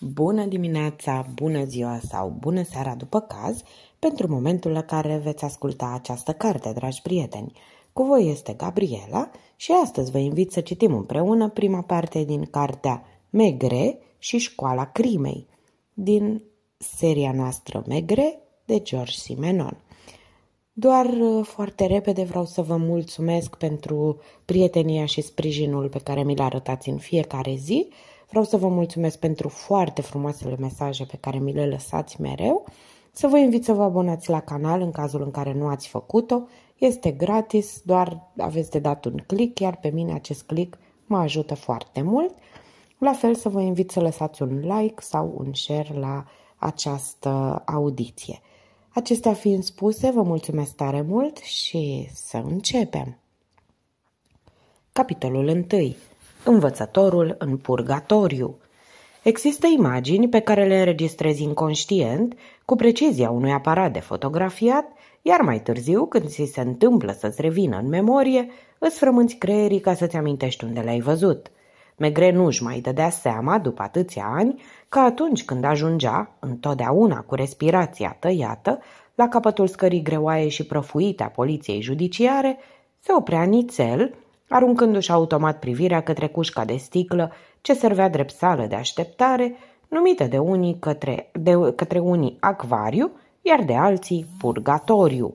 bună dimineața, bună ziua sau bună seara după caz pentru momentul la care veți asculta această carte, dragi prieteni. Cu voi este Gabriela și astăzi vă invit să citim împreună prima parte din cartea Megre și școala crimei din seria noastră Megre de George Simenon. Doar uh, foarte repede vreau să vă mulțumesc pentru prietenia și sprijinul pe care mi l arătați în fiecare zi. Vreau să vă mulțumesc pentru foarte frumoasele mesaje pe care mi le lăsați mereu, să vă invit să vă abonați la canal în cazul în care nu ați făcut-o. Este gratis, doar aveți de dat un click, iar pe mine acest click mă ajută foarte mult. La fel să vă invit să lăsați un like sau un share la această audiție. Acestea fiind spuse, vă mulțumesc tare mult și să începem! Capitolul 1 învățătorul în purgatoriu. Există imagini pe care le înregistrezi inconștient, cu precizia unui aparat de fotografiat, iar mai târziu, când ți se întâmplă să-ți revină în memorie, îți frămânți creierii ca să-ți amintești unde le ai văzut. Megre nu-și mai dădea seama, după atâția ani, că atunci când ajungea, întotdeauna cu respirația tăiată, la capătul scării greoaie și prăfuite a poliției judiciare, se oprea nițel, aruncându-și automat privirea către cușca de sticlă ce servea drept sală de așteptare, numită de unii către, de, către unii acvariu, iar de alții purgatoriu.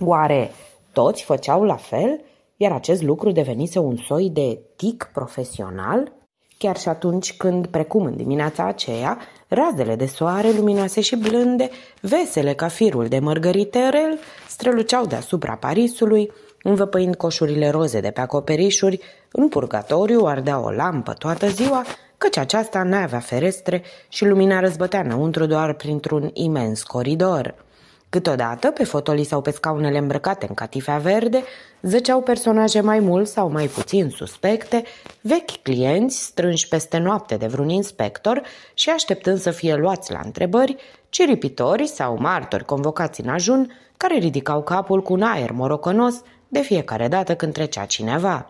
Oare toți făceau la fel? Iar acest lucru devenise un soi de tic profesional? Chiar și atunci când, precum în dimineața aceea, razele de soare luminoase și blânde, vesele ca firul de mărgăritarel, străluceau deasupra Parisului, învăpăind coșurile roze de pe acoperișuri, în purgatoriu ardea o lampă toată ziua, căci aceasta n-avea ferestre și lumina răzbătea înăuntru doar printr-un imens coridor. Câteodată, pe fotolii sau pe scaunele îmbrăcate în catifea verde, zăceau personaje mai mult sau mai puțin suspecte, vechi clienți strânși peste noapte de vreun inspector și așteptând să fie luați la întrebări, ciripitori sau martori convocați în ajun, care ridicau capul cu un aer morocănos de fiecare dată când trecea cineva.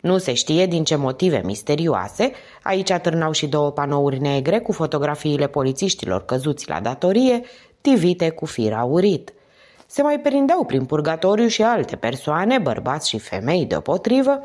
Nu se știe din ce motive misterioase, aici atârnau și două panouri negre cu fotografiile polițiștilor căzuți la datorie, tivite cu fir aurit. Se mai perindeau prin purgatoriu și alte persoane, bărbați și femei deopotrivă,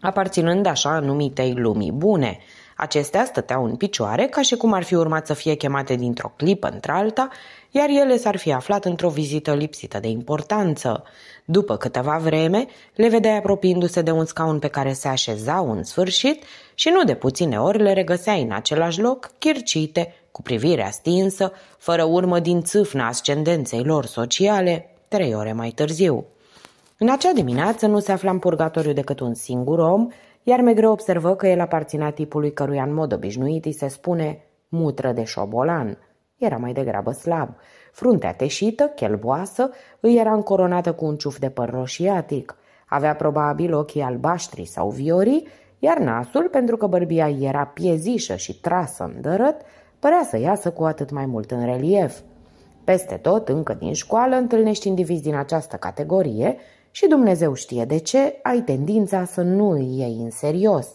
aparținând așa numitei lumii bune. Acestea stăteau în picioare ca și cum ar fi urmat să fie chemate dintr-o clipă într-alta iar ele s-ar fi aflat într-o vizită lipsită de importanță. După câteva vreme, le vedeai apropiindu-se de un scaun pe care se așezau în sfârșit și nu de puține ori le regăseai în același loc, chircite, cu privirea stinsă, fără urmă din țâfna ascendenței lor sociale, trei ore mai târziu. În acea dimineață nu se afla în purgatoriu decât un singur om, iar Megre observă că el aparținea tipului căruia în mod obișnuit îi se spune mutră de șobolan – era mai degrabă slab. Fruntea teșită, chelboasă, îi era încoronată cu un ciuf de păr roșiatic. Avea probabil ochii albaștri sau viorii, iar nasul, pentru că bărbia era piezișă și trasă în dărăt, părea să iasă cu atât mai mult în relief. Peste tot, încă din școală, întâlnești indivizi din această categorie și Dumnezeu știe de ce ai tendința să nu îi iei în serios.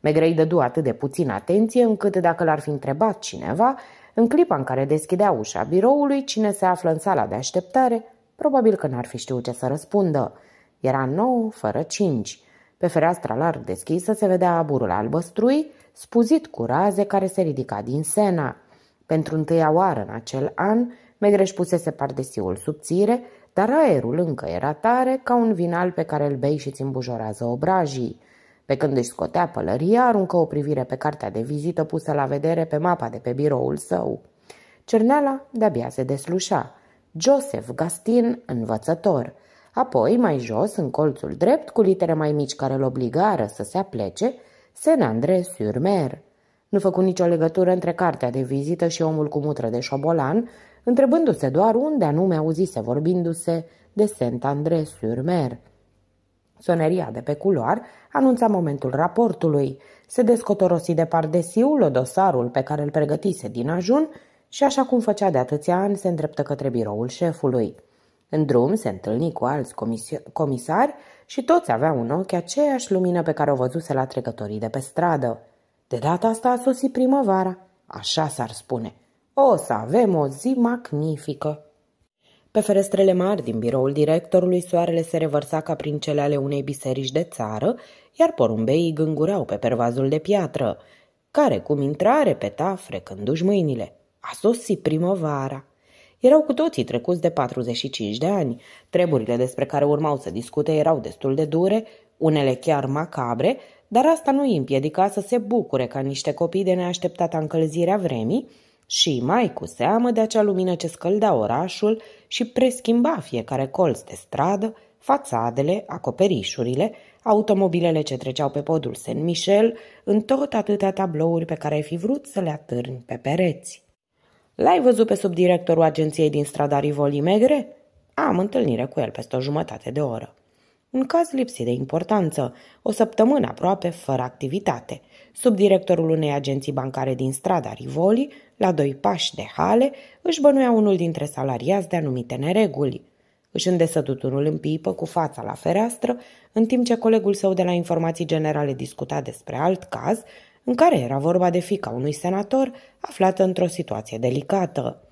Megrei dădu atât de puțin atenție încât dacă l-ar fi întrebat cineva, în clipa în care deschidea ușa biroului, cine se află în sala de așteptare, probabil că n-ar fi știut ce să răspundă. Era nou, fără cinci. Pe fereastra larg deschisă se vedea aburul albăstrui, spuzit cu raze care se ridica din sena. Pentru întâia oară în acel an, Megreș pusese pardesiul subțire, dar aerul încă era tare ca un vinal pe care îl bei și îți îmbujorează obrajii. Pe când își scotea pălăria, aruncă o privire pe cartea de vizită pusă la vedere pe mapa de pe biroul său. Cerneala de-abia se deslușa. Joseph Gastin, învățător. Apoi, mai jos, în colțul drept, cu litere mai mici care îl obligară să se aplece, Sen André sur Mer. Nu făcu nicio legătură între cartea de vizită și omul cu mutră de șobolan, întrebându-se doar unde anume auzise vorbindu-se de Saint André sur Mer. Soneria de pe culoar anunța momentul raportului, se descotorosi de pardesiul dosarul pe care îl pregătise din ajun și așa cum făcea de atâția ani se îndreptă către biroul șefului. În drum se întâlni cu alți comis- comisari și toți aveau în ochi aceeași lumină pe care o văzuse la trecătorii de pe stradă. De data asta a sosit primăvara, așa s-ar spune. O să avem o zi magnifică! Pe ferestrele mari din biroul directorului soarele se revărsa ca prin cele ale unei biserici de țară, iar porumbeii gângureau pe pervazul de piatră, care, cum intra, repeta, frecându-și mâinile. A sosit primăvara. Erau cu toții trecuți de 45 de ani. Treburile despre care urmau să discute erau destul de dure, unele chiar macabre, dar asta nu îi împiedica să se bucure ca niște copii de neașteptată încălzirea vremii și mai cu seamă de acea lumină ce scăldea orașul și preschimba fiecare colț de stradă, fațadele, acoperișurile, automobilele ce treceau pe podul Saint-Michel, în tot atâtea tablouri pe care ai fi vrut să le atârni pe pereți. L-ai văzut pe subdirectorul agenției din strada Rivoli Megre? Am întâlnire cu el peste o jumătate de oră. Un caz lipsit de importanță, o săptămână aproape fără activitate. Subdirectorul unei agenții bancare din strada Rivoli, la doi pași de hale, își bănuia unul dintre salariați de anumite nereguli. Își îndesă tutunul în pipă cu fața la fereastră, în timp ce colegul său de la informații generale discuta despre alt caz, în care era vorba de fica unui senator aflată într-o situație delicată.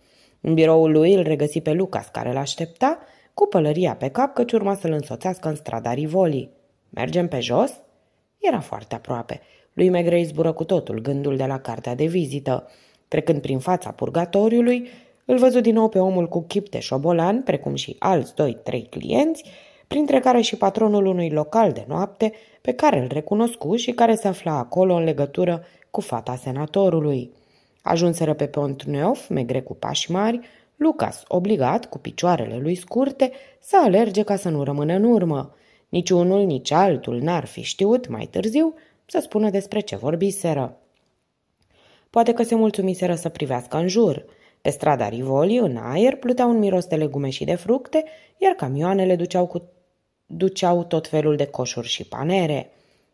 În biroul lui îl regăsi pe Lucas, care l-aștepta, cu pălăria pe cap căci urma să-l însoțească în strada Rivoli. Mergem pe jos?" Era foarte aproape. Lui Megrei zbură cu totul gândul de la cartea de vizită. Trecând prin fața purgatoriului, îl văzu din nou pe omul cu chip de șobolan, precum și alți doi-trei clienți, printre care și patronul unui local de noapte pe care îl recunoscu și care se afla acolo în legătură cu fata senatorului. Ajunseră pe Neof, megre cu pași mari, Lucas, obligat, cu picioarele lui scurte, să alerge ca să nu rămână în urmă. Nici unul, nici altul n-ar fi știut mai târziu să spună despre ce vorbiseră. Poate că se mulțumiseră să privească în jur. Pe strada Rivoli, în aer, plutea un miros de legume și de fructe, iar camioanele duceau, cu... duceau tot felul de coșuri și panere.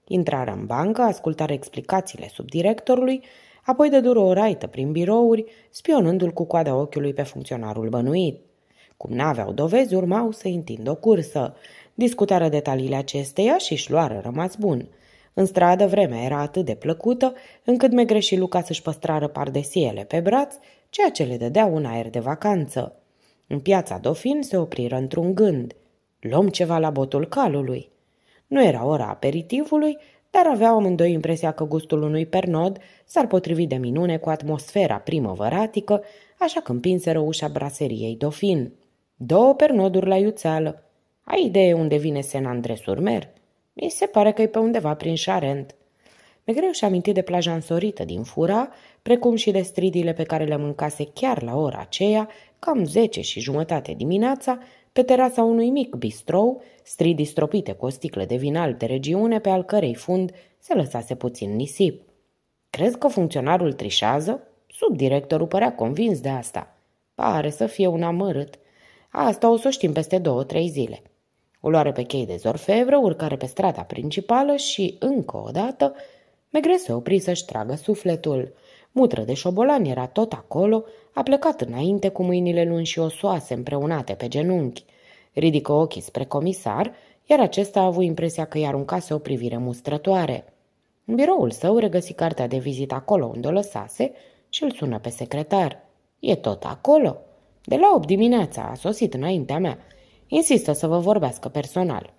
Intrară în bancă, ascultară explicațiile subdirectorului, apoi de dură o raită prin birouri, spionându-l cu coada ochiului pe funcționarul bănuit. Cum n-aveau dovezi, urmau să întindă o cursă. Discutară detaliile acesteia și își luară rămas bun – în stradă vremea era atât de plăcută, încât Megre și Luca să-și păstrară pardesiele pe braț, ceea ce le dădea un aer de vacanță. În piața Dofin se opriră într-un gând. Luăm ceva la botul calului. Nu era ora aperitivului, dar aveau amândoi impresia că gustul unui pernod s-ar potrivi de minune cu atmosfera primăvăratică, așa că împinseră ușa braseriei Dofin. Două pernoduri la iuțeală. Ai idee unde vine Sen Andres Urmer? Mi se pare că e pe undeva prin șarent. greu și aminti de plaja însorită din fura, precum și de stridile pe care le mâncase chiar la ora aceea, cam zece și jumătate dimineața, pe terasa unui mic bistrou, stridii stropite cu o sticlă de vin alb de regiune, pe al cărei fund se lăsase puțin nisip. Crezi că funcționarul trișează? Subdirectorul părea convins de asta. Pare să fie un amărât. Asta o să o știm peste două-trei zile. O luare pe chei de zorfevră, urcare pe strada principală și, încă o dată, Megre se opri să-și tragă sufletul. Mutră de șobolan era tot acolo, a plecat înainte cu mâinile lungi și osoase împreunate pe genunchi. Ridică ochii spre comisar, iar acesta a avut impresia că i aruncase o privire mustrătoare. În biroul său regăsi cartea de vizit acolo unde o lăsase și îl sună pe secretar. E tot acolo. De la 8 dimineața a sosit înaintea mea insistă să vă vorbească personal.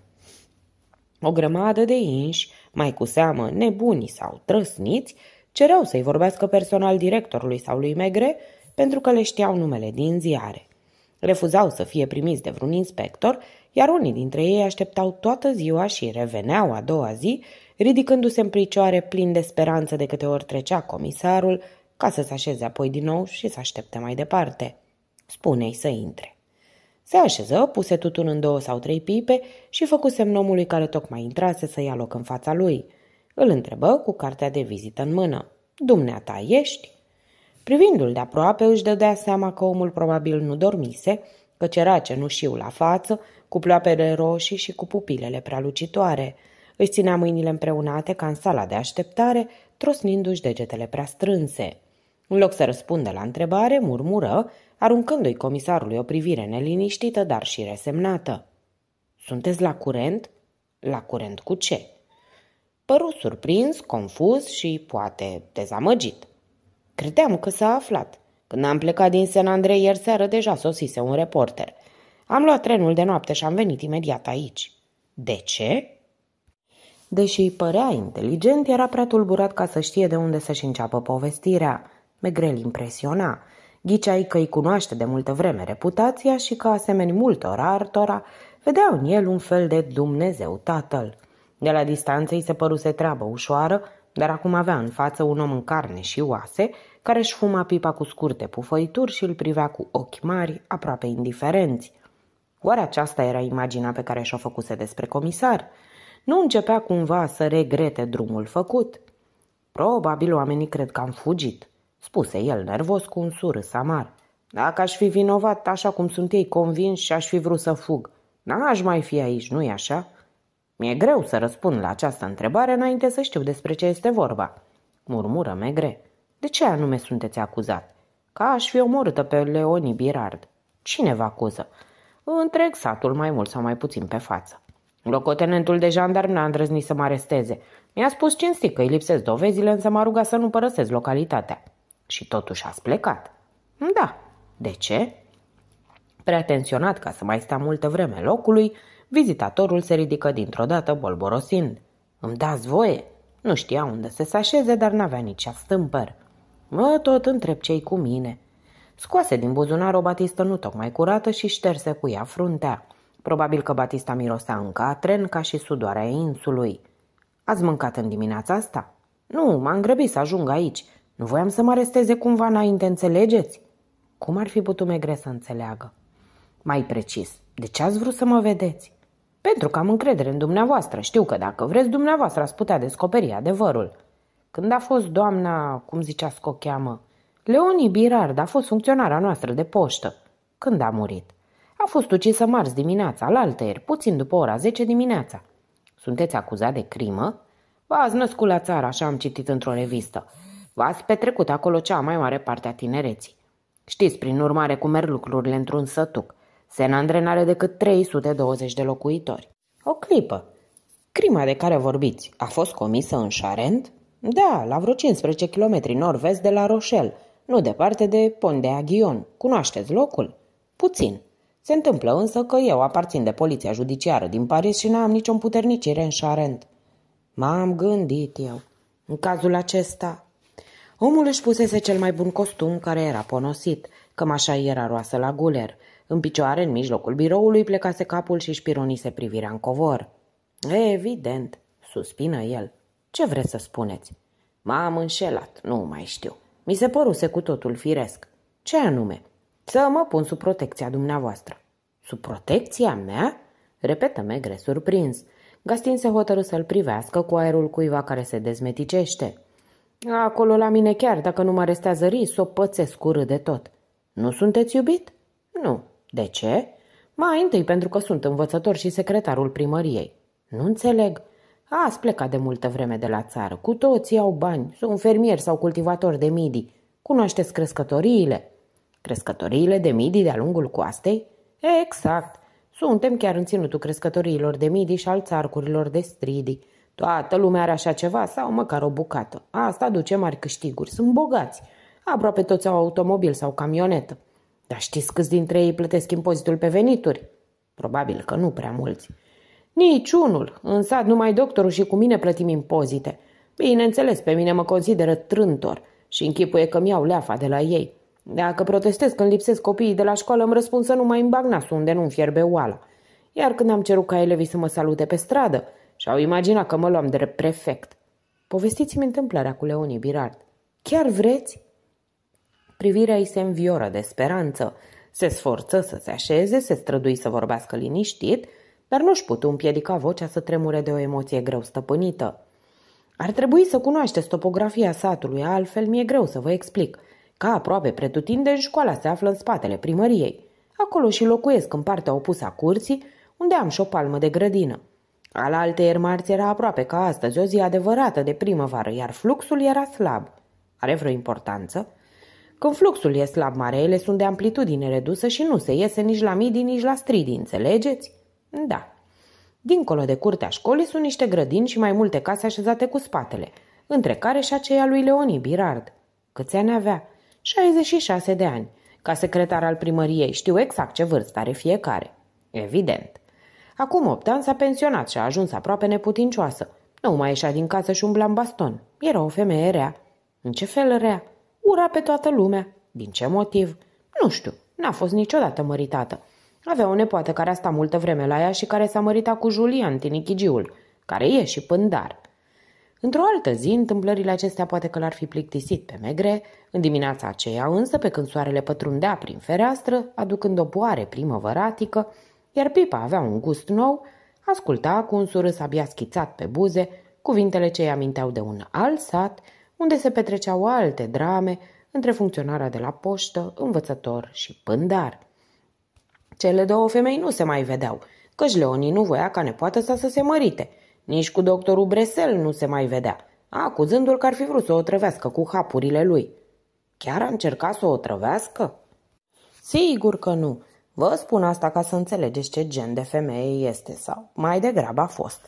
O grămadă de inși, mai cu seamă nebuni sau trăsniți, cereau să-i vorbească personal directorului sau lui Megre pentru că le știau numele din ziare. Refuzau să fie primiți de vreun inspector, iar unii dintre ei așteptau toată ziua și reveneau a doua zi, ridicându-se în picioare plin de speranță de câte ori trecea comisarul, ca să se așeze apoi din nou și să aștepte mai departe. Spune-i să intre. Se așeză, puse tutun în două sau trei pipe și făcu semn omului care tocmai intrase să ia loc în fața lui. Îl întrebă cu cartea de vizită în mână. Dumneata ești? Privindu-l de aproape, își dădea seama că omul probabil nu dormise, că cera cenușiu la față, cu ploapele roșii și cu pupilele prealucitoare. Își ținea mâinile împreunate ca în sala de așteptare, trosnindu-și degetele prea strânse. În loc să răspundă la întrebare, murmură aruncându-i comisarului o privire neliniștită, dar și resemnată. Sunteți la curent? La curent cu ce? Păru surprins, confuz și poate dezamăgit. Credeam că s-a aflat. Când am plecat din San Andrei ieri seară, deja sosise un reporter. Am luat trenul de noapte și am venit imediat aici. De ce? Deși îi părea inteligent, era prea tulburat ca să știe de unde să-și înceapă povestirea. Megrel impresiona. Ghiceai că îi cunoaște de multă vreme reputația și că, asemeni multor artora, vedea în el un fel de Dumnezeu tatăl. De la distanță îi se păruse treabă ușoară, dar acum avea în față un om în carne și oase, care își fuma pipa cu scurte pufăituri și îl privea cu ochi mari, aproape indiferenți. Oare aceasta era imaginea pe care și-o făcuse despre comisar? Nu începea cumva să regrete drumul făcut? Probabil oamenii cred că am fugit, spuse el nervos cu un surâs amar. Dacă aș fi vinovat așa cum sunt ei convins și aș fi vrut să fug, n-aș mai fi aici, nu-i așa? Mi-e greu să răspund la această întrebare înainte să știu despre ce este vorba, murmură Megre. De ce anume sunteți acuzat? Ca aș fi omorâtă pe Leoni Birard. Cine vă acuză? Întreg satul mai mult sau mai puțin pe față. Locotenentul de jandarm n-a îndrăznit să mă aresteze. Mi-a spus cinstit că îi lipsesc dovezile, însă m-a rugat să nu părăsesc localitatea. Și totuși ați plecat. Da. De ce? Preatenționat ca să mai stea multă vreme locului, vizitatorul se ridică dintr-o dată bolborosind. Îmi dați voie? Nu știa unde să se așeze, dar n-avea nici astâmpăr. Mă tot întreb cei cu mine. Scoase din buzunar o batistă nu tocmai curată și șterse cu ea fruntea. Probabil că batista mirosea încă a tren ca și sudoarea insului. Ați mâncat în dimineața asta? Nu, m-am grăbit să ajung aici. Nu voiam să mă aresteze cumva înainte, înțelegeți? Cum ar fi putut Megre să înțeleagă? Mai precis, de ce ați vrut să mă vedeți? Pentru că am încredere în dumneavoastră. Știu că dacă vreți, dumneavoastră ați putea descoperi adevărul. Când a fost doamna, cum zicea o cheamă, Leonie Birard a fost funcționara noastră de poștă. Când a murit? A fost ucisă marți dimineața, la altăieri, puțin după ora 10 dimineața. Sunteți acuzat de crimă? V-ați născut la țară, așa am citit într-o revistă. V-ați petrecut acolo cea mai mare parte a tinereții. Știți, prin urmare, cum merg lucrurile într-un sătuc. Senandre n-are decât 320 de locuitori. O clipă. Crima de care vorbiți a fost comisă în Șarent? Da, la vreo 15 km nord-vest de la Rochelle, nu departe de de Aghion. Cunoașteți locul? Puțin. Se întâmplă însă că eu aparțin de poliția judiciară din Paris și n-am nicio puternicire în Șarent. M-am gândit eu. În cazul acesta, Omul își pusese cel mai bun costum care era ponosit, cămașa era roasă la guler. În picioare, în mijlocul biroului, plecase capul și își pironise privirea în covor. Evident, suspină el. Ce vreți să spuneți? M-am înșelat, nu mai știu. Mi se păruse cu totul firesc. Ce anume? Să mă pun sub protecția dumneavoastră. Sub protecția mea? Repetă Megre surprins. Gastin se hotărâ să-l privească cu aerul cuiva care se dezmeticește. Acolo la mine chiar, dacă nu mă arestează ris, o pățesc urât de tot. Nu sunteți iubit? Nu. De ce? Mai întâi pentru că sunt învățător și secretarul primăriei. Nu înțeleg. Ați plecat de multă vreme de la țară. Cu toții au bani. Sunt fermieri sau cultivatori de midi. Cunoașteți crescătoriile? Crescătoriile de midi de-a lungul coastei? Exact. Suntem chiar în ținutul crescătoriilor de midi și al țarcurilor de stridii. Toată lumea are așa ceva sau măcar o bucată. Asta duce mari câștiguri. Sunt bogați. Aproape toți au automobil sau camionetă. Dar știți câți dintre ei plătesc impozitul pe venituri? Probabil că nu prea mulți. Niciunul. În sat numai doctorul și cu mine plătim impozite. Bineînțeles, pe mine mă consideră trântor și închipuie că-mi iau leafa de la ei. Dacă protestez când lipsesc copiii de la școală, îmi răspund să nu mai îmbag nasul unde nu-mi fierbe oala. Iar când am cerut ca elevii să mă salute pe stradă, și-au imaginat că mă luam de prefect. Povestiți-mi întâmplarea cu Leonie Birard. Chiar vreți? Privirea îi se învioră de speranță. Se sforță să se așeze, se strădui să vorbească liniștit, dar nu-și putu împiedica vocea să tremure de o emoție greu stăpânită. Ar trebui să cunoașteți topografia satului, altfel mi-e greu să vă explic. Ca aproape pretutindeni, școala se află în spatele primăriei. Acolo și locuiesc în partea opusă a curții, unde am și o palmă de grădină ieri marți era aproape ca astăzi, o zi adevărată de primăvară, iar fluxul era slab. Are vreo importanță? Când fluxul e slab, mareele sunt de amplitudine redusă și nu se iese nici la midi, nici la stridi, înțelegeți? Da. Dincolo de curtea școlii sunt niște grădini și mai multe case așezate cu spatele, între care și aceea lui Leonie Birard. Câți ani avea? 66 de ani. Ca secretar al primăriei știu exact ce vârstă are fiecare. Evident. Acum opt ani s-a pensionat și a ajuns aproape neputincioasă. Nu mai ieșea din casă și umbla în baston. Era o femeie rea. În ce fel rea? Ura pe toată lumea. Din ce motiv? Nu știu. N-a fost niciodată măritată. Avea o nepoată care a stat multă vreme la ea și care s-a măritat cu Julian, tinichigiul, care e și pândar. Într-o altă zi, întâmplările acestea poate că l-ar fi plictisit pe Megre, în dimineața aceea însă, pe când soarele pătrundea prin fereastră, aducând o boare primăvăratică, iar pipa avea un gust nou, asculta cu un surâs abia schițat pe buze cuvintele ce îi aminteau de un alt sat, unde se petreceau alte drame între funcționarea de la poștă, învățător și pândar. Cele două femei nu se mai vedeau, căci Leonii nu voia ca nepoată sa să se mărite. Nici cu doctorul Bresel nu se mai vedea, acuzându-l că ar fi vrut să o trăvească cu hapurile lui. Chiar a încercat să o trăvească? Sigur că nu, Vă spun asta ca să înțelegeți ce gen de femeie este sau mai degrabă a fost.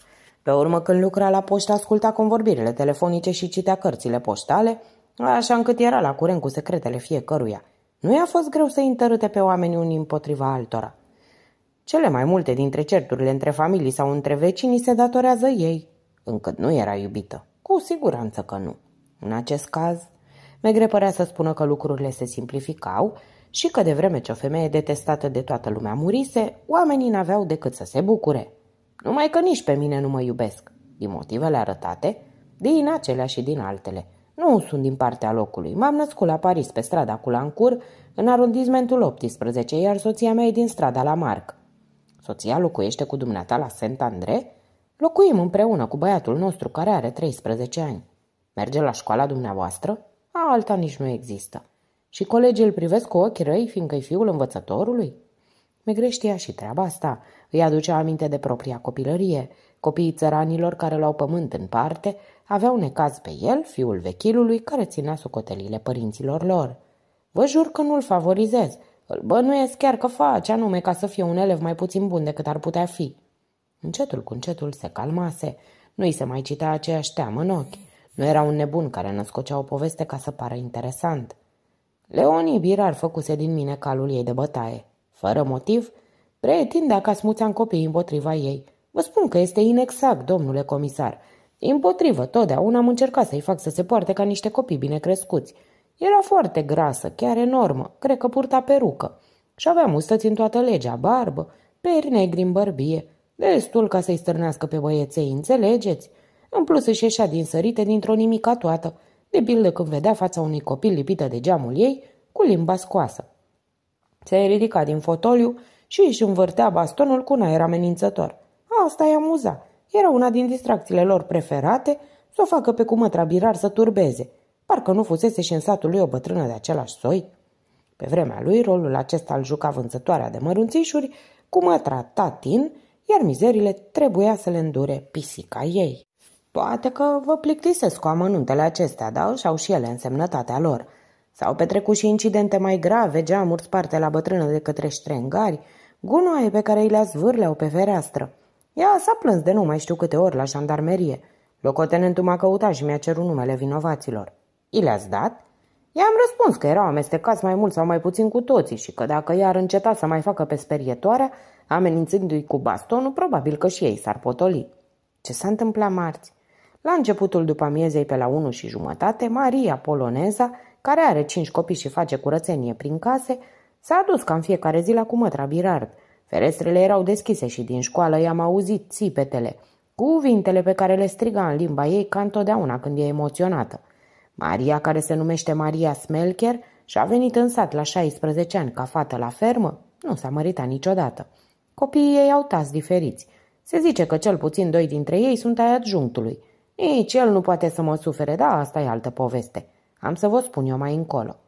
Pe urmă, când lucra la poștă, asculta convorbirile telefonice și citea cărțile poștale, așa încât era la curent cu secretele fiecăruia. Nu i-a fost greu să i pe oameni unii împotriva altora. Cele mai multe dintre certurile între familii sau între vecinii se datorează ei, încât nu era iubită. Cu siguranță că nu. În acest caz, Megre părea să spună că lucrurile se simplificau și că de vreme ce o femeie detestată de toată lumea murise, oamenii n-aveau decât să se bucure. Numai că nici pe mine nu mă iubesc, din motivele arătate, din acelea și din altele. Nu sunt din partea locului. M-am născut la Paris, pe strada Culancur, în arondismentul 18, iar soția mea e din strada la Marc. Soția locuiește cu dumneata la Saint-André? Locuim împreună cu băiatul nostru care are 13 ani. Merge la școala dumneavoastră? A, alta nici nu există. Și colegii îl privesc cu ochi răi, fiindcă e fiul învățătorului? Megre știa și treaba asta. Îi aducea aminte de propria copilărie. Copiii țăranilor care luau pământ în parte aveau necaz pe el, fiul vechilului, care ținea sucotelile părinților lor. Vă jur că nu-l favorizez. Îl bănuiesc chiar că face anume ca să fie un elev mai puțin bun decât ar putea fi. Încetul cu încetul se calmase. Nu-i se mai cita aceeași teamă în ochi. Nu era un nebun care născocea o poveste ca să pară interesant. Leonie Birar făcuse din mine calul ei de bătaie. Fără motiv, pretindea că smuțeam copiii împotriva ei. Vă spun că este inexact, domnule comisar. Împotrivă, totdeauna am încercat să-i fac să se poarte ca niște copii bine crescuți. Era foarte grasă, chiar enormă, cred că purta perucă. Și avea mustăți în toată legea, barbă, peri negri în bărbie, destul ca să-i stârnească pe băieței, înțelegeți? În plus își ieșea din sărite dintr-o nimica toată, de pildă când vedea fața unui copil lipită de geamul ei, cu limba scoasă. Se ridica din fotoliu și își învârtea bastonul cu un aer amenințător. Asta îi amuza. Era una din distracțiile lor preferate să o facă pe cumătra birar să turbeze. Parcă nu fusese și în satul lui o bătrână de același soi. Pe vremea lui, rolul acesta îl juca vânzătoarea de mărunțișuri, cumătra Tatin, iar mizerile trebuia să le îndure pisica ei. Poate că vă plictisesc cu amănuntele acestea, dar și-au și ele însemnătatea lor. S-au petrecut și incidente mai grave, geamuri sparte la bătrână de către ștrengari, gunoaie pe care îi le zvârleau pe fereastră. Ea s-a plâns de nu mai știu câte ori la jandarmerie. Locotenentul m-a căutat și mi-a cerut numele vinovaților. I le-ați dat? I-am răspuns că erau amestecați mai mult sau mai puțin cu toții și că dacă i-ar înceta să mai facă pe sperietoarea, amenințându-i cu bastonul, probabil că și ei s-ar potoli. Ce s-a întâmplat marți? La începutul după amiezei pe la unu și jumătate, Maria, poloneza, care are cinci copii și face curățenie prin case, s-a dus ca în fiecare zi la cumătra Birard. Ferestrele erau deschise și din școală i-am auzit țipetele, cuvintele pe care le striga în limba ei ca întotdeauna când e emoționată. Maria, care se numește Maria Smelker, și-a venit în sat la 16 ani ca fată la fermă, nu s-a măritat niciodată. Copiii ei au tas diferiți. Se zice că cel puțin doi dintre ei sunt ai adjunctului. Nici el nu poate să mă sufere, da, asta e altă poveste. Am să vă spun eu mai încolo.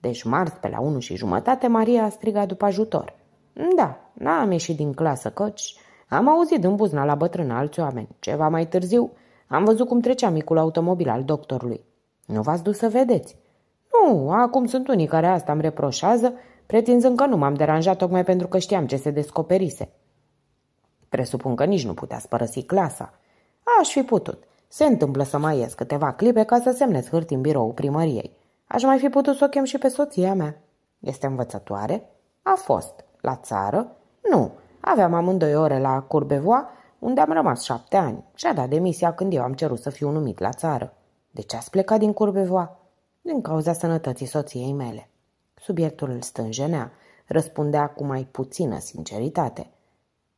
Deci mars pe la unu și jumătate Maria a strigat după ajutor. Da, n-am ieșit din clasă căci am auzit în buzna la bătrână alți oameni. Ceva mai târziu am văzut cum trecea micul automobil al doctorului. Nu v-ați dus să vedeți. Nu, acum sunt unii care asta îmi reproșează, pretinzând că nu m-am deranjat tocmai pentru că știam ce se descoperise. Presupun că nici nu puteați părăsi clasa. Aș fi putut. Se întâmplă să mai ies câteva clipe ca să semnez hârtii în birou primăriei. Aș mai fi putut să o chem și pe soția mea. Este învățătoare? A fost. La țară? Nu. Aveam amândoi ore la Curbevoa, unde am rămas șapte ani. Și-a dat demisia când eu am cerut să fiu numit la țară. De ce ați plecat din Curbevoa? Din cauza sănătății soției mele. Subiectul îl stânjenea. Răspundea cu mai puțină sinceritate.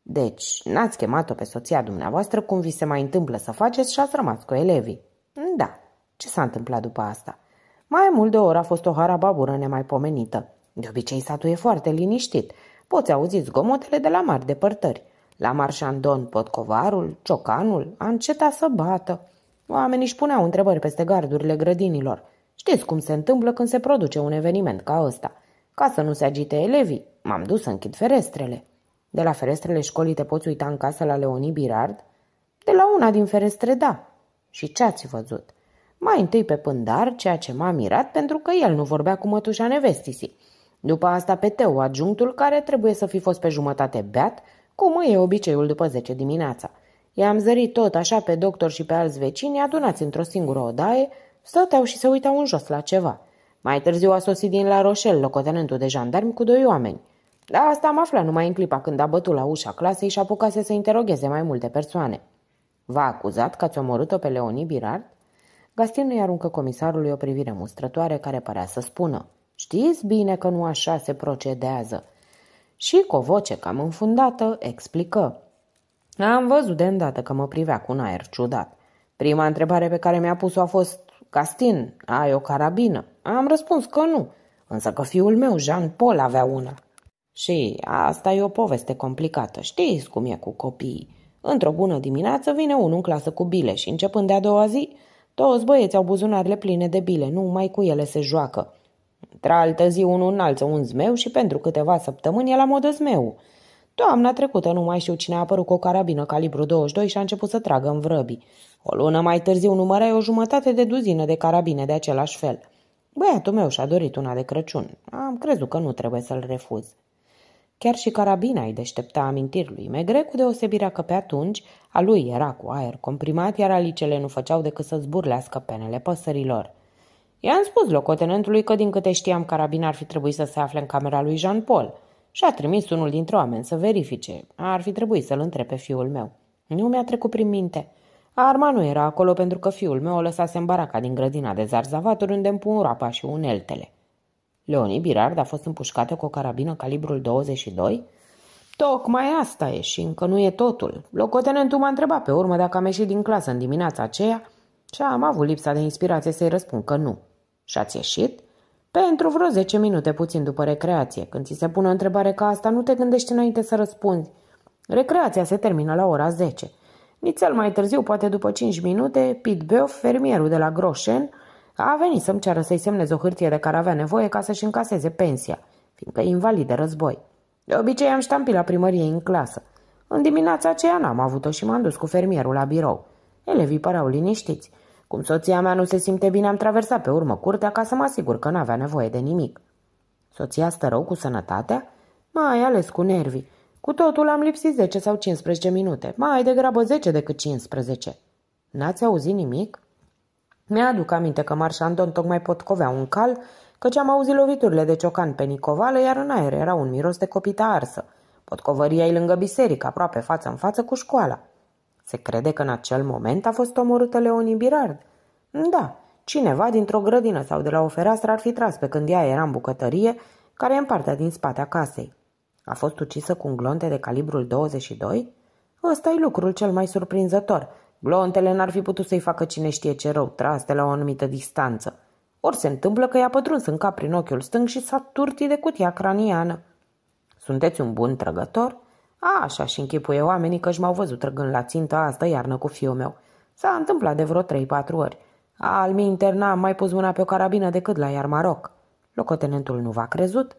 Deci, n-ați chemat-o pe soția dumneavoastră cum vi se mai întâmplă să faceți și ați rămas cu elevii. Da, ce s-a întâmplat după asta? Mai mult de o oră a fost o harababură nemaipomenită. De obicei satul e foarte liniștit. Poți auzi zgomotele de la mari depărtări. La marșandon potcovarul, ciocanul, a înceta să bată. Oamenii își puneau întrebări peste gardurile grădinilor. Știți cum se întâmplă când se produce un eveniment ca ăsta. Ca să nu se agite elevii, m-am dus să închid ferestrele. De la ferestrele școlii te poți uita în casă la Leonie Birard? De la una din ferestre, da. Și ce ați văzut? Mai întâi pe pândar, ceea ce m-a mirat pentru că el nu vorbea cu mătușa nevestisii. După asta pe Teu, adjunctul care trebuie să fi fost pe jumătate beat, cum e obiceiul după 10 dimineața. I-am zărit tot așa pe doctor și pe alți vecini, adunați într-o singură odaie, stăteau și se uitau în jos la ceva. Mai târziu a sosit din la Roșel locotenentul de jandarmi cu doi oameni. La da, asta am aflat numai în clipa când a bătut la ușa clasei și apucase să se interogheze mai multe persoane. V-a acuzat că ați omorât-o pe Leonie Birard? Gastin îi aruncă comisarului o privire mustrătoare care părea să spună Știți bine că nu așa se procedează. Și cu o voce cam înfundată explică Am văzut de îndată că mă privea cu un aer ciudat. Prima întrebare pe care mi-a pus-o a fost Castin, ai o carabină? Am răspuns că nu, însă că fiul meu, Jean Paul, avea una. Și asta e o poveste complicată. Știți cum e cu copiii. Într-o bună dimineață vine unul în clasă cu bile și începând de a doua zi, toți băieți au buzunarele pline de bile, nu mai cu ele se joacă. Într-altă zi unul înalță un zmeu și pentru câteva săptămâni e la modă zmeu. Toamna trecută nu mai știu cine a apărut cu o carabină calibru 22 și a început să tragă în vrăbi. O lună mai târziu numărai o jumătate de duzină de carabine de același fel. Băiatul meu și-a dorit una de Crăciun. Am crezut că nu trebuie să-l refuz. Chiar și carabina îi deștepta amintiri lui Megre, cu deosebirea că pe atunci a lui era cu aer comprimat, iar alicele nu făceau decât să zburlească penele păsărilor. I-am spus locotenentului că din câte știam carabina ar fi trebuit să se afle în camera lui Jean-Paul și a trimis unul dintre oameni să verifice. Ar fi trebuit să-l întrebe fiul meu. Nu mi-a trecut prin minte. Arma nu era acolo pentru că fiul meu o lăsase în baraca din grădina de zarzavaturi unde împun roapa și uneltele. Leonie Birard a fost împușcată cu o carabină calibrul 22? Tocmai asta e și încă nu e totul. Locotenentul m-a întrebat pe urmă dacă am ieșit din clasă în dimineața aceea și am avut lipsa de inspirație să-i răspund că nu. Și ați ieșit? Pentru vreo 10 minute puțin după recreație, când ți se pune o întrebare ca asta, nu te gândești înainte să răspunzi. Recreația se termină la ora 10. Nițel mai târziu, poate după 5 minute, Pete Beoff, fermierul de la Groșen, a venit să-mi ceară să-i semneze o hârtie de care avea nevoie ca să-și încaseze pensia, fiindcă e invalid de război. De obicei am ștampi la primărie în clasă. În dimineața aceea n-am avut-o și m-am dus cu fermierul la birou. Elevii păreau liniștiți. Cum soția mea nu se simte bine, am traversat pe urmă curtea ca să mă asigur că n-avea nevoie de nimic. Soția stă rău cu sănătatea? Mai ales cu nervii. Cu totul am lipsit 10 sau 15 minute, mai degrabă 10 decât 15. N-ați auzit nimic? Mi-aduc aminte că marșandon tocmai potcovea un cal, căci am auzit loviturile de ciocan pe Nicovală, iar în aer era un miros de copita arsă. Potcovăria ei lângă biserică, aproape față în față cu școala. Se crede că în acel moment a fost omorâtă Leonie Birard. Da, cineva dintr-o grădină sau de la o fereastră ar fi tras pe când ea era în bucătărie, care e în partea din spatea casei. A fost ucisă cu un glonte de calibrul 22? Ăsta e lucrul cel mai surprinzător, Glontele n-ar fi putut să-i facă cine știe ce rău tras de la o anumită distanță. Ori se întâmplă că i-a pătruns în cap prin ochiul stâng și s-a turtit de cutia craniană. Sunteți un bun trăgător? A, așa și închipuie oamenii că și m-au văzut trăgând la țintă asta iarnă cu fiul meu. S-a întâmplat de vreo 3-4 ori. Al minter n-am mai pus mâna pe o carabină decât la Maroc. Locotenentul nu v-a crezut?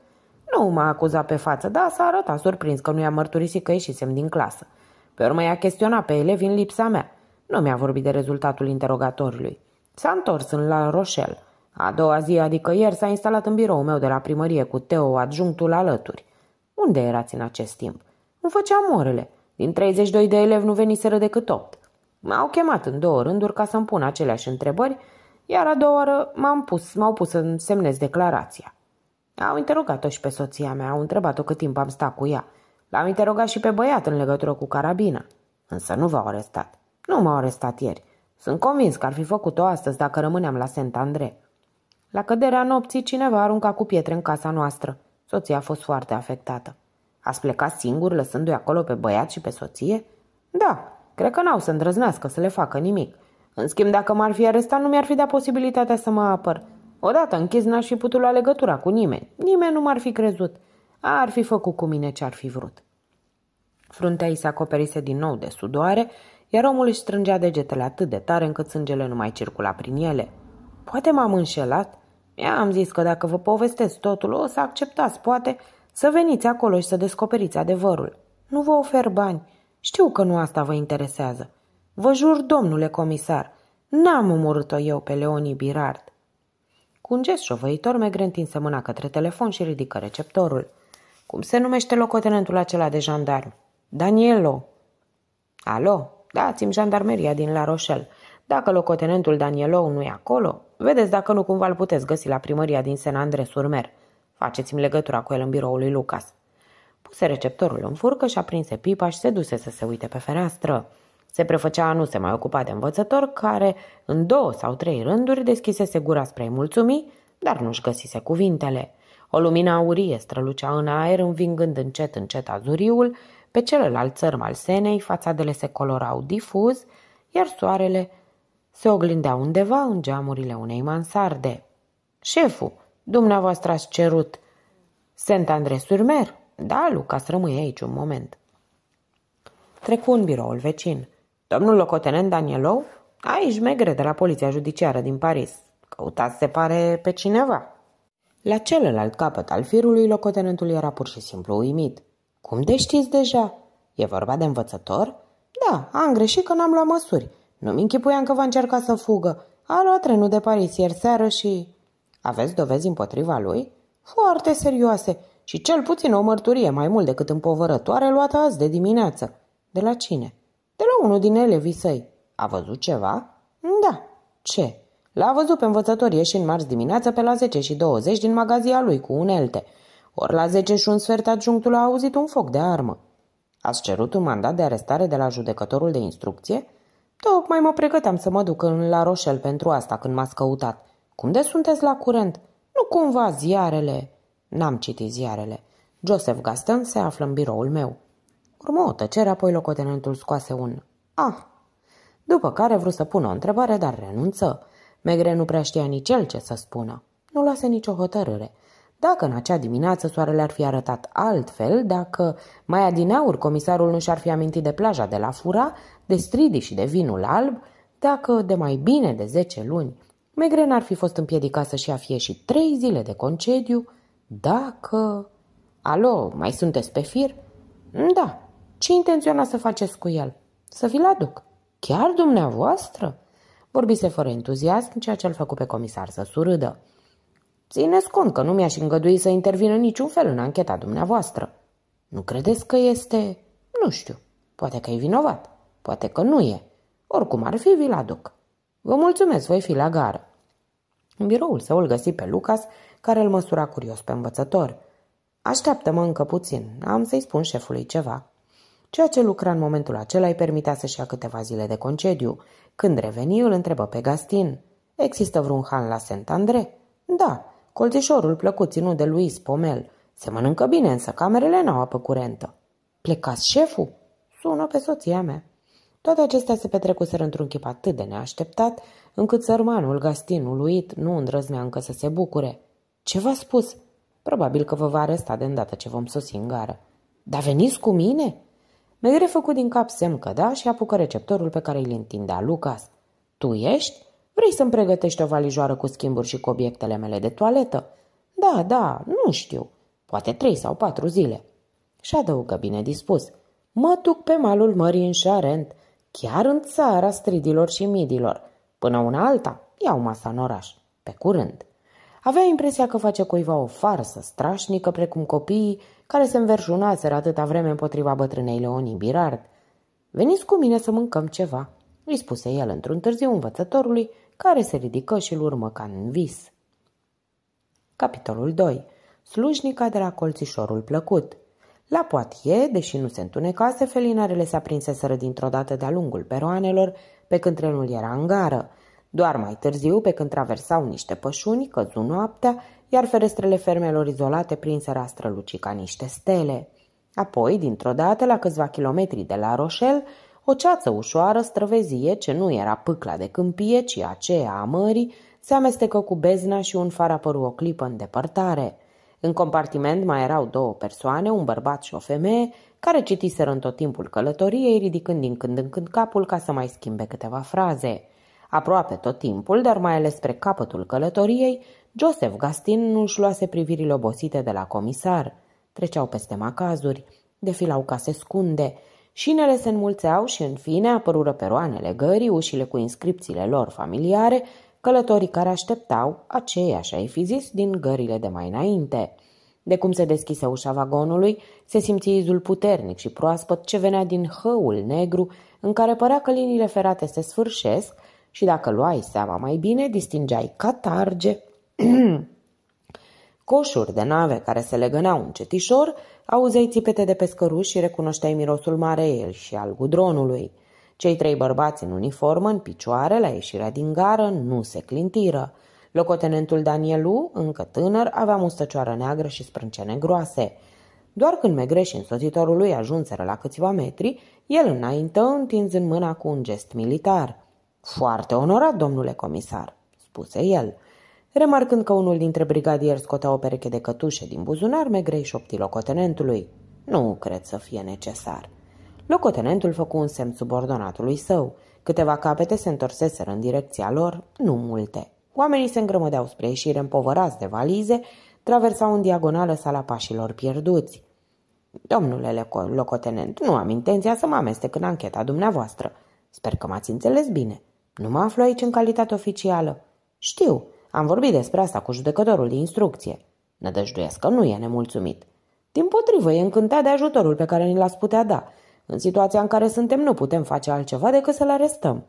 Nu m-a acuzat pe față, dar s-a arătat surprins că nu i-a mărturisit că ieșisem din clasă. Pe urmă i-a chestionat pe elevi în lipsa mea. Nu mi-a vorbit de rezultatul interogatorului. S-a întors în La Rochelle. A doua zi, adică ieri, s-a instalat în biroul meu de la primărie cu Teo, adjunctul alături. Unde erați în acest timp? Îmi făceam orele. Din 32 de elevi nu veniseră decât 8. M-au chemat în două rânduri ca să-mi pun aceleași întrebări, iar a doua oară m-am pus, m-au pus să semnez declarația. Au interogat-o și pe soția mea, au întrebat-o cât timp am stat cu ea. L-am interogat și pe băiat în legătură cu carabina, însă nu v-au arestat. Nu m-au arestat ieri. Sunt convins că ar fi făcut-o astăzi dacă rămâneam la Saint Andre. La căderea nopții, cineva arunca cu pietre în casa noastră. Soția a fost foarte afectată. Ați plecat singur, lăsându-i acolo pe băiat și pe soție? Da, cred că n-au să îndrăznească să le facă nimic. În schimb, dacă m-ar fi arestat, nu mi-ar fi dat posibilitatea să mă apăr. Odată închis, n-aș fi putut lua legătura cu nimeni. Nimeni nu m-ar fi crezut. Ar fi făcut cu mine ce ar fi vrut. Fruntea i se acoperise din nou de sudoare iar omul își strângea degetele atât de tare încât sângele nu mai circula prin ele. Poate m-am înșelat? Mi-am zis că dacă vă povestesc totul, o să acceptați, poate, să veniți acolo și să descoperiți adevărul. Nu vă ofer bani. Știu că nu asta vă interesează. Vă jur, domnule comisar, n-am omorât-o eu pe Leonie Birard. Cu un gest șovăitor, Megre întinse mâna către telefon și ridică receptorul. Cum se numește locotenentul acela de jandarm? Danielo. Alo, da, mi jandarmeria din La Rochelle. Dacă locotenentul Danielou nu e acolo, vedeți dacă nu cumva îl puteți găsi la primăria din Sen Andres Urmer. Faceți-mi legătura cu el în biroul lui Lucas. Puse receptorul în furcă și a pipa și se duse să se uite pe fereastră. Se prefăcea a nu se mai ocupa de învățător, care, în două sau trei rânduri, deschisese gura spre mulțumi, dar nu-și găsise cuvintele. O lumină aurie strălucea în aer, învingând încet încet azuriul, pe celălalt țărm al Senei, fațadele se colorau difuz, iar soarele se oglindea undeva în geamurile unei mansarde. Șefu, dumneavoastră ați cerut sunt Andre Surmer? Da, luca să rămâi aici un moment. Trecu în biroul vecin. Domnul locotenent Danielou? Aici megre de la poliția judiciară din Paris. Căutați, se pare, pe cineva. La celălalt capăt al firului, locotenentul era pur și simplu uimit. Cum de știți deja? E vorba de învățător? Da, am greșit că n-am luat măsuri. Nu-mi închipuiam că va încerca să fugă. A luat trenul de Paris ieri seară și... Aveți dovezi împotriva lui? Foarte serioase și cel puțin o mărturie mai mult decât împovărătoare luată azi de dimineață. De la cine? De la unul din elevii săi. A văzut ceva? Da. Ce? L-a văzut pe învățător ieșind marți dimineață pe la 10 și 20 din magazia lui cu unelte – ori la zece și un sfert adjunctul a auzit un foc de armă. Ați cerut un mandat de arestare de la judecătorul de instrucție? Tocmai mă pregăteam să mă duc în la Roșel pentru asta când m-ați căutat. Cum de sunteți la curent? Nu cumva ziarele... N-am citit ziarele. Joseph Gaston se află în biroul meu. Urmă o tăcere, apoi locotenentul scoase un Ah! După care vrut să pună o întrebare, dar renunță. Megre nu prea știa nici el ce să spună. Nu lase nicio hotărâre. Dacă în acea dimineață soarele ar fi arătat altfel, dacă mai adineauri comisarul nu și-ar fi amintit de plaja de la Fura, de stridii și de vinul alb, dacă de mai bine de zece luni Megren ar fi fost împiedicat să-și ia fie și trei zile de concediu, dacă... Alo, mai sunteți pe fir? Da. Ce intenționa să faceți cu el? Să vi-l aduc. Chiar dumneavoastră? Vorbise fără entuziasm, ceea ce l făcu pe comisar să surâdă. Țineți cont că nu mi-aș îngădui să intervină niciun fel în ancheta dumneavoastră. Nu credeți că este... Nu știu. Poate că e vinovat. Poate că nu e. Oricum ar fi, vi-l aduc. Vă mulțumesc, voi fi la gară. În biroul său îl găsi pe Lucas, care îl măsura curios pe învățător. Așteaptă-mă încă puțin, am să-i spun șefului ceva. Ceea ce lucra în momentul acela îi permitea să-și ia câteva zile de concediu. Când reveni, îl întrebă pe Gastin. Există vreun han la Saint-André? Da, Colțișorul plăcut ținut de lui Pomel. Se mănâncă bine, însă camerele n-au apă curentă. Plecați șeful? Sună pe soția mea. Toate acestea se petrecuseră într-un chip atât de neașteptat, încât sărmanul gastinul uluit nu îndrăznea încă să se bucure. Ce v-a spus? Probabil că vă va aresta de îndată ce vom sosi în gară. Dar veniți cu mine?" Megre făcut din cap semn că da și apucă receptorul pe care îl întindea Lucas. Tu ești?" Vrei să-mi pregătești o valijoară cu schimburi și cu obiectele mele de toaletă? Da, da, nu știu. Poate trei sau patru zile. Și adăugă bine dispus. Mă duc pe malul mării în șarent, chiar în țara stridilor și midilor. Până una alta, iau masa în oraș. Pe curând. Avea impresia că face cuiva o farsă strașnică, precum copiii care se înverșunaseră atâta vreme împotriva bătrânei Leonii Birard. Veniți cu mine să mâncăm ceva îi spuse el într-un târziu învățătorului, care se ridică și îl urmă ca în vis. Capitolul 2. Slujnica de la colțișorul plăcut. La poatie, deși nu se întunecase, felinarele se aprinseseră dintr-o dată de-a lungul peroanelor, pe când trenul era în gară. Doar mai târziu, pe când traversau niște pășuni, căzu noaptea, iar ferestrele fermelor izolate prinseră a ca niște stele. Apoi, dintr-o dată, la câțiva kilometri de la Rochelle, o ceață ușoară, străvezie, ce nu era pâcla de câmpie, ci aceea a mării, se amestecă cu bezna și un far apăru o clipă în depărtare. În compartiment mai erau două persoane, un bărbat și o femeie, care citiseră în tot timpul călătoriei, ridicând din când în când capul ca să mai schimbe câteva fraze. Aproape tot timpul, dar mai ales spre capătul călătoriei, Joseph Gastin nu își luase privirile obosite de la comisar. Treceau peste macazuri, defilau case scunde, Șinele se înmulțeau și în fine apărură peroanele gării, ușile cu inscripțiile lor familiare, călătorii care așteptau fi zis, din gările de mai înainte. De cum se deschise ușa vagonului, se simți izul puternic și proaspăt ce venea din hăul negru, în care părea că liniile ferate se sfârșesc și dacă luai seama mai bine, distingeai catarge, coșuri de nave care se legăneau cetișor. Auzeai țipete de pescăruș și recunoșteai mirosul mareil și al gudronului. Cei trei bărbați în uniformă, în picioare, la ieșirea din gară, nu se clintiră. Locotenentul Danielu, încă tânăr, avea mustăcioară neagră și sprâncene groase. Doar când Megre și însoțitorul lui ajunseră la câțiva metri, el înaintă, întinzând mâna cu un gest militar. Foarte onorat, domnule comisar, spuse el remarcând că unul dintre brigadieri scotea o pereche de cătușe din buzunar, Megrei șopti locotenentului. Nu cred să fie necesar. Locotenentul făcu un semn subordonatului său. Câteva capete se întorseseră în direcția lor, nu multe. Oamenii se îngrămădeau spre ieșire împovărați de valize, traversau în diagonală sala pașilor pierduți. Domnule locotenent, nu am intenția să mă amestec în ancheta dumneavoastră. Sper că m-ați înțeles bine. Nu mă aflu aici în calitate oficială. Știu, am vorbit despre asta cu judecătorul de instrucție. Nădăjduiesc că nu e nemulțumit. Din potrivă, e încântat de ajutorul pe care ni l-ați putea da. În situația în care suntem, nu putem face altceva decât să-l arestăm.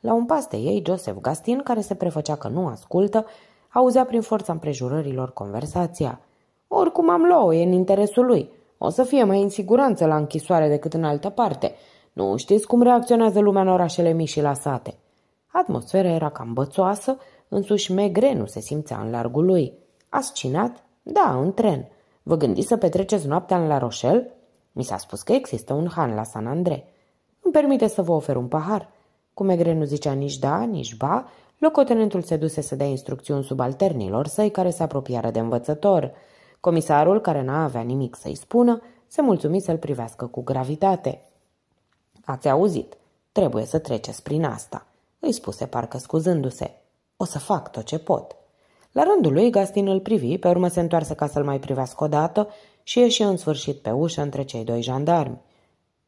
La un pas de ei, Joseph Gastin, care se prefăcea că nu ascultă, auzea prin forța împrejurărilor conversația. Oricum am luat-o, e în interesul lui. O să fie mai în siguranță la închisoare decât în altă parte. Nu știți cum reacționează lumea în orașele mici și la sate. Atmosfera era cam bățoasă, Însuși Megrenu se simțea în largul lui. cinat? Da, în tren. Vă gândiți să petreceți noaptea în La Rochelle? Mi s-a spus că există un han la San Andre. Îmi permite să vă ofer un pahar. Cum Megre nu zicea nici da, nici ba, locotenentul se duse să dea instrucțiuni subalternilor săi care se apropiară de învățător. Comisarul, care n-a avea nimic să-i spună, se mulțumi să-l privească cu gravitate. Ați auzit, trebuie să treceți prin asta, îi spuse parcă scuzându-se. O să fac tot ce pot. La rândul lui, Gastin îl privi, pe urmă se întoarse ca să-l mai privească o dată și ieși în sfârșit pe ușă între cei doi jandarmi.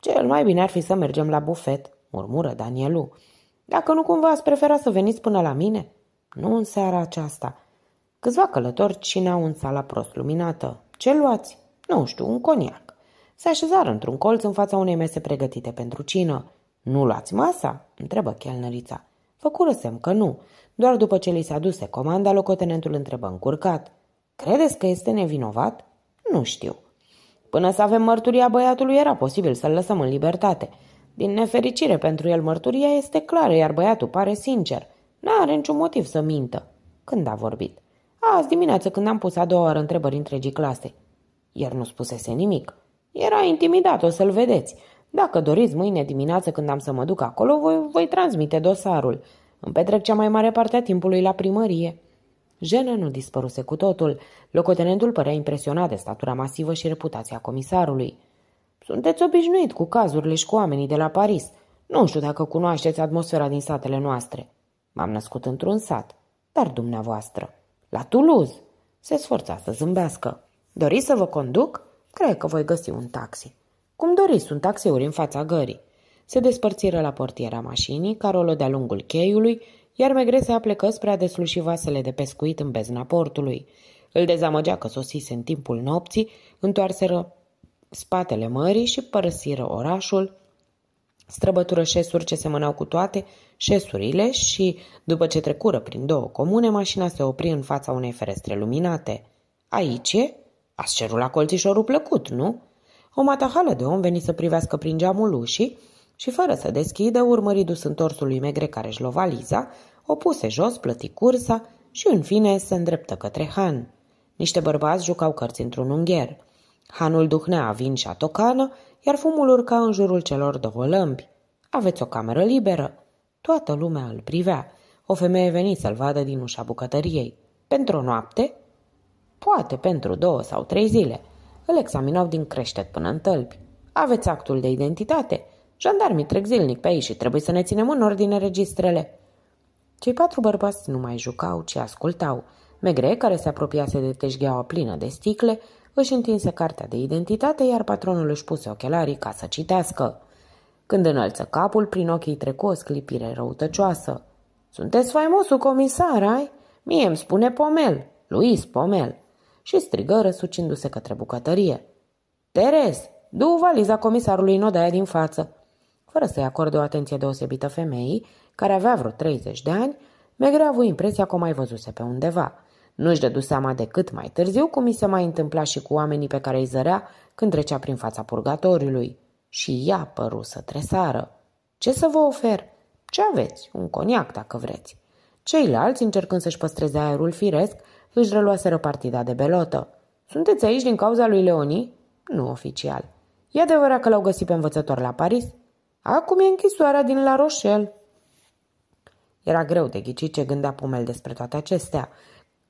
Cel mai bine ar fi să mergem la bufet, murmură Danielu. Dacă nu cumva ați prefera să veniți până la mine? Nu în seara aceasta. Câțiva călători cineau în sala prost luminată. Ce luați? Nu știu, un coniac. Se așezară într-un colț în fața unei mese pregătite pentru cină. Nu luați masa? întrebă chelnărița. Făcură semn că nu doar după ce li s-a duse comanda, locotenentul întrebă încurcat. Credeți că este nevinovat? Nu știu. Până să avem mărturia băiatului era posibil să-l lăsăm în libertate. Din nefericire pentru el mărturia este clară, iar băiatul pare sincer. N-are niciun motiv să mintă. Când a vorbit? Azi dimineață când am pus a doua oară întrebări întregii clase. Iar nu spusese nimic. Era intimidat, o să-l vedeți. Dacă doriți, mâine dimineață când am să mă duc acolo, voi, voi transmite dosarul. Îmi petrec cea mai mare parte a timpului la primărie. Jenă nu dispăruse cu totul. Locotenentul părea impresionat de statura masivă și reputația comisarului. Sunteți obișnuit cu cazurile și cu oamenii de la Paris. Nu știu dacă cunoașteți atmosfera din satele noastre. M-am născut într-un sat, dar dumneavoastră. La Toulouse. Se sforța să zâmbească. Doriți să vă conduc? Cred că voi găsi un taxi. Cum doriți, sunt taxiuri în fața gării se despărțiră la portiera mașinii, Carolo de-a lungul cheiului, iar Megre se aplecă spre a desluși vasele de pescuit în bezna portului. Îl dezamăgea că sosise în timpul nopții, întoarseră spatele mării și părăsiră orașul, străbătură șesuri ce semănau cu toate șesurile și, după ce trecură prin două comune, mașina se opri în fața unei ferestre luminate. Aici e? Ați cerut la colțișorul plăcut, nu?" O matahală de om veni să privească prin geamul ușii, și fără să deschidă, urmări dus întorsul lui Megre care își lova Liza, o puse jos, plăti cursa și în fine se îndreptă către Han. Niște bărbați jucau cărți într-un ungher. Hanul duhnea vin și atocană, iar fumul urca în jurul celor două lămpi. Aveți o cameră liberă. Toată lumea îl privea. O femeie veni să-l vadă din ușa bucătăriei. Pentru o noapte? Poate pentru două sau trei zile. Îl examinau din creștet până în tălpi. Aveți actul de identitate? Jandarmii trec zilnic pe aici și trebuie să ne ținem în ordine registrele. Cei patru bărbați nu mai jucau, ci ascultau. Megre, care se apropiase de teșgheaua plină de sticle, își întinse cartea de identitate, iar patronul își puse ochelarii ca să citească. Când înălță capul, prin ochii trecu o sclipire răutăcioasă. Sunteți faimosul comisar, ai? Mie îmi spune Pomel, Luis Pomel. Și strigă răsucindu-se către bucătărie. Teres, du valiza comisarului Nodaia din față fără să-i acorde o atenție deosebită femeii, care avea vreo 30 de ani, Megre a avut impresia că o mai văzuse pe undeva. Nu-și dădu seama decât mai târziu cum i se mai întâmpla și cu oamenii pe care îi zărea când trecea prin fața purgatoriului. Și ea păru să tresară. Ce să vă ofer? Ce aveți? Un coniac, dacă vreți. Ceilalți, încercând să-și păstreze aerul firesc, își reluaseră partida de belotă. Sunteți aici din cauza lui Leoni? Nu oficial. E adevărat că l-au găsit pe învățător la Paris? Acum e închisoarea din La Rochelle. Era greu de ghicit ce gândea Pumel despre toate acestea.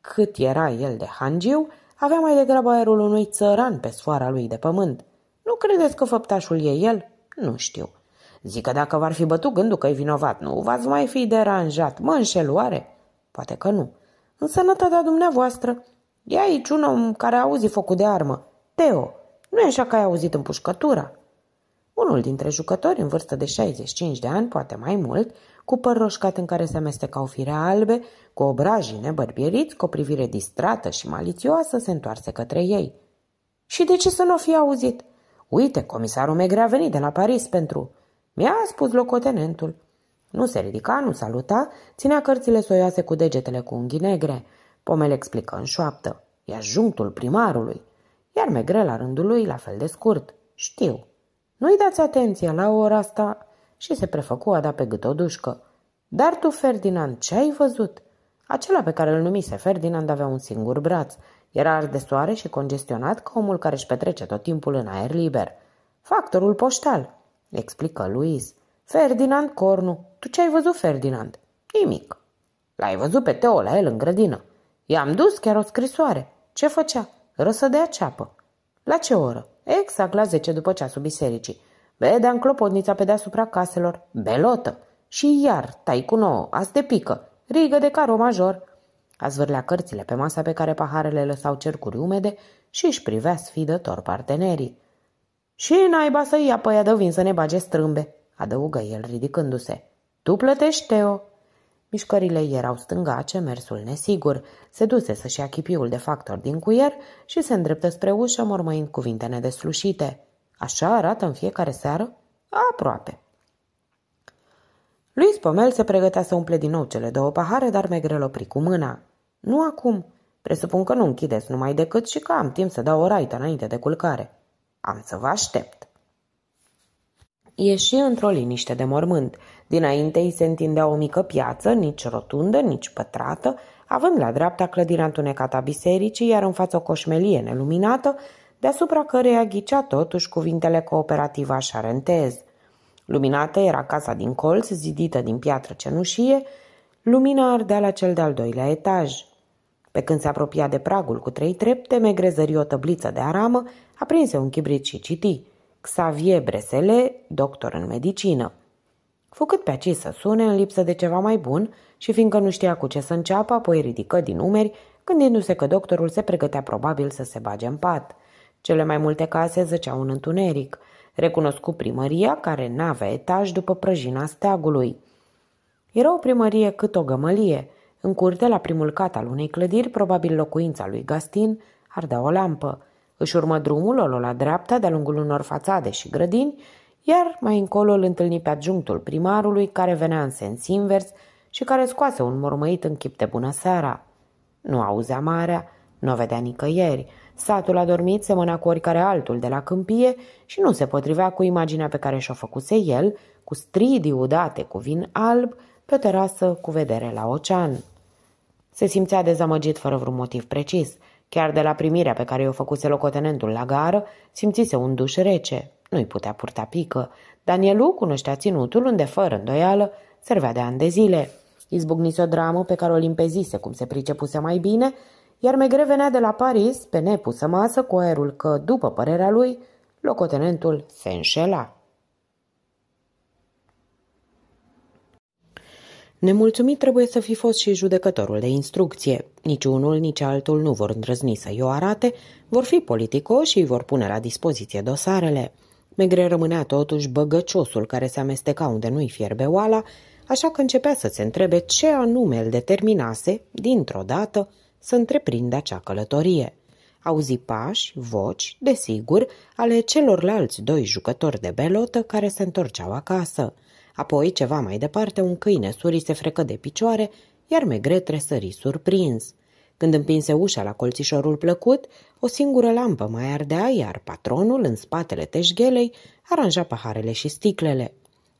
Cât era el de hangiu, avea mai degrabă aerul unui țăran pe sfoara lui de pământ. Nu credeți că făptașul e el? Nu știu. Zic că dacă v-ar fi bătut gândul că e vinovat, nu v-ați mai fi deranjat. Mă înșeluare? Poate că nu. În sănătatea dumneavoastră, e aici un om care a auzit focul de armă. Teo, nu e așa că ai auzit împușcătura? Unul dintre jucători, în vârstă de 65 de ani, poate mai mult, cu păr roșcat în care se amestecau fire albe, cu obrajii nebărbieriți, cu o privire distrată și malițioasă, se întoarse către ei. Și de ce să nu fi auzit? Uite, comisarul Megre a venit de la Paris pentru... Mi-a spus locotenentul. Nu se ridica, nu saluta, ținea cărțile soioase cu degetele cu unghii negre. Pomel explică în șoaptă. E juntul primarului. Iar Megre, la rândul lui, la fel de scurt. Știu. Nu-i dați atenție la ora asta!" Și se prefăcu a da pe gât o dușcă. Dar tu, Ferdinand, ce ai văzut?" Acela pe care îl numise Ferdinand avea un singur braț. Era ars de soare și congestionat ca omul care își petrece tot timpul în aer liber. Factorul poștal, explică Luis. Ferdinand Cornu, tu ce ai văzut, Ferdinand? Nimic. L-ai văzut pe Teo la el în grădină. I-am dus chiar o scrisoare. Ce făcea? Răsădea ceapă. La ce oră? Exact la zece după ceasul bisericii. Bedea în clopotnița pe deasupra caselor, belotă. Și iar, tai cu nouă, azi de pică, rigă de caro major. A zvârlea cărțile pe masa pe care paharele lăsau cercuri umede și își privea sfidător partenerii. Și naiba să ia păia de vin să ne bage strâmbe, adăugă el ridicându-se. Tu plătești, Teo, Mișcările erau stângace, mersul nesigur, se duse să-și ia chipiul de factor din cuier și se îndreptă spre ușă mormăind cuvinte nedeslușite. Așa arată în fiecare seară? Aproape. Lui Spomel se pregătea să umple din nou cele două pahare, dar Megrel opri cu mâna. Nu acum. Presupun că nu închideți numai decât și că am timp să dau o raită înainte de culcare. Am să vă aștept. Ieși într-o liniște de mormânt. Dinainte îi se întindea o mică piață, nici rotundă, nici pătrată, având la dreapta clădirea întunecată a bisericii, iar în față o coșmelie neluminată, deasupra căreia ghicea totuși cuvintele cooperativa șarentez. Luminată era casa din colț, zidită din piatră cenușie, lumina ardea la cel de-al doilea etaj. Pe când se apropia de pragul cu trei trepte, megrezări o tăbliță de aramă, aprinse un chibrit și citi – Xavier Bresele, doctor în medicină. Fu pe acei să sune în lipsă de ceva mai bun și fiindcă nu știa cu ce să înceapă, apoi ridică din umeri, gândindu-se că doctorul se pregătea probabil să se bage în pat. Cele mai multe case zăceau în întuneric. Recunoscu primăria, care n-avea etaj după prăjina steagului. Era o primărie cât o gămălie. În curte, la primul cat al unei clădiri, probabil locuința lui Gastin, ardea o lampă. Își urmă drumul, o la dreapta, de-a lungul unor fațade și grădini, iar mai încolo îl întâlni pe adjunctul primarului, care venea în sens invers și care scoase un mormăit în chip de bună seara. Nu auzea marea, nu o vedea nicăieri. Satul adormit semăna cu oricare altul de la câmpie și nu se potrivea cu imaginea pe care și-o făcuse el, cu stridii udate cu vin alb, pe o terasă cu vedere la ocean. Se simțea dezamăgit fără vreun motiv precis – Chiar de la primirea pe care o făcuse locotenentul la gară, simțise un duș rece. Nu-i putea purta pică. Danielu cunoștea ținutul unde, fără îndoială, servea de ani de zile. Izbucnise o dramă pe care o limpezise cum se pricepuse mai bine, iar Megre venea de la Paris pe nepusă masă cu aerul că, după părerea lui, locotenentul se înșela. Nemulțumit trebuie să fi fost și judecătorul de instrucție. Nici unul, nici altul nu vor îndrăzni să-i o arate, vor fi politicoși și vor pune la dispoziție dosarele. Megre rămânea totuși băgăciosul care se amesteca unde nu-i fierbe oala, așa că începea să se întrebe ce anume îl determinase, dintr-o dată, să întreprindă acea călătorie. Auzi pași, voci, desigur, ale celorlalți doi jucători de belotă care se întorceau acasă – Apoi, ceva mai departe, un câine suri se frecă de picioare, iar Megret tresări surprins. Când împinse ușa la colțișorul plăcut, o singură lampă mai ardea, iar patronul, în spatele teșghelei, aranja paharele și sticlele.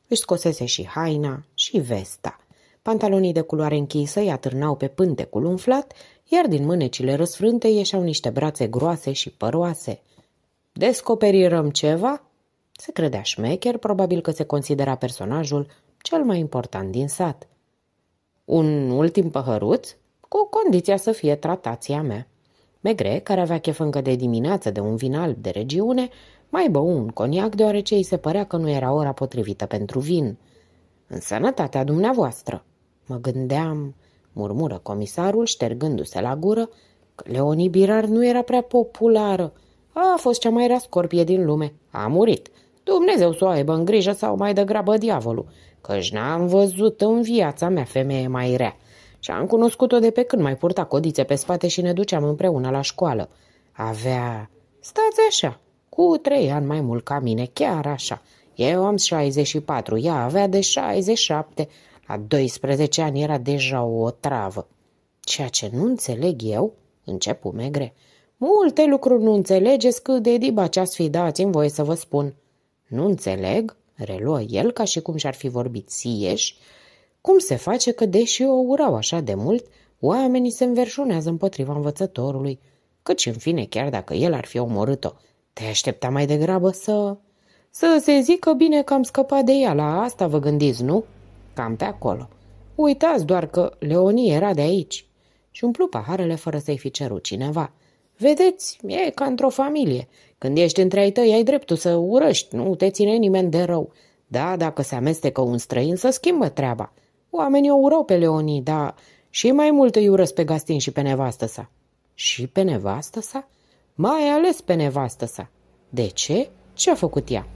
Își scosese și haina și vesta. Pantalonii de culoare închisă îi atârnau pe pântecul umflat, iar din mânecile răsfrânte ieșeau niște brațe groase și păroase. Descoperirăm ceva?" Se credea șmecher, probabil că se considera personajul cel mai important din sat. Un ultim păhăruț? Cu condiția să fie tratația mea. Megre, care avea chef încă de dimineață de un vin alb de regiune, mai bău un coniac deoarece îi se părea că nu era ora potrivită pentru vin. În sănătatea dumneavoastră, mă gândeam, murmură comisarul ștergându-se la gură, că Leonie Birar nu era prea populară. A fost cea mai rea scorpie din lume. A murit. Dumnezeu să o aibă în grijă sau mai degrabă diavolul, căci n-am văzut în viața mea femeie mai rea. Și am cunoscut-o de pe când mai purta codițe pe spate și ne duceam împreună la școală. Avea... Stați așa, cu trei ani mai mult ca mine, chiar așa. Eu am 64, ea avea de 67, la 12 ani era deja o travă. Ceea ce nu înțeleg eu, începu megre, multe lucruri nu înțelegeți cât de ce ați fi dați în voie să vă spun. Nu înțeleg, reluă el ca și cum și-ar fi vorbit sieș, cum se face că, deși o urau așa de mult, oamenii se înverșunează împotriva învățătorului, căci, în fine, chiar dacă el ar fi omorât-o, te aștepta mai degrabă să... Să se zică bine că am scăpat de ea, la asta vă gândiți, nu? Cam pe acolo. Uitați doar că Leonie era de aici. Și umplu paharele fără să-i fi cerut cineva. Vedeți, e ca într-o familie. Când ești între ai tăi, ai dreptul să urăști, nu te ține nimeni de rău. Da, dacă se amestecă un străin, să schimbă treaba. Oamenii o urau pe Leonii, dar și mai mult îi urăsc pe Gastin și pe nevastă sa. Și pe nevastă sa? Mai ales pe nevastă sa. De ce? Ce-a făcut ea?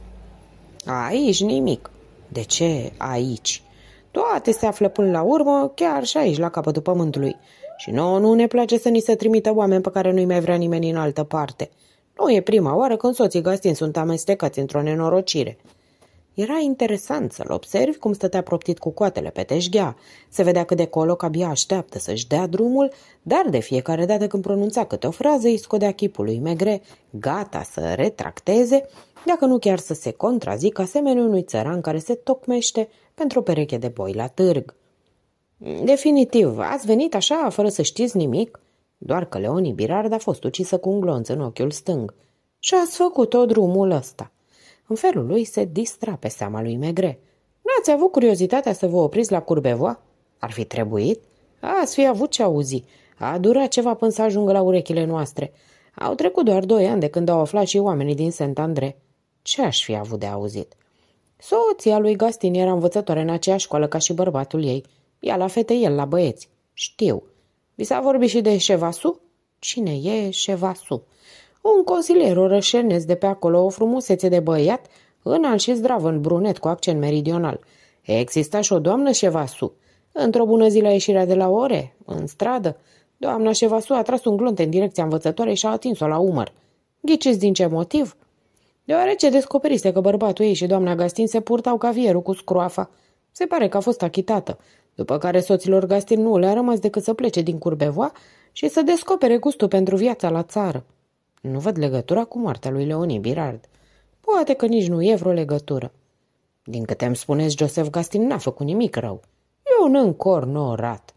Aici nimic. De ce aici? Toate se află până la urmă, chiar și aici, la capătul pământului. Și nouă nu ne place să ni se trimită oameni pe care nu-i mai vrea nimeni în altă parte – nu e prima oară când soții Gastin sunt amestecați într-o nenorocire. Era interesant să-l observi cum stătea proptit cu coatele pe teșghea. Se vedea că de colo abia așteaptă să-și dea drumul, dar de fiecare dată când pronunța câte o frază îi scodea chipul lui Megre, gata să retracteze, dacă nu chiar să se contrazică asemenea unui țăran care se tocmește pentru o pereche de boi la târg. Definitiv, ați venit așa, fără să știți nimic?" Doar că Leonie Birard a fost ucisă cu un glonț în ochiul stâng și ați făcut tot drumul ăsta. În felul lui se distra pe seama lui Megre. N-ați avut curiozitatea să vă opriți la curbevoa? Ar fi trebuit? Ați fi avut ce auzi. A durat ceva până să ajungă la urechile noastre. Au trecut doar doi ani de când au aflat și oamenii din Saint-André. Ce aș fi avut de auzit? Soția lui Gastin era învățătoare în aceeași școală ca și bărbatul ei. Ea la fete, el la băieți. Știu. Vi s-a vorbit și de Șevasu? Cine e Șevasu? Un consilier orășenesc de pe acolo, o frumusețe de băiat, înalt și în brunet cu accent meridional. Exista și o doamnă Șevasu. Într-o bună zi la ieșirea de la ore, în stradă, doamna Șevasu a tras un glonț în direcția învățătoare și a atins-o la umăr. Ghiciți din ce motiv? Deoarece descoperise că bărbatul ei și doamna Gastin se purtau ca vierul cu scroafa. Se pare că a fost achitată după care soților Gastin nu le-a rămas decât să plece din Curbevoa și să descopere gustul pentru viața la țară. Nu văd legătura cu moartea lui Leonie Birard. Poate că nici nu e vreo legătură. Din câte îmi spuneți, Joseph Gastin n-a făcut nimic rău. E un încor norat.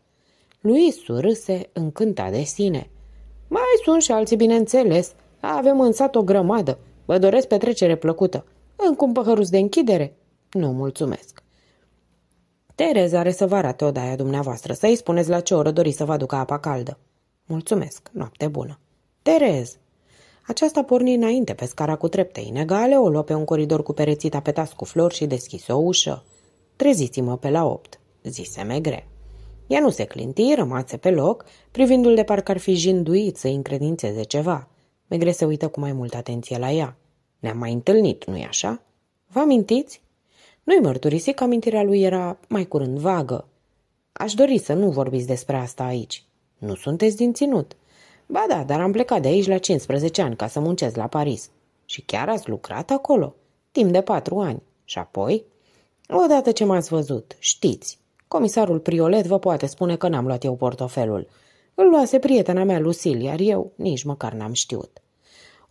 Lui surâse încântat de sine. Mai sunt și alții, bineînțeles. Avem în sat o grămadă. Vă doresc petrecere plăcută. Încă un păhăruț de închidere? Nu, mulțumesc. Tereza are să vă arate odaia dumneavoastră, să-i spuneți la ce oră Dori să vă aducă apa caldă. Mulțumesc, noapte bună. Terez! Aceasta porni înainte pe scara cu trepte inegale, o luă pe un coridor cu pereții tapetați cu flori și deschise o ușă. Treziți-mă pe la opt, zise Megre. Ea nu se clinti, rămase pe loc, privindu-l de parcă ar fi jinduit să-i încredințeze ceva. Megre se uită cu mai multă atenție la ea. Ne-am mai întâlnit, nu-i așa? Vă amintiți? Nu-i mărturisi că amintirea lui era mai curând vagă. Aș dori să nu vorbiți despre asta aici. Nu sunteți din ținut. Ba da, dar am plecat de aici la 15 ani ca să muncesc la Paris. Și chiar ați lucrat acolo, timp de patru ani. Și apoi? Odată ce m-ați văzut, știți, comisarul Priolet vă poate spune că n-am luat eu portofelul. Îl luase prietena mea Lucil, iar eu nici măcar n-am știut.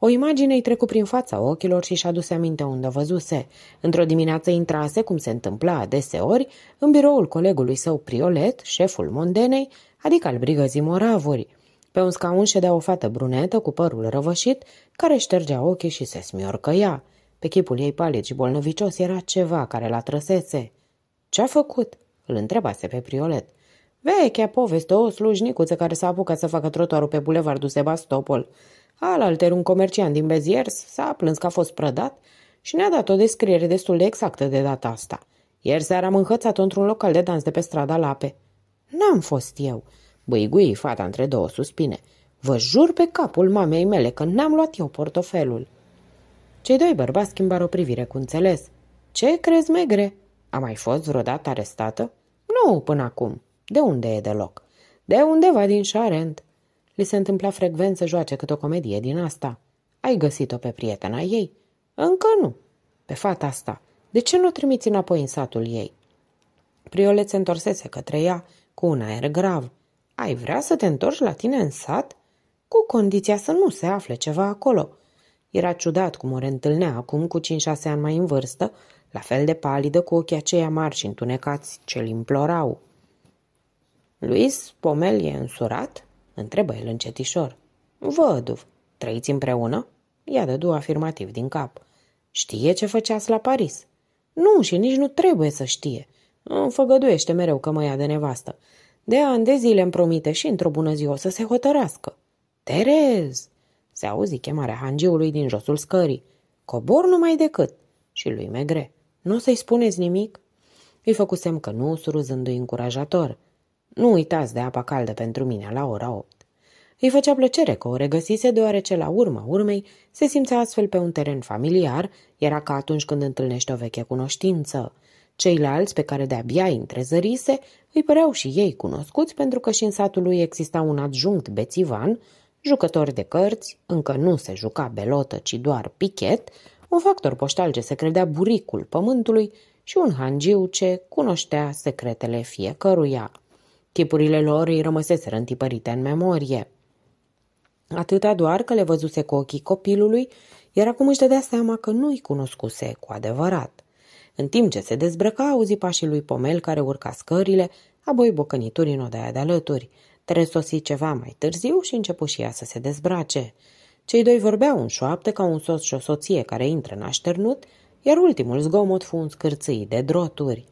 O imagine îi trecu prin fața ochilor și și aduse aminte unde văzuse. Într-o dimineață intrase, cum se întâmpla adeseori, în biroul colegului său Priolet, șeful Mondenei, adică al brigăzii Moravuri. Pe un scaun ședea o fată brunetă cu părul răvășit, care ștergea ochii și se smiorcăia. Pe chipul ei palid și bolnăvicios era ceva care l-a trăsese. Ce-a făcut?" îl întrebase pe Priolet. Vechea poveste, o slujnicuță care s-a apucat să facă trotuarul pe bulevardul Sebastopol," Alalter, un comerciant din Beziers s-a plâns că a fost prădat și ne-a dat o descriere destul de exactă de data asta. Ieri seara am înhățat într-un local de dans de pe strada Lape. N-am fost eu. Băigui fata între două suspine. Vă jur pe capul mamei mele că n-am luat eu portofelul. Cei doi bărbați schimbară o privire cu înțeles. Ce crezi, megre? A mai fost vreodată arestată? Nu, până acum. De unde e deloc? De undeva din Șarent. Li se întâmpla frecvent să joace cât o comedie din asta. Ai găsit-o pe prietena ei? Încă nu. Pe fata asta. De ce nu o trimiți înapoi în satul ei? Priolet se întorsese către ea cu un aer grav. Ai vrea să te întorci la tine în sat? Cu condiția să nu se afle ceva acolo. Era ciudat cum o reîntâlnea acum cu 5-6 ani mai în vârstă, la fel de palidă cu ochii aceia mari și întunecați ce l implorau. Luis Pomel e însurat? Întrebă el încetișor. Văduv, trăiți împreună? Ea dădu afirmativ din cap. Știe ce făceați la Paris? Nu și nici nu trebuie să știe. Îmi făgăduiește mereu că mă ia de nevastă. De ani de zile îmi promite și într-o bună zi o să se hotărască. Terez! Se auzi chemarea hangiului din josul scării. Cobor numai decât. Și lui Megre. Nu o să-i spuneți nimic? Îi făcusem că nu, suruzându i încurajator. Nu uitați de apa caldă pentru mine la ora 8. Îi făcea plăcere că o regăsise, deoarece la urma urmei se simțea astfel pe un teren familiar, era ca atunci când întâlnește o veche cunoștință. Ceilalți pe care de-abia îi întrezărise îi păreau și ei cunoscuți pentru că și în satul lui exista un adjunct bețivan, jucător de cărți, încă nu se juca belotă, ci doar pichet, un factor poștal ce se credea buricul pământului și un hangiu ce cunoștea secretele fiecăruia. Chipurile lor îi rămăseseră întipărite în memorie. Atâta doar că le văzuse cu ochii copilului, iar acum își dădea seama că nu-i cunoscuse cu adevărat. În timp ce se dezbrăca, auzi pașii lui Pomel care urca scările, apoi bocănituri în odaia de alături. Tresosi ceva mai târziu și începu și ea să se dezbrace. Cei doi vorbeau în șoapte ca un soț și o soție care intră în așternut, iar ultimul zgomot fu un scârțâi de droturi.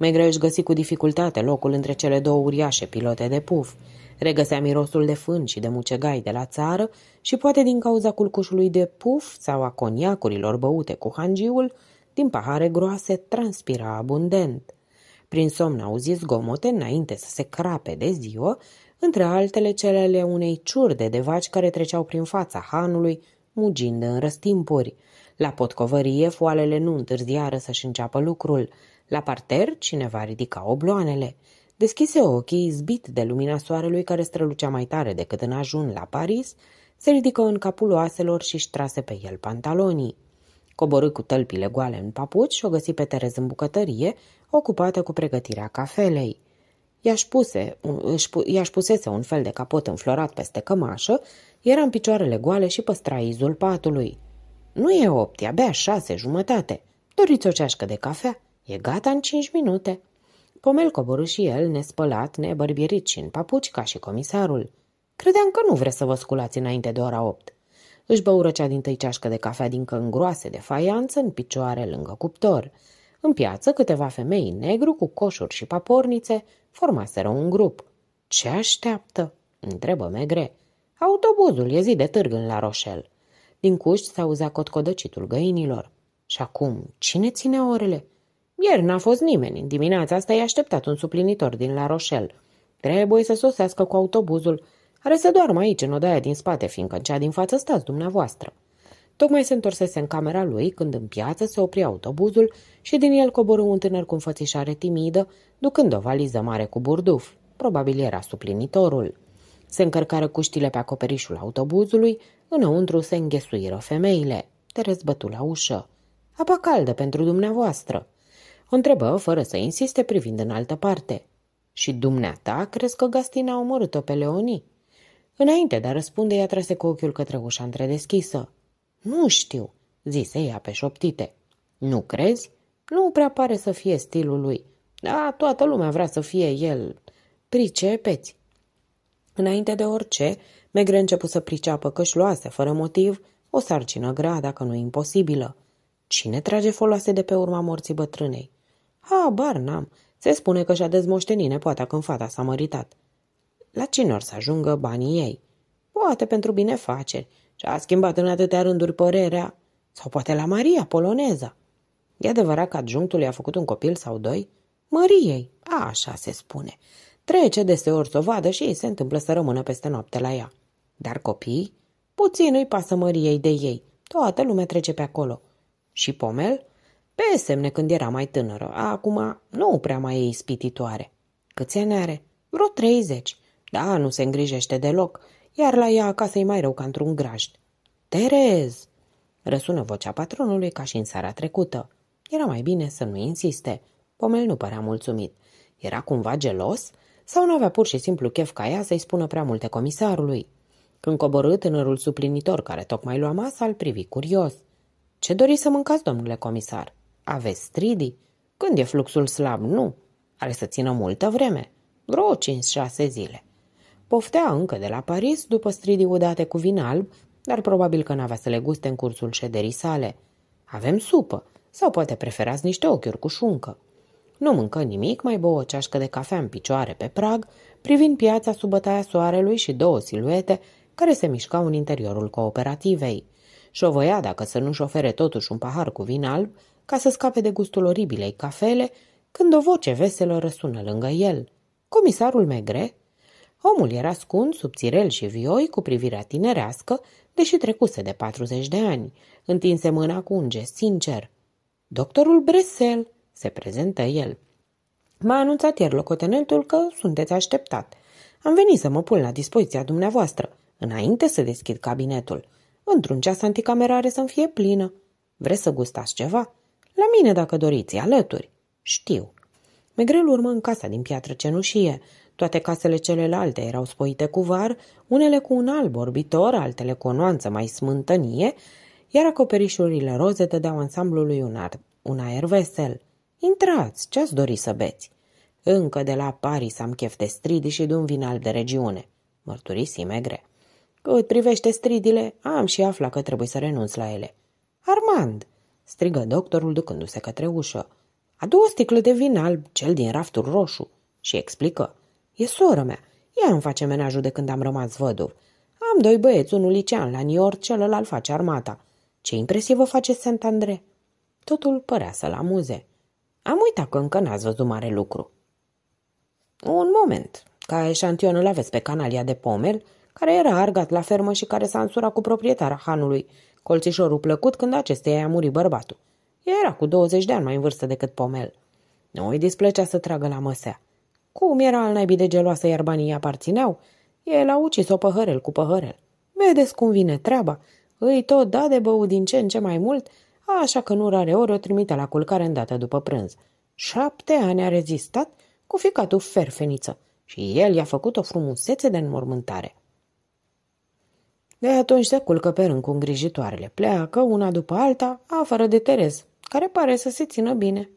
Mai greu își găsi cu dificultate locul între cele două uriașe pilote de puf. Regăsea mirosul de fân și de mucegai de la țară și poate din cauza culcușului de puf sau a coniacurilor băute cu hangiul, din pahare groase transpira abundent. Prin somn auzi zgomote înainte să se crape de ziua, între altele cele ale unei ciurde de vaci care treceau prin fața hanului, mugind în răstimpuri. La potcovărie, foalele nu întârziară să-și înceapă lucrul – la parter cineva ridica obloanele. Deschise ochii, zbit de lumina soarelui care strălucea mai tare decât în ajun la Paris, se ridică în capul oaselor și își trase pe el pantalonii. Coborâ cu tălpile goale în papuci și o găsi pe Terez în bucătărie, ocupată cu pregătirea cafelei. I-aș, puse, i-aș pusese un fel de capot înflorat peste cămașă, era în picioarele goale și păstra izul patului. Nu e opt, e abia șase jumătate. Doriți o ceașcă de cafea? E gata în cinci minute. Pomel coborâ și el, nespălat, nebărbierit și în papuci, ca și comisarul. Credeam că nu vreți să vă sculați înainte de ora opt. Își băură cea din tăi ceașcă de cafea din căngroase de faianță în picioare lângă cuptor. În piață, câteva femei în negru cu coșuri și papornițe formaseră un grup. Ce așteaptă? întrebă Megre. Autobuzul e zi de târg în La Rochelle. Din cuști s-auzea cotcodăcitul găinilor. Și acum, cine ține orele? Ieri n-a fost nimeni. În dimineața asta i-a așteptat un suplinitor din La Rochelle. Trebuie să sosească cu autobuzul. Are să doarmă aici, în odaia din spate, fiindcă în cea din față stați dumneavoastră. Tocmai se întorsese în camera lui când în piață se opri autobuzul și din el coborâ un tânăr cu înfățișare timidă, ducând o valiză mare cu burduf. Probabil era suplinitorul. Se încărcară cuștile pe acoperișul autobuzului, înăuntru se înghesuiră femeile. Te răzbătu la ușă. Apa caldă pentru dumneavoastră. O întrebă fără să insiste privind în altă parte. Și dumneata crezi că Gastina a omorât-o pe Leonie? Înainte de a răspunde, ea trase cu ochiul către ușa întredeschisă. Nu știu, zise ea pe șoptite. Nu crezi? Nu prea pare să fie stilul lui. Da, toată lumea vrea să fie el. Pricepeți. Înainte de orice, Megre început să priceapă că își luase, fără motiv, o sarcină grea, dacă nu imposibilă. Cine trage foloase de pe urma morții bătrânei? Ah, bar n-am. Se spune că și-a dezmoștenit nepoata când fata s-a măritat. La cine or să ajungă banii ei? Poate pentru binefaceri. Și-a schimbat în atâtea rânduri părerea. Sau poate la Maria, poloneza. E adevărat că adjunctul i-a făcut un copil sau doi? Măriei, A, așa se spune. Trece deseori să o vadă și ei se întâmplă să rămână peste noapte la ea. Dar copiii? Puțin îi pasă Măriei de ei. Toată lumea trece pe acolo. Și Pomel? Pe semne când era mai tânără, acum nu prea mai e ispititoare. Câți ani are? Vreo treizeci. Da, nu se îngrijește deloc, iar la ea acasă e mai rău ca într-un grajd. Terez! Răsună vocea patronului ca și în seara trecută. Era mai bine să nu insiste. Pomel nu părea mulțumit. Era cumva gelos? Sau nu avea pur și simplu chef ca ea să-i spună prea multe comisarului? Când coborâ tânărul suplinitor care tocmai lua masa, îl privi curios. Ce doriți să mâncați, domnule comisar?" Aveți stridii? Când e fluxul slab, nu. Are să țină multă vreme, vreo 5-6 zile. Poftea încă de la Paris după stridii udate cu vin alb, dar probabil că n-avea să le guste în cursul șederii sale. Avem supă, sau poate preferați niște ochiuri cu șuncă. Nu mâncă nimic, mai bă o ceașcă de cafea în picioare pe prag, privind piața sub bătaia soarelui și două siluete care se mișcau în interiorul cooperativei. Șovăia dacă să nu-și ofere totuși un pahar cu vin alb, ca să scape de gustul oribilei cafele, când o voce veselă răsună lângă el. Comisarul Megre? Omul era scund, subțirel și vioi, cu privirea tinerească, deși trecuse de 40 de ani. Întinse mâna cu un gest sincer. Doctorul Bresel, se prezentă el. M-a anunțat ieri locotenentul că sunteți așteptat. Am venit să mă pun la dispoziția dumneavoastră, înainte să deschid cabinetul. Într-un ceas anticamerare să-mi fie plină. Vreți să gustați ceva? La mine, dacă doriți, alături. Știu. Megrel urmă în casa din piatră cenușie. Toate casele celelalte erau spoite cu var, unele cu un alb orbitor, altele cu o nuanță mai smântănie, iar acoperișurile roze dădeau ansamblului un, ar, un aer vesel. Intrați, ce-ați dori să beți? Încă de la Paris am chef de stridi și de un vin alb de regiune, mărturisi Megre. Cât privește stridile, am și afla că trebuie să renunț la ele. Armand, strigă doctorul ducându-se către ușă. Adu o sticlă de vin alb, cel din raftul roșu, și explică. E sora mea, ea îmi face menajul de când am rămas văduv. Am doi băieți, unul licean la New York, celălalt face armata. Ce impresivă face Sant Andre? Totul părea să-l amuze. Am uitat că încă n-ați văzut mare lucru. Un moment, ca eșantionul aveți pe canalia de pomel, care era argat la fermă și care s-a însurat cu proprietara hanului, colțișorul plăcut când acesteia i-a murit bărbatul. Ea era cu 20 de ani mai în vârstă decât pomel. Nu îi displăcea să tragă la măsea. Cum era al naibii de geloasă, iar banii îi aparțineau, el a ucis-o păhărel cu păhărel. Vedeți cum vine treaba. Îi tot da de băut din ce în ce mai mult, așa că nu rare ori o trimite la culcare îndată după prânz. Șapte ani a rezistat cu ficatul ferfeniță și el i-a făcut o frumusețe de înmormântare. De atunci se culcă pe rând cu îngrijitoarele. Pleacă una după alta, afară de Terez, care pare să se țină bine.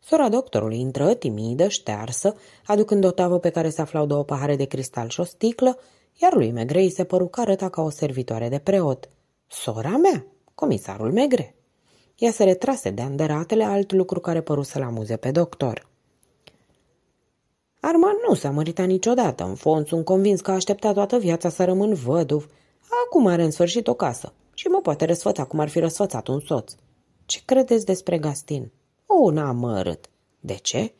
Sora doctorului intră, timidă, ștearsă, aducând o tavă pe care se aflau două pahare de cristal și o sticlă, iar lui Megre îi se păru că arăta ca o servitoare de preot. Sora mea, comisarul Megre. Ea se retrase de a alt lucru care păru să-l amuze pe doctor. Arman nu s-a măritat niciodată. În fond, sunt convins că a așteptat toată viața să rămân văduv. Acum are în sfârșit o casă și mă poate răsfăța cum ar fi răsfățat un soț. Ce credeți despre Gastin? O Una amărât. De ce?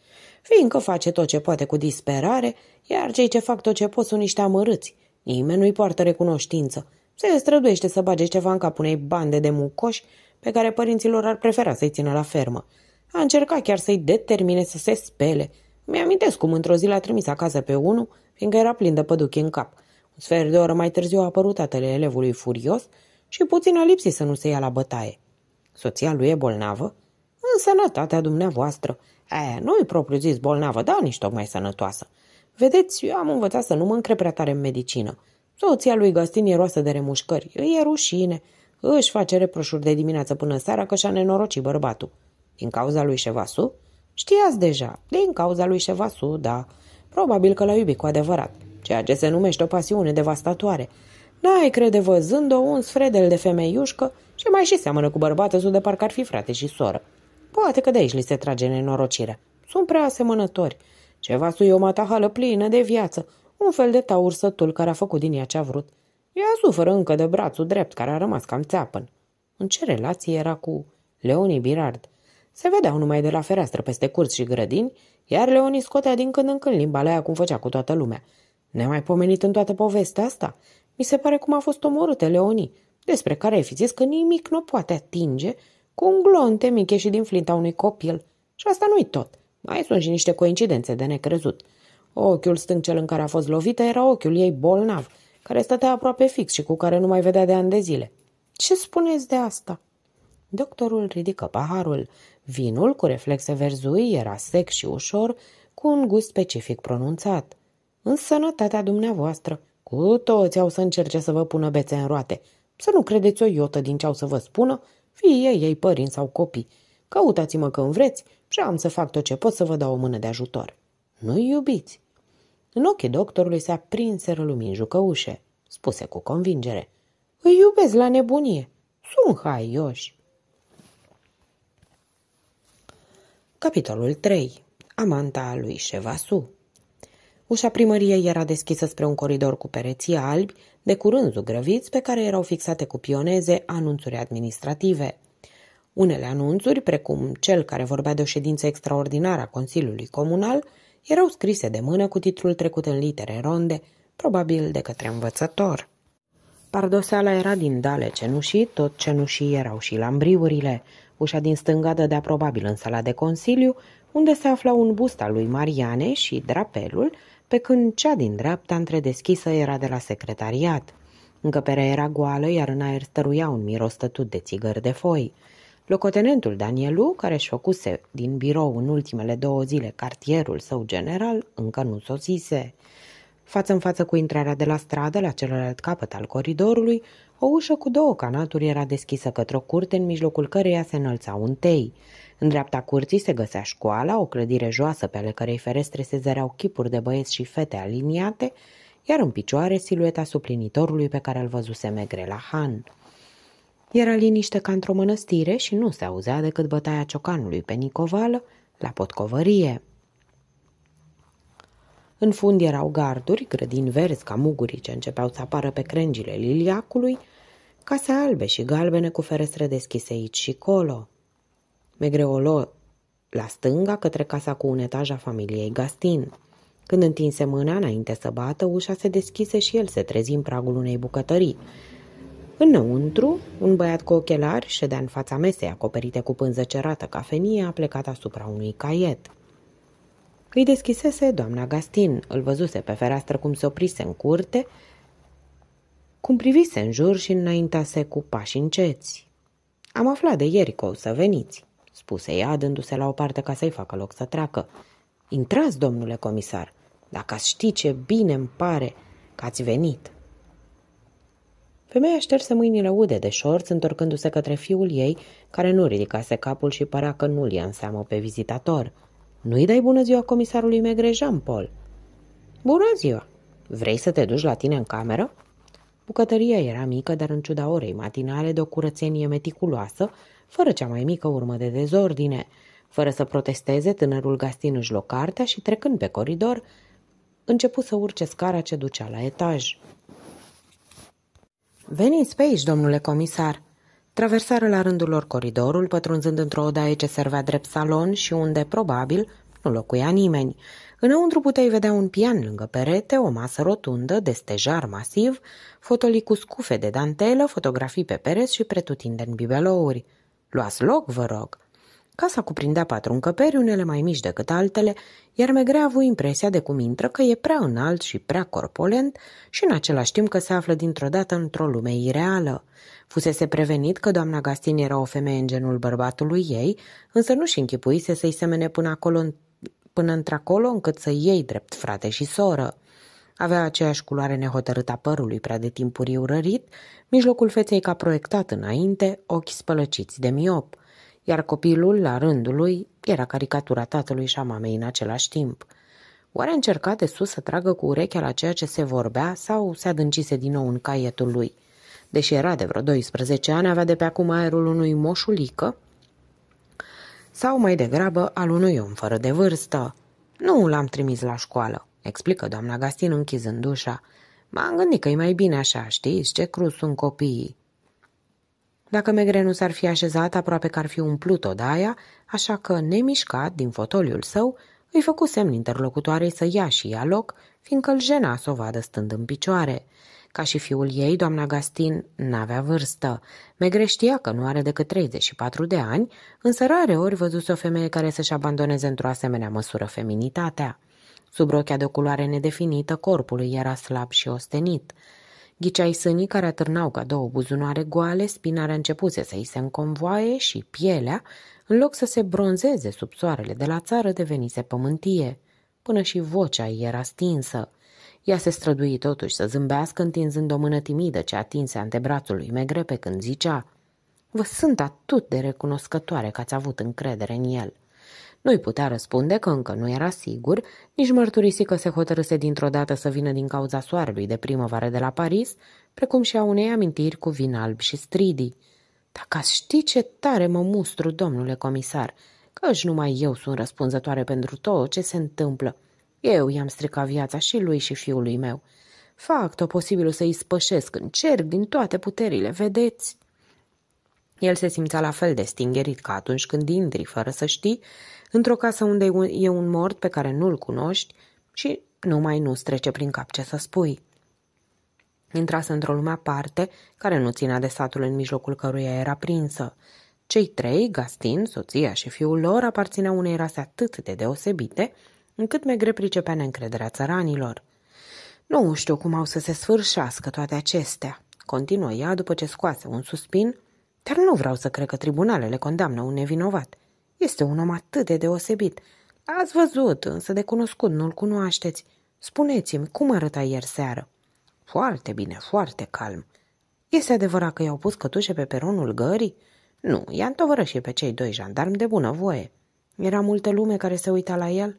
Fiindcă face tot ce poate cu disperare, iar cei ce fac tot ce pot sunt niște amărâți. Nimeni nu-i poartă recunoștință. Se străduiește să bage ceva în cap unei bande de mucoși pe care părinților ar prefera să-i țină la fermă. A încercat chiar să-i determine să se spele, mi-amintesc cum într-o zi l-a trimis acasă pe unul, fiindcă era plin de păduchi în cap. Un sfert de oră mai târziu a apărut tatăl elevului furios și puțin a lipsit să nu se ia la bătaie. Soția lui e bolnavă? În sănătatea dumneavoastră. Aia nu-i propriu zis bolnavă, dar nici tocmai sănătoasă. Vedeți, eu am învățat să nu mă încrep prea tare în medicină. Soția lui Gastin e roasă de remușcări, îi e rușine, își face reproșuri de dimineață până seara că și-a nenorocit bărbatul. Din cauza lui Șevasu, Știați deja, din cauza lui Șevasu, da, probabil că l-a iubit cu adevărat, ceea ce se numește o pasiune devastatoare. N-ai crede văzând-o un sfredel de femeiușcă și mai și seamănă cu bărbatul de parcă ar fi frate și soră. Poate că de aici li se trage nenorocirea. Sunt prea asemănători. Ceva sui o matahală plină de viață, un fel de taur sătul care a făcut din ea ce a vrut. Ea suferă încă de brațul drept care a rămas cam țeapăn. În ce relație era cu Leonie Birard? Se vedeau numai de la fereastră peste curți și grădini, iar Leoni scotea din când în când limba la ea cum făcea cu toată lumea. mai pomenit în toată povestea asta? Mi se pare cum a fost omorâte leonii, despre care ai fi zis că nimic nu poate atinge, cu un glonte mic și din flinta unui copil. Și asta nu-i tot. Mai sunt și niște coincidențe de necrezut. Ochiul stâng cel în care a fost lovită era ochiul ei bolnav, care stătea aproape fix și cu care nu mai vedea de ani de zile. Ce spuneți de asta?" Doctorul ridică paharul. Vinul, cu reflexe verzui, era sec și ușor, cu un gust specific pronunțat. În sănătatea dumneavoastră, cu toți au să încerce să vă pună bețe în roate. Să nu credeți o iotă din ce au să vă spună, fie ei părinți sau copii. Căutați-mă când vreți și am să fac tot ce pot să vă dau o mână de ajutor. Nu-i iubiți. În ochii doctorului se aprinseră lumini jucăușe. Spuse cu convingere. Îi iubesc la nebunie. Sunt haioși. Capitolul 3. Amanta lui Șevasu Ușa primăriei era deschisă spre un coridor cu pereții albi, de curând zugrăviți, pe care erau fixate cu pioneze anunțuri administrative. Unele anunțuri, precum cel care vorbea de o ședință extraordinară a Consiliului Comunal, erau scrise de mână cu titlul trecut în litere ronde, probabil de către învățător. Pardoseala era din dale cenușii, tot cenușii erau și lambriurile – Ușa din stânga dădea probabil în sala de consiliu, unde se afla un bust al lui Mariane și drapelul, pe când cea din dreapta întredeschisă era de la secretariat. Încăperea era goală, iar în aer stăruia un miros tătut de țigări de foi. Locotenentul Danielu, care își făcuse din birou în ultimele două zile cartierul său general, încă nu sosise. Față în față cu intrarea de la stradă, la celălalt capăt al coridorului, o ușă cu două canaturi era deschisă către o curte în mijlocul căreia se înălța un tei. În dreapta curții se găsea școala, o clădire joasă pe ale cărei ferestre se zăreau chipuri de băieți și fete aliniate, iar în picioare silueta suplinitorului pe care îl văzuse megre la Han. Era liniște ca într-o mănăstire și nu se auzea decât bătaia ciocanului pe nicovală la potcovărie. În fund erau garduri, grădini verzi ca mugurii ce începeau să apară pe crengile liliacului, case albe și galbene cu ferestre deschise aici și colo. Megreolo la stânga către casa cu un etaj a familiei Gastin. Când întinse mâna înainte să bată, ușa se deschise și el se trezi în pragul unei bucătării. Înăuntru, un băiat cu ochelari ședea în fața mesei acoperite cu pânză cerată fenie, a plecat asupra unui caiet. Îi deschisese doamna Gastin, îl văzuse pe fereastră cum se oprise în curte, cum privise în jur și înaintase cu pași înceți. Am aflat de ieri că o să veniți, spuse ea, dându-se la o parte ca să-i facă loc să treacă. Intrați, domnule comisar, dacă ați ști ce bine îmi pare că ați venit. Femeia șterse mâinile ude de șorț, întorcându-se către fiul ei, care nu ridicase capul și părea că nu-l ia în seamă pe vizitator – nu-i dai bună ziua comisarului Megre Jean-Paul? Bună ziua! Vrei să te duci la tine în cameră? Bucătăria era mică, dar în ciuda orei matinale de o curățenie meticuloasă, fără cea mai mică urmă de dezordine. Fără să protesteze, tânărul Gastin își lua cartea și, trecând pe coridor, începu să urce scara ce ducea la etaj. Veniți pe aici, domnule comisar!" Traversară la rândul lor coridorul, pătrunzând într-o odaie ce servea drept salon și unde, probabil, nu locuia nimeni. Înăuntru puteai vedea un pian lângă perete, o masă rotundă, de stejar masiv, fotolii cu scufe de dantelă, fotografii pe pereți și pretutindeni bibelouri. Luați loc, vă rog!" Casa cuprindea patru încăperi, unele mai mici decât altele, iar Megrea a avut impresia de cum intră că e prea înalt și prea corpolent și în același timp că se află dintr-o dată într-o lume ireală. Fusese prevenit că doamna Gastin era o femeie în genul bărbatului ei, însă nu și închipuise să-i semene până acolo până într-acolo încât să iei drept frate și soră. Avea aceeași culoare nehotărâtă a părului prea de timpuriu rărit, mijlocul feței ca proiectat înainte, ochi spălăciți de miop iar copilul, la rândul lui, era caricatura tatălui și a mamei în același timp. Oare încerca de sus să tragă cu urechea la ceea ce se vorbea sau se adâncise din nou în caietul lui? Deși era de vreo 12 ani, avea de pe acum aerul unui moșulică sau mai degrabă al unui om fără de vârstă. Nu l-am trimis la școală, explică doamna Gastin închizând ușa. M-am gândit că e mai bine așa, știți ce cruz sunt copiii. Dacă Megre nu s-ar fi așezat, aproape că ar fi umplut odaia, așa că, nemișcat din fotoliul său, îi făcu semn interlocutoarei să ia și ia loc, fiindcă îl jena să o vadă stând în picioare. Ca și fiul ei, doamna Gastin n-avea vârstă. Megre știa că nu are decât 34 de ani, însă rare ori văzuse o femeie care să-și abandoneze într-o asemenea măsură feminitatea. Sub rochea de o culoare nedefinită, corpul era slab și ostenit. Ghiceai sânii care atârnau ca două buzunare goale, spinarea începuse să-i se înconvoaie și pielea, în loc să se bronzeze sub soarele de la țară, devenise pământie. Până și vocea ei era stinsă. Ea se strădui totuși să zâmbească întinzând o mână timidă ce atinse antebrațul lui Megre pe când zicea Vă sunt atât de recunoscătoare că ați avut încredere în el. Nu-i putea răspunde că încă nu era sigur, nici mărturisi că se hotărâse dintr-o dată să vină din cauza soarelui de primăvară de la Paris, precum și a unei amintiri cu vin alb și stridii. Dacă ați ști ce tare mă mustru, domnule comisar, căci numai eu sunt răspunzătoare pentru tot ce se întâmplă. Eu i-am stricat viața și lui și fiului meu. Fac tot posibilul să-i spășesc, încerc din toate puterile, vedeți? El se simțea la fel de stingerit ca atunci când intri fără să știi într-o casă unde e un mort pe care nu-l cunoști și numai nu-ți trece prin cap ce să spui. Intrase într-o lume aparte, care nu ținea de satul în mijlocul căruia era prinsă. Cei trei, Gastin, soția și fiul lor, aparțineau unei rase atât de deosebite, încât megre pricepea neîncrederea țăranilor. Nu știu cum au să se sfârșească toate acestea, continuă ea după ce scoase un suspin, dar nu vreau să cred că tribunalele condamnă un nevinovat. Este un om atât de deosebit. Ați văzut, însă de cunoscut, nu-l cunoașteți. Spuneți-mi, cum arăta ieri seară? Foarte bine, foarte calm. Este adevărat că i-au pus cătușe pe peronul gării? Nu, i-a întovărășit pe cei doi jandarmi de bună voie. Era multă lume care se uita la el?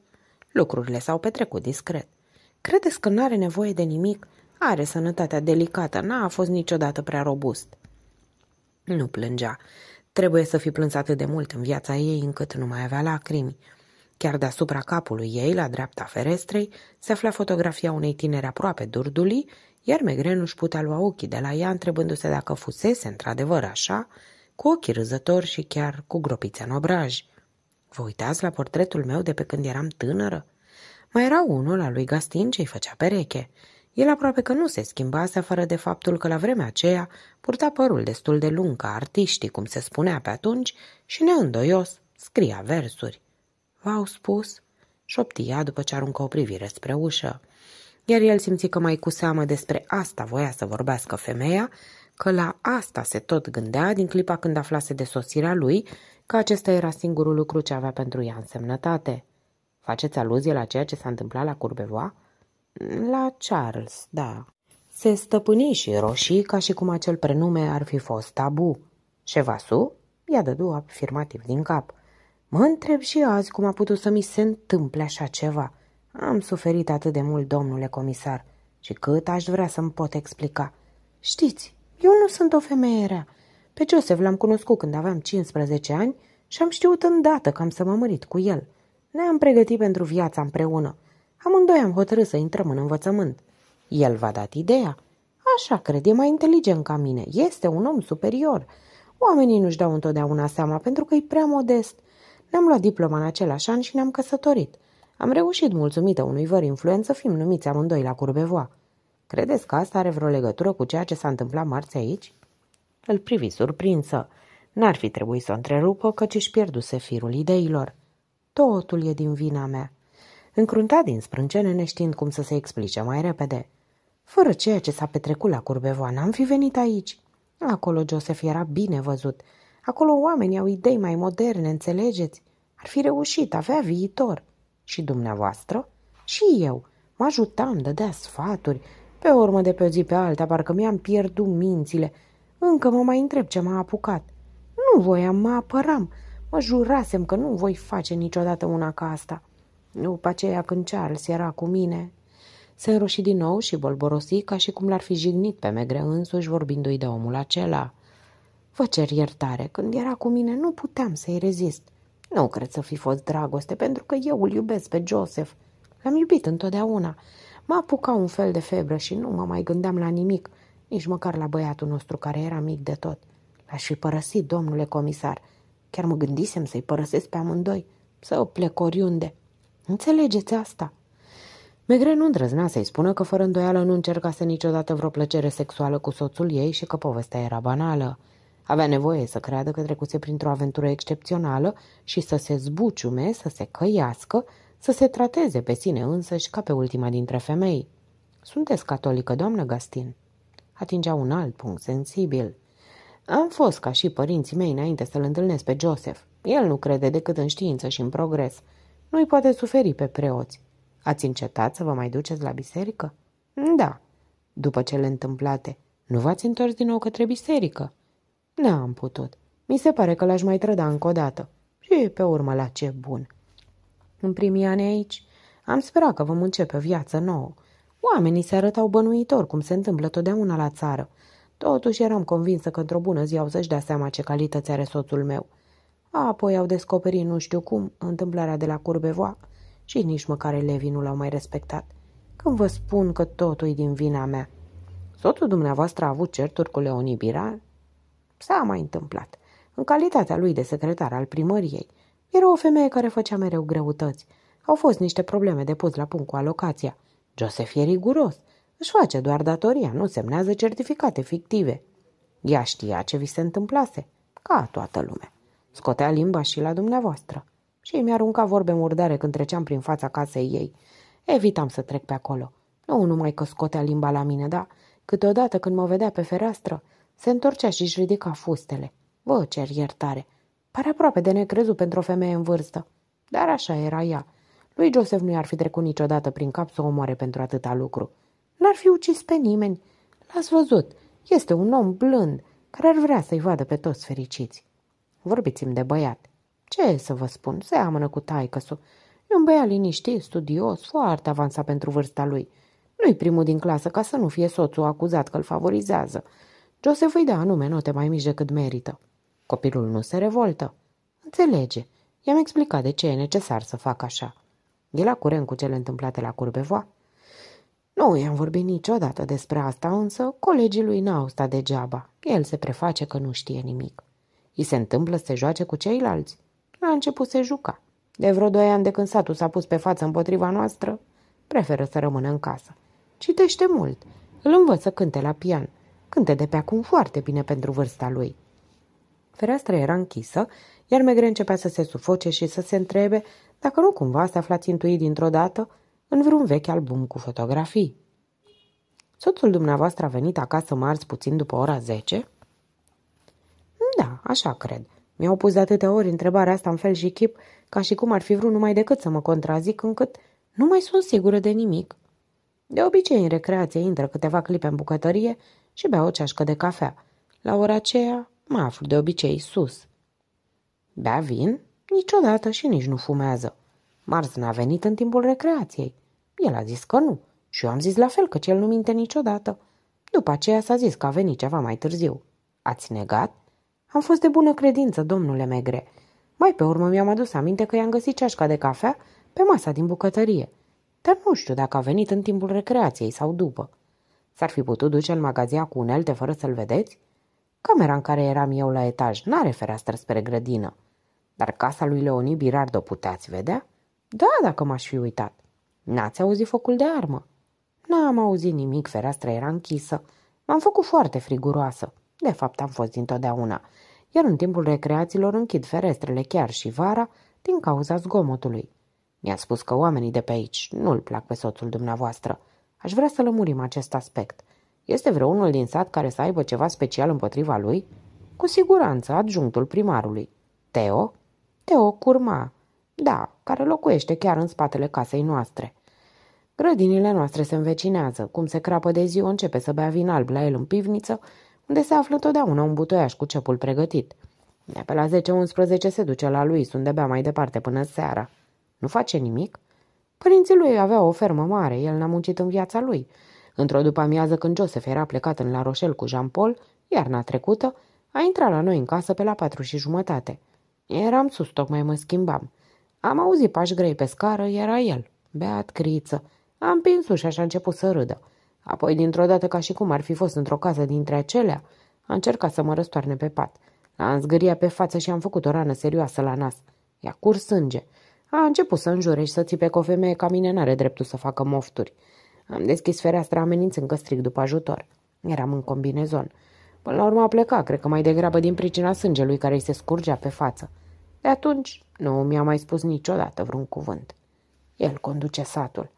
Lucrurile s-au petrecut discret. Credeți că nu are nevoie de nimic? Are sănătatea delicată, n-a fost niciodată prea robust. Nu plângea. Trebuie să fi plâns atât de mult în viața ei încât nu mai avea lacrimi. Chiar deasupra capului ei, la dreapta ferestrei, se afla fotografia unei tineri aproape durdului, iar Megren își putea lua ochii de la ea întrebându-se dacă fusese într-adevăr așa, cu ochii râzători și chiar cu gropițe în obraj. Vă uitați la portretul meu de pe când eram tânără? Mai era unul la lui Gastin ce-i făcea pereche. El aproape că nu se schimbase fără de faptul că la vremea aceea purta părul destul de lung ca artiștii, cum se spunea pe atunci, și neîndoios scria versuri. V-au spus? șoptia după ce aruncă o privire spre ușă. Iar el simți că mai cu seamă despre asta voia să vorbească femeia, că la asta se tot gândea din clipa când aflase de sosirea lui, că acesta era singurul lucru ce avea pentru ea însemnătate. Faceți aluzie la ceea ce s-a întâmplat la Curbevoa? La Charles, da. Se stăpâni și roșii ca și cum acel prenume ar fi fost tabu. Șevasu? i-a dădu afirmativ din cap. Mă întreb și azi cum a putut să mi se întâmple așa ceva. Am suferit atât de mult, domnule comisar, și cât aș vrea să-mi pot explica. Știți, eu nu sunt o femeie rea. Pe Joseph l-am cunoscut când aveam 15 ani și am știut îndată că am să mă mărit cu el. Ne-am pregătit pentru viața împreună. Amândoi am hotărât să intrăm în învățământ. El v-a dat ideea. Așa cred, e mai inteligent ca mine. Este un om superior. Oamenii nu-și dau întotdeauna seama pentru că e prea modest. Ne-am luat diploma în același an și ne-am căsătorit. Am reușit, mulțumită unui văr influent, să fim numiți amândoi la Curbevoa. Credeți că asta are vreo legătură cu ceea ce s-a întâmplat marți aici? Îl privi surprinsă. N-ar fi trebuit să o întrerupă, căci își pierduse firul ideilor. Totul e din vina mea încruntat din sprâncene neștiind cum să se explice mai repede. Fără ceea ce s-a petrecut la Curbevoan, am fi venit aici. Acolo Joseph era bine văzut. Acolo oamenii au idei mai moderne, înțelegeți? Ar fi reușit, avea viitor. Și dumneavoastră? Și eu. Mă ajutam, dădea sfaturi. Pe urmă de pe o zi pe alta, parcă mi-am pierdut mințile. Încă mă mai întreb ce m-a apucat. Nu voiam, mă apăram. Mă jurasem că nu voi face niciodată una ca asta. După aceea, când Charles era cu mine, se înroși din nou și bolborosi ca și cum l-ar fi jignit pe Megre însuși vorbindu-i de omul acela. Vă cer iertare, când era cu mine nu puteam să-i rezist. Nu cred să fi fost dragoste, pentru că eu îl iubesc pe Joseph. L-am iubit întotdeauna. Mă apuca un fel de febră și nu mă mai gândeam la nimic, nici măcar la băiatul nostru care era mic de tot. L-aș fi părăsit, domnule comisar. Chiar mă gândisem să-i părăsesc pe amândoi, să o plec oriunde. Înțelegeți asta? Megre nu îndrăznea să-i spună că fără îndoială nu încercase niciodată vreo plăcere sexuală cu soțul ei și că povestea era banală. Avea nevoie să creadă că trecuse printr-o aventură excepțională și să se zbuciume, să se căiască, să se trateze pe sine însă și ca pe ultima dintre femei. Sunteți catolică, doamnă Gastin? Atingea un alt punct sensibil. Am fost ca și părinții mei înainte să-l întâlnesc pe Joseph. El nu crede decât în știință și în progres nu-i poate suferi pe preoți. Ați încetat să vă mai duceți la biserică? Da. După cele întâmplate, nu v-ați întors din nou către biserică? Nu da, am putut. Mi se pare că l-aș mai trăda încă o dată. Și pe urmă la ce bun. În primii ani aici, am sperat că vom începe o viață nouă. Oamenii se arătau bănuitor, cum se întâmplă totdeauna la țară. Totuși eram convinsă că într-o bună zi au să-și dea seama ce calități are soțul meu – Apoi au descoperit nu știu cum întâmplarea de la Curbevoa și nici măcar elevii nu l-au mai respectat. Când vă spun că totul e din vina mea. Soțul dumneavoastră a avut certuri cu Leonie Biran? S-a mai întâmplat. În calitatea lui de secretar al primăriei, era o femeie care făcea mereu greutăți. Au fost niște probleme de pus la punct cu alocația. Joseph e riguros. Își face doar datoria, nu semnează certificate fictive. Ea știa ce vi se întâmplase, ca toată lumea. Scotea limba și la dumneavoastră. Și mi arunca vorbe murdare când treceam prin fața casei ei. Evitam să trec pe acolo. Nu numai că scotea limba la mine, da. Câteodată când mă vedea pe fereastră, se întorcea și își ridica fustele. Vă cer iertare. Pare aproape de necrezut pentru o femeie în vârstă. Dar așa era ea. Lui Joseph nu i-ar fi trecut niciodată prin cap să o omoare pentru atâta lucru. N-ar fi ucis pe nimeni. L-ați văzut. Este un om blând, care ar vrea să-i vadă pe toți fericiți. Vorbiți-mi de băiat. Ce să vă spun, seamănă cu taicăsul. E un băiat liniștit, studios, foarte avansat pentru vârsta lui. Nu-i primul din clasă ca să nu fie soțul acuzat că îl favorizează. Joseph îi dă anume note mai mici decât merită. Copilul nu se revoltă. Înțelege. I-am explicat de ce e necesar să fac așa. E la curent cu cele întâmplate la Curbevoa? Nu i-am vorbit niciodată despre asta, însă colegii lui n-au stat degeaba. El se preface că nu știe nimic. Îi se întâmplă să se joace cu ceilalți. A început să juca. De vreo doi ani de când satul s-a pus pe față împotriva noastră, preferă să rămână în casă. Citește mult. Îl învăță cânte la pian. Cânte de pe acum foarte bine pentru vârsta lui. Fereastra era închisă, iar Megre începea să se sufoce și să se întrebe dacă nu cumva se afla țintuit dintr-o dată în vreun vechi album cu fotografii. Soțul dumneavoastră a venit acasă marți puțin după ora 10 da, așa cred. Mi-au pus de atâtea ori întrebarea asta în fel și chip, ca și cum ar fi vrut numai decât să mă contrazic, încât nu mai sunt sigură de nimic. De obicei, în recreație intră câteva clipe în bucătărie și bea o ceașcă de cafea. La ora aceea mă aflu de obicei sus. Bea vin? Niciodată și nici nu fumează. Mars n-a venit în timpul recreației. El a zis că nu și eu am zis la fel că cel nu minte niciodată. După aceea s-a zis că a venit ceva mai târziu. Ați negat? Am fost de bună credință, domnule Megre. Mai pe urmă mi-am adus aminte că i-am găsit ceașca de cafea pe masa din bucătărie. Dar nu știu dacă a venit în timpul recreației sau după. S-ar fi putut duce în magazia cu unelte fără să-l vedeți? Camera în care eram eu la etaj n-are fereastră spre grădină. Dar casa lui Leonie Birard o puteați vedea? Da, dacă m-aș fi uitat. N-ați auzit focul de armă? N-am auzit nimic, fereastra era închisă. M-am făcut foarte friguroasă. De fapt, am fost dintotdeauna. Iar în timpul recreațiilor închid ferestrele chiar și vara din cauza zgomotului. Mi-a spus că oamenii de pe aici nu-l plac pe soțul dumneavoastră. Aș vrea să lămurim acest aspect. Este vreunul din sat care să aibă ceva special împotriva lui? Cu siguranță, adjunctul primarului. Teo? Teo Curma. Da, care locuiește chiar în spatele casei noastre. Grădinile noastre se învecinează, cum se crapă de ziua începe să bea vin alb la el în pivniță unde se află totdeauna un butoiaș cu cepul pregătit. De pe la 10-11 se duce la lui, sunt de bea mai departe până seara. Nu face nimic? Părinții lui aveau o fermă mare, el n-a muncit în viața lui. Într-o după-amiază când Joseph era plecat în La Rochelle cu Jean-Paul, iarna trecută, a intrat la noi în casă pe la patru și jumătate. Eram sus, tocmai mă schimbam. Am auzit pași grei pe scară, era el. Beat criță. Am pins și așa a început să râdă. Apoi, dintr-o dată, ca și cum ar fi fost într-o casă dintre acelea, a încercat să mă răstoarne pe pat. L-a înzgâriat pe față și am făcut o rană serioasă la nas. I-a curs sânge. A început să înjure și să țipe că o femeie ca mine n-are dreptul să facă mofturi. Am deschis fereastra amenințând că stric după ajutor. Eram în combinezon. Până la urmă a plecat, cred că mai degrabă din pricina sângelui care îi se scurgea pe față. De atunci nu mi-a mai spus niciodată vreun cuvânt. El conduce satul.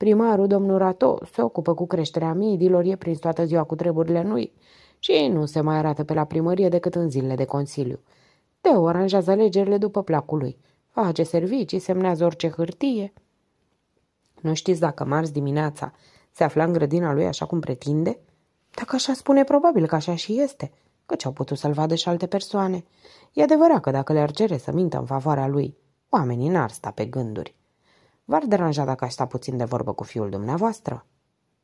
Primarul, domnul Rato, se ocupă cu creșterea miidilor, e prins toată ziua cu treburile lui și nu se mai arată pe la primărie decât în zilele de consiliu. Teo aranjează alegerile după placul lui, face servicii, semnează orice hârtie. Nu știți dacă marți dimineața se afla în grădina lui așa cum pretinde? Dacă așa spune, probabil că așa și este, căci au putut să-l vadă și alte persoane. E adevărat că dacă le-ar cere să mintă în favoarea lui, oamenii n-ar sta pe gânduri. V-ar deranja dacă aș sta puțin de vorbă cu fiul dumneavoastră?"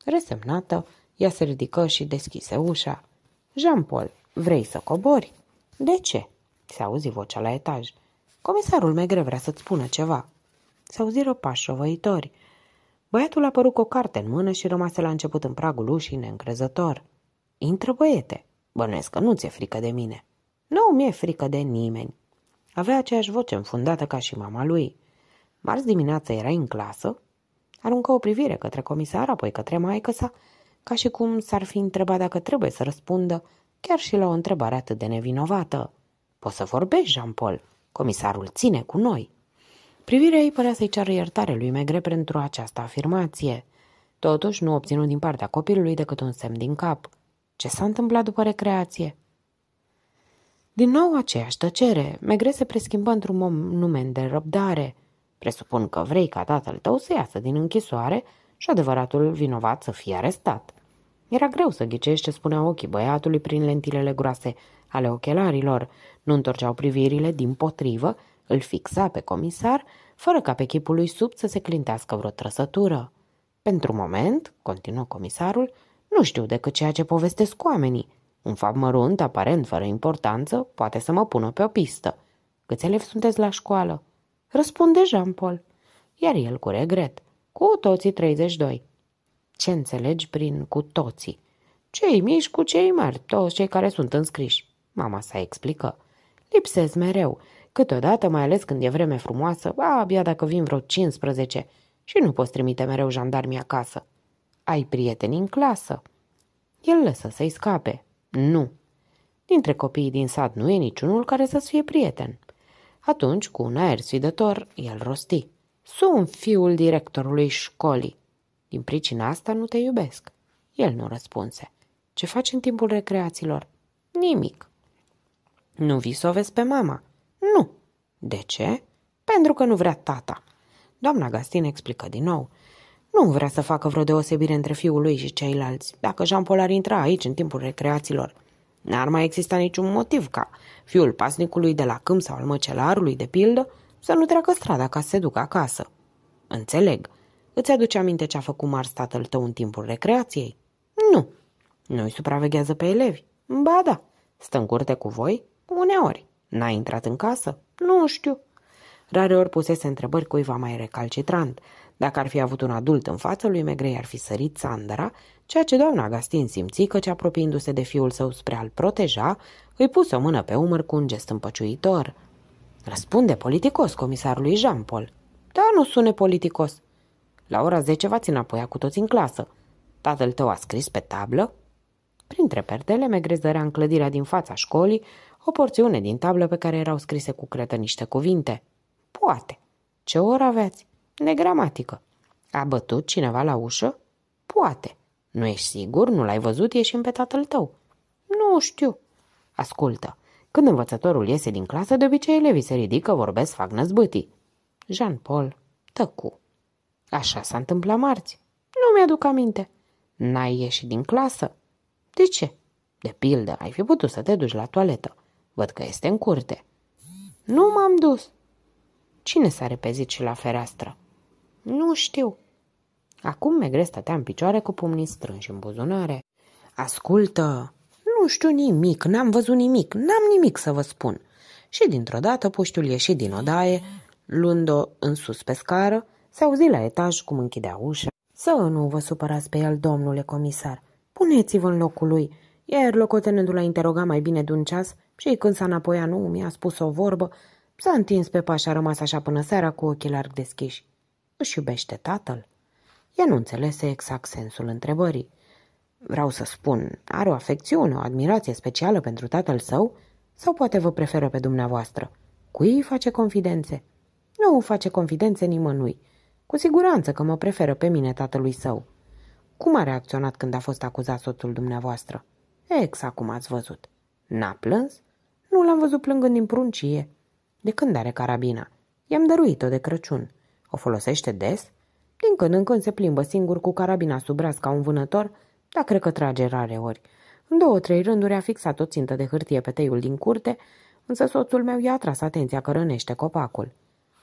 Resemnată, ea se ridică și deschise ușa. Jean-Paul, vrei să cobori?" De ce?" se auzi vocea la etaj. Comisarul Megre vrea să-ți spună ceva." Se auziră pași șovăitori. Băiatul a părut cu o carte în mână și rămase la început în pragul ușii neîncrezător. Intră, băiete. Bănuiesc că nu ți-e frică de mine." Nu mi-e frică de nimeni." Avea aceeași voce înfundată ca și mama lui. Marți dimineața era în clasă, aruncă o privire către comisar, apoi către maică sa, ca și cum s-ar fi întrebat dacă trebuie să răspundă chiar și la o întrebare atât de nevinovată. Poți să vorbești, Jean-Paul. Comisarul ține cu noi. Privirea ei părea să-i ceară iertare lui Megre pentru această afirmație. Totuși, nu obținu din partea copilului decât un semn din cap. Ce s-a întâmplat după recreație? Din nou aceeași tăcere. Megre se preschimbă într-un moment de răbdare – Presupun că vrei ca tatăl tău să iasă din închisoare și adevăratul vinovat să fie arestat. Era greu să ghicești ce spuneau ochii băiatului prin lentilele groase ale ochelarilor. Nu întorceau privirile, din potrivă, îl fixa pe comisar, fără ca pe chipul lui sub să se clintească vreo trăsătură. Pentru moment, continuă comisarul, nu știu decât ceea ce povestesc oamenii. Un fapt mărunt, aparent, fără importanță, poate să mă pună pe o pistă. Câți elevi sunteți la școală? Răspunde Jean-Paul. Iar el cu regret. Cu toții 32. Ce înțelegi prin cu toții? Cei mici cu cei mari, toți cei care sunt înscriși. Mama sa explică. Lipsez mereu. Câteodată, mai ales când e vreme frumoasă, abia dacă vin vreo 15 și nu poți trimite mereu jandarmii acasă. Ai prieteni în clasă. El lăsă să-i scape. Nu. Dintre copiii din sat nu e niciunul care să-ți fie prieten. Atunci, cu un aer sfidător, el rosti. Sunt fiul directorului școlii. Din pricina asta nu te iubesc. El nu răspunse. Ce faci în timpul recreațiilor? Nimic. Nu vii să o vezi pe mama? Nu. De ce? Pentru că nu vrea tata. Doamna Gastin explică din nou. Nu vrea să facă vreo deosebire între fiul lui și ceilalți. Dacă Jean Paul ar intra aici în timpul recreațiilor, N-ar mai exista niciun motiv ca fiul pasnicului de la câmp sau al măcelarului, de pildă, să nu treacă strada ca să se ducă acasă. Înțeleg. Îți aduce aminte ce a făcut mari tatăl tău în timpul recreației? Nu. Nu-i supraveghează pe elevi. Ba da. Stă în curte cu voi? Uneori. N-a intrat în casă? Nu știu. Rare ori pusese întrebări cuiva mai recalcitrant. Dacă ar fi avut un adult în fața lui Megrei ar fi sărit Sandra ceea ce doamna Gastin simți căci apropiindu-se de fiul său spre a-l proteja, îi puse o mână pe umăr cu un gest împăciuitor. Răspunde politicos comisarului Jean Paul. Da, nu sune politicos. La ora 10 v-ați înapoia cu toți în clasă. Tatăl tău a scris pe tablă? Printre perdele megrezărea în clădirea din fața școlii o porțiune din tablă pe care erau scrise cu cretă niște cuvinte. Poate. Ce oră aveți? Negramatică. A bătut cineva la ușă? Poate. Nu ești sigur? Nu l-ai văzut? Ești pe tatăl tău. Nu știu. Ascultă, când învățătorul iese din clasă, de obicei elevii se ridică, vorbesc, fac năzbâtii. Jean-Paul tăcu. Așa s-a întâmplat marți. Nu mi-aduc aminte. N-ai ieșit din clasă? De ce? De pildă, ai fi putut să te duci la toaletă. Văd că este în curte. Nu m-am dus. Cine s-a repezit și la fereastră? Nu știu. Acum Megre stătea în picioare cu pumnii strânși în buzunare. Ascultă! Nu știu nimic, n-am văzut nimic, n-am nimic să vă spun. Și dintr-o dată puștiul ieși din odaie, luând-o în sus pe scară, se auzi la etaj cum închidea ușa. Să nu vă supărați pe el, domnule comisar. Puneți-vă în locul lui. Iar locotenentul l-a interogat mai bine de un ceas și când s-a înapoiat nu mi-a spus o vorbă, s-a întins pe pașa rămas așa până seara cu ochii larg deschiși. Își iubește tatăl? Ea nu înțelese exact sensul întrebării. Vreau să spun, are o afecțiune, o admirație specială pentru tatăl său? Sau poate vă preferă pe dumneavoastră? Cui îi face confidențe? Nu face confidențe nimănui. Cu siguranță că mă preferă pe mine tatălui său. Cum a reacționat când a fost acuzat soțul dumneavoastră? Exact cum ați văzut. N-a plâns? Nu l-am văzut plângând din pruncie. De când are carabina? I-am dăruit-o de Crăciun. O folosește des? Din când în când se plimbă singur cu carabina sub braț ca un vânător, dar cred că trage rare ori. În două-trei rânduri a fixat o țintă de hârtie pe teiul din curte, însă soțul meu i-a atras atenția că rănește copacul.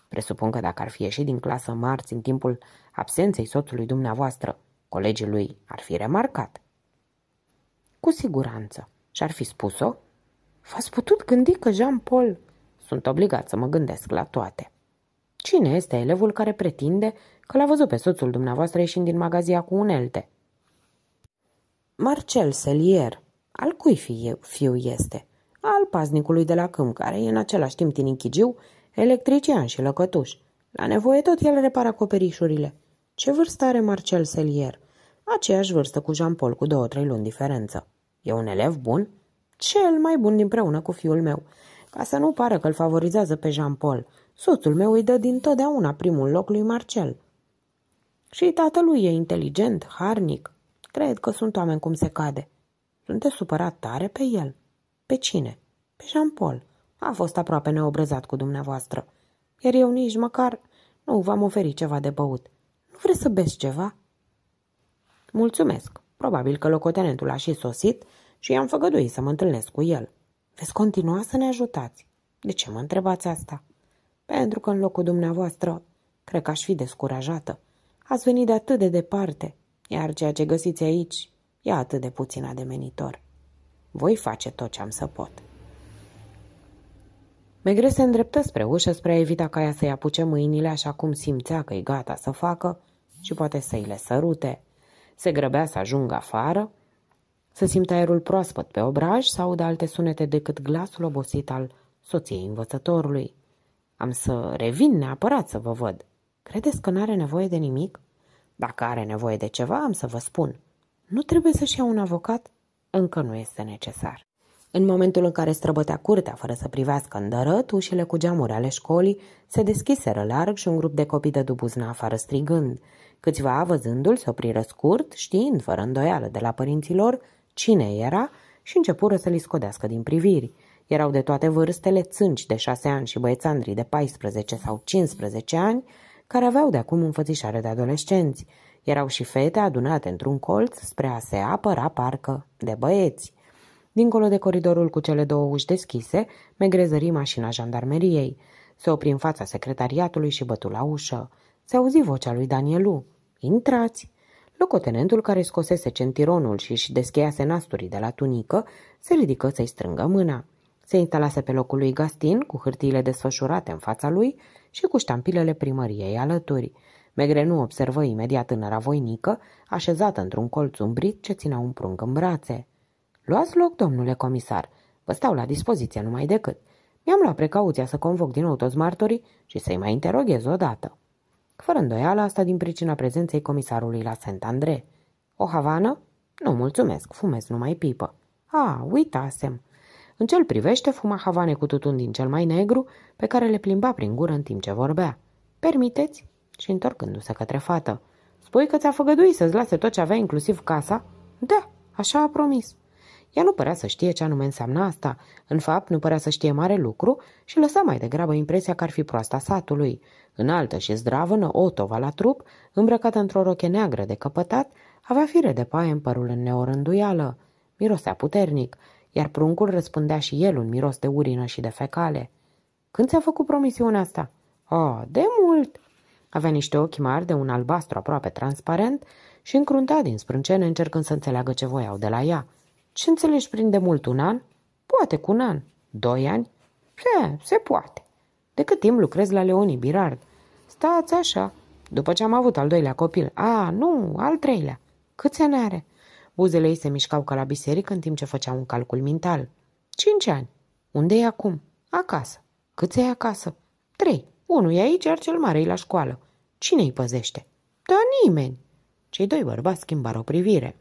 Presupun că dacă ar fi ieșit din clasă marți în timpul absenței soțului dumneavoastră, colegii lui ar fi remarcat. Cu siguranță. Și-ar fi spus-o? V-ați putut gândi că Jean-Paul... Sunt obligat să mă gândesc la toate. Cine este elevul care pretinde că l-a văzut pe soțul dumneavoastră ieșind din magazia cu unelte. Marcel Selier, al cui fiu, fiu este? Al paznicului de la câmp, care e în același timp tinichigiu, electrician și lăcătuș. La nevoie tot el repara acoperișurile. Ce vârstă are Marcel Selier? Aceeași vârstă cu Jean-Paul, cu două-trei luni diferență. E un elev bun? Cel mai bun dinpreună cu fiul meu. Ca să nu pară că îl favorizează pe Jean-Paul, soțul meu îi dă din totdeauna primul loc lui Marcel. Și tatălui e inteligent, harnic. Cred că sunt oameni cum se cade. Sunteți supărat tare pe el? Pe cine? Pe Jean Paul. A fost aproape neobrăzat cu dumneavoastră. Iar eu nici măcar nu v-am oferit ceva de băut. Nu vreți să beți ceva? Mulțumesc. Probabil că locotenentul a și sosit și i-am făgăduit să mă întâlnesc cu el. Veți continua să ne ajutați. De ce mă întrebați asta? Pentru că în locul dumneavoastră, cred că aș fi descurajată. Ați venit de atât de departe, iar ceea ce găsiți aici e atât de puțin ademenitor. Voi face tot ce am să pot. Megre se îndreptă spre ușă spre a evita ca ea să-i apuce mâinile așa cum simțea că e gata să facă și poate să-i le sărute. Se grăbea să ajungă afară, să simtă aerul proaspăt pe obraj sau de alte sunete decât glasul obosit al soției învățătorului. Am să revin neapărat să vă văd, Credeți că n-are nevoie de nimic? Dacă are nevoie de ceva, am să vă spun. Nu trebuie să-și ia un avocat? Încă nu este necesar. În momentul în care străbătea curtea fără să privească în dărăt, ușile cu geamuri ale școlii se deschiseră larg și un grup de copii de dubuzna afară strigând. Câțiva, văzându-l, se opriră scurt, știind, fără îndoială, de la părinților cine era și începură să-l scodească din priviri. Erau de toate vârstele țânci de șase ani și băiețandrii de 14 sau 15 ani, care aveau de acum înfățișare de adolescenți. Erau și fete adunate într-un colț spre a se apăra parcă de băieți. Dincolo de coridorul cu cele două uși deschise, megrezări mașina jandarmeriei. Se opri în fața secretariatului și bătu la ușă. Se auzi vocea lui Danielu. Intrați! Locotenentul care scosese centironul și își deschease nasturii de la tunică, se ridică să-i strângă mâna. Se instalase pe locul lui Gastin, cu hârtiile desfășurate în fața lui și cu ștampilele primăriei alături. Megre nu observă imediat tânăra voinică, așezată într-un colț umbrit ce ținea un prunc în brațe. Luați loc, domnule comisar, vă stau la dispoziție numai decât. Mi-am luat precauția să convoc din nou toți martorii și să-i mai interoghez odată. Fără îndoială asta din pricina prezenței comisarului la Saint-André. O havană? Nu, mulțumesc, fumez numai pipă. A, uitasem. În ce îl privește, fuma havane cu tutun din cel mai negru, pe care le plimba prin gură în timp ce vorbea. Permiteți? Și întorcându-se către fată. Spui că ți-a făgăduit să-ți lase tot ce avea, inclusiv casa? Da, așa a promis. Ea nu părea să știe ce anume înseamnă asta. În fapt, nu părea să știe mare lucru și lăsa mai degrabă impresia că ar fi proasta satului. Înaltă și zdravână, o tova la trup, îmbrăcată într-o roche neagră de căpătat, avea fire de paie în părul în neorânduială. Mirosea puternic iar pruncul răspundea și el un miros de urină și de fecale. Când ți-a făcut promisiunea asta? Oh, de mult! Avea niște ochi mari de un albastru aproape transparent și încrunta din sprâncene încercând să înțeleagă ce voiau de la ea. Ce înțelegi prin de mult un an? Poate cu un an. Doi ani? Se, se poate. De cât timp lucrez la Leonii Birard? Stați așa. După ce am avut al doilea copil. A, nu, al treilea. Câți ani are? Buzele ei se mișcau ca la biserică în timp ce făcea un calcul mental. Cinci ani. Unde e acum? Acasă. Câți ai acasă? Trei. Unul e aici, iar cel mare e la școală. Cine îi păzește? Da nimeni. Cei doi bărbați schimbară o privire.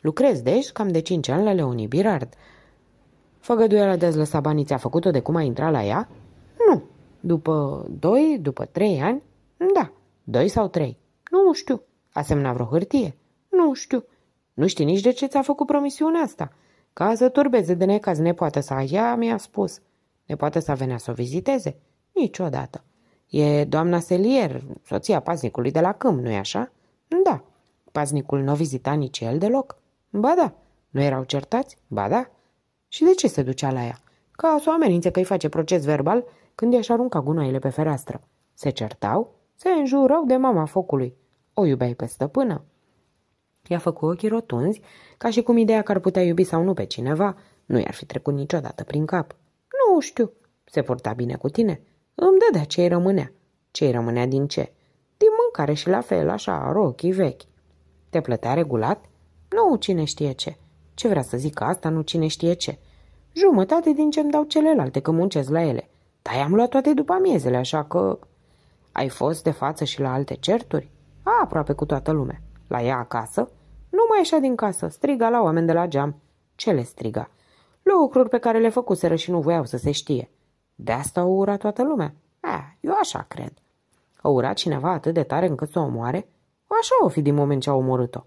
Lucrez, deci, cam de cinci ani la Leonie Birard. Făgăduiala de a-ți lăsa banii ți-a făcut-o de cum a intrat la ea? Nu. După doi, după trei ani? Da. Doi sau trei? Nu știu. semnat vreo hârtie? Nu știu. Nu știi nici de ce ți-a făcut promisiunea asta. Ca să turbeze de necaz nepoată să aia, mi-a spus. poate să venea să o viziteze? Niciodată. E doamna Selier, soția paznicului de la câmp, nu-i așa? Da. Paznicul nu o vizita nici el deloc? Ba da. Nu erau certați? Ba da. Și de ce se ducea la ea? Ca să o amenințe că îi face proces verbal când i-aș arunca gunoaiele pe fereastră. Se certau? Se înjurau de mama focului. O iubeai pe stăpână? I-a făcut ochii rotunzi, ca și cum ideea că ar putea iubi sau nu pe cineva nu i-ar fi trecut niciodată prin cap. Nu știu. Se purta bine cu tine. Îmi dădea ce îi rămânea. ce îi rămânea din ce? Din mâncare și la fel, așa, rochii vechi. Te plătea regulat? Nu cine știe ce. Ce vrea să zic asta, nu cine știe ce. Jumătate din ce-mi dau celelalte, că muncesc la ele. Dar i-am luat toate după miezele, așa că... Ai fost de față și la alte certuri? A, aproape cu toată lumea. La ea acasă? Nu mai ieșea din casă, striga la oameni de la geam. Ce le striga? Lucruri pe care le făcuseră și nu voiau să se știe. De asta o ura toată lumea. A, eu așa cred. O ura cineva atât de tare încât să o omoare? Așa o fi din moment ce a omorât-o.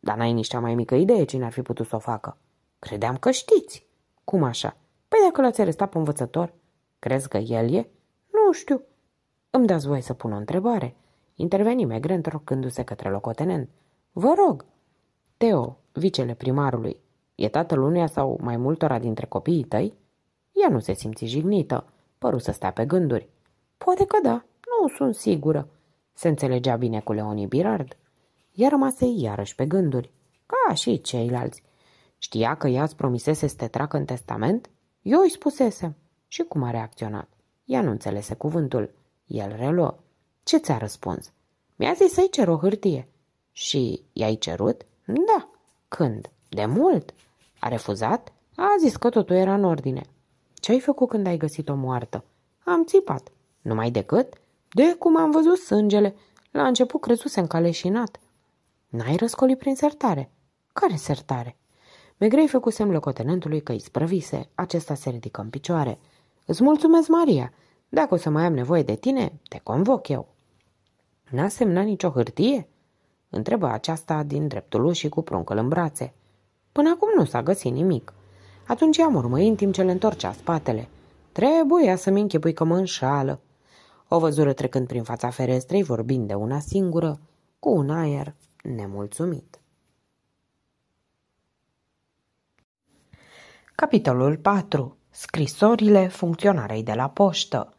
Dar n-ai nici cea mai mică idee cine ar fi putut să o facă. Credeam că știți. Cum așa? Păi dacă l-ați arestat pe învățător, crezi că el e? Nu știu. Îmi dați voie să pun o întrebare. Interveni Megre întorcându-se către locotenent. Vă rog, Teo, vicele primarului, e tatăl unuia sau mai multora dintre copiii tăi? Ea nu se simți jignită, păru să stea pe gânduri. Poate că da, nu sunt sigură. Se înțelegea bine cu Leonie Birard. Ea rămase iarăși pe gânduri, ca și ceilalți. Știa că ea îți promisese să te tracă în testament? Eu îi spusesem. Și cum a reacționat? Ea nu înțelese cuvântul. El reluă. Ce ți-a răspuns? Mi-a zis să-i cer o hârtie. Și i-ai cerut? Da. Când? De mult. A refuzat? A zis că totul era în ordine. Ce ai făcut când ai găsit-o moartă? Am țipat. Numai decât? De cum am văzut sângele. La început crezusem că a leșinat. N-ai răscolit prin sertare. Care sertare? Megrei făcu semn locotenentului că îi sprăvise. Acesta se ridică în picioare. Îți mulțumesc, Maria. Dacă o să mai am nevoie de tine, te convoc eu. N-a semnat nicio hârtie? Întrebă aceasta din dreptul lui și cu pruncul în brațe. Până acum nu s-a găsit nimic. Atunci am urmăi în timp ce le întorcea spatele. Trebuia să-mi închipui că mă înșală. O văzură trecând prin fața ferestrei, vorbind de una singură, cu un aer nemulțumit. Capitolul 4. Scrisorile funcționarei de la poștă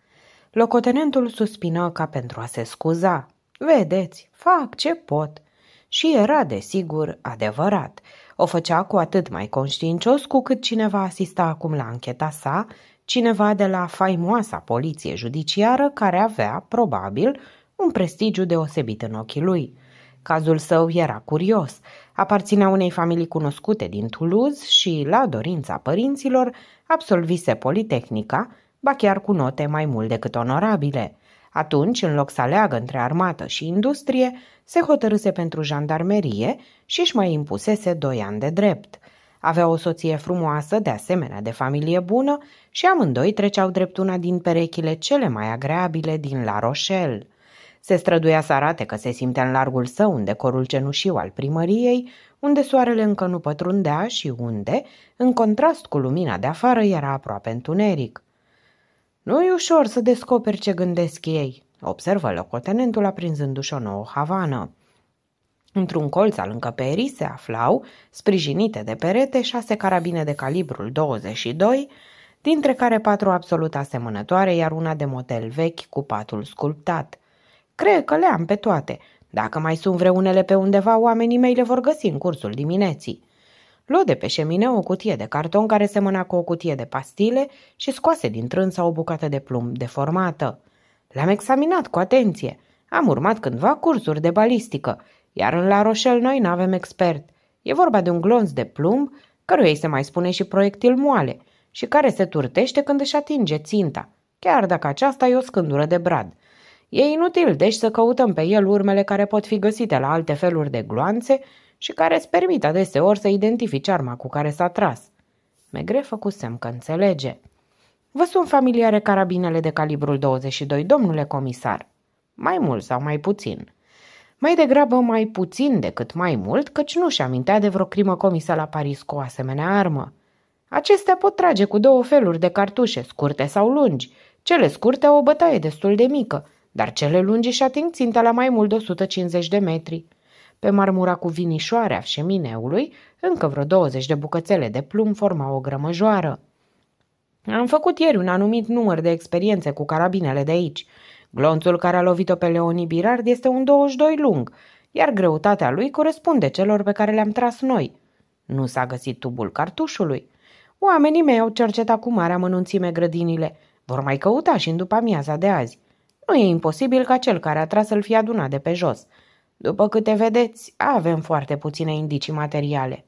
Locotenentul suspină ca pentru a se scuza. Vedeți, fac ce pot. Și era, desigur, adevărat. O făcea cu atât mai conștiincios cu cât cineva asista acum la ancheta sa, cineva de la faimoasa poliție judiciară care avea, probabil, un prestigiu deosebit în ochii lui. Cazul său era curios. Aparținea unei familii cunoscute din Toulouse și, la dorința părinților, absolvise Politehnica, ba chiar cu note mai mult decât onorabile – atunci, în loc să aleagă între armată și industrie, se hotărâse pentru jandarmerie și își mai impusese doi ani de drept. Avea o soție frumoasă, de asemenea de familie bună, și amândoi treceau drept una din perechile cele mai agreabile din La Rochelle. Se străduia să arate că se simte în largul său în decorul cenușiu al primăriei, unde soarele încă nu pătrundea și unde, în contrast cu lumina de afară, era aproape întuneric. Nu e ușor să descoperi ce gândesc ei, observă locotenentul aprinzându-și o nouă havană. Într-un colț al încăperii se aflau, sprijinite de perete, șase carabine de calibrul 22, dintre care patru absolut asemănătoare, iar una de model vechi cu patul sculptat. Cred că le am pe toate. Dacă mai sunt vreunele pe undeva, oamenii mei le vor găsi în cursul dimineții luă de pe șemine o cutie de carton care semăna cu o cutie de pastile și scoase din trânsa o bucată de plumb deformată. L-am examinat cu atenție. Am urmat cândva cursuri de balistică, iar în La Rochelle noi n-avem expert. E vorba de un glonț de plumb, căruia îi se mai spune și proiectil moale, și care se turtește când își atinge ținta, chiar dacă aceasta e o scândură de brad. E inutil, deci, să căutăm pe el urmele care pot fi găsite la alte feluri de gloanțe și care îți permit adeseori să identifici arma cu care s-a tras. Megre făcu semn că înțelege. Vă sunt familiare carabinele de calibrul 22, domnule comisar. Mai mult sau mai puțin. Mai degrabă mai puțin decât mai mult, căci nu-și amintea de vreo crimă comisă la Paris cu o asemenea armă. Acestea pot trage cu două feluri de cartușe, scurte sau lungi. Cele scurte au o bătaie destul de mică, dar cele lungi și ating ținta la mai mult de 150 de metri. Pe marmura cu a șemineului, încă vreo 20 de bucățele de plumb forma o grămăjoară. Am făcut ieri un anumit număr de experiențe cu carabinele de aici. Glonțul care a lovit-o pe Leonie Birard este un 22 lung, iar greutatea lui corespunde celor pe care le-am tras noi. Nu s-a găsit tubul cartușului. Oamenii mei au cercetat cu mare amănunțime grădinile. Vor mai căuta și în după amiaza de azi. Nu e imposibil ca cel care a tras să-l fie adunat de pe jos – după câte vedeți, avem foarte puține indicii materiale.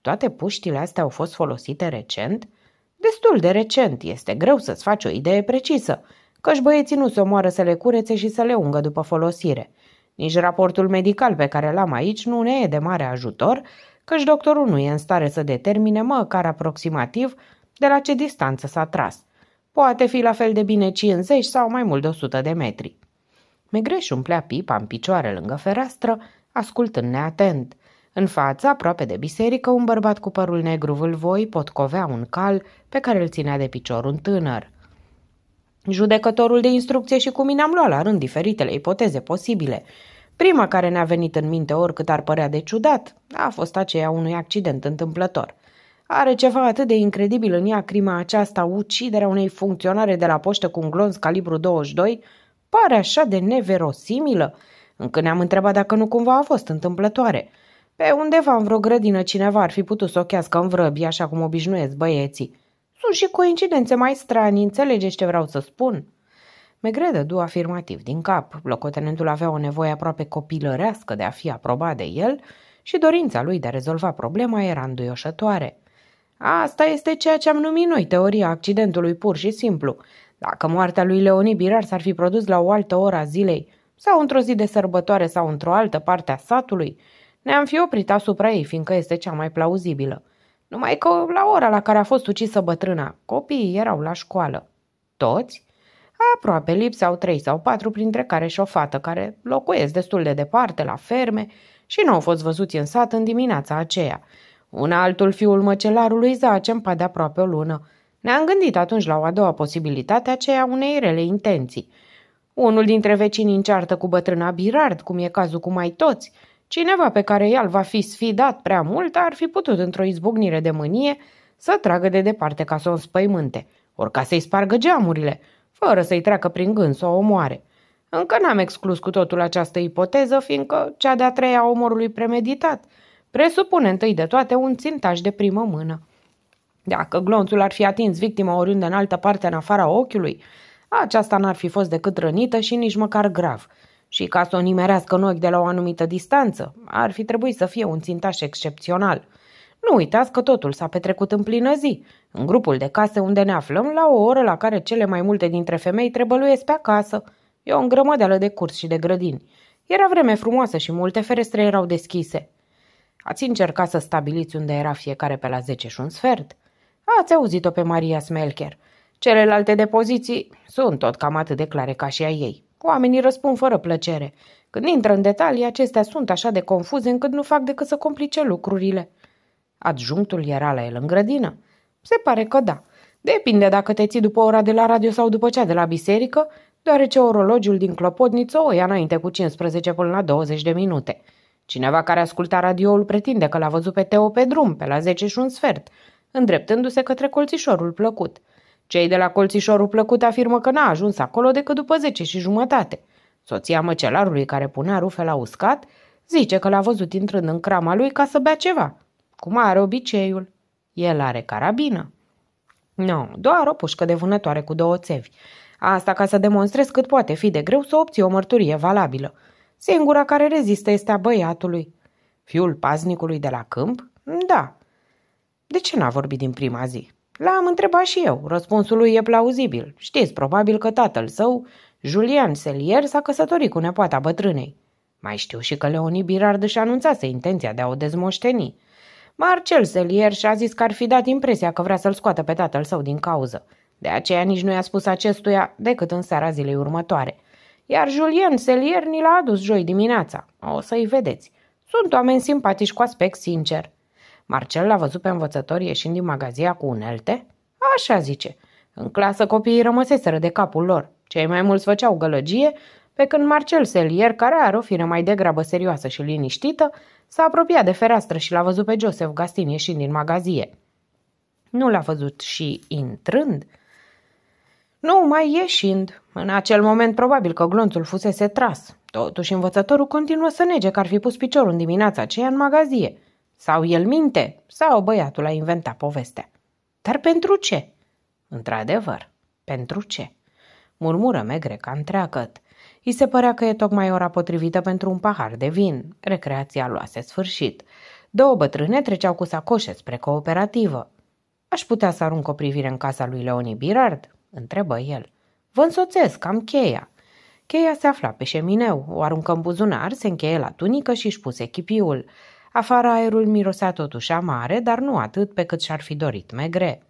Toate puștile astea au fost folosite recent? Destul de recent, este greu să-ți faci o idee precisă, căci băieții nu se omoară să le curețe și să le ungă după folosire. Nici raportul medical pe care l-am aici nu ne e de mare ajutor, căci doctorul nu e în stare să determine măcar aproximativ de la ce distanță s-a tras. Poate fi la fel de bine 50 sau mai mult de 100 de metri. Megreș umplea pipa în picioare lângă fereastră, ascultând neatent. În fața, aproape de biserică, un bărbat cu părul negru vâlvoi potcovea un cal pe care îl ținea de picior un tânăr. Judecătorul de instrucție și cu mine am luat la rând diferitele ipoteze posibile. Prima care ne-a venit în minte oricât ar părea de ciudat a fost aceea unui accident întâmplător. Are ceva atât de incredibil în ea crima aceasta, uciderea unei funcționare de la poștă cu un glonț calibru 22, pare așa de neverosimilă, Încă ne-am întrebat dacă nu cumva a fost întâmplătoare. Pe undeva în vreo grădină cineva ar fi putut să o chească în vrăbi, așa cum obișnuiesc băieții. Sunt și coincidențe mai strani, înțelegeți ce vreau să spun?" Megredă du afirmativ din cap. Locotenentul avea o nevoie aproape copilărească de a fi aprobat de el și dorința lui de a rezolva problema era înduioșătoare. Asta este ceea ce am numit noi teoria accidentului pur și simplu, dacă moartea lui Leoni Birar s-ar fi produs la o altă oră a zilei, sau într-o zi de sărbătoare sau într-o altă parte a satului, ne-am fi oprit asupra ei, fiindcă este cea mai plauzibilă. Numai că la ora la care a fost ucisă bătrâna, copiii erau la școală. Toți? Aproape lipseau trei sau patru, printre care și o fată care locuiesc destul de departe, la ferme, și nu au fost văzuți în sat în dimineața aceea. Un altul fiul măcelarului zace în de aproape o lună, ne-am gândit atunci la o a doua posibilitate, aceea unei rele intenții. Unul dintre vecini înceartă cu bătrâna Birard, cum e cazul cu mai toți. Cineva pe care el va fi sfidat prea mult ar fi putut, într-o izbucnire de mânie, să tragă de departe ca să o înspăimânte, ori ca să-i spargă geamurile, fără să-i treacă prin gând să o omoare. Încă n-am exclus cu totul această ipoteză, fiindcă cea de-a treia omorului premeditat presupune întâi de toate un țintaj de primă mână. Dacă glonțul ar fi atins victima oriunde în altă parte în afara ochiului, aceasta n-ar fi fost decât rănită și nici măcar grav. Și ca să o nimerească în ochi de la o anumită distanță, ar fi trebuit să fie un țintaș excepțional. Nu uitați că totul s-a petrecut în plină zi, în grupul de case unde ne aflăm, la o oră la care cele mai multe dintre femei trebăluiesc pe acasă. E o îngrămădeală de curs și de grădini. Era vreme frumoasă și multe ferestre erau deschise. Ați încercat să stabiliți unde era fiecare pe la 10 și un sfert? Ați auzit-o pe Maria Smelker. Celelalte depoziții sunt tot cam atât de clare ca și a ei. Oamenii răspund fără plăcere. Când intră în detalii, acestea sunt așa de confuze încât nu fac decât să complice lucrurile. Adjunctul era la el în grădină. Se pare că da. Depinde dacă te ții după ora de la radio sau după cea de la biserică, deoarece orologiul din clopotniță o ia înainte cu 15 până la 20 de minute. Cineva care asculta radioul pretinde că l-a văzut pe Teo pe drum, pe la 10 și un sfert, îndreptându-se către colțișorul plăcut. Cei de la colțișorul plăcut afirmă că n-a ajuns acolo decât după zece și jumătate. Soția măcelarului care punea rufe la uscat zice că l-a văzut intrând în crama lui ca să bea ceva, cum are obiceiul. El are carabină. Nu, no, doar o pușcă de vânătoare cu două țevi. Asta ca să demonstrez cât poate fi de greu să obții o mărturie valabilă. Singura care rezistă este a băiatului. Fiul paznicului de la câmp? Da. De ce n-a vorbit din prima zi? L-am întrebat și eu. Răspunsul lui e plauzibil. Știți, probabil că tatăl său, Julian Selier, s-a căsătorit cu nepoata bătrânei. Mai știu și că Leonie Birard își anunțase intenția de a o dezmoșteni. Marcel Selier și-a zis că ar fi dat impresia că vrea să-l scoată pe tatăl său din cauză. De aceea nici nu i-a spus acestuia decât în seara zilei următoare. Iar Julien Selier ni l-a adus joi dimineața. O să-i vedeți. Sunt oameni simpatici cu aspect sincer. Marcel l-a văzut pe învățător ieșind din magazia cu unelte? Așa zice. În clasă copiii rămăseseră de capul lor. Cei mai mulți făceau gălăgie, pe când Marcel Selier, care are o fire mai degrabă serioasă și liniștită, s-a apropiat de fereastră și l-a văzut pe Joseph Gastin ieșind din magazie. Nu l-a văzut și intrând? Nu, mai ieșind. În acel moment probabil că glonțul fusese tras. Totuși învățătorul continuă să nege că ar fi pus piciorul în dimineața aceea în magazie – sau el minte, sau băiatul a inventat povestea. Dar pentru ce? Într-adevăr, pentru ce? Murmură megre ca întreagăt. I se părea că e tocmai ora potrivită pentru un pahar de vin. Recreația luase sfârșit. Două bătrâne treceau cu sacoșe spre cooperativă. Aș putea să arunc o privire în casa lui Leonie Birard? Întrebă el. Vă însoțesc, am cheia. Cheia se afla pe șemineu, o aruncă în buzunar, se încheie la tunică și își puse chipiul. Afară aerul mirosea totuși amare, dar nu atât pe cât și-ar fi dorit Megre.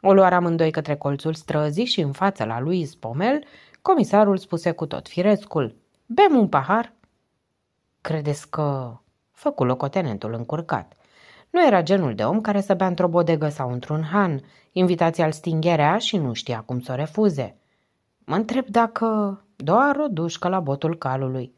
O luară amândoi către colțul străzii și în față la lui Spomel, comisarul spuse cu tot firescul, Bem un pahar?" Credeți că... Făcu locotenentul încurcat. Nu era genul de om care să bea într-o bodegă sau într-un han. Invitația îl stingerea și nu știa cum să o refuze. Mă întreb dacă... Doar o dușcă la botul calului.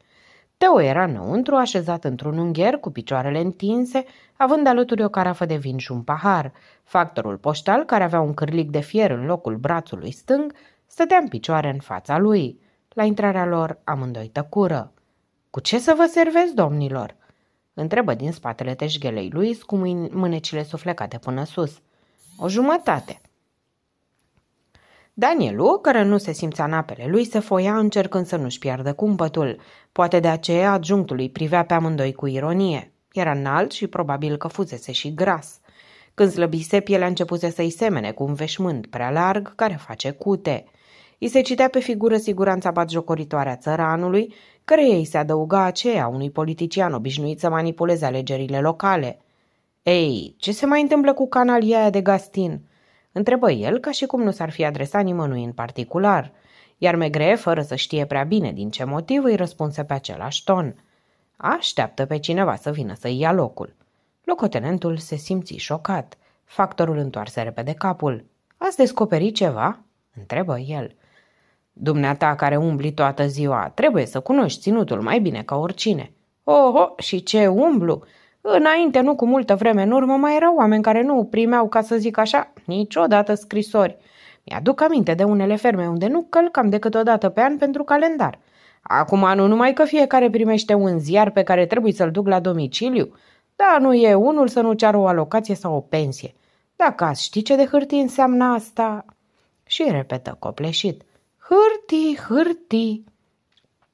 Teo era înăuntru, așezat într-un ungher, cu picioarele întinse, având alături o carafă de vin și un pahar. Factorul poștal, care avea un cârlic de fier în locul brațului stâng, stătea în picioare în fața lui. La intrarea lor, amândoi tăcură. Cu ce să vă servez domnilor?" întrebă din spatele teșghelei lui, cu mânecile suflecate până sus. O jumătate. Danielu, care nu se simțea în apele lui, se foia încercând să nu-și piardă cumpătul. Poate de aceea adjunctului privea pe amândoi cu ironie. Era înalt și probabil că fusese și gras. Când slăbise, pielea începuse să-i semene cu un veșmânt prea larg care face cute. I se citea pe figură siguranța batjocoritoare a țăranului, care ei se adăuga aceea unui politician obișnuit să manipuleze alegerile locale. Ei, ce se mai întâmplă cu canalia de Gastin?" Întrebă el ca și cum nu s-ar fi adresat nimănui în particular, iar Megre, fără să știe prea bine din ce motiv, îi răspunse pe același ton. Așteaptă pe cineva să vină să ia locul. Locotenentul se simți șocat. Factorul întoarse repede capul. Ați descoperit ceva?" întrebă el. Dumneata care umbli toată ziua, trebuie să cunoști ținutul mai bine ca oricine. Oho, și ce umblu! Înainte, nu cu multă vreme în urmă, mai erau oameni care nu primeau, ca să zic așa, niciodată scrisori. Mi-aduc aminte de unele ferme unde nu călcam decât o dată pe an pentru calendar. Acum nu numai că fiecare primește un ziar pe care trebuie să-l duc la domiciliu, dar nu e unul să nu ceară o alocație sau o pensie. Dacă ați ști ce de hârtii înseamnă asta... Și repetă copleșit. Hârtii, hârtii.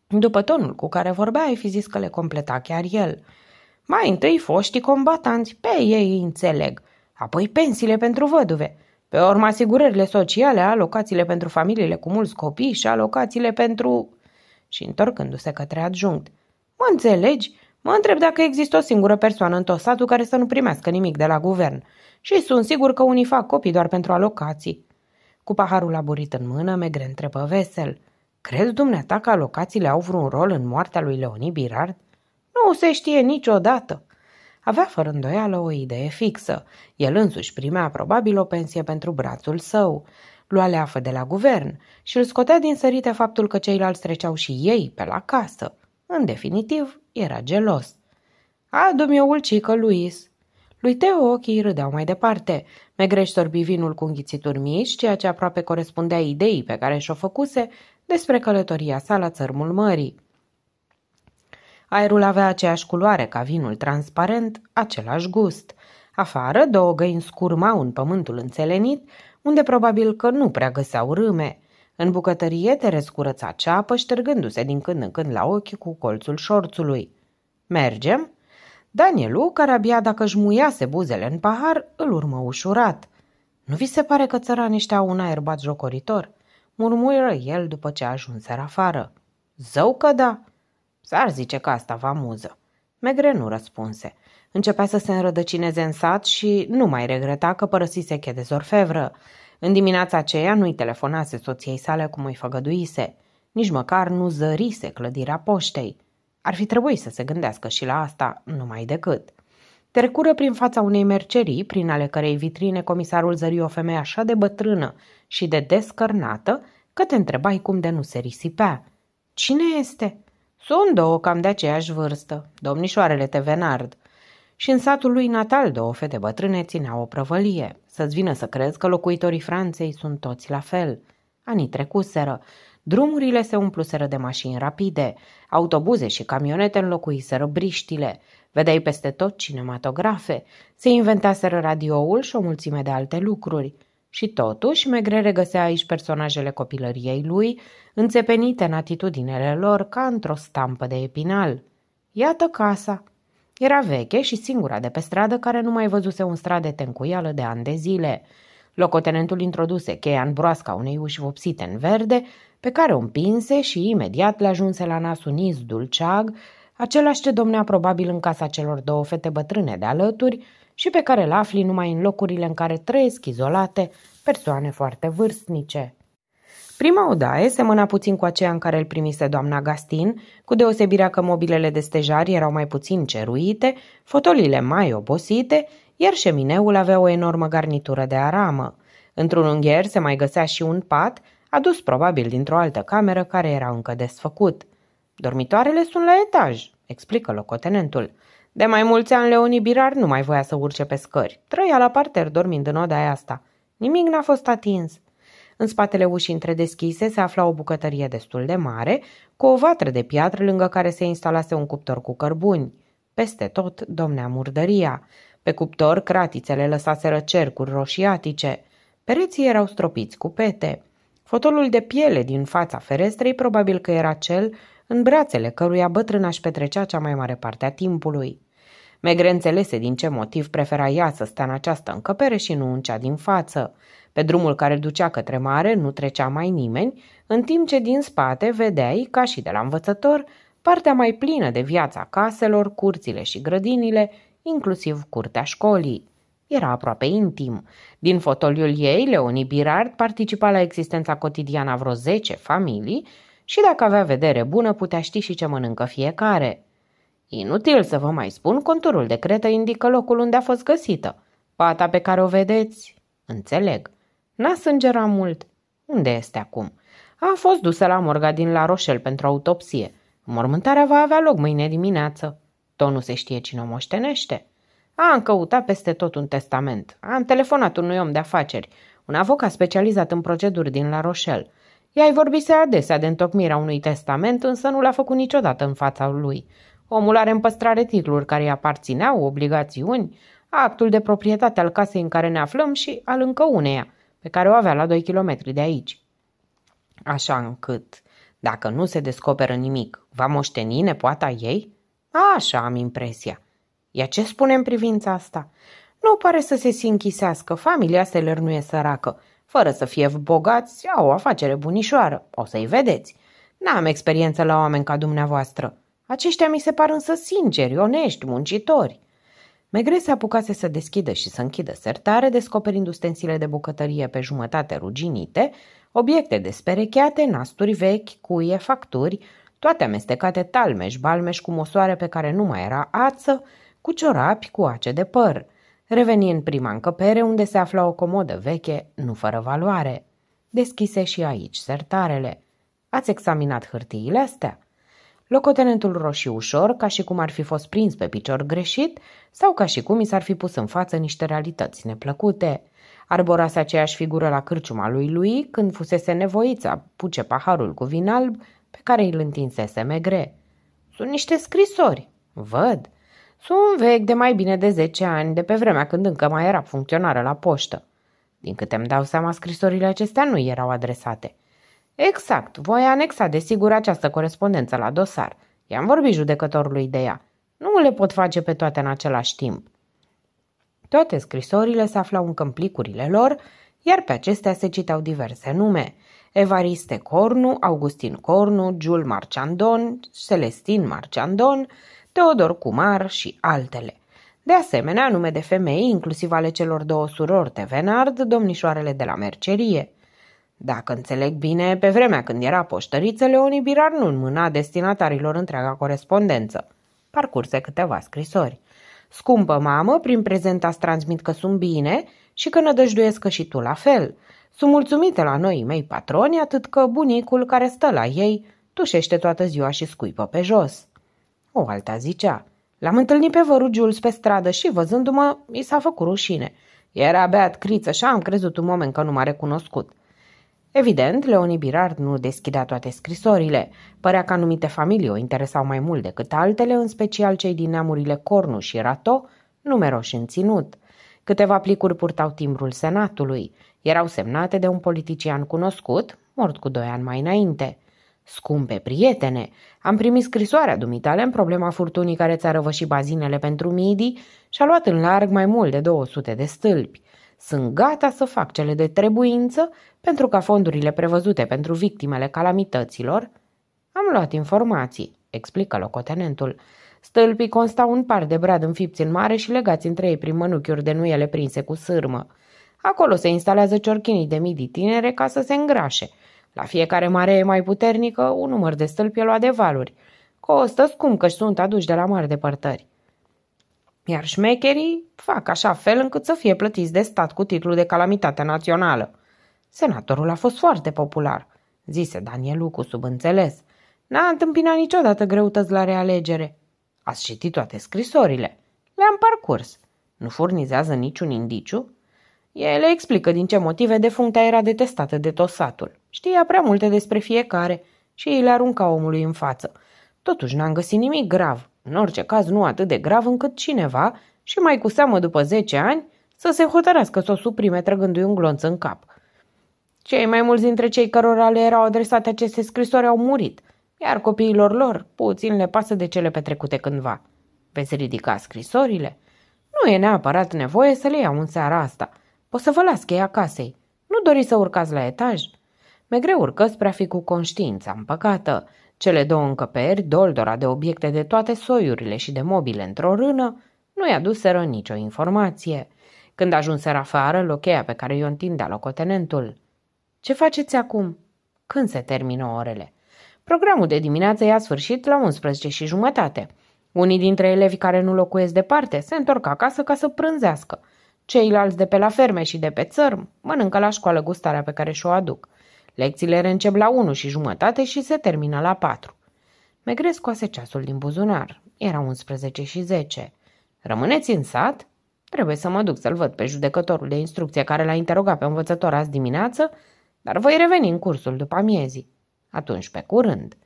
După tonul cu care vorbea, ai fi zis că le completa chiar el. Mai întâi foștii combatanți, pe ei înțeleg, apoi pensiile pentru văduve, pe urmă asigurările sociale, alocațiile pentru familiile cu mulți copii și alocațiile pentru... Și întorcându-se către adjunct. Mă înțelegi? Mă întreb dacă există o singură persoană în tot satul care să nu primească nimic de la guvern. Și sunt sigur că unii fac copii doar pentru alocații. Cu paharul aburit în mână, Megre întrebă vesel. Crezi dumneata că alocațiile au vreun rol în moartea lui Leonie Birard? Nu se știe niciodată. Avea fără îndoială o idee fixă. El însuși primea probabil o pensie pentru brațul său. Lua leafă de la guvern și îl scotea din sărite faptul că ceilalți treceau și ei pe la casă. În definitiv, era gelos. Adu-mi o ulcică, Luis. Lui Teo ochii râdeau mai departe. Megreș sorbi vinul cu înghițituri mici, ceea ce aproape corespundea ideii pe care și-o făcuse despre călătoria sa la țărmul mării. Aerul avea aceeași culoare ca vinul transparent, același gust. Afară, două găini scurmau în pământul înțelenit, unde probabil că nu prea găseau râme. În bucătărie Teres curăța ceapă, ștergându-se din când în când la ochi cu colțul șorțului. Mergem?" Danielu, care abia dacă își muiase buzele în pahar, îl urmă ușurat. Nu vi se pare că țăranii ăștia au un aer jocoritor? murmură el după ce ajunse afară. Zău că da!" S-ar zice că asta vă amuză. Megre nu răspunse. Începea să se înrădăcineze în sat și nu mai regreta că părăsise zorfevră. În dimineața aceea nu-i telefonase soției sale cum îi făgăduise. Nici măcar nu zărise clădirea poștei. Ar fi trebuit să se gândească și la asta, numai decât. Trecură prin fața unei mercerii, prin ale cărei vitrine comisarul zări o femeie așa de bătrână și de descărnată, că te întrebai cum de nu se risipea. Cine este?" Sunt două cam de aceeași vârstă, domnișoarele Tevenard. Și în satul lui natal două fete bătrâne țineau o prăvălie. Să-ți vină să crezi că locuitorii Franței sunt toți la fel. Anii trecuseră, drumurile se umpluseră de mașini rapide, autobuze și camionete înlocuiseră briștile, vedeai peste tot cinematografe, se inventaseră radioul și o mulțime de alte lucruri – și totuși, Megre regăsea aici personajele copilăriei lui, înțepenite în atitudinile lor ca într-o stampă de epinal. Iată casa. Era veche și singura de pe stradă care nu mai văzuse un strat de tencuială de ani de zile. Locotenentul introduse cheia în broasca unei uși vopsite în verde, pe care o împinse și imediat le ajunse la nas un iz dulceag, același ce domnea probabil în casa celor două fete bătrâne de alături, și pe care îl afli numai în locurile în care trăiesc izolate persoane foarte vârstnice. Prima odaie semăna puțin cu aceea în care îl primise doamna Gastin, cu deosebirea că mobilele de stejar erau mai puțin ceruite, fotolile mai obosite, iar șemineul avea o enormă garnitură de aramă. Într-un ungher se mai găsea și un pat, adus probabil dintr-o altă cameră care era încă desfăcut. Dormitoarele sunt la etaj, explică locotenentul. De mai mulți ani Leoni Birar nu mai voia să urce pe scări. Trăia la parter dormind în odaia asta. Nimic n-a fost atins. În spatele ușii întredeschise se afla o bucătărie destul de mare, cu o vatră de piatră lângă care se instalase un cuptor cu cărbuni. Peste tot domnea murdăria. Pe cuptor cratițele lăsaseră cercuri roșiatice. Pereții erau stropiți cu pete. Fotolul de piele din fața ferestrei probabil că era cel în brațele căruia bătrâna își petrecea cea mai mare parte a timpului. Megre înțelese din ce motiv prefera ea să stea în această încăpere și nu în cea din față. Pe drumul care ducea către mare nu trecea mai nimeni, în timp ce din spate vedeai, ca și de la învățător, partea mai plină de viața caselor, curțile și grădinile, inclusiv curtea școlii. Era aproape intim. Din fotoliul ei, Leonie Birard participa la existența cotidiană a vreo 10 familii și dacă avea vedere bună putea ști și ce mănâncă fiecare. Inutil să vă mai spun, conturul de cretă indică locul unde a fost găsită. Pata pe care o vedeți? Înțeleg. N-a sângerat mult. Unde este acum? A fost dusă la morga din La Rochelle pentru autopsie. Mormântarea va avea loc mâine dimineață. Tot nu se știe cine o moștenește. Am căutat peste tot un testament. Am telefonat unui om de afaceri, un avocat specializat în proceduri din La Rochelle. ai vorbit să adesea de întocmirea unui testament, însă nu l-a făcut niciodată în fața lui. Omul are în păstrare titluri care îi aparțineau, obligațiuni, actul de proprietate al casei în care ne aflăm și al încă uneia, pe care o avea la 2 km de aici. Așa încât, dacă nu se descoperă nimic, va moșteni nepoata ei? Așa am impresia. Ia ce spune în privința asta? Nu pare să se sinchisească, familia Seller nu e săracă. Fără să fie bogați, au o afacere bunișoară, o să-i vedeți. N-am experiență la oameni ca dumneavoastră. Aceștia mi se par însă sinceri, onești, muncitori. Megre se apucase să deschidă și să închidă sertare, descoperind ustensile de bucătărie pe jumătate ruginite, obiecte desperecheate, nasturi vechi, cuie, facturi, toate amestecate talmeș, balmeș cu mosoare pe care nu mai era ață, cu ciorapi cu ace de păr. Reveni în prima încăpere unde se afla o comodă veche, nu fără valoare. Deschise și aici sertarele. Ați examinat hârtiile astea? Locotenentul roșii ușor, ca și cum ar fi fost prins pe picior greșit sau ca și cum i s-ar fi pus în față niște realități neplăcute. Arborase aceeași figură la cârciuma lui lui când fusese nevoit să puce paharul cu vin alb pe care îl întinsese megre. Sunt niște scrisori. Văd. Sunt vechi de mai bine de 10 ani, de pe vremea când încă mai era funcționară la poștă. Din câte îmi dau seama, scrisorile acestea nu erau adresate – Exact, voi anexa desigur această corespondență la dosar. I-am vorbit judecătorului de ea. Nu le pot face pe toate în același timp. Toate scrisorile se aflau în plicurile lor, iar pe acestea se citau diverse nume. Evariste Cornu, Augustin Cornu, Jul Marciandon, Celestin Marciandon, Teodor Cumar și altele. De asemenea, nume de femei, inclusiv ale celor două surori Tevenard, domnișoarele de la mercerie – dacă înțeleg bine, pe vremea când era poștăriță, Leoni Birar nu înmâna destinatarilor întreaga corespondență. Parcurse câteva scrisori. Scumpă mamă, prin prezent ați transmit că sunt bine și că nădăjduiesc că și tu la fel. Sunt mulțumită la noi mei patroni, atât că bunicul care stă la ei tușește toată ziua și scuipă pe jos. O alta zicea, l-am întâlnit pe vărul Jules pe stradă și văzându-mă, i s-a făcut rușine. Era beat criță și am crezut un moment că nu m-a recunoscut. Evident, Leonie Birard nu deschidea toate scrisorile. Părea că anumite familii o interesau mai mult decât altele, în special cei din neamurile Cornu și Rato, numeroși în ținut. Câteva plicuri purtau timbrul senatului. Erau semnate de un politician cunoscut, mort cu doi ani mai înainte. Scumpe prietene, am primit scrisoarea dumitale în problema furtunii care ți-a răvășit bazinele pentru midi și a luat în larg mai mult de 200 de stâlpi sunt gata să fac cele de trebuință pentru ca fondurile prevăzute pentru victimele calamităților. Am luat informații, explică locotenentul. Stâlpii constau un par de brad înfipți în mare și legați între ei prin mănuchiuri de nuiele prinse cu sârmă. Acolo se instalează ciorchinii de midi tinere ca să se îngrașe. La fiecare mare mai puternică, un număr de stâlpi e luat de valuri. Costă scump că sunt aduși de la mari depărtări iar șmecherii fac așa fel încât să fie plătiți de stat cu titlul de calamitate națională. Senatorul a fost foarte popular, zise Danielu cu subînțeles. N-a întâmpinat niciodată greutăți la realegere. Ați citit toate scrisorile. Le-am parcurs. Nu furnizează niciun indiciu? Ele explică din ce motive defuncta era detestată de tot satul. Știa prea multe despre fiecare și îi le arunca omului în față. Totuși n-am găsit nimic grav în orice caz nu atât de grav încât cineva, și mai cu seamă după 10 ani, să se hotărească să o suprime trăgându-i un glonț în cap. Cei mai mulți dintre cei cărora le erau adresate aceste scrisori au murit, iar copiilor lor puțin le pasă de cele petrecute cândva. Veți ridica scrisorile? Nu e neapărat nevoie să le iau în seara asta. Poți să vă las cheia casei. Nu doriți să urcați la etaj? Megre urcă spre a fi cu conștiința împăcată cele două încăperi, doldora de obiecte de toate soiurile și de mobile într-o rână, nu-i aduseră nicio informație. Când ajunseră afară, locheia pe care i-o întindea locotenentul. Ce faceți acum? Când se termină orele? Programul de dimineață i-a sfârșit la 11 și jumătate. Unii dintre elevii care nu locuiesc departe se întorc acasă ca să prânzească. Ceilalți de pe la ferme și de pe țărm mănâncă la școală gustarea pe care și-o aduc – Lecțiile reîncep la unu și jumătate și se termină la patru. Megre scoase ceasul din buzunar. Era 11 și 10. Rămâneți în sat? Trebuie să mă duc să-l văd pe judecătorul de instrucție care l-a interogat pe învățător azi dimineață, dar voi reveni în cursul după amiezii. Atunci, pe curând.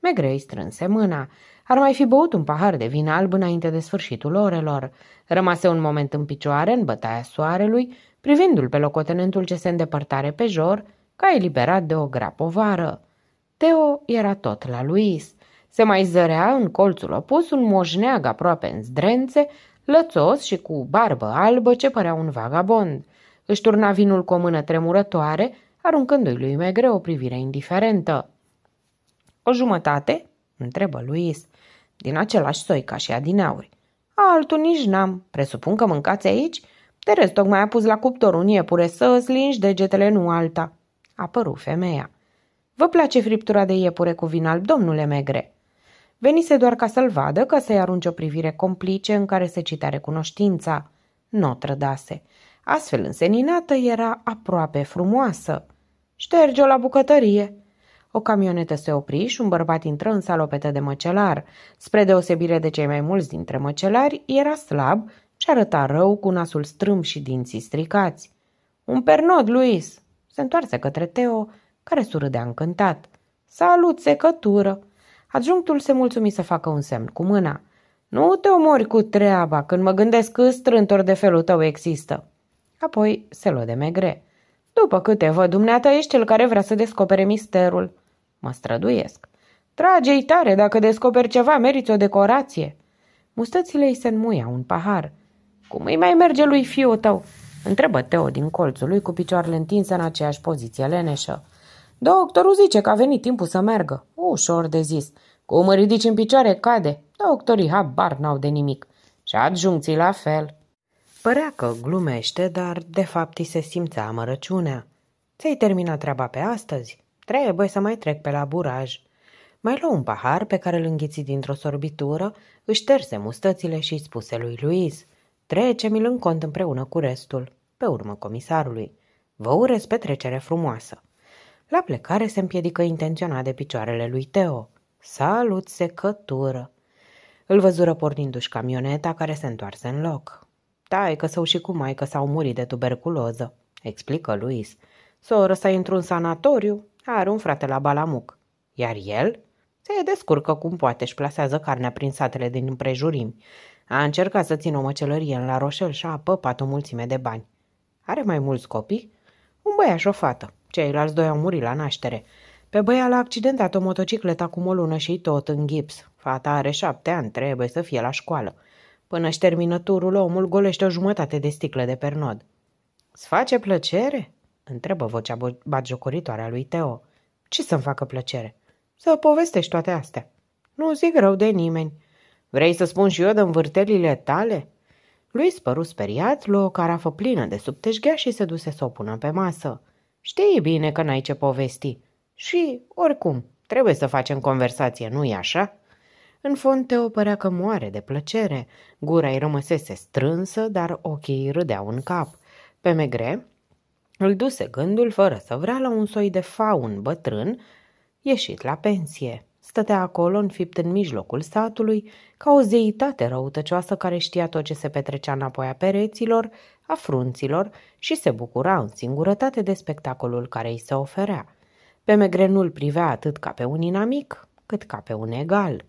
Megre îi strânse mâna. Ar mai fi băut un pahar de vin alb înainte de sfârșitul orelor. Rămase un moment în picioare, în bătaia soarelui, privindu-l pe locotenentul ce se îndepărtare pe jor, ca eliberat de o grapovară. Teo era tot la Luis. Se mai zărea în colțul opus un moșneag aproape în zdrențe, lățos și cu barbă albă ce părea un vagabond. Își turna vinul cu o mână tremurătoare, aruncându-i lui Megre o privire indiferentă. O jumătate?" întrebă Luis. Din același soi ca și adineauri. Altul nici n-am. Presupun că mâncați aici? Te tocmai a pus la cuptor un iepure să îți lingi degetele, nu alta apăru femeia. Vă place friptura de iepure cu vin alb, domnule Megre?" Venise doar ca să-l vadă, ca să-i arunce o privire complice în care se citea recunoștința. Nu o trădase. Astfel înseninată era aproape frumoasă. Șterge-o la bucătărie!" O camionetă se opri și un bărbat intră în salopetă de măcelar. Spre deosebire de cei mai mulți dintre măcelari, era slab și arăta rău cu nasul strâmb și dinții stricați. Un pernod, Luis!" Se întoarse către Teo, care surâdea încântat. Salut, secătură! Adjunctul se mulțumi să facă un semn cu mâna. Nu te omori cu treaba când mă gândesc că strântor de felul tău există. Apoi se lua de megre. După câte văd, dumneata ești cel care vrea să descopere misterul. Mă străduiesc. Trage-i tare, dacă descoperi ceva, meriți o decorație. Mustățile îi se înmuiau un pahar. Cum îi mai merge lui fiul tău? Întrebă Teo din colțul lui cu picioarele întinse în aceeași poziție leneșă. Doctorul zice că a venit timpul să meargă. Ușor de zis. Cum mă ridici în picioare, cade. Doctorii habar n-au de nimic. Și adjuncții la fel. Părea că glumește, dar de fapt îi se simțea amărăciunea. Ți-ai terminat treaba pe astăzi? Trebuie să mai trec pe la buraj. Mai lua un pahar pe care îl înghiți dintr-o sorbitură, își terse mustățile și spuse lui Luis. Trecem-l în cont împreună cu restul. Pe urmă comisarului. Vă urez petrecere frumoasă. La plecare se împiedică intenționat de picioarele lui Teo. Salut, secătură! Îl văzură pornindu-și camioneta care se întoarse în loc. că său și cu maică s-au murit de tuberculoză, explică Luis. Soră s-a într-un sanatoriu, are un frate la Balamuc. Iar el? Se descurcă cum poate și plasează carnea prin satele din împrejurimi a încercat să țină o măcelărie în La Roșel și a păpat o mulțime de bani. Are mai mulți copii? Un băiat și o fată. Ceilalți doi au murit la naștere. Pe băia l-a accidentat o motocicletă acum o lună și tot în gips. Fata are șapte ani, trebuie să fie la școală. Până își termină turul, omul golește o jumătate de sticlă de pernod. Îți face plăcere?" întrebă vocea bagiocoritoare a lui Teo. Ce să-mi facă plăcere? Să povestești toate astea. Nu zic rău de nimeni. Vrei să spun și eu de învârtelile tale?" Lui spăru speriat, luă o carafă plină de subteșghea și se duse să o pună pe masă. Știi bine că n-ai ce povesti. Și, oricum, trebuie să facem conversație, nu-i așa?" În fond, Teo părea că moare de plăcere. Gura îi rămăsese strânsă, dar ochii îi râdeau în cap. Pe megre îl duse gândul, fără să vrea, la un soi de faun bătrân ieșit la pensie stătea acolo, înfipt în mijlocul satului, ca o zeitate răutăcioasă care știa tot ce se petrecea înapoi a pereților, a frunților și se bucura în singurătate de spectacolul care îi se oferea. Pe Megre nu privea atât ca pe un inamic, cât ca pe un egal.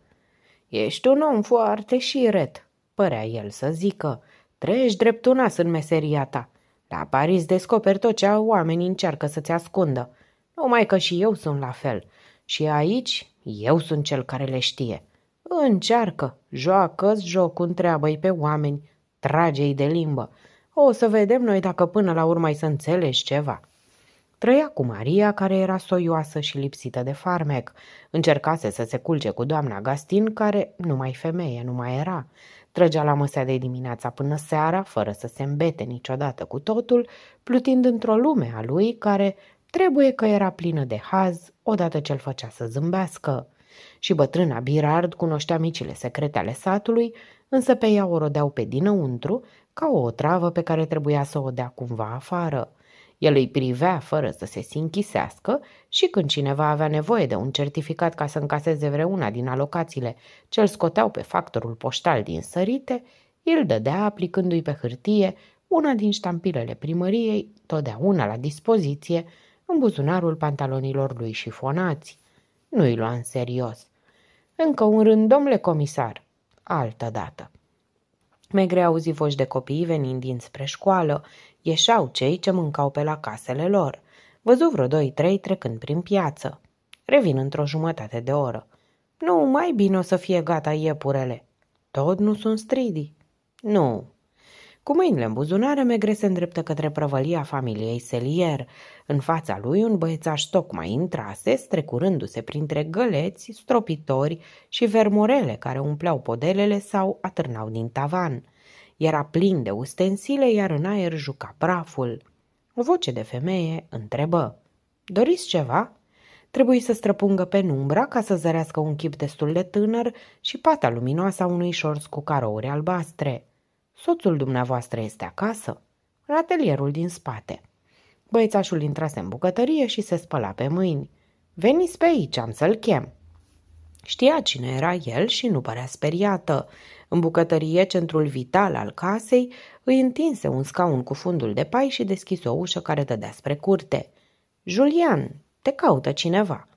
Ești un om foarte șiret," părea el să zică. Treci dreptunas în meseria ta. La Paris descoperi tot ce oamenii încearcă să-ți ascundă. Numai că și eu sunt la fel. Și aici eu sunt cel care le știe. Încearcă, joacă-ți joc, întreabă-i pe oameni, trage-i de limbă. O să vedem noi dacă până la urmă ai să înțelegi ceva. Trăia cu Maria, care era soioasă și lipsită de farmec. Încercase să se culce cu doamna Gastin, care numai femeie nu mai era. Trăgea la măsea de dimineața până seara, fără să se îmbete niciodată cu totul, plutind într-o lume a lui care Trebuie că era plină de haz, odată ce îl făcea să zâmbească. Și bătrâna Birard cunoștea micile secrete ale satului, însă pe ea o rodeau pe dinăuntru, ca o otravă pe care trebuia să o dea cumva afară. El îi privea fără să se sinchisească și când cineva avea nevoie de un certificat ca să încaseze vreuna din alocațiile ce îl scoteau pe factorul poștal din sărite, îl dădea aplicându-i pe hârtie una din ștampilele primăriei, totdeauna la dispoziție, în buzunarul pantalonilor lui șifonați. Nu i lua în serios. Încă un rând, domnule comisar, altă dată. Megre auzi voci de copii venind dinspre școală. Ieșau cei ce mâncau pe la casele lor. Văzu vreo doi-trei trecând prin piață. Revin într-o jumătate de oră. Nu, mai bine o să fie gata iepurele. Tot nu sunt stridii. Nu, cu mâinile în buzunare, Megre se îndreptă către prăvălia familiei Selier. În fața lui, un băiețaș tocmai intrase, strecurându-se printre găleți, stropitori și vermurele care umpleau podelele sau atârnau din tavan. Era plin de ustensile, iar în aer juca praful. O voce de femeie întrebă. Doriți ceva?" Trebuie să străpungă penumbra ca să zărească un chip destul de tânăr și pata luminoasă a unui șorț cu carouri albastre. Soțul dumneavoastră este acasă? Ratelierul din spate. Băiețașul intrase în bucătărie și se spăla pe mâini. Veniți pe aici, am să-l chem. Știa cine era el și nu părea speriată. În bucătărie, centrul vital al casei, îi întinse un scaun cu fundul de pai și deschise o ușă care dădea spre curte. Julian, te caută cineva.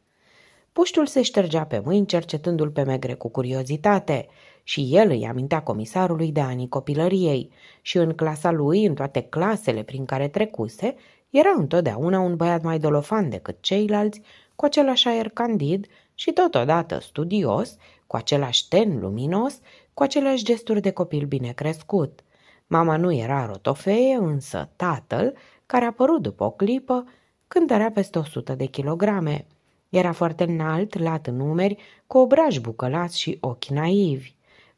Puștul se ștergea pe mâini, cercetându-l pe Megre cu curiozitate. Și el îi amintea comisarului de anii copilăriei și în clasa lui, în toate clasele prin care trecuse, era întotdeauna un băiat mai dolofan decât ceilalți, cu același aer candid și totodată studios, cu același ten luminos, cu aceleași gesturi de copil bine crescut. Mama nu era rotofeie, însă tatăl, care a apărut după o clipă, cântărea peste 100 de kilograme. Era foarte înalt, lat în numeri, cu obraj bucălați și ochi naivi.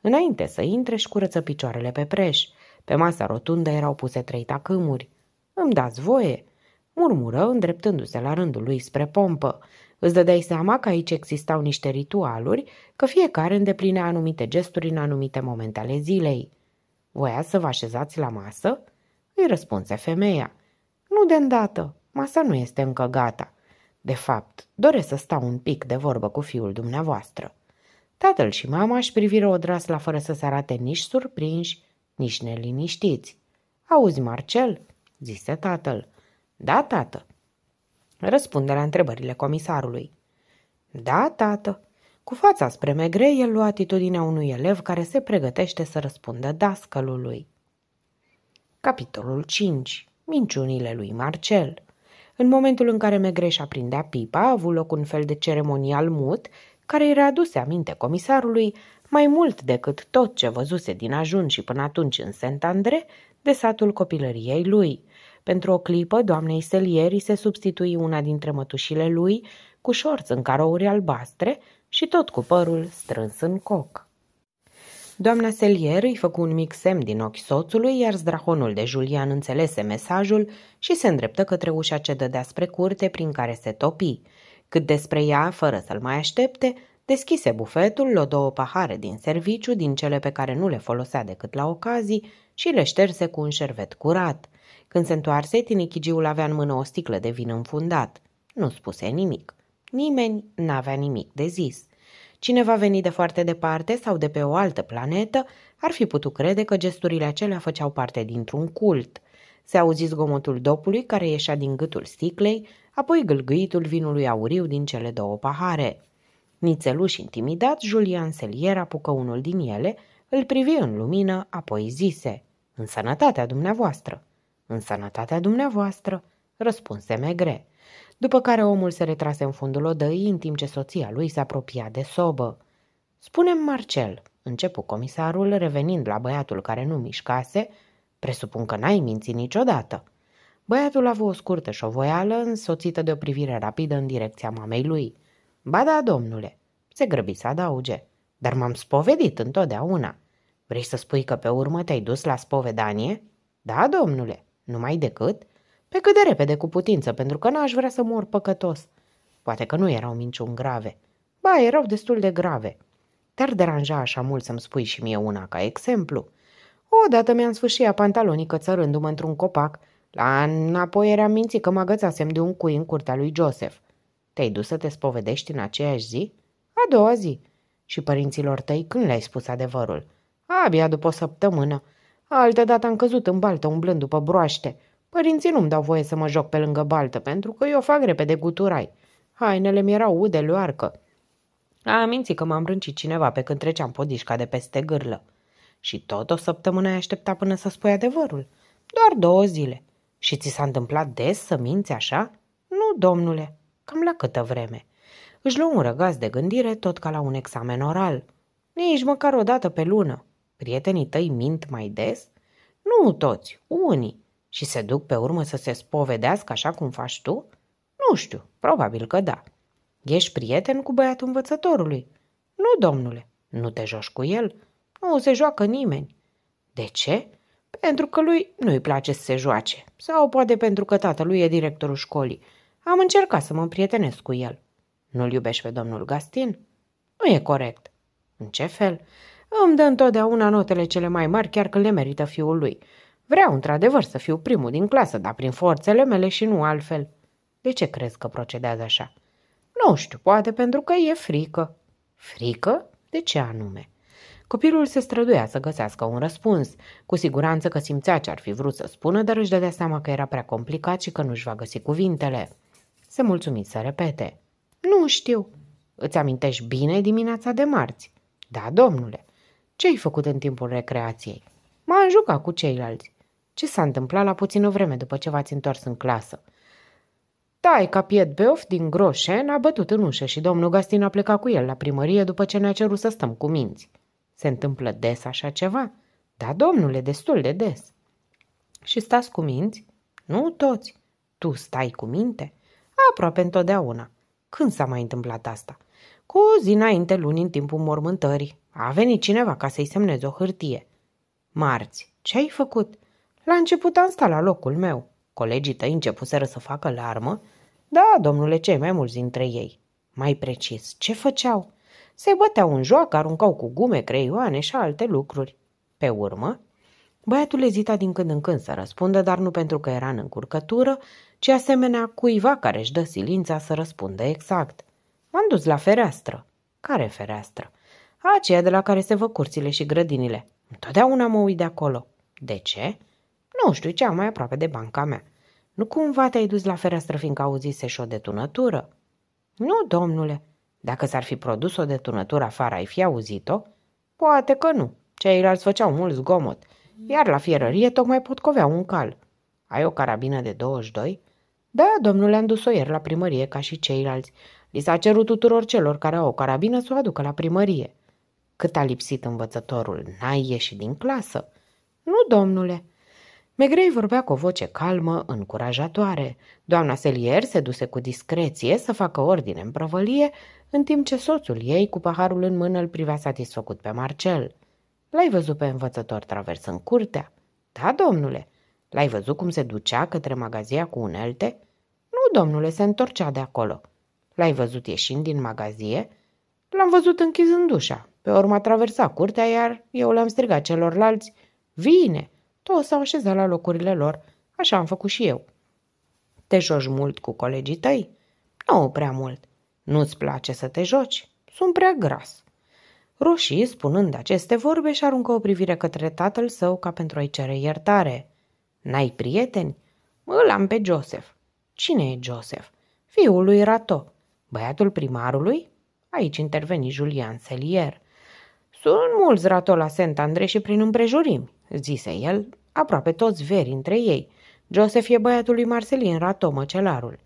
Înainte să intre, și curăță picioarele pe preș. Pe masa rotundă erau puse trei tacâmuri. Îmi dați voie?" murmură, îndreptându-se la rândul lui spre pompă. Îți dădeai seama că aici existau niște ritualuri, că fiecare îndeplinea anumite gesturi în anumite momente ale zilei. Voia să vă așezați la masă?" îi răspunse femeia. Nu de îndată, masa nu este încă gata. De fapt, doresc să stau un pic de vorbă cu fiul dumneavoastră. Tatăl și mama își priviră la fără să se arate nici surprinși, nici neliniștiți. Auzi, Marcel?" zise tatăl. Da, tată." Răspunde la întrebările comisarului. Da, tată." Cu fața spre Megre, el lua atitudinea unui elev care se pregătește să răspundă dascălului. Capitolul 5. Minciunile lui Marcel. În momentul în care Megreș aprindea pipa, a avut loc un fel de ceremonial mut care îi readuse aminte comisarului mai mult decât tot ce văzuse din ajun și până atunci în Saint-André de satul copilăriei lui. Pentru o clipă, doamnei Selieri se substitui una dintre mătușile lui cu șorți în carouri albastre și tot cu părul strâns în coc. Doamna Selier îi făcu un mic semn din ochi soțului, iar zdrahonul de Julian înțelese mesajul și se îndreptă către ușa ce dădea spre curte prin care se topi – cât despre ea, fără să-l mai aștepte, deschise bufetul, luă două pahare din serviciu, din cele pe care nu le folosea decât la ocazii, și le șterse cu un șervet curat. Când se întoarse, tinichigiul avea în mână o sticlă de vin înfundat. Nu spuse nimic. Nimeni n-avea nimic de zis. Cineva venit de foarte departe sau de pe o altă planetă ar fi putut crede că gesturile acelea făceau parte dintr-un cult. Se auzi zgomotul dopului care ieșea din gâtul sticlei, apoi gâlgâitul vinului auriu din cele două pahare. Nițeluș intimidat, Julian Selier apucă unul din ele, îl privi în lumină, apoi zise, În sănătatea dumneavoastră!" În sănătatea dumneavoastră!" răspunse Megre. După care omul se retrase în fundul odăii, în timp ce soția lui se apropia de sobă. Spunem Marcel!" începu comisarul, revenind la băiatul care nu mișcase, presupun că n-ai mințit niciodată." Băiatul a avut o scurtă șovoială, însoțită de o privire rapidă în direcția mamei lui. Ba da, domnule, se grăbi să adauge, dar m-am spovedit întotdeauna. Vrei să spui că pe urmă te-ai dus la spovedanie? Da, domnule, numai decât? Pe cât de repede cu putință, pentru că n-aș vrea să mor păcătos. Poate că nu erau minciuni grave. Ba, erau destul de grave. Te-ar deranja așa mult să-mi spui și mie una ca exemplu. Odată mi-am sfârșit pantalonii cățărându-mă într-un copac la înapoi era minții că mă agățasem de un cui în curtea lui Joseph. Te-ai dus să te spovedești în aceeași zi? A doua zi. Și părinților tăi când le-ai spus adevărul? Abia după o săptămână. Altă dată am căzut în baltă umblând după broaște. Părinții nu-mi dau voie să mă joc pe lângă baltă, pentru că eu fac repede guturai. Hainele mi erau ude luarcă. Am mințit că m-am brâncit cineva pe când treceam podișca de peste gârlă. Și tot o săptămână ai aștepta până să spui adevărul. Doar două zile. Și ți s-a întâmplat des să minți așa? Nu, domnule, cam la câtă vreme. Își luă un răgaz de gândire tot ca la un examen oral. Nici măcar o dată pe lună. Prietenii tăi mint mai des? Nu toți, unii. Și se duc pe urmă să se spovedească așa cum faci tu? Nu știu, probabil că da. Ești prieten cu băiatul învățătorului? Nu, domnule, nu te joci cu el. Nu se joacă nimeni. De ce? Pentru că lui nu-i place să se joace, sau poate pentru că tatălui e directorul școlii. Am încercat să mă împrietenesc cu el. Nu-l iubești pe domnul Gastin? Nu e corect. În ce fel? Îmi dă întotdeauna notele cele mai mari, chiar când le merită fiul lui. Vreau, într-adevăr, să fiu primul din clasă, dar prin forțele mele și nu altfel. De ce crezi că procedează așa? Nu știu, poate pentru că e frică. Frică? De ce anume? Copilul se străduia să găsească un răspuns. Cu siguranță că simțea ce ar fi vrut să spună, dar își dădea seama că era prea complicat și că nu-și va găsi cuvintele. Se mulțumi să repete. Nu știu. Îți amintești bine dimineața de marți? Da, domnule. Ce ai făcut în timpul recreației? M-am jucat cu ceilalți. Ce s-a întâmplat la puțină vreme după ce v-ați întors în clasă? ca Piet Beof din Groșen a bătut în ușă și domnul Gastin a plecat cu el la primărie după ce ne-a cerut să stăm cu minți. Se întâmplă des așa ceva? Da, domnule, destul de des. Și stați cu minți? Nu toți. Tu stai cu minte? Aproape întotdeauna. Când s-a mai întâmplat asta? Cu o zi înainte luni în timpul mormântării. A venit cineva ca să-i semneze o hârtie. Marți, ce ai făcut? La început am stat la locul meu. Colegii tăi începuseră să facă larmă. Da, domnule, cei mai mulți dintre ei. Mai precis, ce făceau? Se băteau în joacă, aruncau cu gume, creioane și alte lucruri. Pe urmă, băiatul ezita din când în când să răspundă, dar nu pentru că era în încurcătură, ci asemenea cuiva care își dă silința să răspundă exact. M-am dus la fereastră. Care fereastră? Aceea de la care se văd curțile și grădinile. Întotdeauna mă uit de acolo. De ce? Nu știu, Ce am mai aproape de banca mea. Nu cumva te-ai dus la fereastră fiindcă auzise și o detunătură? Nu, domnule, dacă s-ar fi produs o deturnătură afară, ai fi auzit-o? Poate că nu. Ceilalți făceau mult zgomot. Iar la fierărie tocmai potcovea un cal. Ai o carabină de 22? Da, domnule, am dus-o ieri la primărie ca și ceilalți. Li s-a cerut tuturor celor care au o carabină să o aducă la primărie. Cât a lipsit învățătorul, n-ai ieșit din clasă. Nu, domnule. Megrei vorbea cu o voce calmă, încurajatoare. Doamna Selier se duse cu discreție să facă ordine în prăvălie, în timp ce soțul ei, cu paharul în mână, îl privea satisfăcut pe Marcel. L-ai văzut pe învățător traversând curtea? Da, domnule. L-ai văzut cum se ducea către magazia cu unelte? Nu, domnule, se întorcea de acolo. L-ai văzut ieșind din magazie? L-am văzut închizând ușa. Pe urmă a traversat curtea, iar eu le-am strigat celorlalți, vine! Toți s-au așezat la locurile lor, așa am făcut și eu. Te joci mult cu colegii tăi? Nu prea mult. Nu-ți place să te joci? Sunt prea gras. Roșii, spunând aceste vorbe, și aruncă o privire către tatăl său ca pentru a-i cere iertare. N-ai prieteni? Îl am pe Joseph. Cine e Joseph? Fiul lui Rato. Băiatul primarului? Aici interveni Julian Selier. Sunt mulți Rato la Saint Andre și prin împrejurimi, zise el, aproape toți veri între ei. Joseph e băiatul lui Marcelin Rato, măcelarul.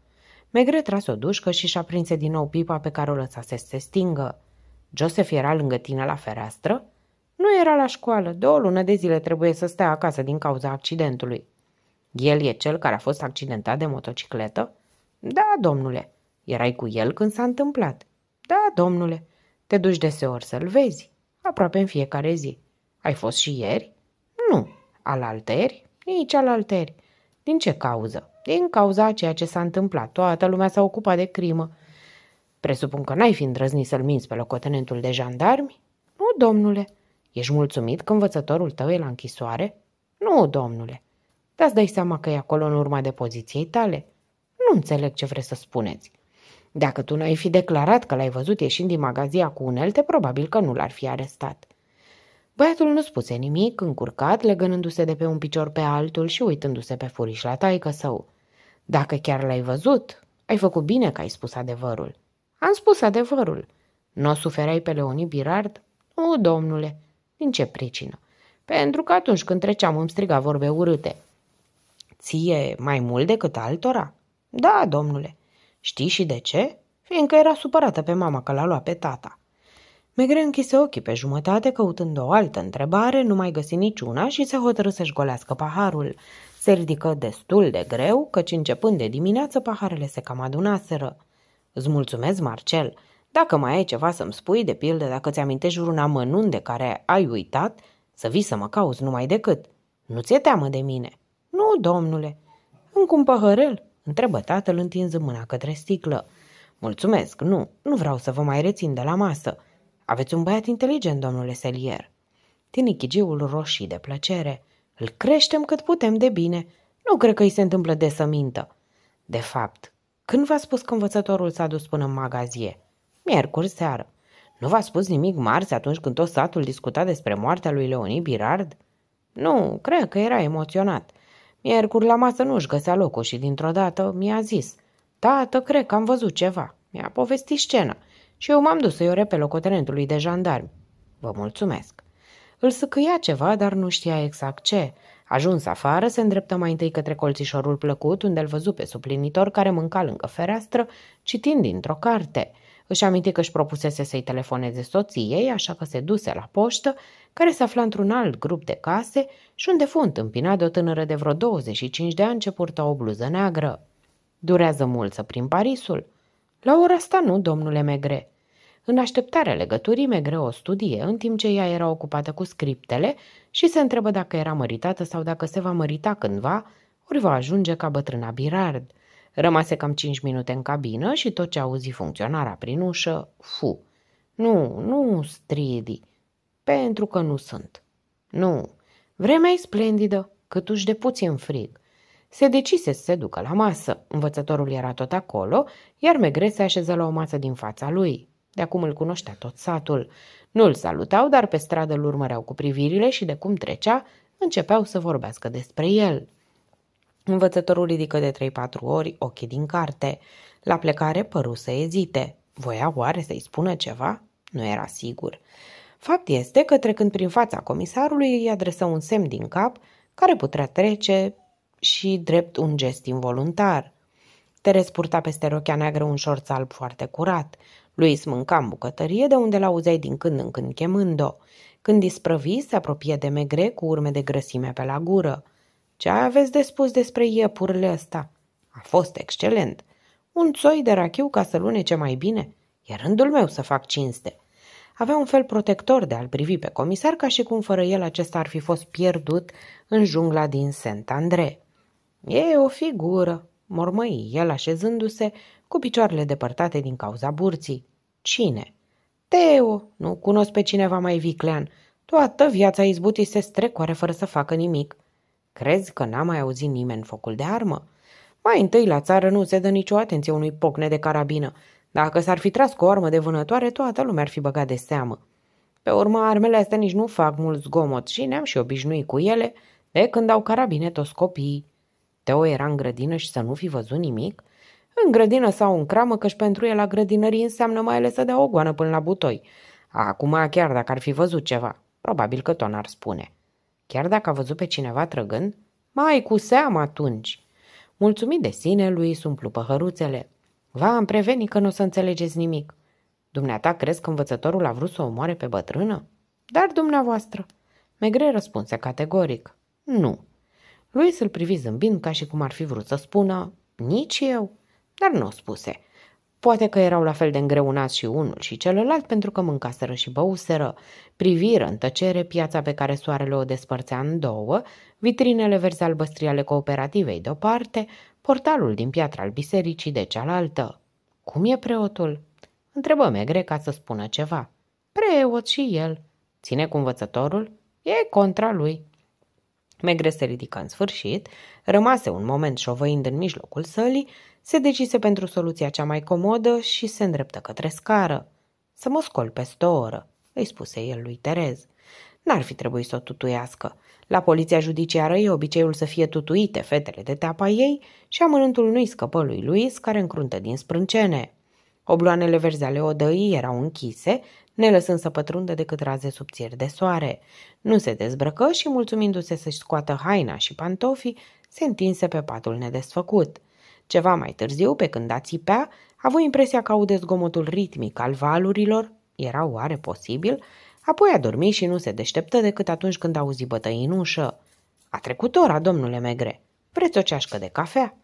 Megre tras o dușcă și și-a prinse din nou pipa pe care o lăsase să se stingă. Joseph era lângă tine la fereastră? Nu era la școală, de o lună de zile trebuie să stea acasă din cauza accidentului. El e cel care a fost accidentat de motocicletă? Da, domnule. Erai cu el când s-a întâmplat? Da, domnule. Te duci deseori să-l vezi? Aproape în fiecare zi. Ai fost și ieri? Nu. Al alteri? Nici al alteri. Din ce cauză? Din cauza ceea ce s-a întâmplat, toată lumea s-a ocupat de crimă. Presupun că n-ai fi îndrăznit să-l minți pe locotenentul de jandarmi? Nu, domnule. Ești mulțumit că învățătorul tău e la închisoare? Nu, domnule. dar îți dai seama că e acolo în urma depoziției tale. Nu înțeleg ce vreți să spuneți. Dacă tu n-ai fi declarat că l-ai văzut ieșind din magazia cu unelte, probabil că nu l-ar fi arestat. Băiatul nu spuse nimic, încurcat, legănându-se de pe un picior pe altul și uitându-se pe furiș la taică său. Dacă chiar l-ai văzut, ai făcut bine că ai spus adevărul. Am spus adevărul. Nu o suferai pe Leonie Birard? Nu, domnule. Din ce pricină? Pentru că atunci când treceam îmi striga vorbe urâte. Ție mai mult decât altora? Da, domnule. Știi și de ce? Fiindcă era supărată pe mama că l-a luat pe tata. Megre închise ochii pe jumătate căutând o altă întrebare, nu mai găsi niciuna și se hotărâ să-și golească paharul. Se ridică destul de greu, căci începând de dimineață paharele se cam adunaseră. Îți mulțumesc, Marcel. Dacă mai ai ceva să-mi spui, de pildă, dacă ți-amintești vreun amănunt de care ai uitat, să vii să mă cauți numai decât. Nu ți-e teamă de mine? Nu, domnule. Încă un păhărel? Întrebă tatăl întinzând mâna către sticlă. Mulțumesc, nu, nu vreau să vă mai rețin de la masă. Aveți un băiat inteligent, domnule Selier. Tinichigiul roșii de plăcere. Îl creștem cât putem de bine. Nu cred că îi se întâmplă de să mintă. De fapt, când v-a spus că învățătorul s-a dus până în magazie? Miercuri seară. Nu v-a spus nimic marți atunci când tot satul discuta despre moartea lui Leonie Birard? Nu, cred că era emoționat. Miercuri la masă nu-și găsea locul și dintr-o dată mi-a zis. Tată, cred că am văzut ceva. Mi-a povestit scena și eu m-am dus să-i o repel locotenentului de jandarmi. Vă mulțumesc. Îl săcâia ceva, dar nu știa exact ce. Ajuns afară, se îndreptă mai întâi către colțișorul plăcut, unde îl văzu pe suplinitor care mânca lângă fereastră, citind dintr-o carte. Își aminti că își propusese să-i telefoneze soției, așa că se duse la poștă, care se afla într-un alt grup de case și unde fu întâmpinat de o tânără de vreo 25 de ani ce purta o bluză neagră. Durează mult să prin Parisul? La ora asta nu, domnule Megre. În așteptarea legăturii, Megre o studie, în timp ce ea era ocupată cu scriptele și se întrebă dacă era măritată sau dacă se va mărita cândva, ori va ajunge ca bătrâna Birard. Rămase cam cinci minute în cabină și tot ce auzi funcționara prin ușă, fu. Nu, nu stridi, pentru că nu sunt. Nu, vremea e splendidă, cât uși de puțin frig. Se decise să se ducă la masă. Învățătorul era tot acolo, iar Megre se așeză la o masă din fața lui. De acum îl cunoștea tot satul. nu îl salutau, dar pe stradă îl urmăreau cu privirile și de cum trecea, începeau să vorbească despre el. Învățătorul ridică de 3-4 ori ochii din carte. La plecare păru să ezite. Voia oare să-i spună ceva? Nu era sigur. Fapt este că trecând prin fața comisarului îi adresă un semn din cap care putea trece și drept un gest involuntar. Teres purta peste rochea neagră un șorț alb foarte curat. Luis mânca în bucătărie, de unde l-auzeai din când în când chemând-o. Când isprăvi, se apropie de megre cu urme de grăsime pe la gură. Ce aveți de spus despre iepurile ăsta? A fost excelent. Un țoi de rachiu ca să lunece mai bine? E rândul meu să fac cinste. Avea un fel protector de a-l privi pe comisar ca și cum fără el acesta ar fi fost pierdut în jungla din Saint-André. E o figură, mormăi el așezându-se cu picioarele depărtate din cauza burții. Cine? Teo! Nu cunosc pe cineva mai viclean. Toată viața izbutii se strecoare fără să facă nimic. Crezi că n-a mai auzit nimeni focul de armă? Mai întâi la țară nu se dă nicio atenție unui pocne de carabină. Dacă s-ar fi tras cu o armă de vânătoare, toată lumea ar fi băgat de seamă. Pe urmă, armele astea nici nu fac mult zgomot și ne-am și obișnuit cu ele de când au carabine toți copiii. Teo era în grădină și să nu fi văzut nimic? În grădină sau în cramă, căci pentru el la grădinării înseamnă mai ales să dea o goană până la butoi. Acum, chiar dacă ar fi văzut ceva, probabil că ton ar spune. Chiar dacă a văzut pe cineva trăgând, mai cu seamă atunci. Mulțumit de sine lui, sunt umplu păhăruțele. Va, am preveni că nu o să înțelegeți nimic. Dumneata crezi că învățătorul a vrut să o omoare pe bătrână? Dar dumneavoastră. Megre răspunse categoric. Nu. Lui îl privi zâmbind ca și cum ar fi vrut să spună, nici eu dar nu o spuse. Poate că erau la fel de îngreunați și unul și celălalt pentru că mâncaseră și băuseră, priviră în tăcere piața pe care soarele o despărțea în două, vitrinele verzi albăstri ale cooperativei de-o parte, portalul din piatra al bisericii de cealaltă. Cum e preotul? Întrebă Megre ca să spună ceva. Preot și el. Ține cu învățătorul? E contra lui. Megre se ridică în sfârșit, rămase un moment șovăind în mijlocul sălii, se decise pentru soluția cea mai comodă și se îndreptă către scară. Să mă scol peste o oră, îi spuse el lui Terez. N-ar fi trebuit să o tutuiască. La poliția judiciară e obiceiul să fie tutuite fetele de teapa ei și amănântul nu-i scăpă lui Luis, care încruntă din sprâncene. Obloanele verzi ale odăii erau închise, ne lăsând să pătrundă decât raze subțiri de soare. Nu se dezbrăcă și, mulțumindu-se să-și scoată haina și pantofii, se întinse pe patul nedesfăcut – ceva mai târziu, pe când a țipea, a avut impresia că aude zgomotul ritmic al valurilor, era oare posibil, apoi a dormit și nu se deșteptă decât atunci când auzi bătăi în ușă. A trecut ora, domnule Megre. Vreți o ceașcă de cafea?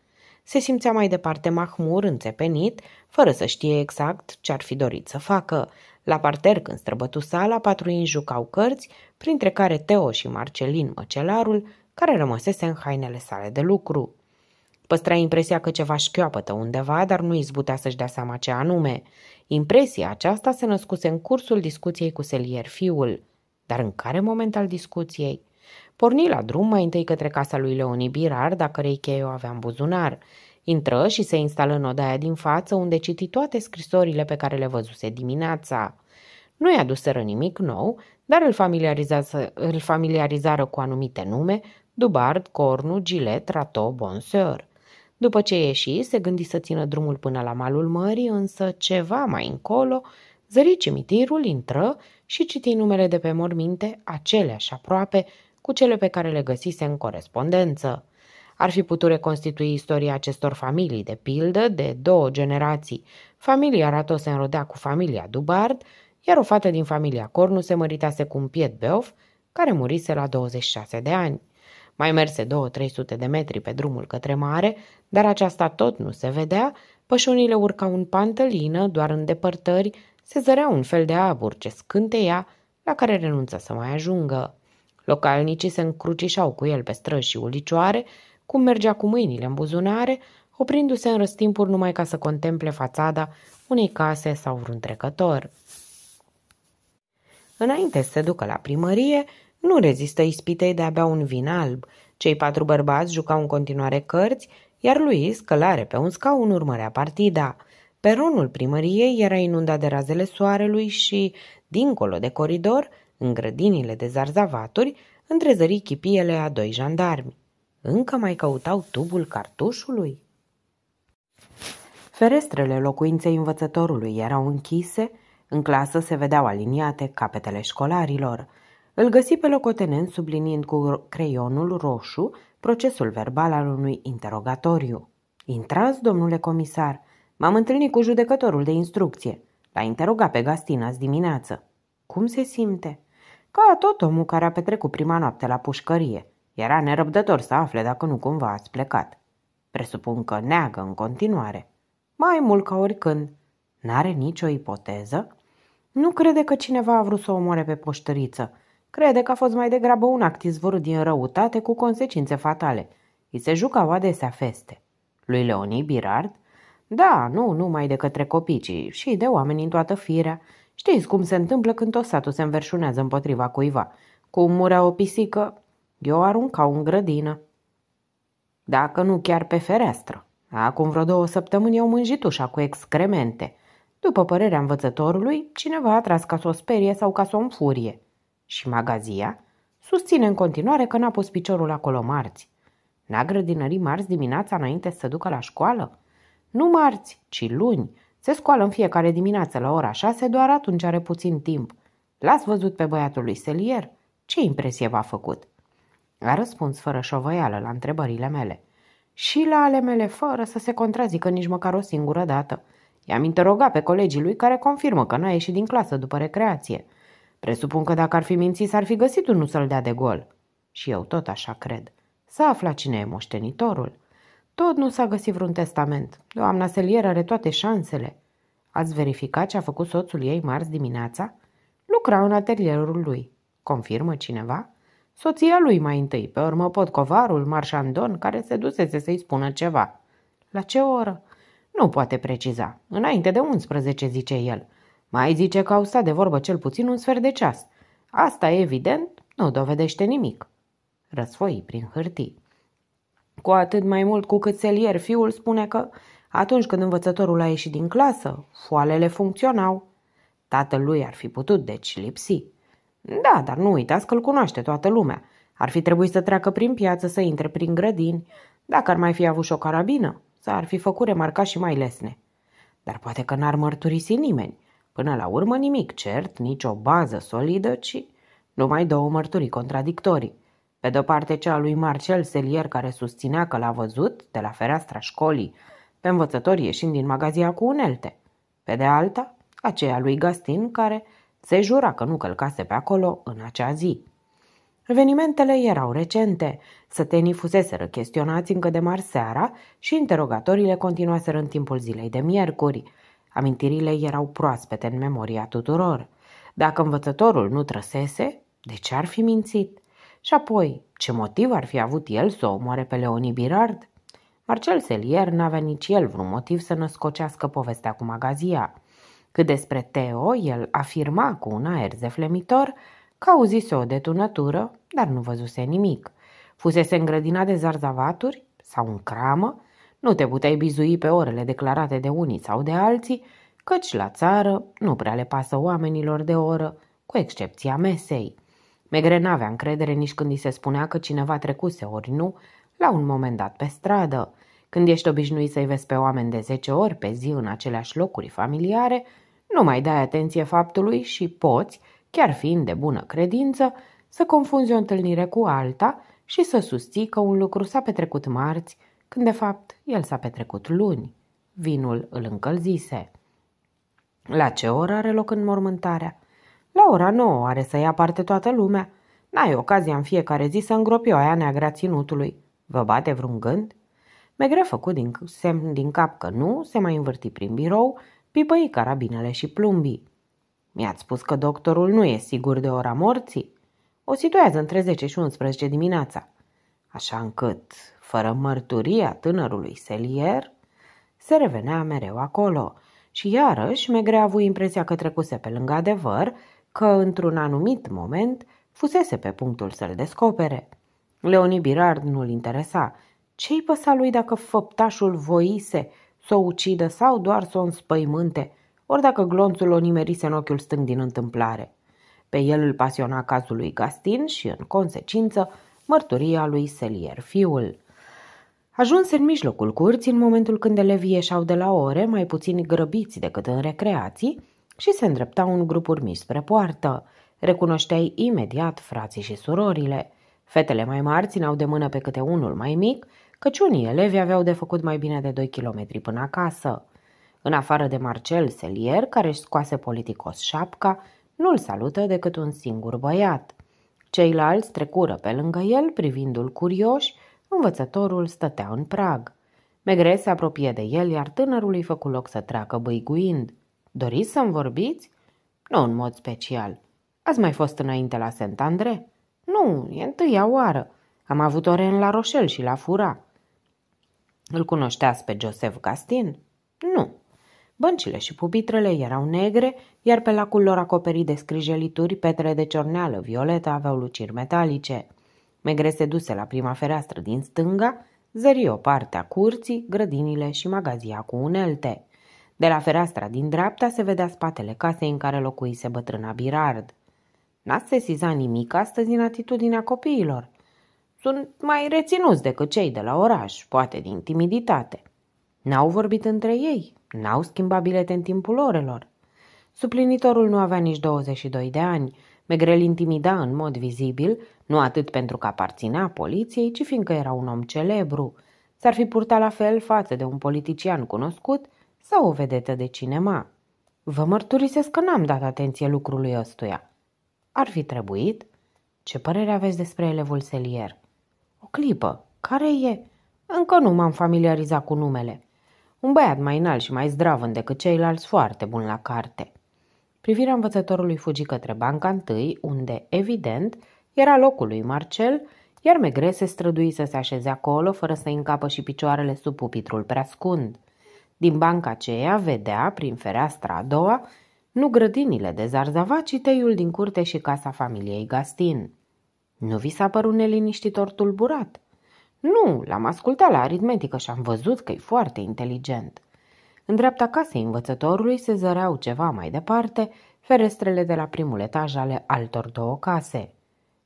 Se simțea mai departe mahmur, înțepenit, fără să știe exact ce ar fi dorit să facă. La parter, când străbătu sala, patru jucau cărți, printre care Teo și Marcelin Măcelarul, care rămăsese în hainele sale de lucru. Păstra impresia că ceva șchioapătă undeva, dar nu izbutea să-și dea seama ce anume. Impresia aceasta se născuse în cursul discuției cu Selier fiul. Dar în care moment al discuției? Porni la drum mai întâi către casa lui Leoni Birar, dacă cărei cheie o avea în buzunar. Intră și se instală în odaia din față, unde citi toate scrisorile pe care le văzuse dimineața. Nu i-a aduseră nimic nou, dar îl, îl familiarizară cu anumite nume, Dubard, Cornu, Gilet, Rato, Bonsoeur. După ce ieși, se gândi să țină drumul până la malul mării, însă ceva mai încolo, zări cimitirul, intră și citi numele de pe morminte, aceleași aproape, cu cele pe care le găsise în corespondență. Ar fi putut reconstitui istoria acestor familii, de pildă, de două generații. Familia Rato se înrodea cu familia Dubard, iar o fată din familia Cornu se măritase cu un piet beof, care murise la 26 de ani. Mai merse două, trei sute de metri pe drumul către mare, dar aceasta tot nu se vedea, pășunile urcau în pantălină, doar în depărtări, se zărea un fel de abur ce scânteia, la care renunța să mai ajungă. Localnicii se încrucișau cu el pe străzi și ulicioare, cum mergea cu mâinile în buzunare, oprindu-se în răstimpuri numai ca să contemple fațada unei case sau vreun trecător. Înainte să se ducă la primărie, nu rezistă ispitei de a bea un vin alb. Cei patru bărbați jucau în continuare cărți, iar lui, scălare pe un scaun, urmărea partida. Peronul primăriei era inundat de razele soarelui și, dincolo de coridor, în grădinile de zarzavaturi, întrezări chipiele a doi jandarmi. Încă mai căutau tubul cartușului? Ferestrele locuinței învățătorului erau închise, în clasă se vedeau aliniate capetele școlarilor – îl găsi pe locotenent subliniind cu creionul roșu procesul verbal al unui interogatoriu. Intrați, domnule comisar. M-am întâlnit cu judecătorul de instrucție. L-a interogat pe Gastin azi dimineață. Cum se simte? Ca tot omul care a petrecut prima noapte la pușcărie. Era nerăbdător să afle dacă nu cumva ați plecat. Presupun că neagă în continuare. Mai mult ca oricând. N-are nicio ipoteză? Nu crede că cineva a vrut să o omoare pe poștăriță – crede că a fost mai degrabă un act izvorât din răutate cu consecințe fatale. Îi se jucau adesea feste. Lui Leonie Birard? Da, nu numai de către copii, ci și de oameni în toată firea. Știți cum se întâmplă când tot satul se înverșunează împotriva cuiva. Cum murea o pisică, eu aruncau în grădină. Dacă nu chiar pe fereastră. Acum vreo două săptămâni eu mânjit ușa cu excremente. După părerea învățătorului, cineva a tras ca să o sperie sau ca să o înfurie. Și magazia susține în continuare că n-a pus piciorul acolo marți. N-a grădinărit marți dimineața înainte să ducă la școală? Nu marți, ci luni. Se scoală în fiecare dimineață la ora șase, doar atunci are puțin timp. L-ați văzut pe băiatul lui Selier? Ce impresie v-a făcut? A răspuns fără șovăială la întrebările mele. Și la ale mele, fără să se contrazică nici măcar o singură dată. I-am interogat pe colegii lui care confirmă că n-a ieșit din clasă după recreație – Presupun că dacă ar fi mințit, s-ar fi găsit unul să-l dea de gol. Și eu tot așa cred. S-a aflat cine e moștenitorul. Tot nu s-a găsit vreun testament. Doamna Selier are toate șansele. Ați verificat ce a făcut soțul ei marți dimineața? Lucra în atelierul lui. Confirmă cineva? Soția lui mai întâi, pe urmă covarul marșandon, care se dusese să-i spună ceva. La ce oră? Nu poate preciza. Înainte de 11, zice el. Mai zice că au stat de vorbă cel puțin un sfert de ceas. Asta, evident, nu dovedește nimic. Răsfoi prin hârtii. Cu atât mai mult cu cât Selier fiul spune că atunci când învățătorul a ieșit din clasă, foalele funcționau. Tatăl lui ar fi putut, deci, lipsi. Da, dar nu uitați că îl cunoaște toată lumea. Ar fi trebuit să treacă prin piață, să intre prin grădini. Dacă ar mai fi avut și o carabină, s-ar fi făcut remarca și mai lesne. Dar poate că n-ar mărturisi nimeni. Până la urmă nimic cert, nicio bază solidă, ci numai două mărturii contradictorii. Pe de-o parte cea a lui Marcel Selier care susținea că l-a văzut de la fereastra școlii pe învățători ieșind din magazia cu unelte. Pe de alta, aceea lui Gastin care se jura că nu călcase pe acolo în acea zi. Evenimentele erau recente, sătenii fuseseră chestionați încă de mari seara și interogatoriile continuaseră în timpul zilei de miercuri – Amintirile erau proaspete în memoria tuturor. Dacă învățătorul nu trăsese, de ce ar fi mințit? Și apoi, ce motiv ar fi avut el să o omoare pe Leonie Birard? Marcel Selier n-avea nici el vreun motiv să născocească povestea cu magazia. Cât despre Teo, el afirma cu un aer zeflemitor că auzise o detunătură, dar nu văzuse nimic. Fusese îngrădinat de zarzavaturi sau în cramă nu te puteai bizui pe orele declarate de unii sau de alții, căci la țară nu prea le pasă oamenilor de oră, cu excepția mesei. Megre n-avea încredere nici când îi se spunea că cineva trecuse ori nu, la un moment dat pe stradă. Când ești obișnuit să-i vezi pe oameni de 10 ori pe zi în aceleași locuri familiare, nu mai dai atenție faptului și poți, chiar fiind de bună credință, să confunzi o întâlnire cu alta și să susții că un lucru s-a petrecut marți când de fapt el s-a petrecut luni. Vinul îl încălzise. La ce oră are loc înmormântarea? La ora nouă are să ia parte toată lumea. N-ai ocazia în fiecare zi să îngropi o aia neagra ținutului. Vă bate vreun gând? Megre făcut din semn din cap că nu, se mai învârti prin birou, pipăi carabinele și plumbii. Mi-ați spus că doctorul nu e sigur de ora morții? O situează între 10 și 11 dimineața. Așa încât fără mărturia tânărului Selier, se revenea mereu acolo și iarăși Megre a avut impresia că trecuse pe lângă adevăr, că într-un anumit moment fusese pe punctul să-l descopere. Leonie Birard nu-l interesa. Ce-i păsa lui dacă făptașul voise să o ucidă sau doar să o înspăimânte, ori dacă glonțul o nimerise în ochiul stâng din întâmplare? Pe el îl pasiona cazul lui Gastin și, în consecință, mărturia lui Selier, fiul. Ajuns în mijlocul curții, în momentul când elevii ieșeau de la ore, mai puțin grăbiți decât în recreații, și se îndreptau în grupuri mici spre poartă. Recunoșteai imediat frații și surorile. Fetele mai mari țineau de mână pe câte unul mai mic, căci unii elevi aveau de făcut mai bine de 2 km până acasă. În afară de Marcel Selier, care își scoase politicos șapca, nu-l salută decât un singur băiat. Ceilalți trecură pe lângă el, privindu-l curioși, Învățătorul stătea în prag. Megre se apropie de el, iar tânărul îi făcu loc să treacă băiguind. Doriți să-mi vorbiți?" Nu în mod special. Ați mai fost înainte la Saint-André?" Nu, e întâia oară. Am avut ore în La Roșel și la Fura." Îl cunoșteați pe Joseph Gastin? Nu." Băncile și pupitrele erau negre, iar pe lacul lor acoperit de scrijelituri, petre de ciorneală violetă aveau luciri metalice. Megre se duse la prima fereastră din stânga, zări o parte a curții, grădinile și magazia cu unelte. De la fereastra din dreapta se vedea spatele casei în care locuise bătrâna Birard. n a sesizat nimic astăzi în atitudinea copiilor. Sunt mai reținuți decât cei de la oraș, poate din timiditate. N-au vorbit între ei, n-au schimbat bilete în timpul orelor. Suplinitorul nu avea nici 22 de ani, Megrel intimida în mod vizibil, nu atât pentru că aparținea poliției, ci fiindcă era un om celebru. S-ar fi purtat la fel față de un politician cunoscut sau o vedetă de cinema. Vă mărturisesc că n-am dat atenție lucrului ăstuia. Ar fi trebuit? Ce părere aveți despre elevul Selier? O clipă. Care e? Încă nu m-am familiarizat cu numele. Un băiat mai înalt și mai zdravân decât ceilalți, foarte bun la carte. Privirea învățătorului fugi către banca întâi, unde, evident, era locul lui Marcel, iar Megre se strădui să se așeze acolo fără să încapă și picioarele sub pupitrul prea scund. Din banca aceea vedea, prin fereastra a doua, nu grădinile de zarzava, ci teiul din curte și casa familiei Gastin. Nu vi s-a părut neliniștitor tulburat? Nu, l-am ascultat la aritmetică și am văzut că e foarte inteligent. În dreapta casei învățătorului se zăreau ceva mai departe ferestrele de la primul etaj ale altor două case.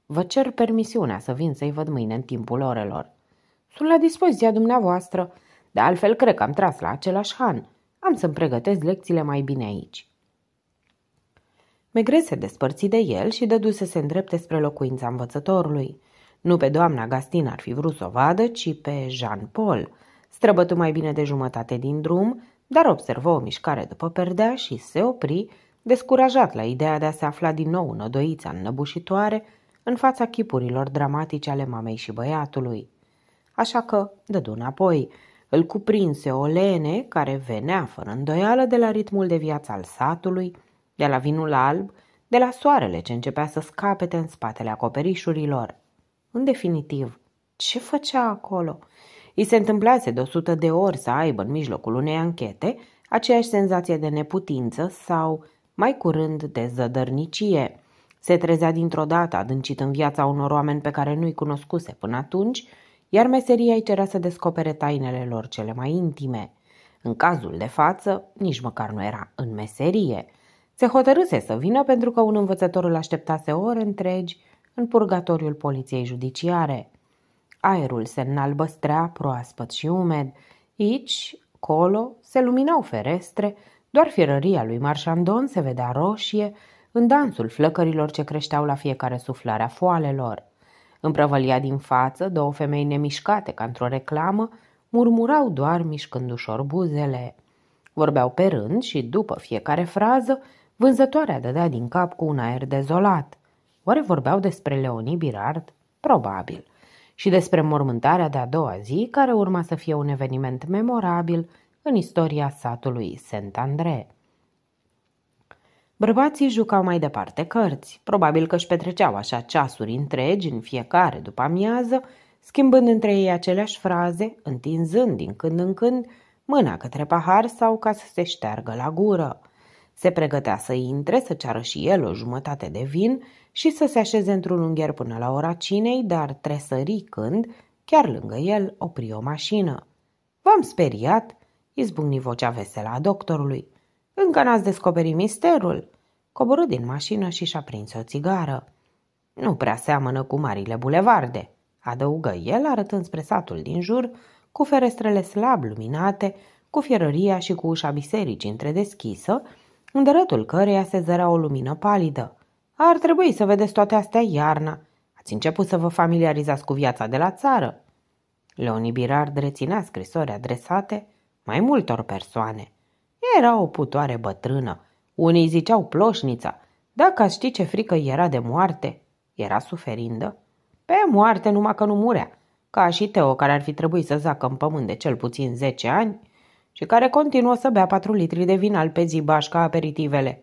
Vă cer permisiunea să vin să-i văd mâine în timpul orelor. Sunt la dispoziția dumneavoastră, de altfel cred că am tras la același han. Am să-mi pregătesc lecțiile mai bine aici. Megre se despărți de el și dăduse se îndrepte spre locuința învățătorului. Nu pe doamna Gastin ar fi vrut să o vadă, ci pe Jean Paul, străbătu mai bine de jumătate din drum dar observă o mișcare după perdea și se opri, descurajat la ideea de a se afla din nou în odoița înnăbușitoare în fața chipurilor dramatice ale mamei și băiatului. Așa că dădu înapoi, îl cuprinse o lene care venea fără îndoială de la ritmul de viață al satului, de la vinul alb, de la soarele ce începea să scapete în spatele acoperișurilor. În definitiv, ce făcea acolo? I se întâmplase de sută de ori să aibă în mijlocul unei anchete aceeași senzație de neputință sau, mai curând, de zădărnicie. Se trezea dintr-o dată adâncit în viața unor oameni pe care nu-i cunoscuse până atunci, iar meseria îi cerea să descopere tainele lor cele mai intime. În cazul de față, nici măcar nu era în meserie. Se hotărâse să vină pentru că un învățător îl așteptase ore întregi în purgatoriul poliției judiciare aerul se înalbăstrea proaspăt și umed, aici, colo, se luminau ferestre, doar fierăria lui Marșandon se vedea roșie, în dansul flăcărilor ce creșteau la fiecare suflare a foalelor. Împrăvălia din față, două femei nemișcate ca într-o reclamă, murmurau doar mișcând ușor buzele. Vorbeau pe rând și, după fiecare frază, vânzătoarea dădea din cap cu un aer dezolat. Oare vorbeau despre Leonie Birard? Probabil și despre mormântarea de-a doua zi, care urma să fie un eveniment memorabil în istoria satului Saint-André. Bărbații jucau mai departe cărți, probabil că își petreceau așa ceasuri întregi în fiecare după amiază, schimbând între ei aceleași fraze, întinzând din când în când mâna către pahar sau ca să se șteargă la gură. Se pregătea să intre, să ceară și el o jumătate de vin și să se așeze într-un ungher până la ora cinei, dar tresări când, chiar lângă el, opri o mașină. V-am speriat?" izbucni vocea veselă a doctorului. Încă n-ați descoperit misterul?" Coborâ din mașină și și-a prins o țigară. Nu prea seamănă cu marile bulevarde," adăugă el, arătând spre satul din jur, cu ferestrele slab luminate, cu fierăria și cu ușa bisericii întredeschisă, deschisă, în dărătul căreia se zărea o lumină palidă. Ar trebui să vedeți toate astea iarna. Ați început să vă familiarizați cu viața de la țară. Leoni Birard reținea scrisori adresate mai multor persoane. Era o putoare bătrână. Unii ziceau ploșnița. Dacă ați ști ce frică era de moarte, era suferindă. Pe moarte numai că nu murea, ca și Teo care ar fi trebuit să zacă în pământ de cel puțin 10 ani, și care continuă să bea 4 litri de vin al pe zi bașca aperitivele.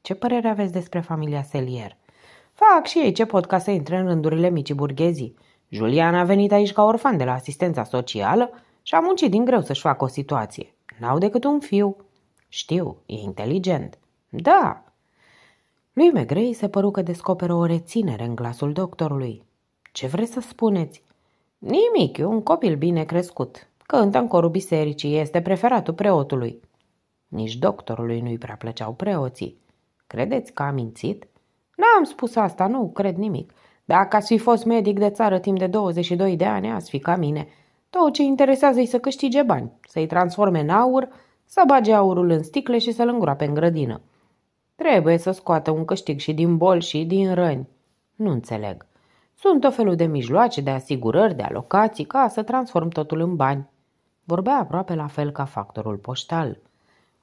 Ce părere aveți despre familia Selier? Fac și ei ce pot ca să intre în rândurile micii burghezii. Julian a venit aici ca orfan de la asistența socială și a muncit din greu să-și facă o situație. N-au decât un fiu. Știu, e inteligent. Da. Lui Megrei se păru că descoperă o reținere în glasul doctorului. Ce vreți să spuneți? Nimic, e un copil bine crescut cântă în corul bisericii, este preferatul preotului. Nici doctorului nu-i prea plăceau preoții. Credeți că a mințit? N-am spus asta, nu cred nimic. Dacă ați fi fost medic de țară timp de 22 de ani, ați fi ca mine. Tot ce interesează e să câștige bani, să-i transforme în aur, să bage aurul în sticle și să-l îngroape în grădină. Trebuie să scoată un câștig și din bol și din răni. Nu înțeleg. Sunt o felul de mijloace, de asigurări, de alocații, ca să transform totul în bani. Vorbea aproape la fel ca factorul poștal.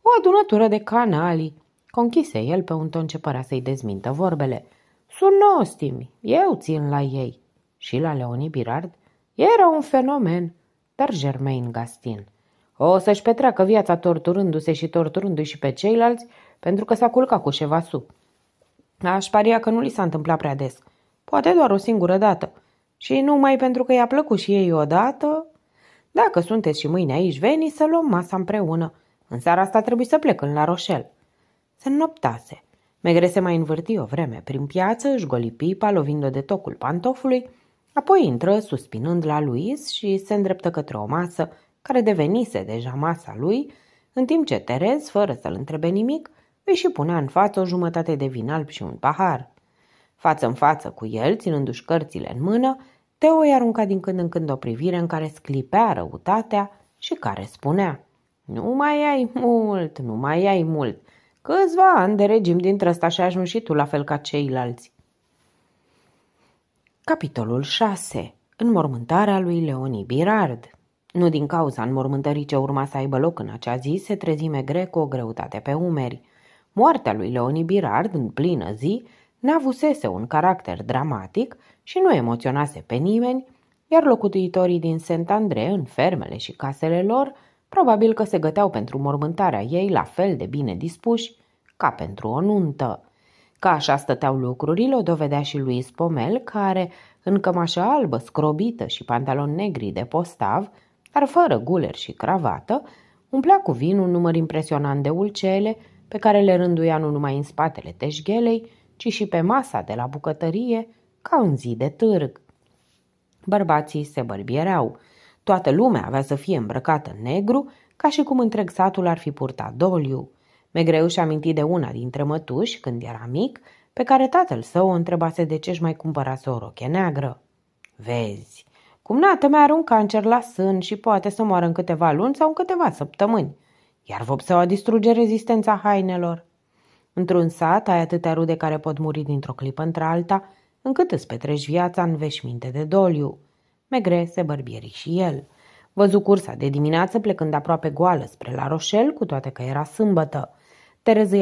O adunătură de canali, conchise el pe un ton ce părea să-i dezmintă vorbele. Sunt nostimi, eu țin la ei. Și la Leonie Birard era un fenomen, dar Germain Gastin. O să-și petreacă viața torturându-se și torturându-i și pe ceilalți pentru că s-a culcat cu sub. Aș paria că nu li s-a întâmplat prea des. Poate doar o singură dată. Și numai pentru că i-a plăcut și ei odată, dacă sunteți și mâine aici, veni să luăm masa împreună. În seara asta trebuie să plecăm la Roșel. Se noptase. Megre se mai învârti o vreme prin piață, își goli pipa, lovind-o de tocul pantofului, apoi intră suspinând la Luis și se îndreptă către o masă care devenise deja masa lui, în timp ce Terez, fără să-l întrebe nimic, îi și punea în față o jumătate de vin alb și un pahar. Față în față cu el, ținându-și cărțile în mână, Teo îi arunca din când în când o privire în care sclipea răutatea și care spunea Nu mai ai mult, nu mai ai mult. Câțiva ani de regim dintre ăsta și ajungi și tu la fel ca ceilalți. Capitolul 6. Înmormântarea lui Leoni Birard Nu din cauza înmormântării ce urma să aibă loc în acea zi, se trezime grec cu o greutate pe umeri. Moartea lui Leoni Birard, în plină zi, n-avusese un caracter dramatic și nu emoționase pe nimeni, iar locuitorii din Saint André, în fermele și casele lor, probabil că se găteau pentru mormântarea ei la fel de bine dispuși ca pentru o nuntă. Ca așa stăteau lucrurile o dovedea și lui Pomel, care, în cămașă albă, scrobită și pantaloni negri de postav, dar fără guler și cravată, umplea cu vin un număr impresionant de ulcele, pe care le rânduia nu numai în spatele teșghelei, ci și pe masa de la bucătărie, ca în zi de târg. Bărbații se bărbiereau. Toată lumea avea să fie îmbrăcată în negru, ca și cum întreg satul ar fi purtat doliu. Megreu și a de una dintre mătuși, când era mic, pe care tatăl său o întrebase de ce-și mai cumpărase o roche neagră. Vezi, cum nată mai un cancer la sân și poate să moară în câteva luni sau în câteva săptămâni, iar vopseaua distruge rezistența hainelor. Într-un sat ai atâtea rude care pot muri dintr-o clipă într-alta, încât îți petreci viața în veșminte de doliu. Megre se bărbieri și el. Văzu cursa de dimineață plecând aproape goală spre La Roșel, cu toate că era sâmbătă.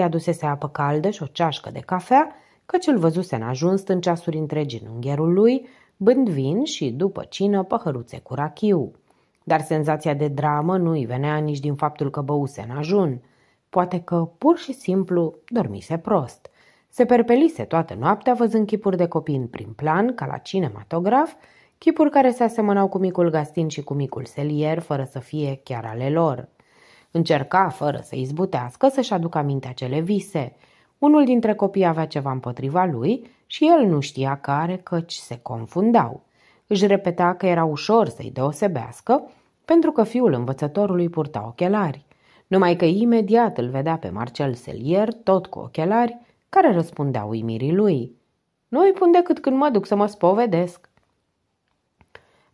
a dusese apă caldă și o ceașcă de cafea, căci îl văzuse în ajuns în ceasuri întregi în ungherul lui, bând vin și, după cină, păhăruțe cu rachiu. Dar senzația de dramă nu îi venea nici din faptul că băuse în ajun – Poate că pur și simplu dormise prost. Se perpelise toată noaptea văzând chipuri de copii în prim plan, ca la cinematograf, chipuri care se asemănau cu micul Gastin și cu micul Selier, fără să fie chiar ale lor. Încerca, fără să izbutească, să-și aducă aminte acele vise. Unul dintre copii avea ceva împotriva lui și el nu știa care, căci se confundau. Își repeta că era ușor să-i deosebească, pentru că fiul învățătorului purta ochelari numai că imediat îl vedea pe Marcel Selier, tot cu ochelari, care răspundea uimirii lui. Nu-i pun decât când mă duc să mă spovedesc.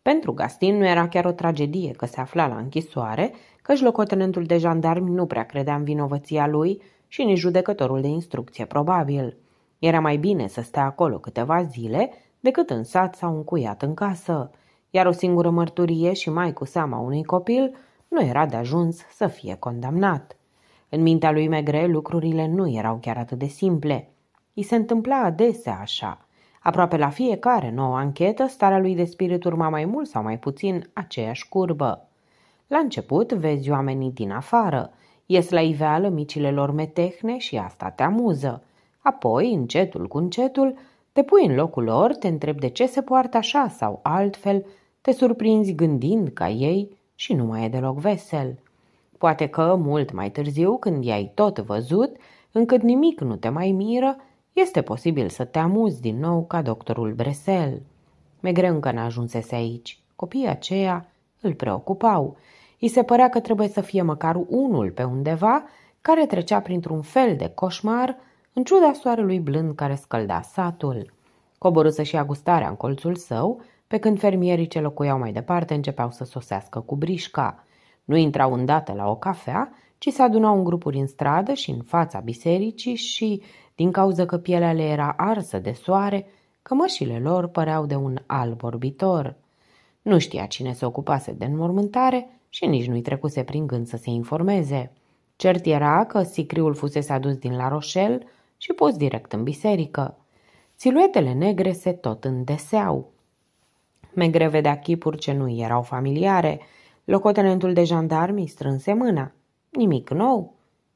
Pentru Gastin nu era chiar o tragedie că se afla la închisoare, căci locotenentul de jandarmi nu prea credea în vinovăția lui și nici judecătorul de instrucție probabil. Era mai bine să stea acolo câteva zile decât în sat sau încuiat în casă, iar o singură mărturie și mai cu seama unui copil – nu era de ajuns să fie condamnat. În mintea lui Megre lucrurile nu erau chiar atât de simple. I se întâmpla adesea așa. Aproape la fiecare nouă anchetă, starea lui de spirit urma mai mult sau mai puțin aceeași curbă. La început vezi oamenii din afară, ies la iveală micile lor metehne și asta te amuză. Apoi, încetul cu încetul, te pui în locul lor, te întrebi de ce se poartă așa sau altfel, te surprinzi gândind ca ei, și nu mai e deloc vesel. Poate că, mult mai târziu, când i-ai tot văzut, încât nimic nu te mai miră, este posibil să te amuzi din nou ca doctorul Bresel. Megre încă n-ajunsese aici. Copiii aceia îl preocupau. I se părea că trebuie să fie măcar unul pe undeva care trecea printr-un fel de coșmar în ciuda soarelui blând care scălda satul. Coborâse și agustarea în colțul său, pe când fermierii ce locuiau mai departe începeau să sosească cu brișca. Nu intrau îndată la o cafea, ci se adunau în grupuri în stradă și în fața bisericii și, din cauza că pielea le era arsă de soare, cămășile lor păreau de un alb orbitor. Nu știa cine se ocupase de înmormântare și nici nu-i trecuse prin gând să se informeze. Cert era că sicriul fusese adus din La Rochelle și pus direct în biserică. Siluetele negre se tot îndeseau. Megre vedea chipuri ce nu erau familiare. Locotenentul de jandarmi strânse mâna. Nimic nou?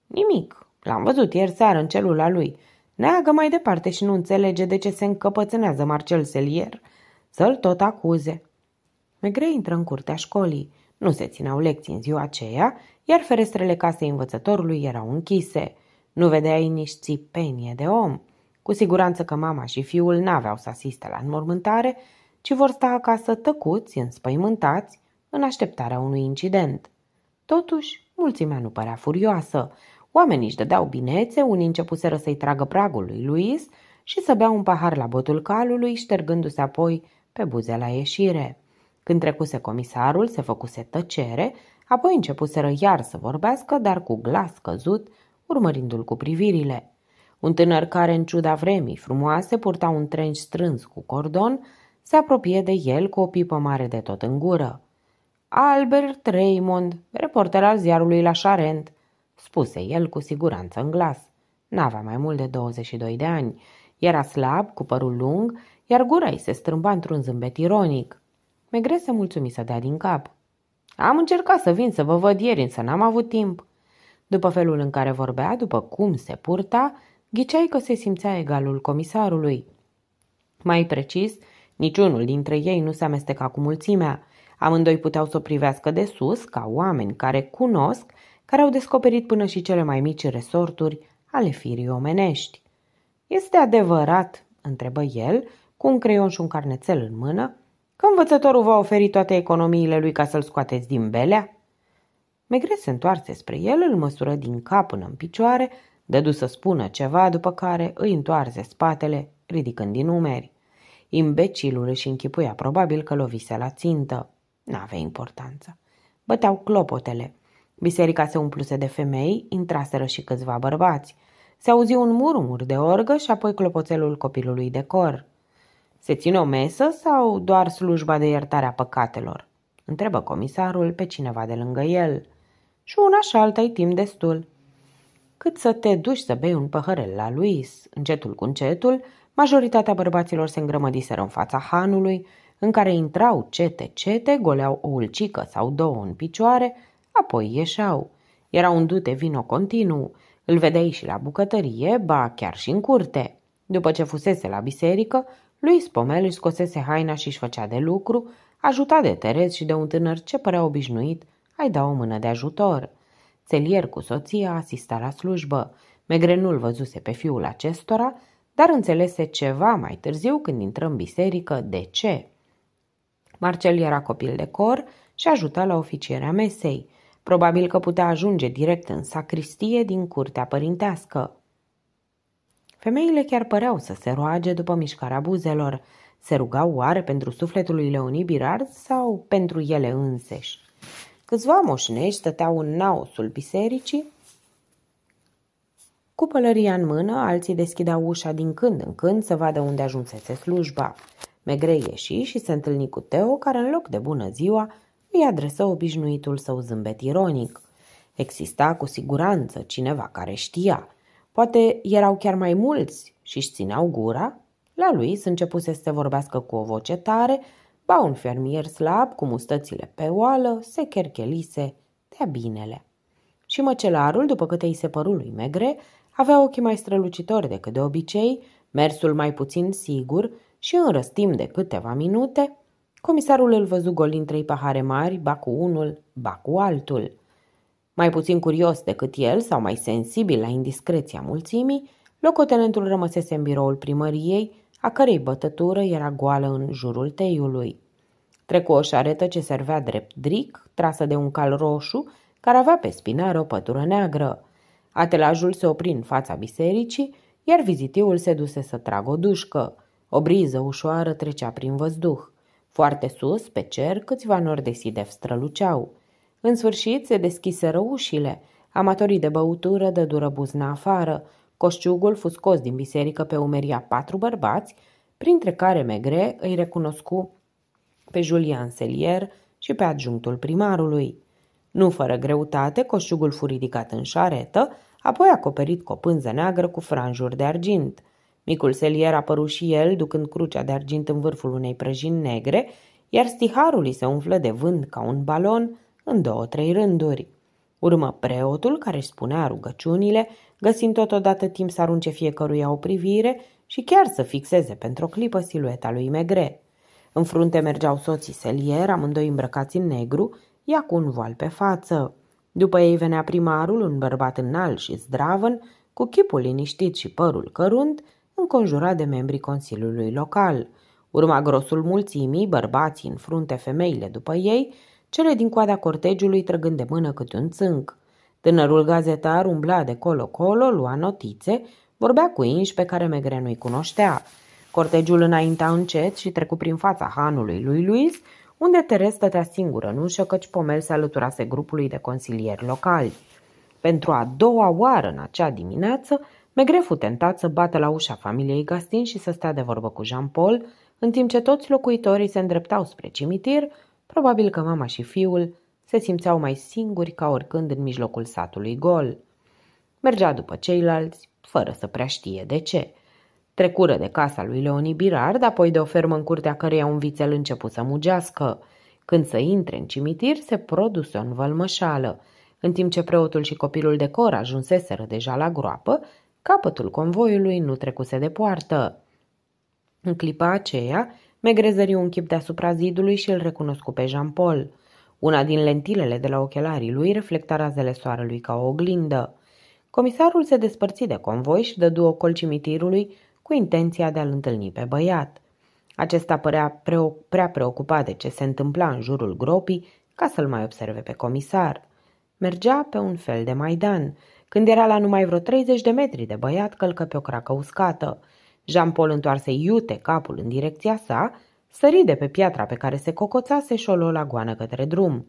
Nimic. L-am văzut ieri seară în celula lui. Neagă mai departe și nu înțelege de ce se încăpățânează Marcel Selier. Să-l tot acuze. Megre intră în curtea școlii. Nu se țineau lecții în ziua aceea, iar ferestrele casei învățătorului erau închise. Nu ei nici țipenie de om. Cu siguranță că mama și fiul n-aveau să asiste la înmormântare, ci vor sta acasă tăcuți, înspăimântați, în așteptarea unui incident. Totuși, mulțimea nu părea furioasă. Oamenii își dădeau binețe, unii începuseră să-i tragă pragul lui Luis și să bea un pahar la botul calului, ștergându-se apoi pe buze la ieșire. Când trecuse comisarul, se făcuse tăcere, apoi începuseră iar să vorbească, dar cu glas căzut, urmărindu-l cu privirile. Un tânăr care, în ciuda vremii frumoase, purta un trenci strâns cu cordon, se apropie de el cu o pipă mare de tot în gură. Albert Raymond, reporter al ziarului La Charent, spuse el cu siguranță în glas. N-avea mai mult de 22 de ani, era slab, cu părul lung, iar gura îi se strâmba într-un zâmbet ironic. Megre se mulțumi să dea din cap. Am încercat să vin să vă văd ieri, însă n-am avut timp. După felul în care vorbea, după cum se purta, ghiceai că se simțea egalul comisarului. Mai precis, Niciunul dintre ei nu se amesteca cu mulțimea. Amândoi puteau să o privească de sus, ca oameni care cunosc, care au descoperit până și cele mai mici resorturi ale firii omenești. Este adevărat, întrebă el, cu un creion și un carnețel în mână, că învățătorul va oferi toate economiile lui ca să-l scoateți din belea? Megre se întoarse spre el, îl măsură din cap până în picioare, dădu să spună ceva, după care îi întoarse spatele, ridicând din umeri. Imbecilul își închipuia probabil că lovise la țintă. N-avea importanță. Băteau clopotele. Biserica se umpluse de femei, intraseră și câțiva bărbați. Se auzi un murmur de orgă și apoi clopoțelul copilului de cor. Se ține o mesă sau doar slujba de iertare a păcatelor? Întrebă comisarul pe cineva de lângă el. Și una și alta e timp destul. Cât să te duci să bei un păhărel la Luis, încetul cu încetul, Majoritatea bărbaților se îngrămădiseră în fața hanului, în care intrau cete-cete, goleau o ulcică sau două în picioare, apoi ieșeau. Era un dute vino continuu, îl vedeai și la bucătărie, ba chiar și în curte. După ce fusese la biserică, lui Spomel își scosese haina și își făcea de lucru, ajutat de Terez și de un tânăr ce părea obișnuit, ai da o mână de ajutor. Țelier cu soția asista la slujbă. Megrenul văzuse pe fiul acestora, dar înțelese ceva mai târziu când intră în biserică de ce. Marcel era copil de cor și ajuta la oficierea mesei. Probabil că putea ajunge direct în sacristie din curtea părintească. Femeile chiar păreau să se roage după mișcarea buzelor. Se rugau oare pentru sufletul lui Leonie Birard sau pentru ele înseși? Câțiva moșnești stăteau în naosul bisericii cu pălăria în mână, alții deschideau ușa din când în când să vadă unde ajunsese slujba. Megre ieși și se întâlni cu Teo, care în loc de bună ziua îi adresă obișnuitul său zâmbet ironic. Exista cu siguranță cineva care știa. Poate erau chiar mai mulți și își țineau gura? La lui se începuse să se vorbească cu o voce tare, ba un fermier slab cu mustățile pe oală se cherchelise de-a binele. Și măcelarul, după câte îi se păru lui Megre, avea ochii mai strălucitori decât de obicei, mersul mai puțin sigur și în răstim de câteva minute, comisarul îl văzu golind trei pahare mari, ba cu unul, ba cu altul. Mai puțin curios decât el sau mai sensibil la indiscreția mulțimii, locotenentul rămăsese în biroul primăriei, a cărei bătătură era goală în jurul teiului. Trecu o șaretă ce servea drept dric, trasă de un cal roșu, care avea pe spinare o pătură neagră. Atelajul se opri în fața bisericii, iar vizitiul se duse să tragă o dușcă. O briză ușoară trecea prin văzduh. Foarte sus, pe cer, câțiva nori de sidef străluceau. În sfârșit se deschiseră ușile. Amatorii de băutură dădură buzna afară. Coșciugul fu scos din biserică pe umeria patru bărbați, printre care Megre îi recunoscu pe Julian Selier și pe adjunctul primarului. Nu fără greutate, coșugul fu ridicat în șaretă, apoi acoperit cu o pânză neagră cu franjuri de argint. Micul selier apăru și el, ducând crucea de argint în vârful unei prăjini negre, iar stiharul îi se umflă de vânt ca un balon în două-trei rânduri. Urmă preotul care își spunea rugăciunile, găsind totodată timp să arunce fiecăruia o privire și chiar să fixeze pentru o clipă silueta lui Megre. În frunte mergeau soții Selier, amândoi îmbrăcați în negru, ia cu un voal pe față. După ei venea primarul, un bărbat înalt și zdravăn, cu chipul liniștit și părul cărunt, înconjurat de membrii Consiliului Local. Urma grosul mulțimii, bărbații în frunte, femeile după ei, cele din coada cortegiului trăgând de mână câte un țânc. Tânărul gazetar umbla de colo-colo, lua notițe, vorbea cu inși pe care Megre nu-i cunoștea. Cortegiul înainta încet și trecu prin fața hanului lui Luis, unde Teres stătea singură în ușă, căci Pomel se alăturase grupului de consilieri locali. Pentru a doua oară în acea dimineață, Megre fu tentat să bată la ușa familiei Gastin și să stea de vorbă cu Jean-Paul, în timp ce toți locuitorii se îndreptau spre cimitir, probabil că mama și fiul se simțeau mai singuri ca oricând în mijlocul satului gol. Mergea după ceilalți, fără să prea știe de ce – Trecură de casa lui Leoni Birard, apoi de o fermă în curtea căreia un vițel început să mugească. Când să intre în cimitir, se produse o învălmășală. În timp ce preotul și copilul de cor ajunseseră deja la groapă, capătul convoiului nu trecuse de poartă. În clipa aceea, megrezăriu un chip deasupra zidului și îl recunoscu pe Jean-Paul. Una din lentilele de la ochelarii lui reflecta razele soarelui ca o oglindă. Comisarul se despărți de convoi și dădu ocol cimitirului, cu intenția de a-l întâlni pe băiat. Acesta părea preo- prea preocupat de ce se întâmpla în jurul gropii ca să-l mai observe pe comisar. Mergea pe un fel de maidan. Când era la numai vreo 30 de metri de băiat, călcă pe o cracă uscată. Jean-Paul întoarse iute capul în direcția sa, sări de pe piatra pe care se cocoțase și o luă la goană către drum.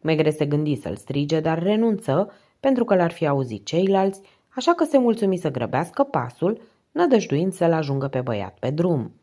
Megre se gândi să-l strige, dar renunță pentru că l-ar fi auzit ceilalți, așa că se mulțumi să grăbească pasul nădăjduind să-l ajungă pe băiat pe drum.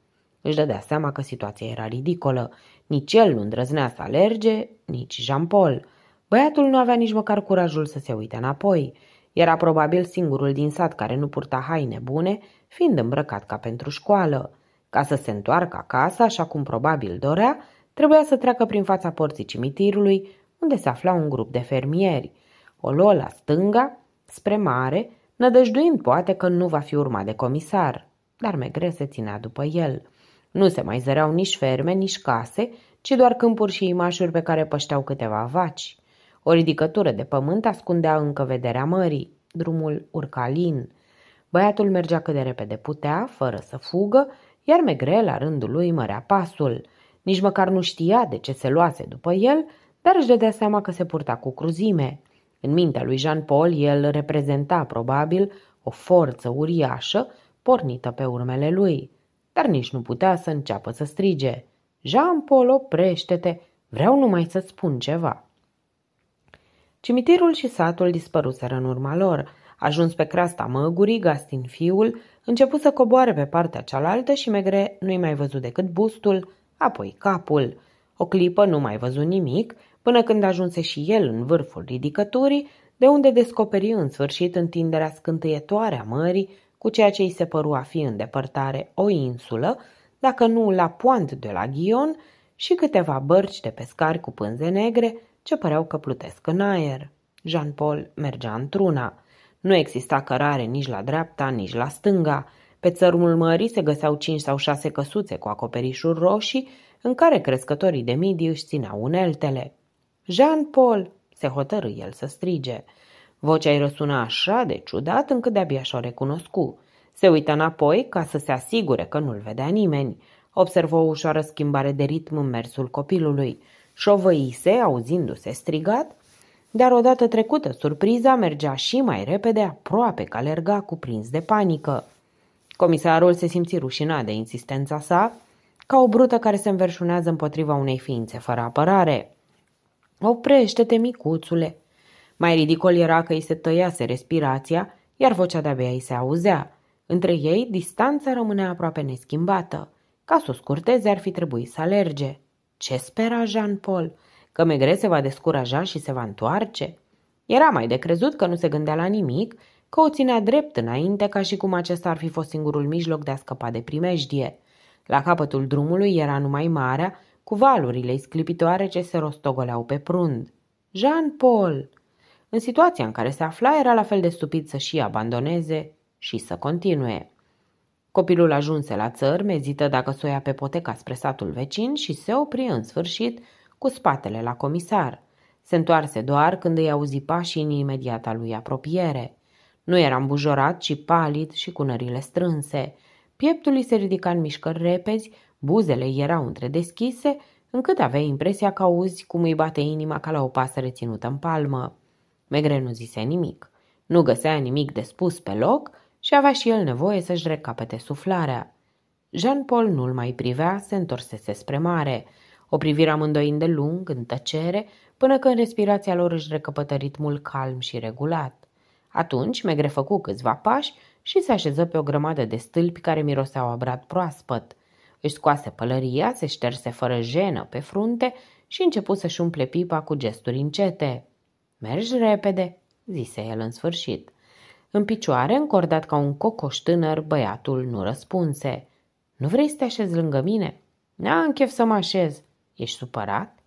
Își dădea seama că situația era ridicolă. Nici el nu îndrăznea să alerge, nici Jean-Paul. Băiatul nu avea nici măcar curajul să se uite înapoi. Era probabil singurul din sat care nu purta haine bune, fiind îmbrăcat ca pentru școală. Ca să se întoarcă acasă, așa cum probabil dorea, trebuia să treacă prin fața porții cimitirului, unde se afla un grup de fermieri. O luă la stânga, spre mare, Nădăjduind poate că nu va fi urma de comisar, dar Megre se ținea după el. Nu se mai zăreau nici ferme, nici case, ci doar câmpuri și imașuri pe care pășteau câteva vaci. O ridicătură de pământ ascundea încă vederea mării. Drumul urca lin. Băiatul mergea cât de repede putea, fără să fugă, iar Megre, la rândul lui, mărea pasul. Nici măcar nu știa de ce se luase după el, dar își dădea seama că se purta cu cruzime. În mintea lui Jean-Paul, el reprezenta probabil o forță uriașă pornită pe urmele lui, dar nici nu putea să înceapă să strige. Jean-Paul, oprește-te, vreau numai să-ți spun ceva. Cimitirul și satul dispăruseră în urma lor. Ajuns pe creasta măgurii, Gastin fiul început să coboare pe partea cealaltă și Megre nu-i mai văzut decât bustul, apoi capul. O clipă nu mai văzut nimic până când ajunse și el în vârful ridicătorii, de unde descoperi în sfârșit întinderea scântâietoare a mării, cu ceea ce îi se păru a fi în depărtare o insulă, dacă nu la poant de la Ghion, și câteva bărci de pescari cu pânze negre ce păreau că plutesc în aer. Jean-Paul mergea într-una. Nu exista cărare nici la dreapta, nici la stânga. Pe țărmul mării se găseau cinci sau șase căsuțe cu acoperișuri roșii, în care crescătorii de midi își țineau uneltele. Jean-Paul!" se hotărâ el să strige. Vocea îi răsuna așa de ciudat încât de-abia și-o recunoscu. Se uită înapoi ca să se asigure că nu-l vedea nimeni. Observă o ușoară schimbare de ritm în mersul copilului. Șovăise, auzindu-se strigat, dar odată trecută surpriza mergea și mai repede aproape că alerga cuprins de panică. Comisarul se simți rușinat de insistența sa, ca o brută care se înverșunează împotriva unei ființe fără apărare. Oprește-te, micuțule!" Mai ridicol era că îi se tăiase respirația, iar vocea de-abia îi se auzea. Între ei, distanța rămânea aproape neschimbată. Ca să o scurteze, ar fi trebuit să alerge. Ce spera Jean-Paul? Că Megre se va descuraja și se va întoarce? Era mai de crezut că nu se gândea la nimic, că o ținea drept înainte, ca și cum acesta ar fi fost singurul mijloc de a scăpa de primejdie. La capătul drumului era numai marea cu valurile isclipitoare ce se rostogoleau pe prund. Jean-Paul! În situația în care se afla, era la fel de stupid să și abandoneze și să continue. Copilul ajunse la țărm, mezită dacă să o ia pe poteca spre satul vecin și se opri în sfârșit cu spatele la comisar. Se întoarse doar când îi auzi pașii în imediata lui apropiere. Nu era îmbujorat, ci palid și cu nările strânse. Pieptul îi se ridica în mișcări repezi, Buzele erau întredeschise, încât avea impresia că auzi cum îi bate inima ca la o pasăre ținută în palmă. Megre nu zise nimic. Nu găsea nimic de spus pe loc și avea și el nevoie să-și recapete suflarea. Jean-Paul nu-l mai privea, se întorsese spre mare. O privire amândoi îndelung, în tăcere, până când respirația lor își recăpătă ritmul calm și regulat. Atunci Megre făcu câțiva pași și se așeză pe o grămadă de stâlpi care miroseau abrat proaspăt – își scoase pălăria, se șterse fără jenă pe frunte și începu să-și umple pipa cu gesturi încete. Mergi repede, zise el în sfârșit. În picioare, încordat ca un cocoș tânăr, băiatul nu răspunse. Nu vrei să te așezi lângă mine?" N-am chef să mă așez." Ești supărat?"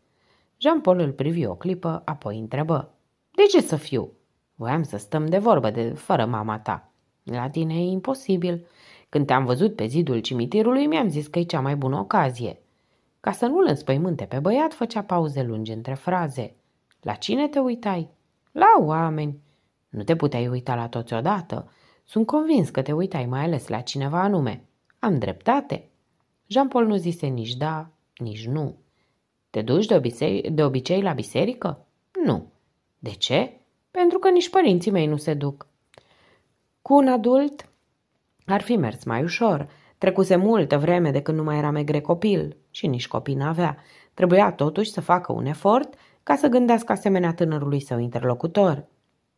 Jean-Paul îl privi o clipă, apoi întrebă. De ce să fiu? Voiam să stăm de vorbă de fără mama ta. La tine e imposibil. Când te-am văzut pe zidul cimitirului, mi-am zis că e cea mai bună ocazie. Ca să nu-l înspăimânte pe băiat, făcea pauze lungi între fraze. La cine te uitai? La oameni. Nu te puteai uita la toți odată. Sunt convins că te uitai mai ales la cineva anume. Am dreptate? Jean-Paul nu zise nici da, nici nu. Te duci de obicei, de obicei la biserică? Nu. De ce? Pentru că nici părinții mei nu se duc. Cu un adult ar fi mers mai ușor. Trecuse multă vreme de când nu mai era megre copil și nici copii n-avea. Trebuia totuși să facă un efort ca să gândească asemenea tânărului său interlocutor.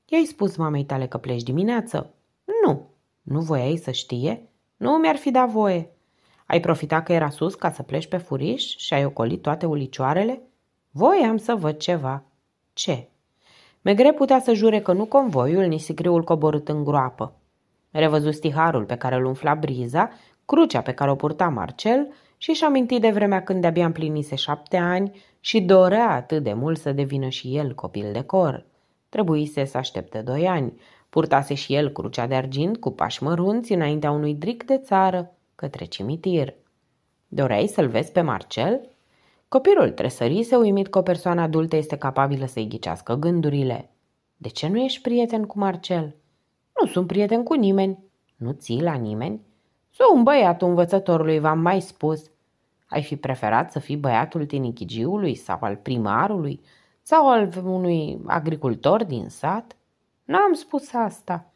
I-ai spus mamei tale că pleci dimineață? Nu. Nu voiai să știe? Nu mi-ar fi dat voie. Ai profitat că era sus ca să pleci pe furiș și ai ocolit toate ulicioarele? Voiam să văd ceva. Ce? Megre putea să jure că nu convoiul, nici sicriul coborât în groapă. Revăzu stiharul pe care îl umfla briza, crucea pe care o purta Marcel și își aminti de vremea când de-abia împlinise șapte ani și dorea atât de mult să devină și el copil de cor. Trebuise să aștepte doi ani. Purtase și el crucea de argint cu pași mărunți înaintea unui dric de țară către cimitir. Doreai să-l vezi pe Marcel? Copilul tresărise uimit că o persoană adultă este capabilă să-i ghicească gândurile. De ce nu ești prieten cu Marcel?" Nu sunt prieten cu nimeni. Nu ții la nimeni? Sunt băiatul învățătorului, v-am mai spus. Ai fi preferat să fii băiatul tinichigiului sau al primarului sau al unui agricultor din sat? N-am spus asta.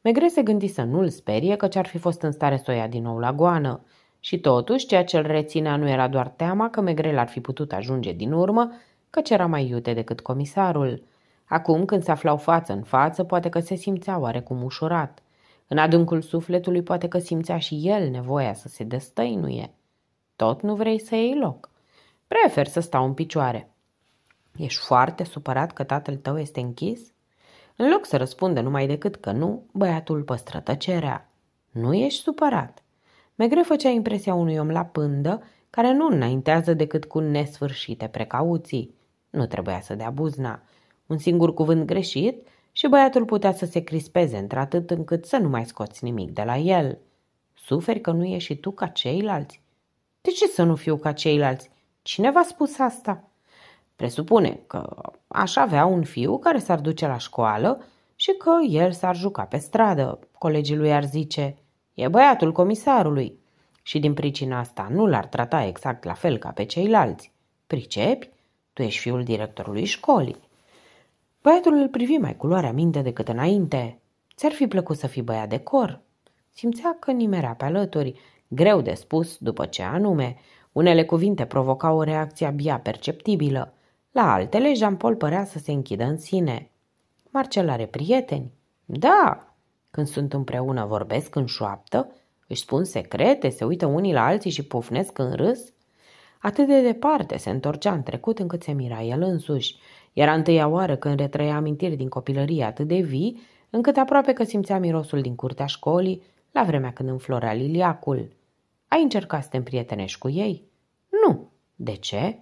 Megre se gândi să nu-l sperie că ce-ar fi fost în stare să o ia din nou la goană. Și totuși, ceea ce l reținea nu era doar teama că Megre l-ar fi putut ajunge din urmă, că era mai iute decât comisarul – Acum, când se aflau față în față, poate că se simțea oarecum ușurat. În adâncul sufletului poate că simțea și el nevoia să se destăinuie. Tot nu vrei să iei loc. Prefer să stau în picioare. Ești foarte supărat că tatăl tău este închis? În loc să răspundă numai decât că nu, băiatul păstră tăcerea. Nu ești supărat. Megre făcea impresia unui om la pândă care nu înaintează decât cu nesfârșite precauții. Nu trebuia să dea buzna un singur cuvânt greșit și băiatul putea să se crispeze într-atât încât să nu mai scoți nimic de la el. Suferi că nu ești și tu ca ceilalți? De ce să nu fiu ca ceilalți? Cine v-a spus asta? Presupune că aș avea un fiu care s-ar duce la școală și că el s-ar juca pe stradă. Colegii lui ar zice, e băiatul comisarului. Și din pricina asta nu l-ar trata exact la fel ca pe ceilalți. Pricepi? Tu ești fiul directorului școlii. Băiatul îl privi mai cu luare decât înainte. Ți-ar fi plăcut să fii băiat de cor. Simțea că nimerea pe alături, greu de spus după ce anume. Unele cuvinte provocau o reacție abia perceptibilă. La altele, Jean-Paul părea să se închidă în sine. Marcel are prieteni? Da! Când sunt împreună, vorbesc în șoaptă, își spun secrete, se uită unii la alții și pufnesc în râs? Atât de departe se întorcea în trecut încât se mira el însuși – era întâia oară când retrăia amintiri din copilărie atât de vii, încât aproape că simțea mirosul din curtea școlii, la vremea când înflorea liliacul. Ai încercat să te împrietenești cu ei? Nu. De ce?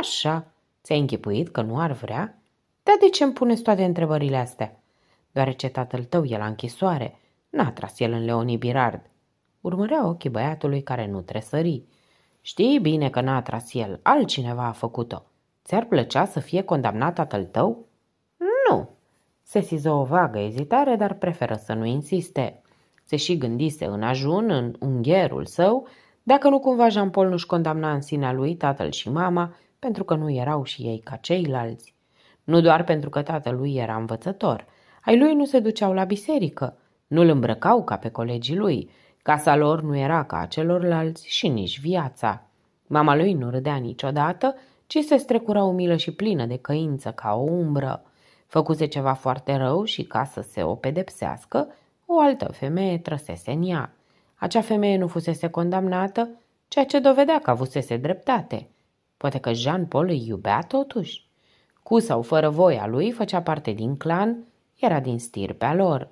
Așa. Ți-ai închipuit că nu ar vrea? Dar de ce îmi puneți toate întrebările astea? Deoarece tatăl tău e la închisoare. N-a tras el în Leonie Birard. Urmărea ochii băiatului care nu tresări. Știi bine că n-a tras el, altcineva a făcut-o. Ți-ar plăcea să fie condamnat tatăl tău? Nu. Se siză o vagă ezitare, dar preferă să nu insiste. Se și gândise în ajun, în ungherul său, dacă nu cumva Jean-Paul nu-și condamna în sinea lui tatăl și mama, pentru că nu erau și ei ca ceilalți. Nu doar pentru că tatăl lui era învățător. Ai lui nu se duceau la biserică, nu-l îmbrăcau ca pe colegii lui, casa lor nu era ca a celorlalți și nici viața. Mama lui nu râdea niciodată, ci se strecura umilă și plină de căință ca o umbră. Făcuse ceva foarte rău și ca să se o pedepsească, o altă femeie trăsese în ea. Acea femeie nu fusese condamnată, ceea ce dovedea că avusese dreptate. Poate că Jean-Paul îi iubea totuși. Cu sau fără voia lui, făcea parte din clan, era din stirpea lor.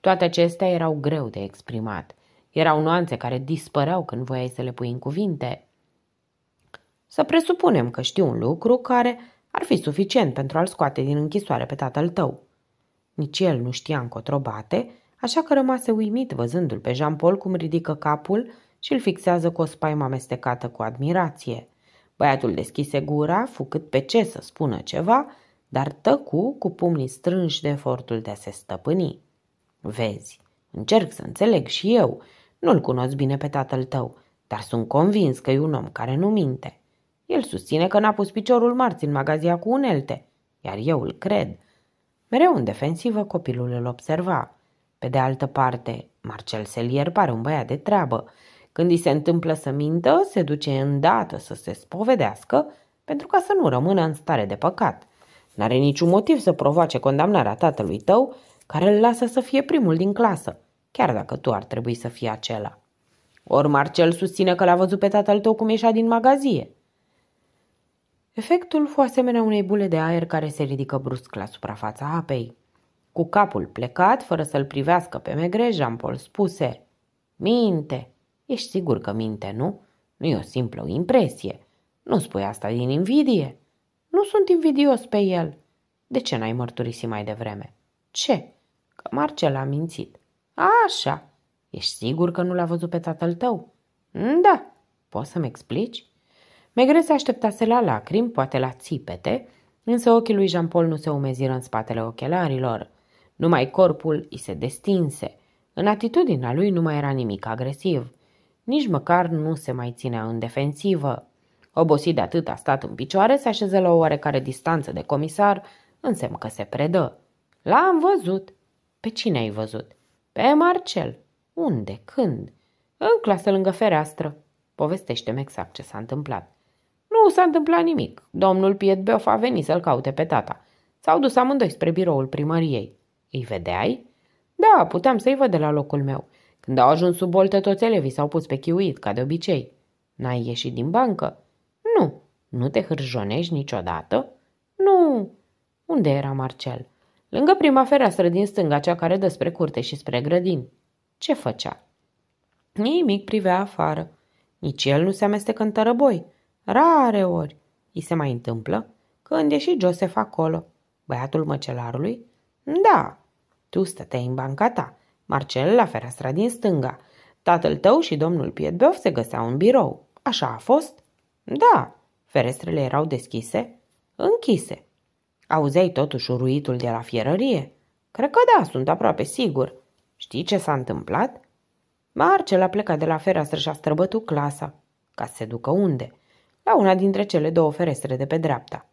Toate acestea erau greu de exprimat. Erau nuanțe care dispăreau când voiai să le pui în cuvinte. Să presupunem că știu un lucru care ar fi suficient pentru a-l scoate din închisoare pe tatăl tău. Nici el nu știa încotrobate, așa că rămase uimit văzându-l pe Jean-Paul cum ridică capul și îl fixează cu o spaimă amestecată cu admirație. Băiatul deschise gura, făcut pe ce să spună ceva, dar tăcu cu pumnii strânși de efortul de a se stăpâni. Vezi, încerc să înțeleg și eu. Nu-l cunosc bine pe tatăl tău, dar sunt convins că e un om care nu minte. El susține că n-a pus piciorul marți în magazia cu unelte, iar eu îl cred. Mereu în defensivă, copilul îl observa. Pe de altă parte, Marcel Selier pare un băiat de treabă. Când îi se întâmplă să mintă, se duce îndată să se spovedească pentru ca să nu rămână în stare de păcat. N-are niciun motiv să provoace condamnarea tatălui tău, care îl lasă să fie primul din clasă, chiar dacă tu ar trebui să fii acela. Ori Marcel susține că l-a văzut pe tatăl tău cum ieșea din magazie. Efectul fu asemenea unei bule de aer care se ridică brusc la suprafața apei. Cu capul plecat, fără să-l privească pe Megre, Jean-Paul spuse Minte! Ești sigur că minte, nu? Nu e o simplă impresie. Nu spui asta din invidie. Nu sunt invidios pe el. De ce n-ai mărturisit mai devreme? Ce? Că Marcel a mințit. Așa. Ești sigur că nu l-a văzut pe tatăl tău? Da. Poți să-mi explici? Megre se așteptase la lacrimi, poate la țipete, însă ochii lui Jean-Paul nu se umeziră în spatele ochelarilor. Numai corpul îi se destinse. În atitudinea lui nu mai era nimic agresiv. Nici măcar nu se mai ținea în defensivă. Obosit de atât a stat în picioare, se așeză la o oarecare distanță de comisar, însemn că se predă. L-am văzut. Pe cine ai văzut? Pe Marcel. Unde? Când? În clasă lângă fereastră. Povestește-mi exact ce s-a întâmplat. Nu s-a întâmplat nimic. Domnul Pietbeof a venit să-l caute pe tata. S-au dus amândoi spre biroul primăriei. Îi vedeai? Da, puteam să-i văd de la locul meu. Când au ajuns sub boltă, toți elevii s-au pus pe chiuit, ca de obicei. N-ai ieșit din bancă? Nu. Nu te hârjonești niciodată? Nu. Unde era Marcel? Lângă prima fereastră din stânga, cea care dă spre curte și spre grădin. Ce făcea? Nimic privea afară. Nici el nu se amestecă în tărăboi. Rare ori îi se mai întâmplă când e și Josef acolo, băiatul măcelarului. Da, tu stăteai în banca ta, Marcel la fereastra din stânga. Tatăl tău și domnul Pietbeov se găseau în birou. Așa a fost? Da, ferestrele erau deschise, închise. Auzeai totuși uruitul de la fierărie? Cred că da, sunt aproape sigur. Știi ce s-a întâmplat? Marcel a plecat de la fereastră și a străbătut clasa. Ca să se ducă unde? la una dintre cele două ferestre de pe dreapta.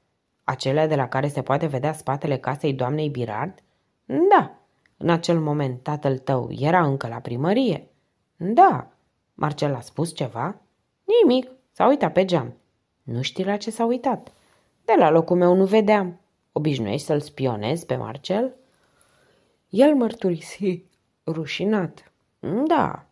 Acelea de la care se poate vedea spatele casei doamnei Birard? Da. În acel moment tatăl tău era încă la primărie? Da. Marcel a spus ceva? Nimic. S-a uitat pe geam. Nu știi la ce s-a uitat. De la locul meu nu vedeam. Obișnuiești să-l spionezi pe Marcel? El mărturisi, rușinat. Da,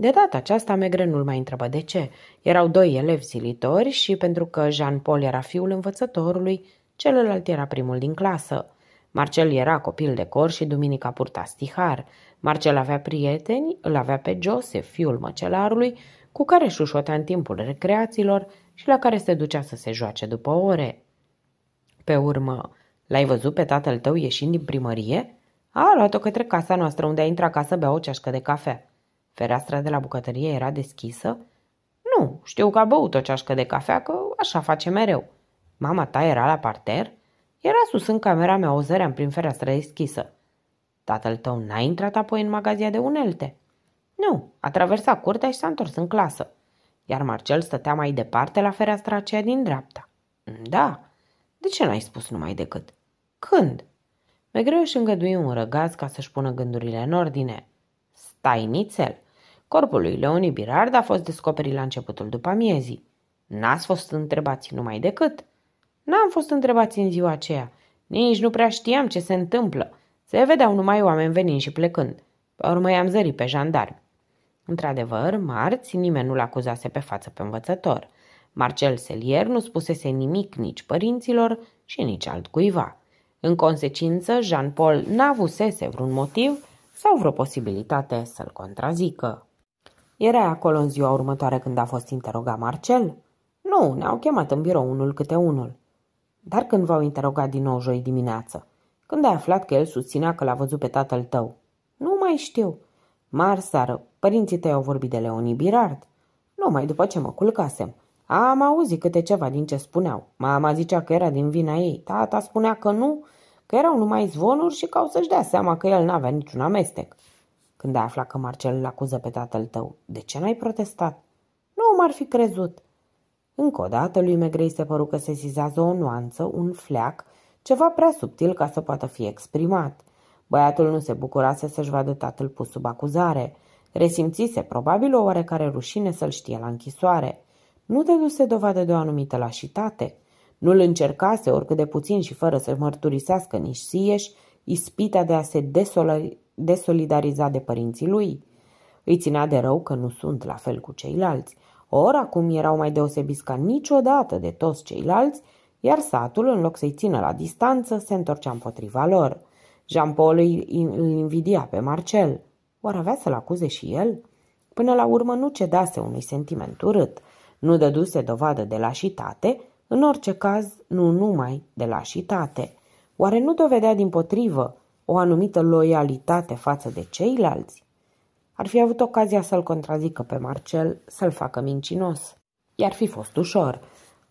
de data aceasta, Megre nu-l mai întrebă de ce. Erau doi elevi zilitori și pentru că Jean-Paul era fiul învățătorului, celălalt era primul din clasă. Marcel era copil de cor și Duminica purta stihar. Marcel avea prieteni, îl avea pe Joseph, fiul măcelarului, cu care șușotea în timpul recreațiilor și la care se ducea să se joace după ore. Pe urmă, l-ai văzut pe tatăl tău ieșind din primărie? A luat-o către casa noastră unde a intrat ca să bea o ceașcă de cafea. Fereastra de la bucătărie era deschisă? Nu, știu că a băut o ceașcă de cafea, că așa face mereu. Mama ta era la parter? Era sus în camera mea, o zărea prin fereastra deschisă. Tatăl tău n-a intrat apoi în magazia de unelte? Nu, a traversat curtea și s-a întors în clasă. Iar Marcel stătea mai departe la fereastra aceea din dreapta. Da, de ce n-ai spus numai decât? Când? Megreu își îngădui un răgaz ca să-și pună gândurile în ordine. Tainițel. Corpul lui Leoni Birard a fost descoperit la începutul după miezii. N-ați fost întrebați numai decât. N-am fost întrebați în ziua aceea. Nici nu prea știam ce se întâmplă. Se vedeau numai oameni venind și plecând. Pe urmă i-am zărit pe jandarmi. Într-adevăr, marți nimeni nu-l acuzase pe față pe învățător. Marcel Selier nu spusese nimic nici părinților și nici altcuiva. În consecință, Jean-Paul n-avusese vreun motiv sau vreo posibilitate să-l contrazică. Era acolo în ziua următoare când a fost interogat Marcel? Nu, ne-au chemat în birou unul câte unul. Dar când v-au interogat din nou joi dimineață? Când ai aflat că el susținea că l-a văzut pe tatăl tău? Nu mai știu. Mari sară, părinții tăi au vorbit de Leonie Birard. Nu mai după ce mă culcasem. Am auzit câte ceva din ce spuneau. Mama zicea că era din vina ei, tata spunea că nu că erau numai zvonuri și că să-și dea seama că el n-avea niciun amestec. Când ai aflat că Marcel îl acuză pe tatăl tău, de ce n-ai protestat? Nu m-ar fi crezut. Încă o dată lui Megrei se păru că se sizează o nuanță, un fleac, ceva prea subtil ca să poată fi exprimat. Băiatul nu se bucura să se-și vadă tatăl pus sub acuzare. Resimțise probabil o oarecare rușine să-l știe la închisoare. Nu te duse dovadă de o anumită lașitate. Nu-l încercase, oricât de puțin și fără să mărturisească nici Sieș, ispita de a se desolidariza de părinții lui. Îi ținea de rău că nu sunt la fel cu ceilalți. Ori acum erau mai deosebiți ca niciodată de toți ceilalți, iar satul, în loc să-i țină la distanță, se întorcea împotriva lor. Jean-Paul îi invidia pe Marcel. Oare avea să-l acuze și el? Până la urmă nu cedase unui sentiment urât. Nu dăduse dovadă de lașitate, în orice caz, nu numai de lașitate. Oare nu dovedea din potrivă o anumită loialitate față de ceilalți? Ar fi avut ocazia să-l contrazică pe Marcel, să-l facă mincinos. I-ar fi fost ușor.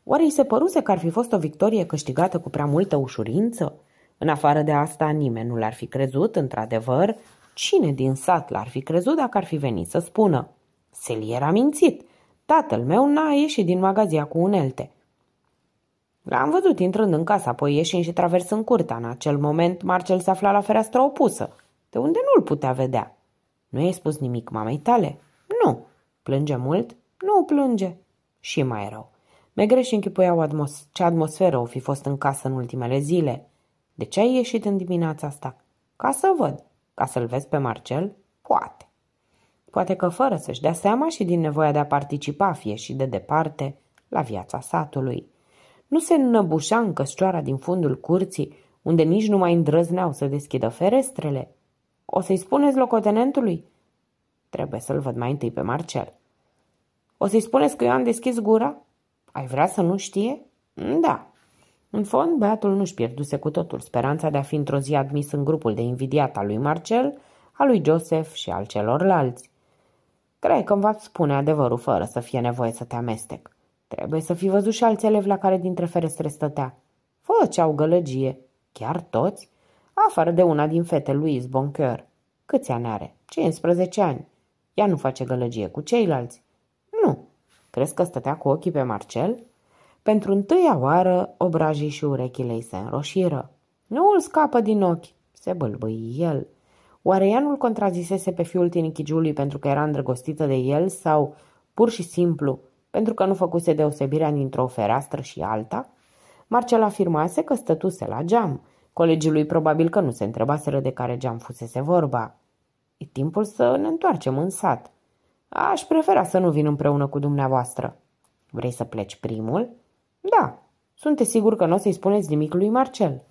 Oare îi se păruse că ar fi fost o victorie câștigată cu prea multă ușurință? În afară de asta, nimeni nu l-ar fi crezut, într-adevăr. Cine din sat l-ar fi crezut dacă ar fi venit să spună? Selier a mințit. Tatăl meu n-a ieșit din magazia cu unelte. L-am da, văzut intrând în casa, apoi ieșind și traversând curtea. În acel moment, Marcel se afla la fereastră opusă, de unde nu-l putea vedea. Nu i-ai spus nimic mamei tale? Nu. Plânge mult? Nu plânge. Și mai rău. Megre și închipuiau atmos- ce atmosferă o fi fost în casă în ultimele zile. De ce ai ieșit în dimineața asta? Ca să văd. Ca să-l vezi pe Marcel? Poate. Poate că fără să-și dea seama și din nevoia de a participa, fie și de departe, la viața satului nu se înnăbușea în căscioara din fundul curții, unde nici nu mai îndrăzneau să deschidă ferestrele. O să-i spuneți locotenentului? Trebuie să-l văd mai întâi pe Marcel. O să-i spuneți că eu am deschis gura? Ai vrea să nu știe? Da. În fond, băiatul nu-și pierduse cu totul speranța de a fi într-o zi admis în grupul de invidiat al lui Marcel, al lui Joseph și al celorlalți. Cred că îmi va spune adevărul fără să fie nevoie să te amestec. Trebuie să fi văzut și alți elevi la care dintre ferestre stătea. Făceau gălăgie. Chiar toți? Afară de una din fete, lui Boncoeur. Câți ani are? 15 ani. Ea nu face gălăgie cu ceilalți. Nu. Crezi că stătea cu ochii pe Marcel? Pentru întâia oară, obrajii și urechile îi se înroșiră. Nu îl scapă din ochi. Se bâlbâi el. Oare ea nu-l contrazisese pe fiul tinichigiului pentru că era îndrăgostită de el sau, pur și simplu, pentru că nu făcuse deosebirea dintr-o fereastră și alta, Marcel afirmase că stătuse la geam. Colegii lui probabil că nu se întrebaseră de care geam fusese vorba. E timpul să ne întoarcem în sat. Aș prefera să nu vin împreună cu dumneavoastră. Vrei să pleci primul? Da. Sunteți sigur că nu o să-i spuneți nimic lui Marcel?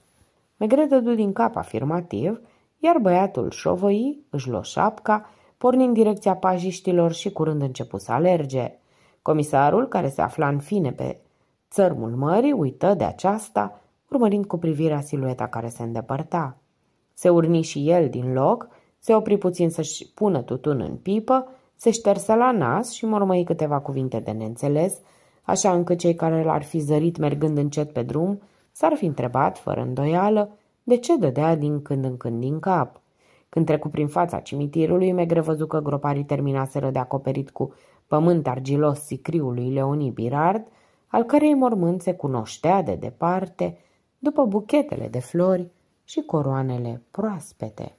Megre dădu din cap afirmativ, iar băiatul șovăi, își luă șapca, pornind direcția pajiștilor și curând început să alerge. Comisarul, care se afla în fine pe țărmul mării, uită de aceasta, urmărind cu privirea silueta care se îndepărta. Se urni și el din loc, se opri puțin să-și pună tutun în pipă, se șterse la nas și mormăi câteva cuvinte de neînțeles, așa încât cei care l-ar fi zărit mergând încet pe drum s-ar fi întrebat, fără îndoială, de ce dădea din când în când din cap. Când trecu prin fața cimitirului, Megre văzu că groparii terminaseră de acoperit cu pământ argilos sicriului Leonie Birard, al cărei mormânt se cunoștea de departe, după buchetele de flori și coroanele proaspete.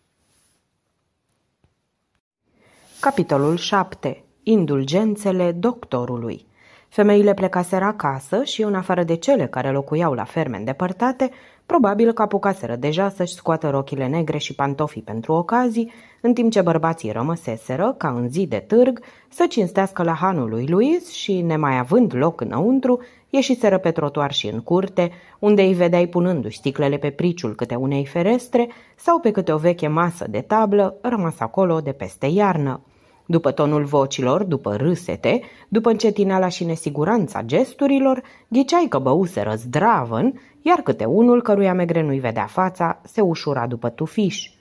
Capitolul 7. Indulgențele doctorului Femeile plecaseră acasă și, în afară de cele care locuiau la ferme îndepărtate, probabil că apucaseră deja să-și scoată rochile negre și pantofii pentru ocazii în timp ce bărbații rămăseseră, ca în zi de târg, să cinstească la hanul lui Luis și, nemai având loc înăuntru, ieșiseră pe trotuar și în curte, unde îi vedeai punându-și sticlele pe priciul câte unei ferestre sau pe câte o veche masă de tablă rămas acolo de peste iarnă. După tonul vocilor, după râsete, după încetinala și nesiguranța gesturilor, ghiceai că băuseră zdravăn, iar câte unul căruia megre nu-i vedea fața se ușura după tufiși.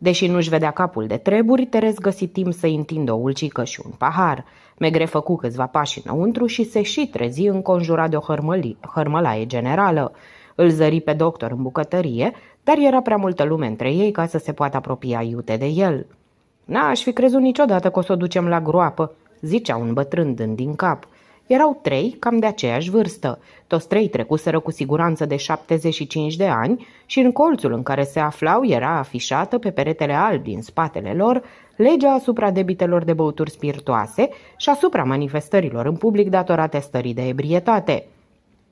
Deși nu-și vedea capul de treburi, Terez găsi timp să întindă o ulcică și un pahar. Megre făcu câțiva pași înăuntru și se și trezi înconjurat de o hărmăli, hărmălaie generală. Îl zări pe doctor în bucătărie, dar era prea multă lume între ei ca să se poată apropia iute de el. N-aș fi crezut niciodată că o să o ducem la groapă, zicea un bătrân dând din cap – erau trei, cam de aceeași vârstă. Toți trei trecuseră cu siguranță de 75 de ani și în colțul în care se aflau era afișată pe peretele alb din spatele lor legea asupra debitelor de băuturi spiritoase și asupra manifestărilor în public datorate stării de ebrietate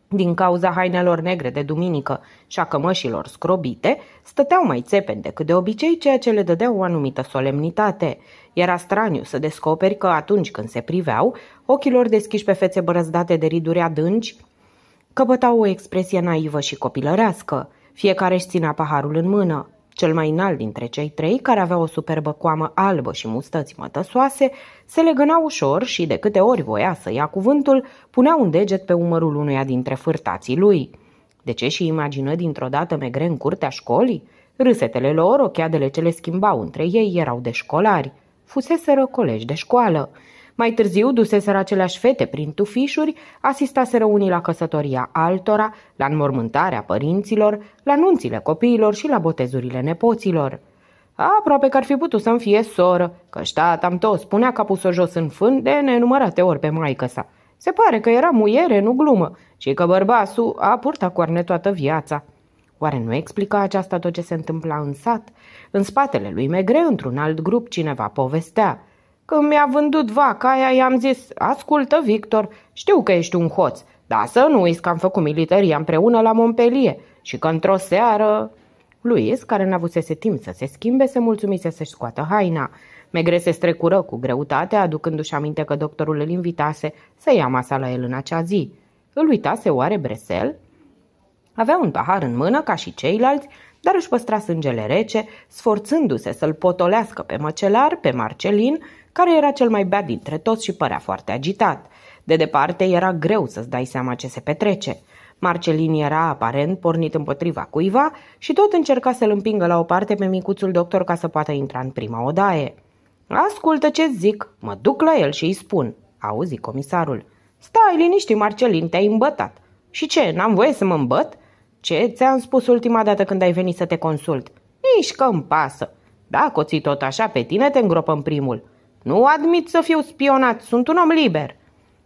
din cauza hainelor negre de duminică și a cămășilor scrobite, stăteau mai țepeni decât de obicei, ceea ce le dădea o anumită solemnitate. Era straniu să descoperi că atunci când se priveau, ochii lor deschiși pe fețe brăzdate de riduri adânci, căpătau o expresie naivă și copilărească. Fiecare își ținea paharul în mână cel mai înalt dintre cei trei, care avea o superbă coamă albă și mustăți mătăsoase, se legăna ușor și de câte ori voia să ia cuvântul, punea un deget pe umărul unuia dintre fârtații lui. De ce și imagină dintr-o dată megre în curtea școlii? Râsetele lor, ochiadele ce le schimbau între ei, erau de școlari. Fuseseră colegi de școală. Mai târziu duseseră aceleași fete prin tufișuri, asistaseră unii la căsătoria altora, la înmormântarea părinților, la nunțile copiilor și la botezurile nepoților. Aproape că ar fi putut să-mi fie soră, că am mi tot spunea că a pus-o jos în fân de nenumărate ori pe maică sa. Se pare că era muiere, nu glumă, și că bărbasul a purtat coarne toată viața. Oare nu explica aceasta tot ce se întâmpla în sat? În spatele lui Megre, într-un alt grup, cineva povestea – când mi-a vândut vaca aia, i-am zis, ascultă, Victor, știu că ești un hoț, dar să nu uiți că am făcut militaria împreună la Montpellier și că într-o seară... Luis, care n-avusese timp să se schimbe, se mulțumise să-și scoată haina. Megre se strecură cu greutate, aducându-și aminte că doctorul îl invitase să ia masa la el în acea zi. Îl uitase oare Bresel? Avea un pahar în mână, ca și ceilalți, dar își păstra sângele rece, sforțându-se să-l potolească pe măcelar, pe Marcelin care era cel mai bea dintre toți și părea foarte agitat. De departe, era greu să-ți dai seama ce se petrece. Marcelin era aparent pornit împotriva cuiva și tot încerca să-l împingă la o parte pe micuțul doctor ca să poată intra în prima odaie. Ascultă ce zic, mă duc la el și îi spun. Auzi, comisarul. Stai liniștit, Marcelin, te-ai îmbătat. Și ce, n-am voie să mă îmbăt? Ce ți-am spus ultima dată când ai venit să te consult? Nici că mi pasă. Dacă o ții tot așa pe tine, te îngropăm primul. Nu admit să fiu spionat, sunt un om liber.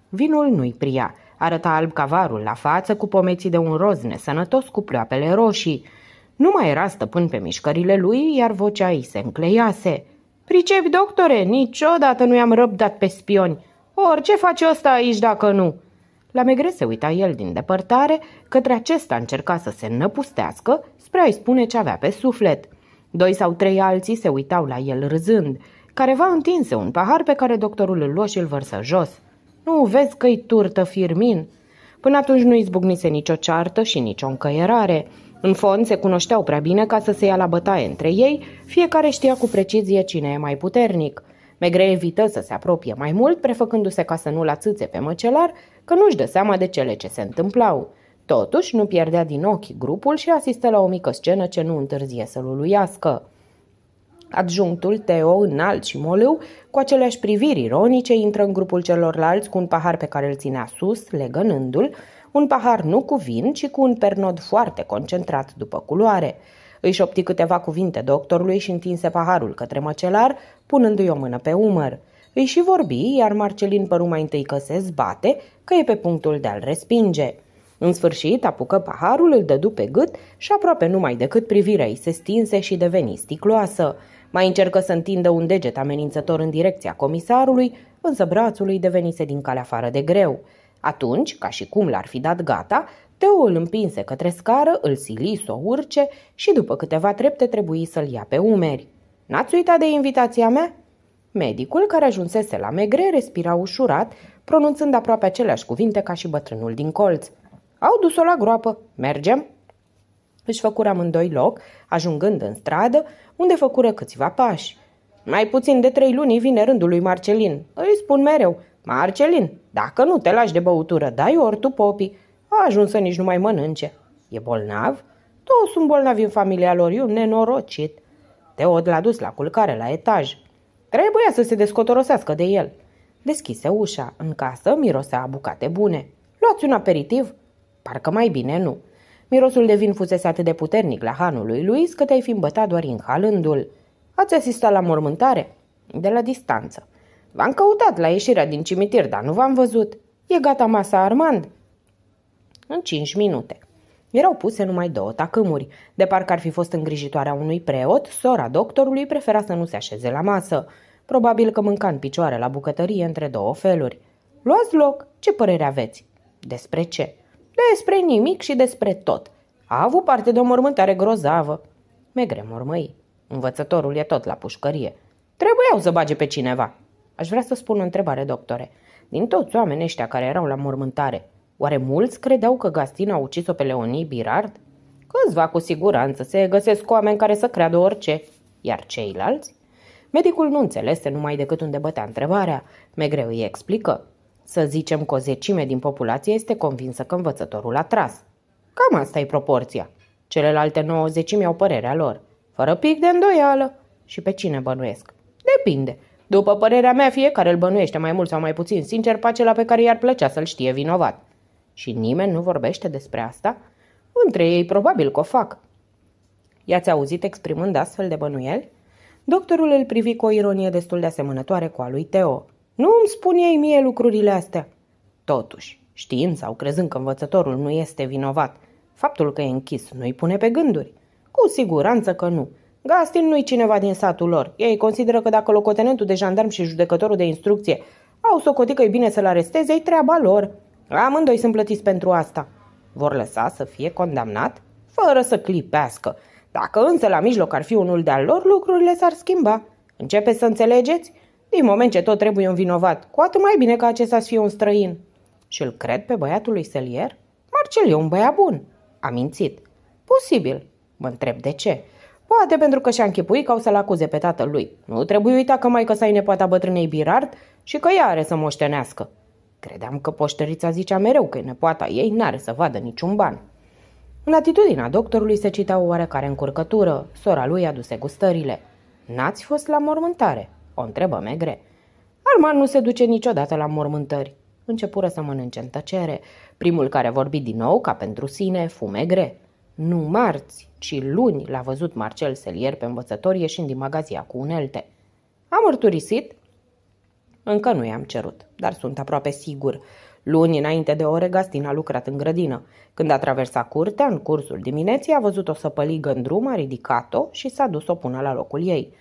Vinul nu-i pria. Arăta alb cavarul la față cu pomeții de un roz nesănătos cu pleoapele roșii. Nu mai era stăpân pe mișcările lui, iar vocea ei se încleiase. Pricep, doctore, niciodată nu i-am răbdat pe spioni. Orice face ăsta aici dacă nu?" La Megre se uita el din depărtare, către acesta încerca să se năpustească spre a-i spune ce avea pe suflet. Doi sau trei alții se uitau la el râzând. Careva întinse un pahar pe care doctorul îl luă și îl vărsă jos. Nu vezi că-i turtă, Firmin?" Până atunci nu izbucnise nicio ceartă și nicio încăierare. În fond, se cunoșteau prea bine ca să se ia la bătaie între ei, fiecare știa cu precizie cine e mai puternic. Megre evită să se apropie mai mult, prefăcându-se ca să nu-l ațâțe pe măcelar, că nu-și dă seama de cele ce se întâmplau. Totuși, nu pierdea din ochi grupul și asistă la o mică scenă ce nu întârzie să-l uluiască. Adjunctul, Teo, înalt și moleu, cu aceleași priviri ironice, intră în grupul celorlalți cu un pahar pe care îl ținea sus, legănându-l, un pahar nu cu vin, ci cu un pernod foarte concentrat după culoare. Îi șopti câteva cuvinte doctorului și întinse paharul către măcelar, punându-i o mână pe umăr. Îi și vorbi, iar Marcelin păru mai întâi că se zbate, că e pe punctul de a-l respinge. În sfârșit, apucă paharul, îl dădu pe gât și aproape numai decât privirea ei se stinse și deveni sticloasă. Mai încercă să întindă un deget amenințător în direcția comisarului, însă brațul lui devenise din calea afară de greu. Atunci, ca și cum l-ar fi dat gata, Teo îl împinse către scară, îl sili să o urce și după câteva trepte trebuie să-l ia pe umeri. N-ați uitat de invitația mea?" Medicul, care ajunsese la megre, respira ușurat, pronunțând aproape aceleași cuvinte ca și bătrânul din colț. Au dus-o la groapă. Mergem?" Își făcură amândoi loc, ajungând în stradă, unde făcură câțiva pași. Mai puțin de trei luni vine rândul lui Marcelin. Îi spun mereu, Marcelin, dacă nu te lași de băutură, dai ori tu popii. A ajuns să nici nu mai mănânce. E bolnav? Toți sunt bolnavi în familia lor, e un nenorocit. Teod l-a dus la culcare la etaj. Trebuia să se descotorosească de el. Deschise ușa. În casă mirosea bucate bune. Luați un aperitiv? Parcă mai bine nu. Mirosul de vin fusese atât de puternic la hanul lui Luis că te-ai fi îmbătat doar inhalându-l. Ați asistat la mormântare? De la distanță. V-am căutat la ieșirea din cimitir, dar nu v-am văzut. E gata masa, Armand? În cinci minute. Erau puse numai două tacâmuri. De parcă ar fi fost îngrijitoarea unui preot, sora doctorului prefera să nu se așeze la masă. Probabil că mânca în picioare la bucătărie între două feluri. Luați loc, ce părere aveți? Despre ce? Despre nimic și despre tot. A avut parte de o mormântare grozavă. Megre mormăi. Învățătorul e tot la pușcărie. Trebuiau să bage pe cineva. Aș vrea să spun o întrebare, doctore. Din toți oamenii ăștia care erau la mormântare, oare mulți credeau că Gastin a ucis-o pe Leonie Birard? Câțiva cu siguranță se găsesc oameni care să creadă orice. Iar ceilalți? Medicul nu înțelese numai decât unde bătea întrebarea. Megreu îi explică. Să zicem că o zecime din populație este convinsă că învățătorul a tras. Cam asta e proporția. Celelalte 90 mi au părerea lor, fără pic de îndoială. Și pe cine bănuiesc? Depinde. După părerea mea, fiecare îl bănuiește mai mult sau mai puțin sincer pe acela pe care i-ar plăcea să-l știe vinovat. Și nimeni nu vorbește despre asta? Între ei probabil că o fac. I-ați auzit exprimând astfel de bănuieli? Doctorul îl privi cu o ironie destul de asemănătoare cu a lui Teo. Nu îmi ei mie lucrurile astea. Totuși, știind sau crezând că învățătorul nu este vinovat, faptul că e închis nu-i pune pe gânduri. Cu siguranță că nu. Gastin nu-i cineva din satul lor. Ei consideră că dacă locotenentul de jandarm și judecătorul de instrucție au socotit că e bine să-l aresteze, e treaba lor. Amândoi sunt plătiți pentru asta. Vor lăsa să fie condamnat? Fără să clipească. Dacă însă la mijloc ar fi unul de-al lor, lucrurile s-ar schimba. Începe să înțelegeți? Din moment ce tot trebuie un vinovat, cu atât mai bine ca acesta să fie un străin. Și îl cred pe băiatul lui Selier? Marcel e un băiat bun. A mințit. Posibil. Mă întreb de ce. Poate pentru că și-a închipuit că o să-l acuze pe tatăl lui. Nu trebuie uita că mai căsai nepoata bătrânei Birard și că ea are să moștenească. Credeam că poșterița zicea mereu că nepoata ei n-are să vadă niciun ban. În atitudinea doctorului se cita o oarecare încurcătură. Sora lui aduse gustările. N-ați fost la mormântare, o întrebă megre. Arman nu se duce niciodată la mormântări. Începură să mănânce în tăcere. Primul care a vorbit din nou, ca pentru sine, fu megre. Nu marți, ci luni l-a văzut Marcel Selier pe învățător ieșind din magazia cu unelte. A mărturisit? Încă nu i-am cerut, dar sunt aproape sigur. Luni înainte de ore, Gastin a lucrat în grădină. Când a traversat curtea, în cursul dimineții, a văzut o săpăligă în drum, a ridicat-o și s-a dus-o până la locul ei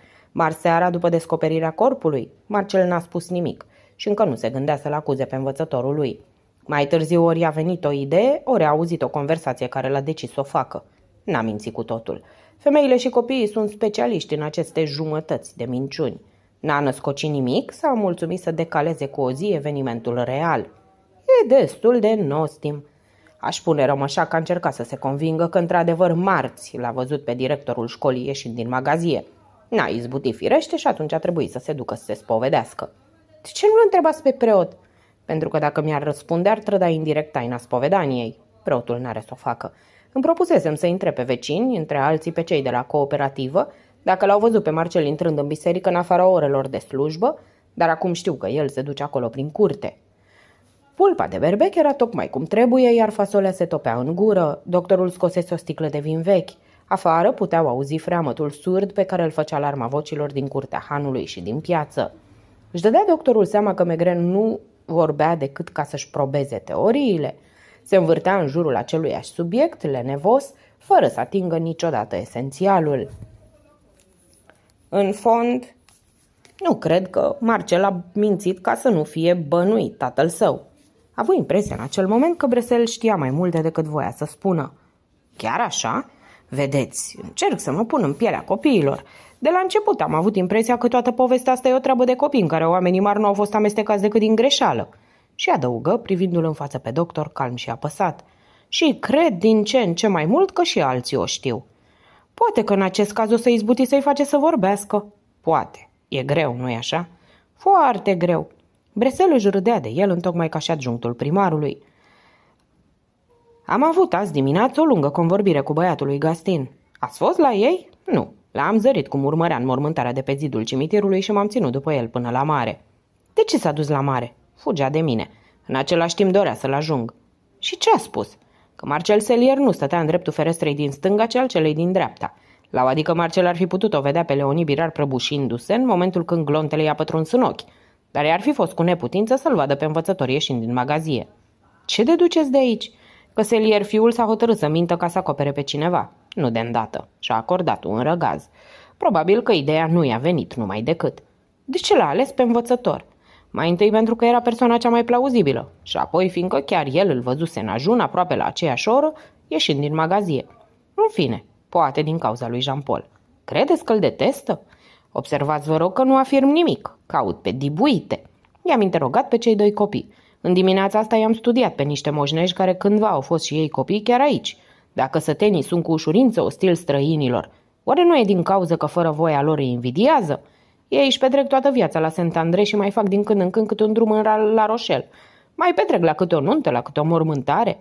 seara după descoperirea corpului, Marcel n-a spus nimic și încă nu se gândea să-l acuze pe învățătorul lui. Mai târziu ori a venit o idee, ori a auzit o conversație care l-a decis să o facă. N-a mințit cu totul. Femeile și copiii sunt specialiști în aceste jumătăți de minciuni. N-a născocit nimic, s-a mulțumit să decaleze cu o zi evenimentul real. E destul de nostim. Aș pune rămășa că a încercat să se convingă că într-adevăr marți l-a văzut pe directorul școlii ieșind din magazie – N-a izbutit firește și atunci a trebuit să se ducă să se spovedească. De ce nu-l întrebați pe preot? Pentru că dacă mi-ar răspunde, ar trăda indirect taina spovedaniei. Preotul n-are să o facă. Îmi propusesem să intre pe vecini, între alții pe cei de la cooperativă, dacă l-au văzut pe Marcel intrând în biserică în afara orelor de slujbă, dar acum știu că el se duce acolo prin curte. Pulpa de berbec era tocmai cum trebuie, iar fasolea se topea în gură, doctorul scosese o sticlă de vin vechi. Afară puteau auzi freamătul surd pe care îl făcea alarma vocilor din curtea hanului și din piață. Își dădea doctorul seama că Megren nu vorbea decât ca să-și probeze teoriile. Se învârtea în jurul aceluiași subiect, lenevos, fără să atingă niciodată esențialul. În fond, nu cred că Marcel a mințit ca să nu fie bănuit tatăl său. A avut impresia în acel moment că Bresel știa mai multe decât voia să spună. Chiar așa? Vedeți, încerc să mă pun în pielea copiilor. De la început am avut impresia că toată povestea asta e o treabă de copii în care oamenii mari nu au fost amestecați decât din greșeală. Și adăugă, privindu-l în față pe doctor, calm și apăsat. Și cred din ce în ce mai mult că și alții o știu. Poate că în acest caz o să izbuti să-i face să vorbească. Poate. E greu, nu-i așa? Foarte greu. Bresel își râdea de el, întocmai ca și adjunctul primarului. Am avut azi dimineață o lungă convorbire cu băiatul lui Gastin. Ați fost la ei? Nu. L-am zărit cum urmărea în mormântarea de pe zidul cimitirului și m-am ținut după el până la mare. De ce s-a dus la mare? Fugea de mine. În același timp dorea să-l ajung. Și ce a spus? Că Marcel Selier nu stătea în dreptul ferestrei din stânga, ci al celei din dreapta. La adică Marcel ar fi putut o vedea pe Leonie Birar prăbușindu-se în momentul când glontele i-a pătruns în ochi, dar i-ar fi fost cu neputință să-l vadă pe învățător ieșind din magazie. Ce deduceți de aici? Căselier fiul s-a hotărât să mintă ca să acopere pe cineva. Nu de îndată. Și-a acordat un răgaz. Probabil că ideea nu i-a venit numai decât. De ce l-a ales pe învățător? Mai întâi pentru că era persoana cea mai plauzibilă și apoi fiindcă chiar el îl văzuse în ajun aproape la aceeași oră, ieșind din magazie. În fine, poate din cauza lui Jean-Paul. Credeți că îl detestă? Observați, vă rog, că nu afirm nimic. Caut pe dibuite. I-am interogat pe cei doi copii. În dimineața asta i-am studiat pe niște moșnești care cândva au fost și ei copii chiar aici. Dacă sătenii sunt cu ușurință ostil străinilor, oare nu e din cauză că fără voia lor îi invidiază? Ei își petrec toată viața la Saint Andrei și mai fac din când în când câte un drum în la Roșel. Mai petrec la câte o nuntă, la câte o mormântare.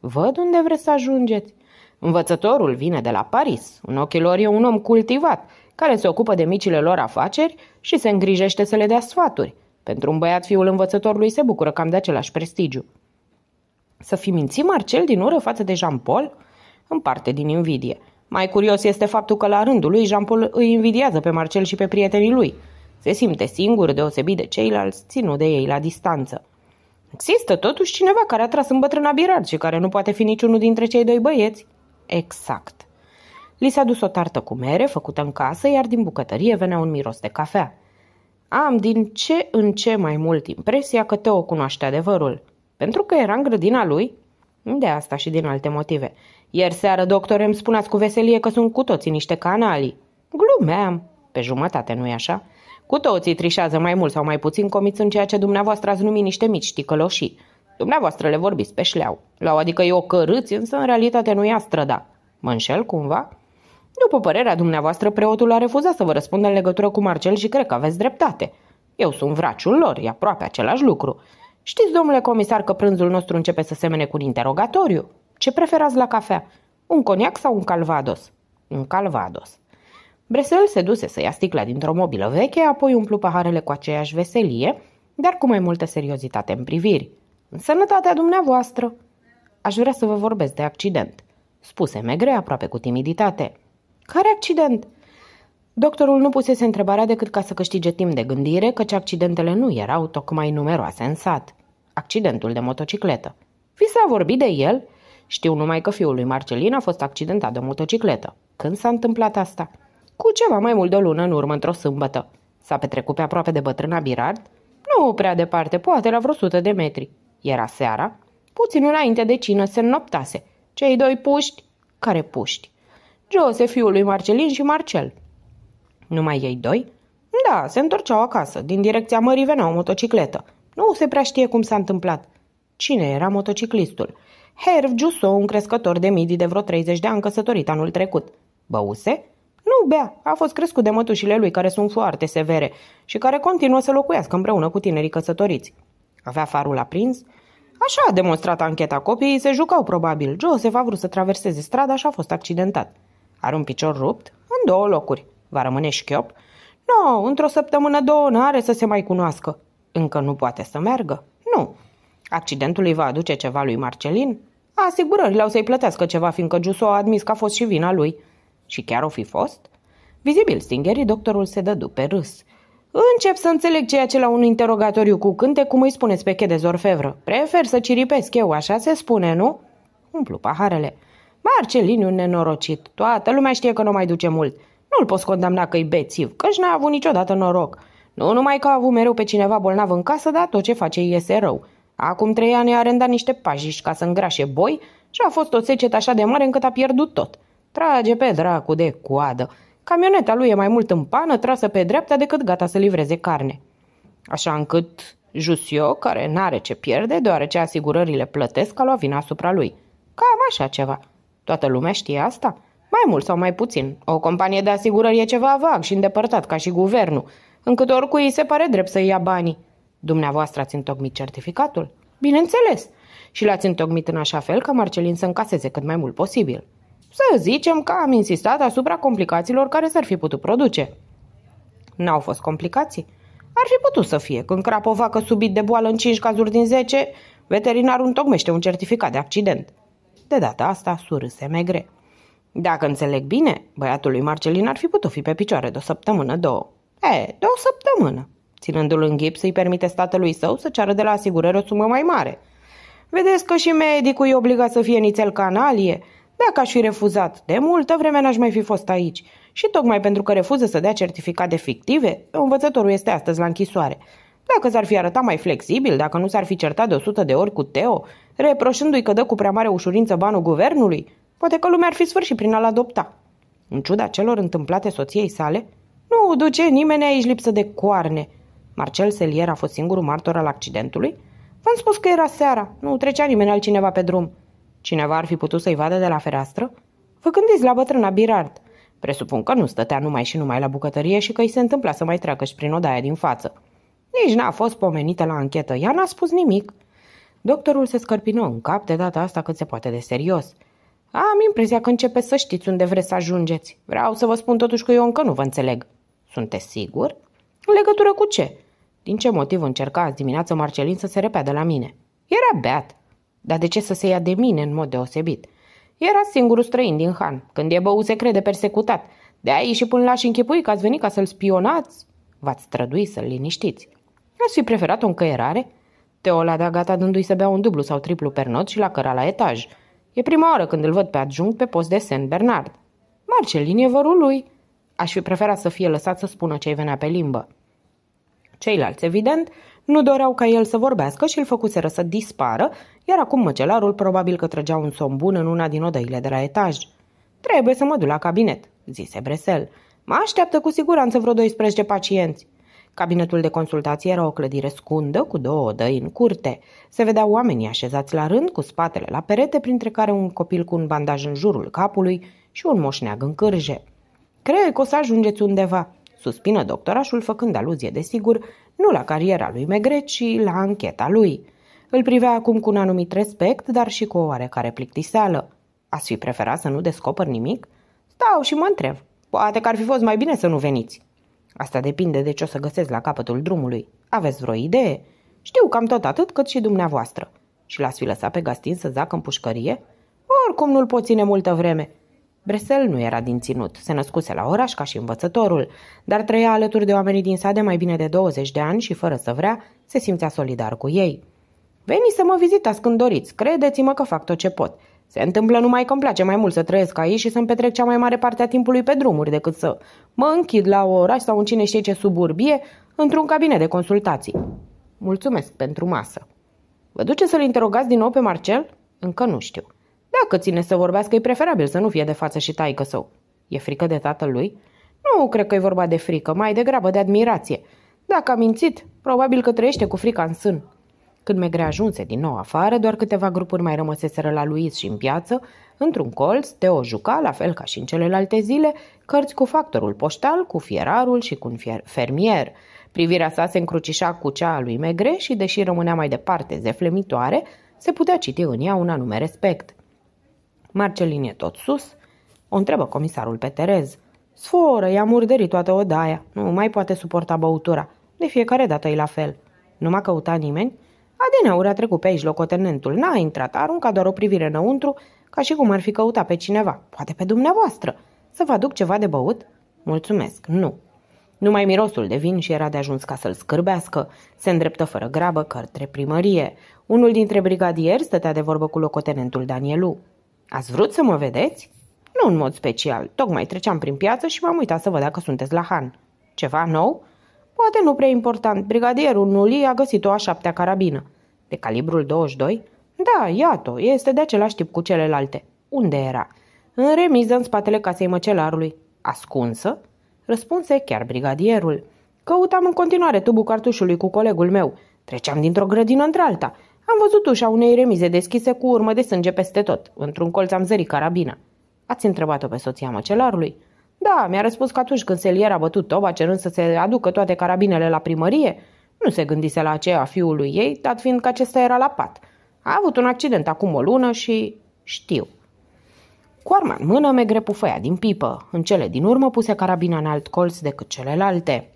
Văd unde vreți să ajungeți. Învățătorul vine de la Paris. În ochii lor e un om cultivat, care se ocupă de micile lor afaceri și se îngrijește să le dea sfaturi – pentru un băiat, fiul învățătorului se bucură cam de același prestigiu. Să fi mințit Marcel din ură față de Jean-Paul? În parte din invidie. Mai curios este faptul că la rândul lui Jean-Paul îi invidiază pe Marcel și pe prietenii lui. Se simte singur, deosebit de ceilalți, ținut de ei la distanță. Există totuși cineva care a tras în bătrâna Birard și care nu poate fi niciunul dintre cei doi băieți? Exact. Li s-a dus o tartă cu mere, făcută în casă, iar din bucătărie venea un miros de cafea. Am din ce în ce mai mult impresia că Teo cunoaște adevărul. Pentru că era în grădina lui? De asta și din alte motive. Ieri seară, doctor, îmi spuneați cu veselie că sunt cu toții niște canalii. Glumeam. Pe jumătate, nu-i așa? Cu toții trișează mai mult sau mai puțin comiți în ceea ce dumneavoastră ați numit niște mici ticăloșii. Dumneavoastră le vorbiți pe șleau. Lau adică e o cărâți, însă în realitate nu e a străda. Mă înșel cumva? După părerea dumneavoastră, preotul a refuzat să vă răspundă în legătură cu Marcel și cred că aveți dreptate. Eu sunt vraciul lor, e aproape același lucru. Știți, domnule comisar, că prânzul nostru începe să semene cu un interogatoriu. Ce preferați la cafea? Un coniac sau un calvados? Un calvados. Bresel se duse să ia sticla dintr-o mobilă veche, apoi umplu paharele cu aceeași veselie, dar cu mai multă seriozitate în priviri. În sănătatea dumneavoastră! Aș vrea să vă vorbesc de accident, spuse Megre aproape cu timiditate. Care accident? Doctorul nu pusese întrebarea decât ca să câștige timp de gândire, căci accidentele nu erau tocmai numeroase în sat. Accidentul de motocicletă. Vi s-a vorbit de el? Știu numai că fiul lui Marcelin a fost accidentat de motocicletă. Când s-a întâmplat asta? Cu ceva mai mult de o lună în urmă, într-o sâmbătă. S-a petrecut pe aproape de bătrâna Birard? Nu prea departe, poate la vreo sută de metri. Era seara? Puțin înainte de cină se noptase. Cei doi puști? Care puști? Jose, fiul lui Marcelin și Marcel. Numai ei doi? Da, se întorceau acasă. Din direcția mării venea o motocicletă. Nu se prea știe cum s-a întâmplat. Cine era motociclistul? Herv Giusso, un crescător de midi de vreo 30 de ani căsătorit anul trecut. Băuse? Nu bea, a fost crescut de mătușile lui care sunt foarte severe și care continuă să locuiască împreună cu tinerii căsătoriți. Avea farul aprins? Așa a demonstrat ancheta. Copiii se jucau probabil. Joseph a vrut să traverseze strada și a fost accidentat. Are un picior rupt? În două locuri. Va rămâne șchiop? Nu, no, într-o săptămână, două, n-are să se mai cunoască. Încă nu poate să meargă? Nu. Accidentul îi va aduce ceva lui Marcelin? Asigurări le-au să-i plătească ceva, fiindcă Giusu a admis că a fost și vina lui. Și chiar o fi fost? Vizibil stingerii, doctorul se dă pe râs. Încep să înțeleg ceea ce la un interogatoriu cu cânte, cum îi spuneți pe chede zorfevră. Prefer să ciripesc eu, așa se spune, nu? Umplu paharele. Marceliniu nenorocit. Toată lumea știe că nu mai duce mult. Nu-l poți condamna că-i bețiv, căci n-a avut niciodată noroc. Nu numai că a avut mereu pe cineva bolnav în casă, dar tot ce face iese rău. Acum trei ani a arendat niște pajiști ca să îngrașe boi și a fost o secetă așa de mare încât a pierdut tot. Trage pe dracu de coadă. Camioneta lui e mai mult în pană, trasă pe dreapta, decât gata să livreze carne. Așa încât Jusio, care n-are ce pierde, deoarece asigurările plătesc, a luat vina asupra lui. Cam așa ceva. Toată lumea știe asta? Mai mult sau mai puțin. O companie de asigurări e ceva vag și îndepărtat, ca și guvernul, încât oricui îi se pare drept să ia banii. Dumneavoastră ați întocmit certificatul? Bineînțeles. Și l-ați întocmit în așa fel ca Marcelin să încaseze cât mai mult posibil. Să zicem că am insistat asupra complicațiilor care s-ar fi putut produce. N-au fost complicații? Ar fi putut să fie. Când crapovacă subit de boală în 5 cazuri din 10, veterinarul întocmește un certificat de accident. De data asta surâse megre. Dacă înțeleg bine, băiatul lui Marcelin ar fi putut fi pe picioare de o săptămână, două. E, de o săptămână. Ținându-l în ghips, îi permite statelui său să ceară de la asigurări o sumă mai mare. Vedeți că și medicul e obligat să fie nițel canalie. Dacă aș fi refuzat, de multă vreme n-aș mai fi fost aici. Și tocmai pentru că refuză să dea certificate fictive, învățătorul este astăzi la închisoare. Dacă s-ar fi arătat mai flexibil, dacă nu s-ar fi certat de 100 de ori cu Teo, reproșându-i că dă cu prea mare ușurință banul guvernului, poate că lumea ar fi sfârșit prin a-l adopta. În ciuda celor întâmplate soției sale, nu duce nimeni aici lipsă de coarne. Marcel Selier a fost singurul martor al accidentului? V-am spus că era seara, nu trecea nimeni altcineva pe drum. Cineva ar fi putut să-i vadă de la fereastră? Vă gândiți la bătrâna Birard. Presupun că nu stătea numai și numai la bucătărie și că îi se întâmpla să mai treacă și prin odaia din față. Nici n-a fost pomenită la anchetă, ea n-a spus nimic. Doctorul se scărpină în cap de data asta cât se poate de serios. Am impresia că începe să știți unde vreți să ajungeți. Vreau să vă spun totuși că eu încă nu vă înțeleg. Sunteți sigur? În legătură cu ce? Din ce motiv încerca azi dimineață Marcelin să se repede la mine? Era beat. Dar de ce să se ia de mine în mod deosebit? Era singurul străin din Han. Când e băut se crede persecutat. De aici și până la și închipui că ați venit ca să-l spionați. V-ați strădui să-l liniștiți. Ați fi preferat o încăierare? Teola dat gata dându-i să bea un dublu sau triplu per not și la căra la etaj. E prima oară când îl văd pe adjunct pe post de Saint Bernard. Marcelin e vărul lui. Aș fi preferat să fie lăsat să spună ce-i venea pe limbă. Ceilalți, evident, nu doreau ca el să vorbească și îl făcuseră să dispară, iar acum măcelarul probabil că trăgea un somn bun în una din odăile de la etaj. Trebuie să mă duc la cabinet, zise Bresel. Mă așteaptă cu siguranță vreo 12 pacienți. Cabinetul de consultație era o clădire scundă cu două odăi în curte. Se vedeau oamenii așezați la rând, cu spatele la perete, printre care un copil cu un bandaj în jurul capului și un moșneag în cârje. Cred că o să ajungeți undeva, suspină doctorașul făcând aluzie, desigur, nu la cariera lui Megre, ci la ancheta lui. Îl privea acum cu un anumit respect, dar și cu o oarecare plictiseală. Ați fi preferat să nu descoper nimic? Stau și mă întreb. Poate că ar fi fost mai bine să nu veniți. Asta depinde de ce o să găsesc la capătul drumului. Aveți vreo idee? Știu cam tot atât cât și dumneavoastră. Și l-ați fi lăsat pe Gastin să zacă în pușcărie? Oricum nu-l pot ține multă vreme. Bresel nu era din ținut, se născuse la oraș ca și învățătorul, dar trăia alături de oamenii din sade mai bine de 20 de ani și, fără să vrea, se simțea solidar cu ei. Veni să mă vizitați când doriți, credeți-mă că fac tot ce pot. Se întâmplă numai că îmi place mai mult să trăiesc aici și să-mi petrec cea mai mare parte a timpului pe drumuri decât să mă închid la o oraș sau în cine știe ce suburbie într-un cabinet de consultații. Mulțumesc pentru masă. Vă duce să-l interogați din nou pe Marcel? Încă nu știu. Dacă ține să vorbească, e preferabil să nu fie de față și taică său. E frică de tatăl lui? Nu cred că e vorba de frică, mai degrabă de admirație. Dacă a mințit, probabil că trăiește cu frica în sân. Când megre ajunse din nou afară, doar câteva grupuri mai rămăseseră la Luis și în piață, într-un colț, Teo juca, la fel ca și în celelalte zile, cărți cu factorul poștal, cu fierarul și cu un fier- fermier. Privirea sa se încrucișa cu cea a lui Megre și, deși rămânea mai departe zeflemitoare, se putea citi în ea un anume respect. Marcelin e tot sus? O întrebă comisarul pe Terez. Sforă, i-a murdărit toată odaia. Nu mai poate suporta băutura. De fiecare dată e la fel. Nu m-a căutat nimeni? Adineuri a trecut pe aici locotenentul, n-a intrat, a aruncat doar o privire înăuntru, ca și cum ar fi căutat pe cineva, poate pe dumneavoastră. Să vă aduc ceva de băut? Mulțumesc, nu. Numai mirosul de vin și era de ajuns ca să-l scârbească, se îndreptă fără grabă către primărie. Unul dintre brigadieri stătea de vorbă cu locotenentul Danielu. Ați vrut să mă vedeți? Nu în mod special, tocmai treceam prin piață și m-am uitat să văd dacă sunteți la Han. Ceva nou? Poate nu prea important, brigadierul Nuli a găsit o a șaptea carabină. De calibrul 22? Da, iată, este de același tip cu celelalte. Unde era? În remiză în spatele casei măcelarului. Ascunsă? Răspunse chiar brigadierul. Căutam în continuare tubul cartușului cu colegul meu. Treceam dintr-o grădină într-alta. Am văzut ușa unei remize deschise cu urmă de sânge peste tot. Într-un colț am zărit carabina. Ați întrebat-o pe soția măcelarului? Da, mi-a răspuns că atunci când Selier a bătut toba cerând să se aducă toate carabinele la primărie, nu se gândise la aceea fiului ei, dat fiind că acesta era la pat. A avut un accident acum o lună și știu. Cu arma în mână, Megre pufăia din pipă. În cele din urmă puse carabina în alt colț decât celelalte.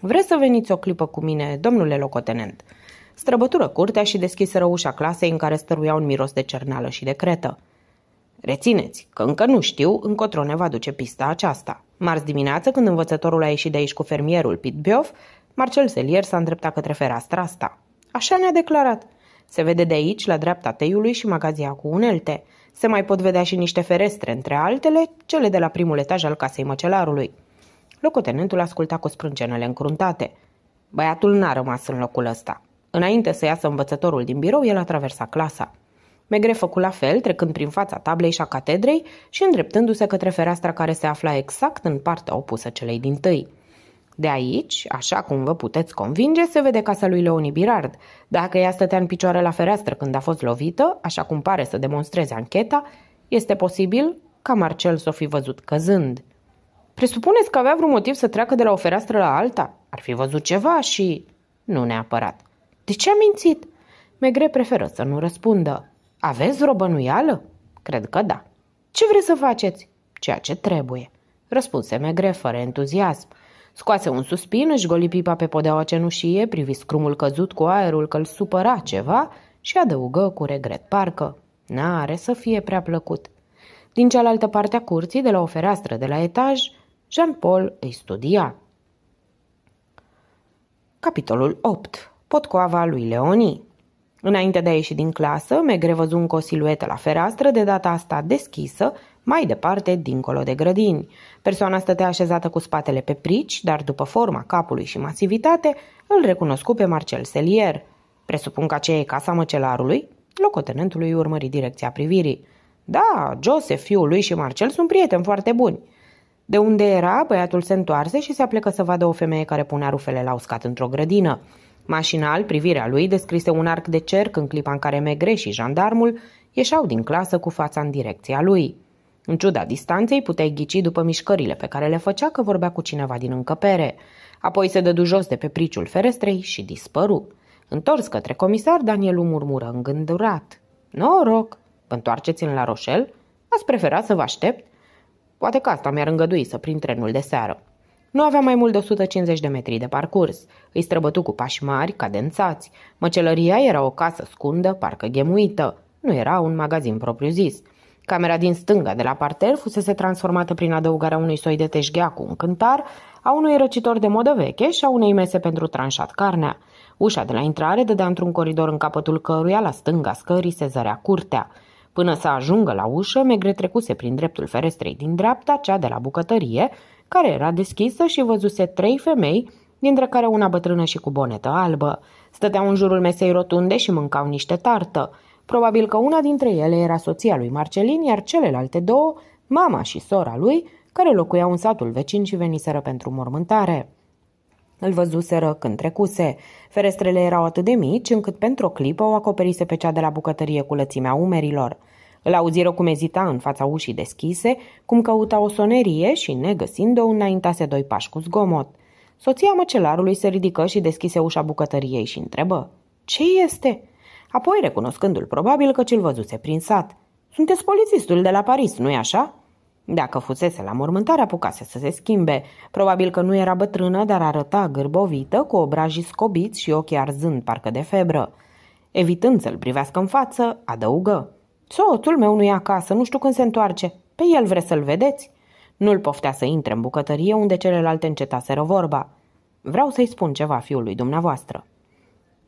Vreți să veniți o clipă cu mine, domnule locotenent?" Străbătură curtea și deschiseră ușa clasei în care stăruia un miros de cerneală și de cretă. Rețineți că încă nu știu încotro ne va duce pista aceasta. Marți dimineață, când învățătorul a ieșit de aici cu fermierul Pitbiov, Marcel Selier s-a îndreptat către fereastra asta. Așa ne-a declarat. Se vede de aici, la dreapta teiului și magazia cu unelte. Se mai pot vedea și niște ferestre, între altele, cele de la primul etaj al casei măcelarului. Locotenentul asculta cu sprâncenele încruntate. Băiatul n-a rămas în locul ăsta. Înainte să iasă învățătorul din birou, el a traversat clasa. Megre făcu la fel, trecând prin fața tablei și a catedrei și îndreptându-se către fereastra care se afla exact în partea opusă celei din tâi. De aici, așa cum vă puteți convinge, se vede casa lui Leoni Birard. Dacă ea stătea în picioare la fereastră când a fost lovită, așa cum pare să demonstreze ancheta, este posibil ca Marcel să o fi văzut căzând. Presupuneți că avea vreun motiv să treacă de la o fereastră la alta? Ar fi văzut ceva și... Nu neapărat. De ce a mințit? Megre preferă să nu răspundă. Aveți vreo bănuială? Cred că da. Ce vreți să faceți? Ceea ce trebuie. Răspunse Megre fără entuziasm. Scoase un suspin, își goli pipa pe podeaua cenușie, privi scrumul căzut cu aerul că îl supăra ceva și adăugă cu regret parcă. N-are să fie prea plăcut. Din cealaltă parte a curții, de la o fereastră de la etaj, Jean-Paul îi studia. Capitolul 8. Potcoava lui Leonie Înainte de a ieși din clasă, Megre văzu încă o siluetă la fereastră, de data asta deschisă, mai departe, dincolo de grădini. Persoana stătea așezată cu spatele pe prici, dar după forma capului și masivitate, îl recunoscu pe Marcel Selier. Presupun că aceea e casa măcelarului? Locotenentului urmări direcția privirii. Da, Joseph, fiul lui și Marcel sunt prieteni foarte buni. De unde era, băiatul se întoarse și se aplecă să vadă o femeie care punea rufele la uscat într-o grădină. Mașinal, privirea lui descrise un arc de cerc în clipa în care Megre și jandarmul ieșeau din clasă cu fața în direcția lui. În ciuda distanței, puteai ghici după mișcările pe care le făcea că vorbea cu cineva din încăpere. Apoi se dădu jos de pe priciul ferestrei și dispăru. Întors către comisar, Danielu murmură îngândurat. Noroc! Vă întoarceți în La Roșel? Ați prefera să vă aștept? Poate că asta mi-ar îngădui să prin trenul de seară. Nu avea mai mult de 150 de metri de parcurs. Îi străbătu cu pași mari, cadențați. Măcelăria era o casă scundă, parcă ghemuită. Nu era un magazin propriu-zis. Camera din stânga de la parter fusese transformată prin adăugarea unui soi de teșghea cu un cântar, a unui răcitor de modă veche și a unei mese pentru tranșat carnea. Ușa de la intrare dădea într-un coridor în capătul căruia, la stânga scării, se zărea curtea. Până să ajungă la ușă, Megre trecuse prin dreptul ferestrei din dreapta, cea de la bucătărie, care era deschisă și văzuse trei femei, dintre care una bătrână și cu bonetă albă. Stăteau în jurul mesei rotunde și mâncau niște tartă. Probabil că una dintre ele era soția lui Marcelin, iar celelalte două, mama și sora lui, care locuiau în satul vecin și veniseră pentru mormântare. Îl văzuseră când trecuse. Ferestrele erau atât de mici încât pentru o clipă o acoperise pe cea de la bucătărie cu lățimea umerilor. Îl auziră cum ezita în fața ușii deschise, cum căuta o sonerie și, negăsind-o, înaintase doi pași cu zgomot. Soția măcelarului se ridică și deschise ușa bucătăriei și întrebă Ce este?" Apoi, recunoscându-l probabil că ce-l văzuse prin sat. Sunteți polițistul de la Paris, nu-i așa?" Dacă fusese la mormântare, apucase să se schimbe. Probabil că nu era bătrână, dar arăta gârbovită, cu obrajii scobiți și ochii arzând parcă de febră. Evitând să-l privească în față, adăugă. Soțul meu nu e acasă, nu știu când se întoarce. Pe el vreți să-l vedeți? Nu-l poftea să intre în bucătărie unde celelalte încetaseră vorba. Vreau să-i spun ceva fiului dumneavoastră.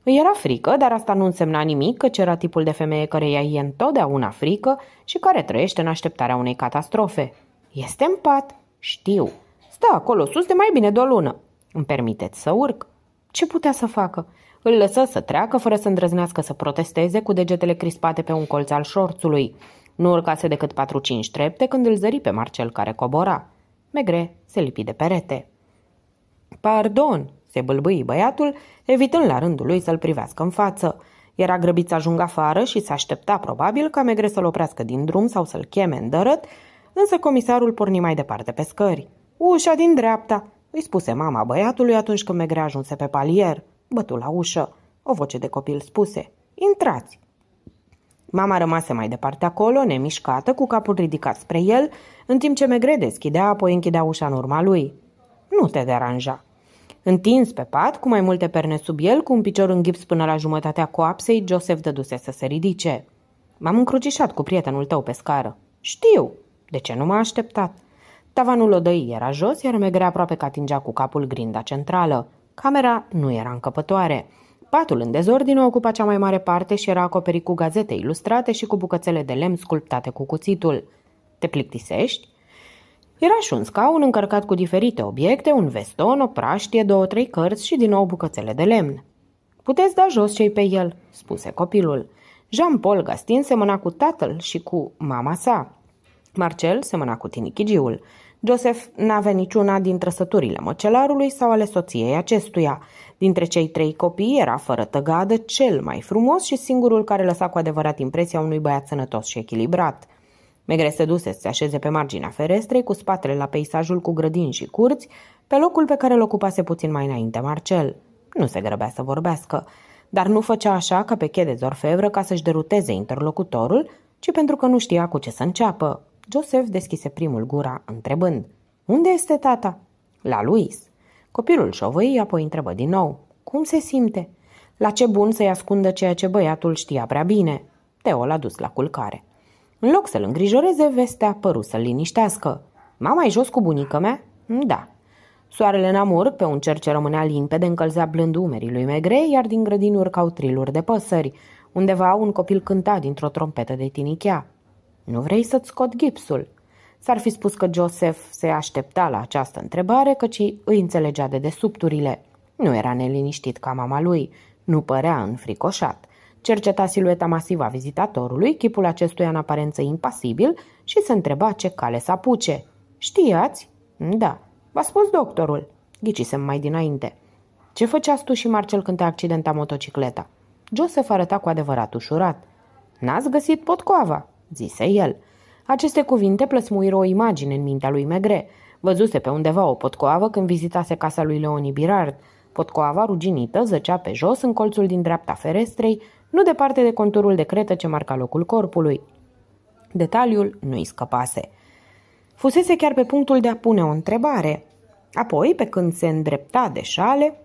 Îi era frică, dar asta nu însemna nimic, că era tipul de femeie care ea e întotdeauna frică și care trăiește în așteptarea unei catastrofe. Este în pat, știu. Stă acolo sus de mai bine de o lună. Îmi permiteți să urc? Ce putea să facă? Îl lăsă să treacă fără să îndrăznească să protesteze cu degetele crispate pe un colț al șorțului. Nu urcase decât 4-5 trepte când îl zări pe Marcel care cobora. Megre se lipi de perete. Pardon, se bâlbâi băiatul, evitând la rândul lui să-l privească în față. Era grăbit să ajungă afară și se aștepta probabil ca Megre să-l oprească din drum sau să-l cheme în dărăt, însă comisarul porni mai departe pe scări. Ușa din dreapta, îi spuse mama băiatului atunci când Megre ajunse pe palier. Bătu la ușă. O voce de copil spuse, intrați! Mama rămase mai departe acolo, nemișcată, cu capul ridicat spre el, în timp ce Megre deschidea, apoi închidea ușa în urma lui. Nu te deranja. Întins pe pat, cu mai multe perne sub el, cu un picior în gips până la jumătatea coapsei, Joseph dăduse să se ridice. M-am încrucișat cu prietenul tău pe scară. Știu. De ce nu m-a așteptat? Tavanul odăi era jos, iar Megre aproape că atingea cu capul grinda centrală. Camera nu era încăpătoare. Patul în dezordine ocupa cea mai mare parte și era acoperit cu gazete ilustrate și cu bucățele de lemn sculptate cu cuțitul. Te plictisești? Era și un scaun încărcat cu diferite obiecte, un veston, o praștie, două-trei cărți și din nou bucățele de lemn. Puteți da jos cei pe el, spuse copilul. Jean-Paul Gastin semăna cu tatăl și cu mama sa. Marcel semăna cu tinichigiul. Joseph n-avea niciuna din trăsăturile măcelarului sau ale soției acestuia. Dintre cei trei copii era fără tăgadă cel mai frumos și singurul care lăsa cu adevărat impresia unui băiat sănătos și echilibrat. Megre se duse să se așeze pe marginea ferestrei, cu spatele la peisajul cu grădini și curți, pe locul pe care îl ocupase puțin mai înainte Marcel. Nu se grăbea să vorbească, dar nu făcea așa ca pe chede zorfevră ca să-și deruteze interlocutorul, ci pentru că nu știa cu ce să înceapă. Joseph deschise primul gura, întrebând, Unde este tata?" La Luis." Copilul șovăi apoi întrebă din nou, Cum se simte?" La ce bun să-i ascundă ceea ce băiatul știa prea bine?" Teo l-a dus la culcare. În loc să-l îngrijoreze, vestea păru să-l liniștească. Mama e jos cu bunica mea?" Da." Soarele în amur, pe un cer ce rămânea limpede, încălzea blând umerii lui Megre, iar din grădini urcau triluri de păsări. Undeva un copil cânta dintr-o trompetă de tinichea. Nu vrei să-ți scot gipsul?" S-ar fi spus că Joseph se aștepta la această întrebare, căci îi înțelegea de desubturile. Nu era neliniștit ca mama lui, nu părea înfricoșat. Cerceta silueta masivă a vizitatorului, chipul acestuia în aparență impasibil și se întreba ce cale să apuce. Știați? Da, v-a spus doctorul. Ghicisem mai dinainte. Ce făcea tu și Marcel când te accidenta motocicleta? Joseph arăta cu adevărat ușurat. N-ați găsit potcoava, zise el. Aceste cuvinte plăsmuiră o imagine în mintea lui Megre. Văzuse pe undeva o potcoavă când vizitase casa lui Leoni Birard. Potcoava ruginită zăcea pe jos în colțul din dreapta ferestrei, nu departe de conturul de cretă ce marca locul corpului. Detaliul nu-i scăpase. Fusese chiar pe punctul de a pune o întrebare. Apoi, pe când se îndrepta de șale,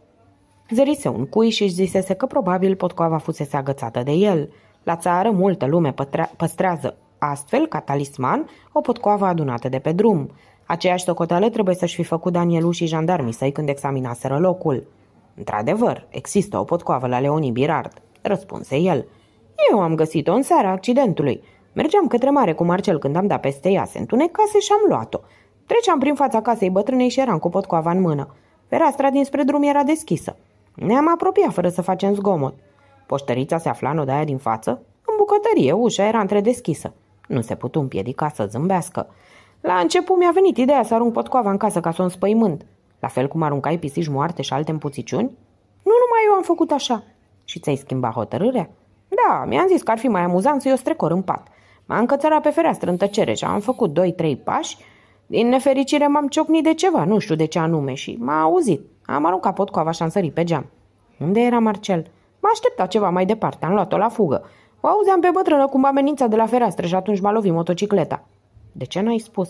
zărise un cui și își zisese că probabil potcoava fusese agățată de el – la țară multă lume păstrează astfel, ca talisman, o potcoavă adunată de pe drum. Aceeași socoteală trebuie să-și fi făcut Danielu și jandarmii săi când examinaseră locul. Într-adevăr, există o potcoavă la Leonie Birard, răspunse el. Eu am găsit-o în seara accidentului. Mergeam către mare cu Marcel când am dat peste ea, se întunecase și am luat-o. Treceam prin fața casei bătrânei și eram cu potcoava în mână. Fereastra dinspre drum era deschisă. Ne-am apropiat fără să facem zgomot. Poșterița se afla în odaia din față? În bucătărie, ușa era întredeschisă. Nu se putu împiedica să zâmbească. La început mi-a venit ideea să arunc potcoava în casă ca să o înspăimânt. La fel cum aruncai pisici moarte și alte împuțiciuni? Nu numai eu am făcut așa. Și ți-ai schimbat hotărârea? Da, mi-am zis că ar fi mai amuzant să-i o strecor în pat. M-am cățărat pe fereastră în tăcere și am făcut doi, trei pași. Din nefericire m-am ciocnit de ceva, nu știu de ce anume, și m-a auzit. Am aruncat potcoava și am sărit pe geam. Unde era Marcel? Mă aștepta ceva mai departe, am luat-o la fugă. O auzeam pe bătrână cum amenința de la fereastră și atunci m-a lovit motocicleta. De ce n-ai spus?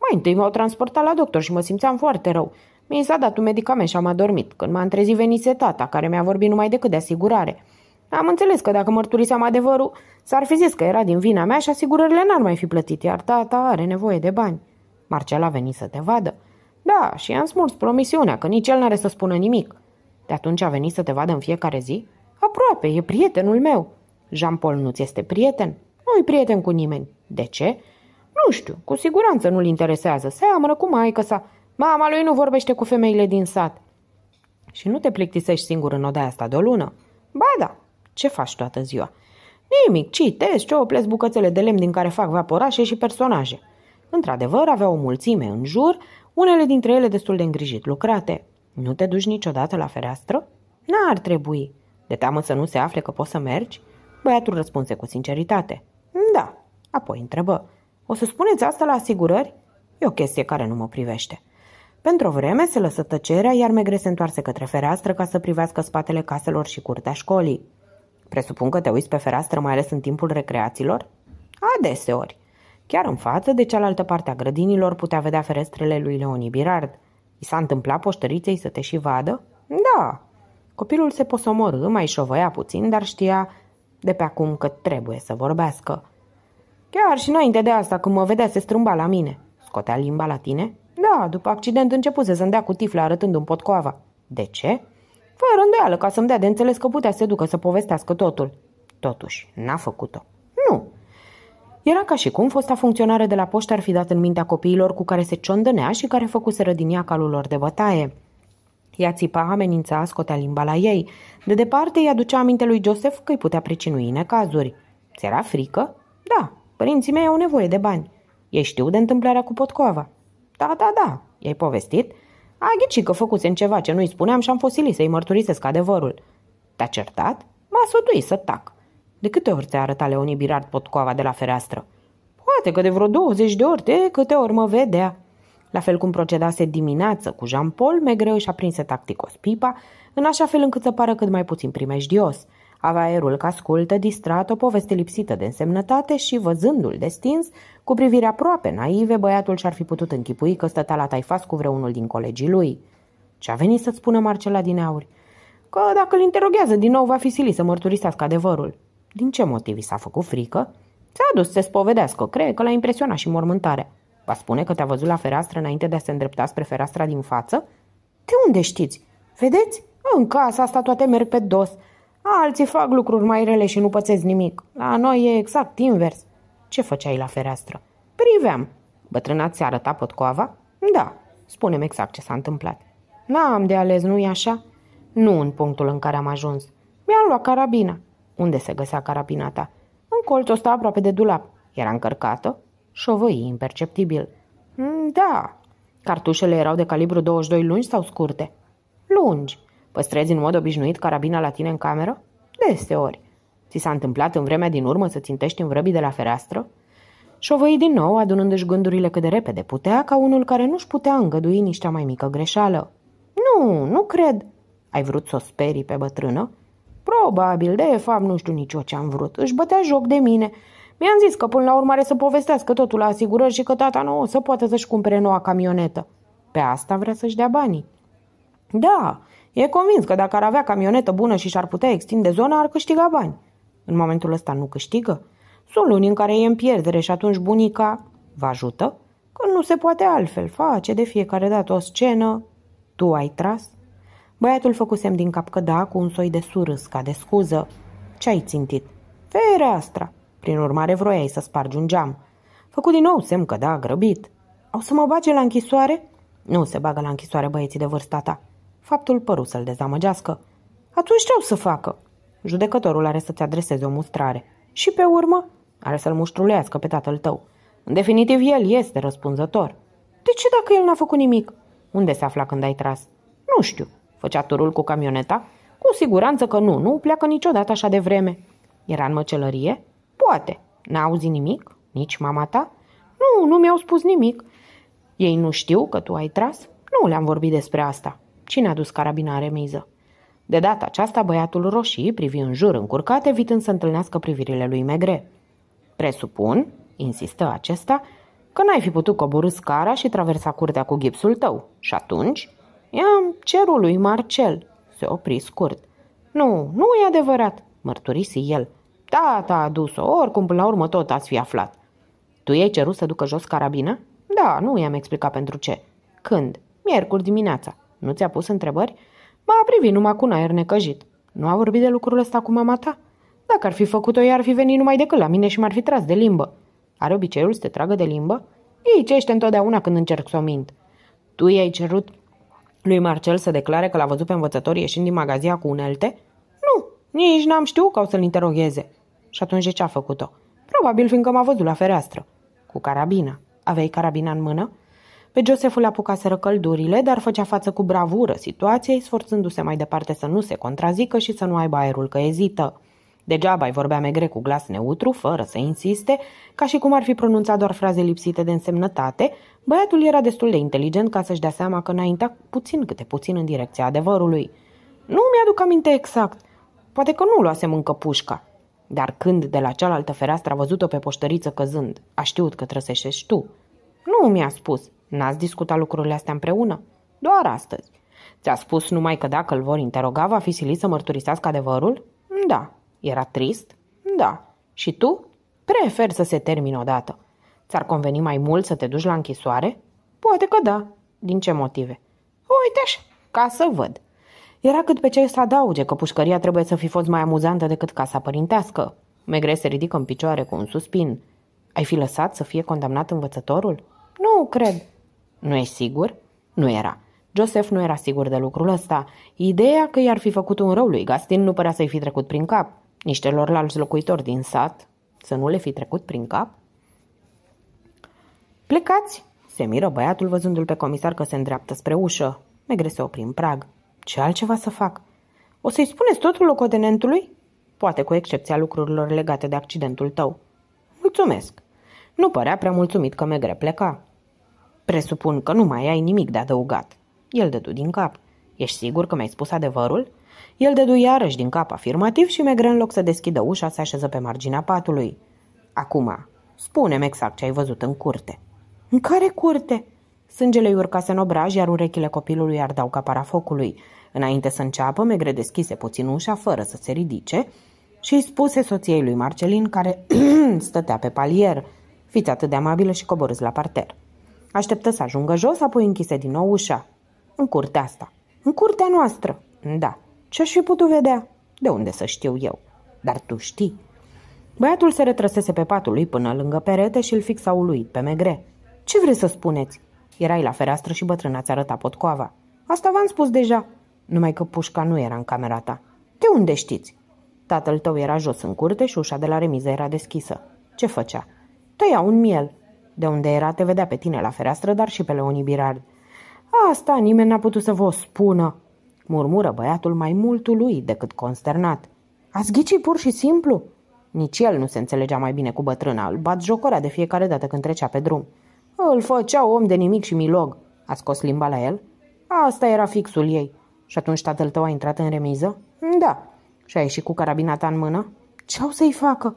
Mai întâi m-au transportat la doctor și mă simțeam foarte rău. Mi s-a dat un medicament și am adormit. Când m a întrezit venise tata, care mi-a vorbit numai decât de asigurare. Am înțeles că dacă mărturiseam adevărul, s-ar fi zis că era din vina mea și asigurările n-ar mai fi plătit, iar tata are nevoie de bani. Marcel a venit să te vadă. Da, și i-am smuls promisiunea că nici el n-are să spună nimic. De atunci a venit să te vadă în fiecare zi? Aproape, e prietenul meu. Jean Paul nu-ți este prieten? Nu-i prieten cu nimeni. De ce? Nu știu, cu siguranță nu-l interesează. Seamănă cu maică sa. Mama lui nu vorbește cu femeile din sat. Și nu te plictisești singur în odaia asta de o lună? Ba da, ce faci toată ziua? Nimic, citesc, oples bucățele de lemn din care fac vaporașe și personaje. Într-adevăr, avea o mulțime în jur, unele dintre ele destul de îngrijit lucrate. Nu te duci niciodată la fereastră? N-ar trebui. De teamă să nu se afle că poți să mergi? Băiatul răspunse cu sinceritate. Da. Apoi întrebă. O să spuneți asta la asigurări? E o chestie care nu mă privește. Pentru o vreme se lăsă tăcerea, iar Megre se întoarse către fereastră ca să privească spatele caselor și curtea școlii. Presupun că te uiți pe fereastră mai ales în timpul recreațiilor? Adeseori. Chiar în față, de cealaltă parte a grădinilor, putea vedea ferestrele lui Leonie Birard. I s-a întâmplat poștăriței să te și vadă? Da, Copilul se posomorâ, mai șovăia puțin, dar știa de pe acum că trebuie să vorbească. Chiar și înainte de asta, când mă vedea, se strâmba la mine. Scotea limba la tine? Da, după accident începuse să-mi dea cu tifla arătând un potcoava. De ce? Fără îndoială, ca să-mi dea de înțeles că putea să se ducă să povestească totul. Totuși, n-a făcut-o. Nu. Era ca și cum fosta funcționare de la poștă ar fi dat în mintea copiilor cu care se ciondănea și care făcuseră din ea calul lor de bătaie. Ea țipa, amenința, scotea limba la ei. De departe îi aducea aminte lui Joseph că îi putea precinui necazuri. Ți era frică? Da, părinții mei au nevoie de bani. Ei știu de întâmplarea cu potcoava. Da, da, da, i-ai povestit? A ghicit că făcusem ceva ce nu-i spuneam și am fost silit să-i mărturisesc adevărul. Te-a certat? M-a sătuit să tac. De câte ori ți-a arătat Leonie Birard potcoava de la fereastră? Poate că de vreo 20 de ori, de câte ori mă vedea. La fel cum procedase dimineață cu Jean-Paul, Megreu și-a prinse tacticos pipa, în așa fel încât să pară cât mai puțin primejdios. Avea aerul ca ascultă, distrat, o poveste lipsită de însemnătate și, văzându-l destins, cu privire aproape naive, băiatul și-ar fi putut închipui că stătea la taifas cu vreunul din colegii lui. Ce a venit să-ți spună Marcela din aur? Că dacă îl interoghează din nou, va fi silit să mărturisească adevărul. Din ce motiv i s-a făcut frică? S-a dus să se spovedească, cred că l-a impresionat și mormântarea. Va spune că te-a văzut la fereastră înainte de a se îndrepta spre fereastra din față? De unde știți? Vedeți? În casa asta toate merg pe dos. Alții fac lucruri mai rele și nu pățesc nimic. La noi e exact invers. Ce făceai la fereastră? Priveam. Bătrâna ți-a arătat potcoava? Da. Spunem exact ce s-a întâmplat. N-am de ales, nu-i așa? Nu în punctul în care am ajuns. Mi-am luat carabina. Unde se găsea carabina ta? În colțul ăsta aproape de dulap. Era încărcată? șovăi imperceptibil. Mm, da, cartușele erau de calibru 22 lungi sau scurte? Lungi. Păstrezi în mod obișnuit carabina la tine în cameră? Deseori. Ți s-a întâmplat în vremea din urmă să țintești în vrăbii de la fereastră? Șovăi din nou, adunându-și gândurile cât de repede putea, ca unul care nu-și putea îngădui nici cea mai mică greșeală. Nu, nu cred. Ai vrut să o sperii pe bătrână? Probabil, de fapt nu știu nici eu ce am vrut. Își bătea joc de mine mi-am zis că până la are să povestească totul la asigurări și că tata nu o să poată să-și cumpere noua camionetă. Pe asta vrea să-și dea banii. Da, e convins că dacă ar avea camionetă bună și și-ar putea extinde zona, ar câștiga bani. În momentul ăsta nu câștigă. Sunt luni în care e în pierdere și atunci bunica vă ajută? Că nu se poate altfel, face de fiecare dată o scenă. Tu ai tras? Băiatul făcusem din cap că da, cu un soi de surâs, ca de scuză. Ce ai țintit? Fereastra. Prin urmare vroiai să spargi un geam. Făcut din nou semn că da, grăbit. Au să mă bage la închisoare? Nu se bagă la închisoare băieții de vârsta ta. Faptul păru să-l dezamăgească. Atunci ce au să facă? Judecătorul are să-ți adreseze o mustrare. Și pe urmă? Are să-l muștrulească pe tatăl tău. În definitiv, el este răspunzător. De ce dacă el n-a făcut nimic? Unde se afla când ai tras? Nu știu. Făcea turul cu camioneta? Cu siguranță că nu, nu pleacă niciodată așa de vreme. Era în măcelărie? Poate. N-auzi nimic? Nici mama ta? Nu, nu mi-au spus nimic. Ei nu știu că tu ai tras? Nu le-am vorbit despre asta. Cine a dus carabina în remiză? De data aceasta, băiatul roșii privi în jur încurcat, evitând să întâlnească privirile lui Megre. Presupun, insistă acesta, că n-ai fi putut coborâ scara și traversa curtea cu gipsul tău. Și atunci? I-am cerul lui Marcel. Se opri scurt. Nu, nu e adevărat, mărturisi el. Tata a adus-o, oricum până la urmă tot ați fi aflat. Tu ei cerut să ducă jos carabină? Da, nu i-am explicat pentru ce. Când? Miercuri dimineața. Nu ți-a pus întrebări? M-a privit numai cu un aer necăjit. Nu a vorbit de lucrul ăsta cu mama ta? Dacă ar fi făcut-o, ea ar fi venit numai decât la mine și m-ar fi tras de limbă. Are obiceiul să te tragă de limbă? Ei ești întotdeauna când încerc să o mint. Tu i-ai cerut lui Marcel să declare că l-a văzut pe învățător ieșind din magazia cu unelte? Nu, nici n-am știut că o să-l interogheze. Și atunci de ce a făcut-o? Probabil fiindcă m-a văzut la fereastră. Cu carabina. Aveai carabina în mână? Pe Joseful apucaseră căldurile, dar făcea față cu bravură situației, sforțându-se mai departe să nu se contrazică și să nu aibă aerul că ezită. Degeaba îi vorbea megre cu glas neutru, fără să insiste, ca și cum ar fi pronunțat doar fraze lipsite de însemnătate, băiatul era destul de inteligent ca să-și dea seama că înaintea puțin câte puțin în direcția adevărului. Nu mi-aduc aminte exact. Poate că nu luasem încă pușca. Dar când de la cealaltă fereastră a văzut-o pe poștăriță căzând, a știut că trăsești tu. Nu mi-a spus. N-ați discutat lucrurile astea împreună? Doar astăzi. Ți-a spus numai că dacă îl vor interoga, va fi silit să mărturisească adevărul? Da. Era trist? Da. Și tu? Prefer să se termine odată. Ți-ar conveni mai mult să te duci la închisoare? Poate că da. Din ce motive? Uite așa, ca să văd. Era cât pe ce să adauge că pușcăria trebuie să fi fost mai amuzantă decât casa părintească. Megre se ridică în picioare cu un suspin. Ai fi lăsat să fie condamnat învățătorul? Nu, cred. Nu ești sigur? Nu era. Joseph nu era sigur de lucrul ăsta. Ideea că i-ar fi făcut un rău lui Gastin nu părea să-i fi trecut prin cap. Nici celorlalți locuitori din sat să nu le fi trecut prin cap? Plecați! Se miră băiatul văzându-l pe comisar că se îndreaptă spre ușă. Megre se opri în prag. Ce altceva să fac? O să-i spuneți totul locotenentului? Poate cu excepția lucrurilor legate de accidentul tău. Mulțumesc. Nu părea prea mulțumit că Megre pleca. Presupun că nu mai ai nimic de adăugat. El dădu din cap. Ești sigur că mi-ai spus adevărul? El dădu iarăși din cap afirmativ și Megre în loc să deschidă ușa se așeză pe marginea patului. Acum, spune-mi exact ce ai văzut în curte. În care curte? Sângele îi urcase în obraj, iar urechile copilului ardau ca parafocului. Înainte să înceapă, Megre deschise puțin ușa fără să se ridice și îi spuse soției lui Marcelin, care stătea pe palier, fiți atât de amabilă și coborâți la parter. Așteptă să ajungă jos, apoi închise din nou ușa. În curtea asta. În curtea noastră. Da. Ce-aș fi putut vedea? De unde să știu eu? Dar tu știi. Băiatul se retrăsese pe patul lui până lângă perete și îl fixa uluit pe megre. Ce vreți să spuneți? Erai la fereastră și bătrâna ți arăta potcoava. Asta v-am spus deja numai că pușca nu era în camera ta. De unde știți? Tatăl tău era jos în curte și ușa de la remiză era deschisă. Ce făcea? Tăia un miel. De unde era te vedea pe tine la fereastră, dar și pe Leonie Birard. Asta nimeni n-a putut să vă spună, murmură băiatul mai multul lui decât consternat. Ați ghicit pur și simplu? Nici el nu se înțelegea mai bine cu bătrâna, îl bat jocorea de fiecare dată când trecea pe drum. Îl făcea om de nimic și milog, a scos limba la el. Asta era fixul ei. Și atunci tatăl tău a intrat în remiză? Mm, da. Și a ieșit cu carabina ta în mână? Ce au să-i facă?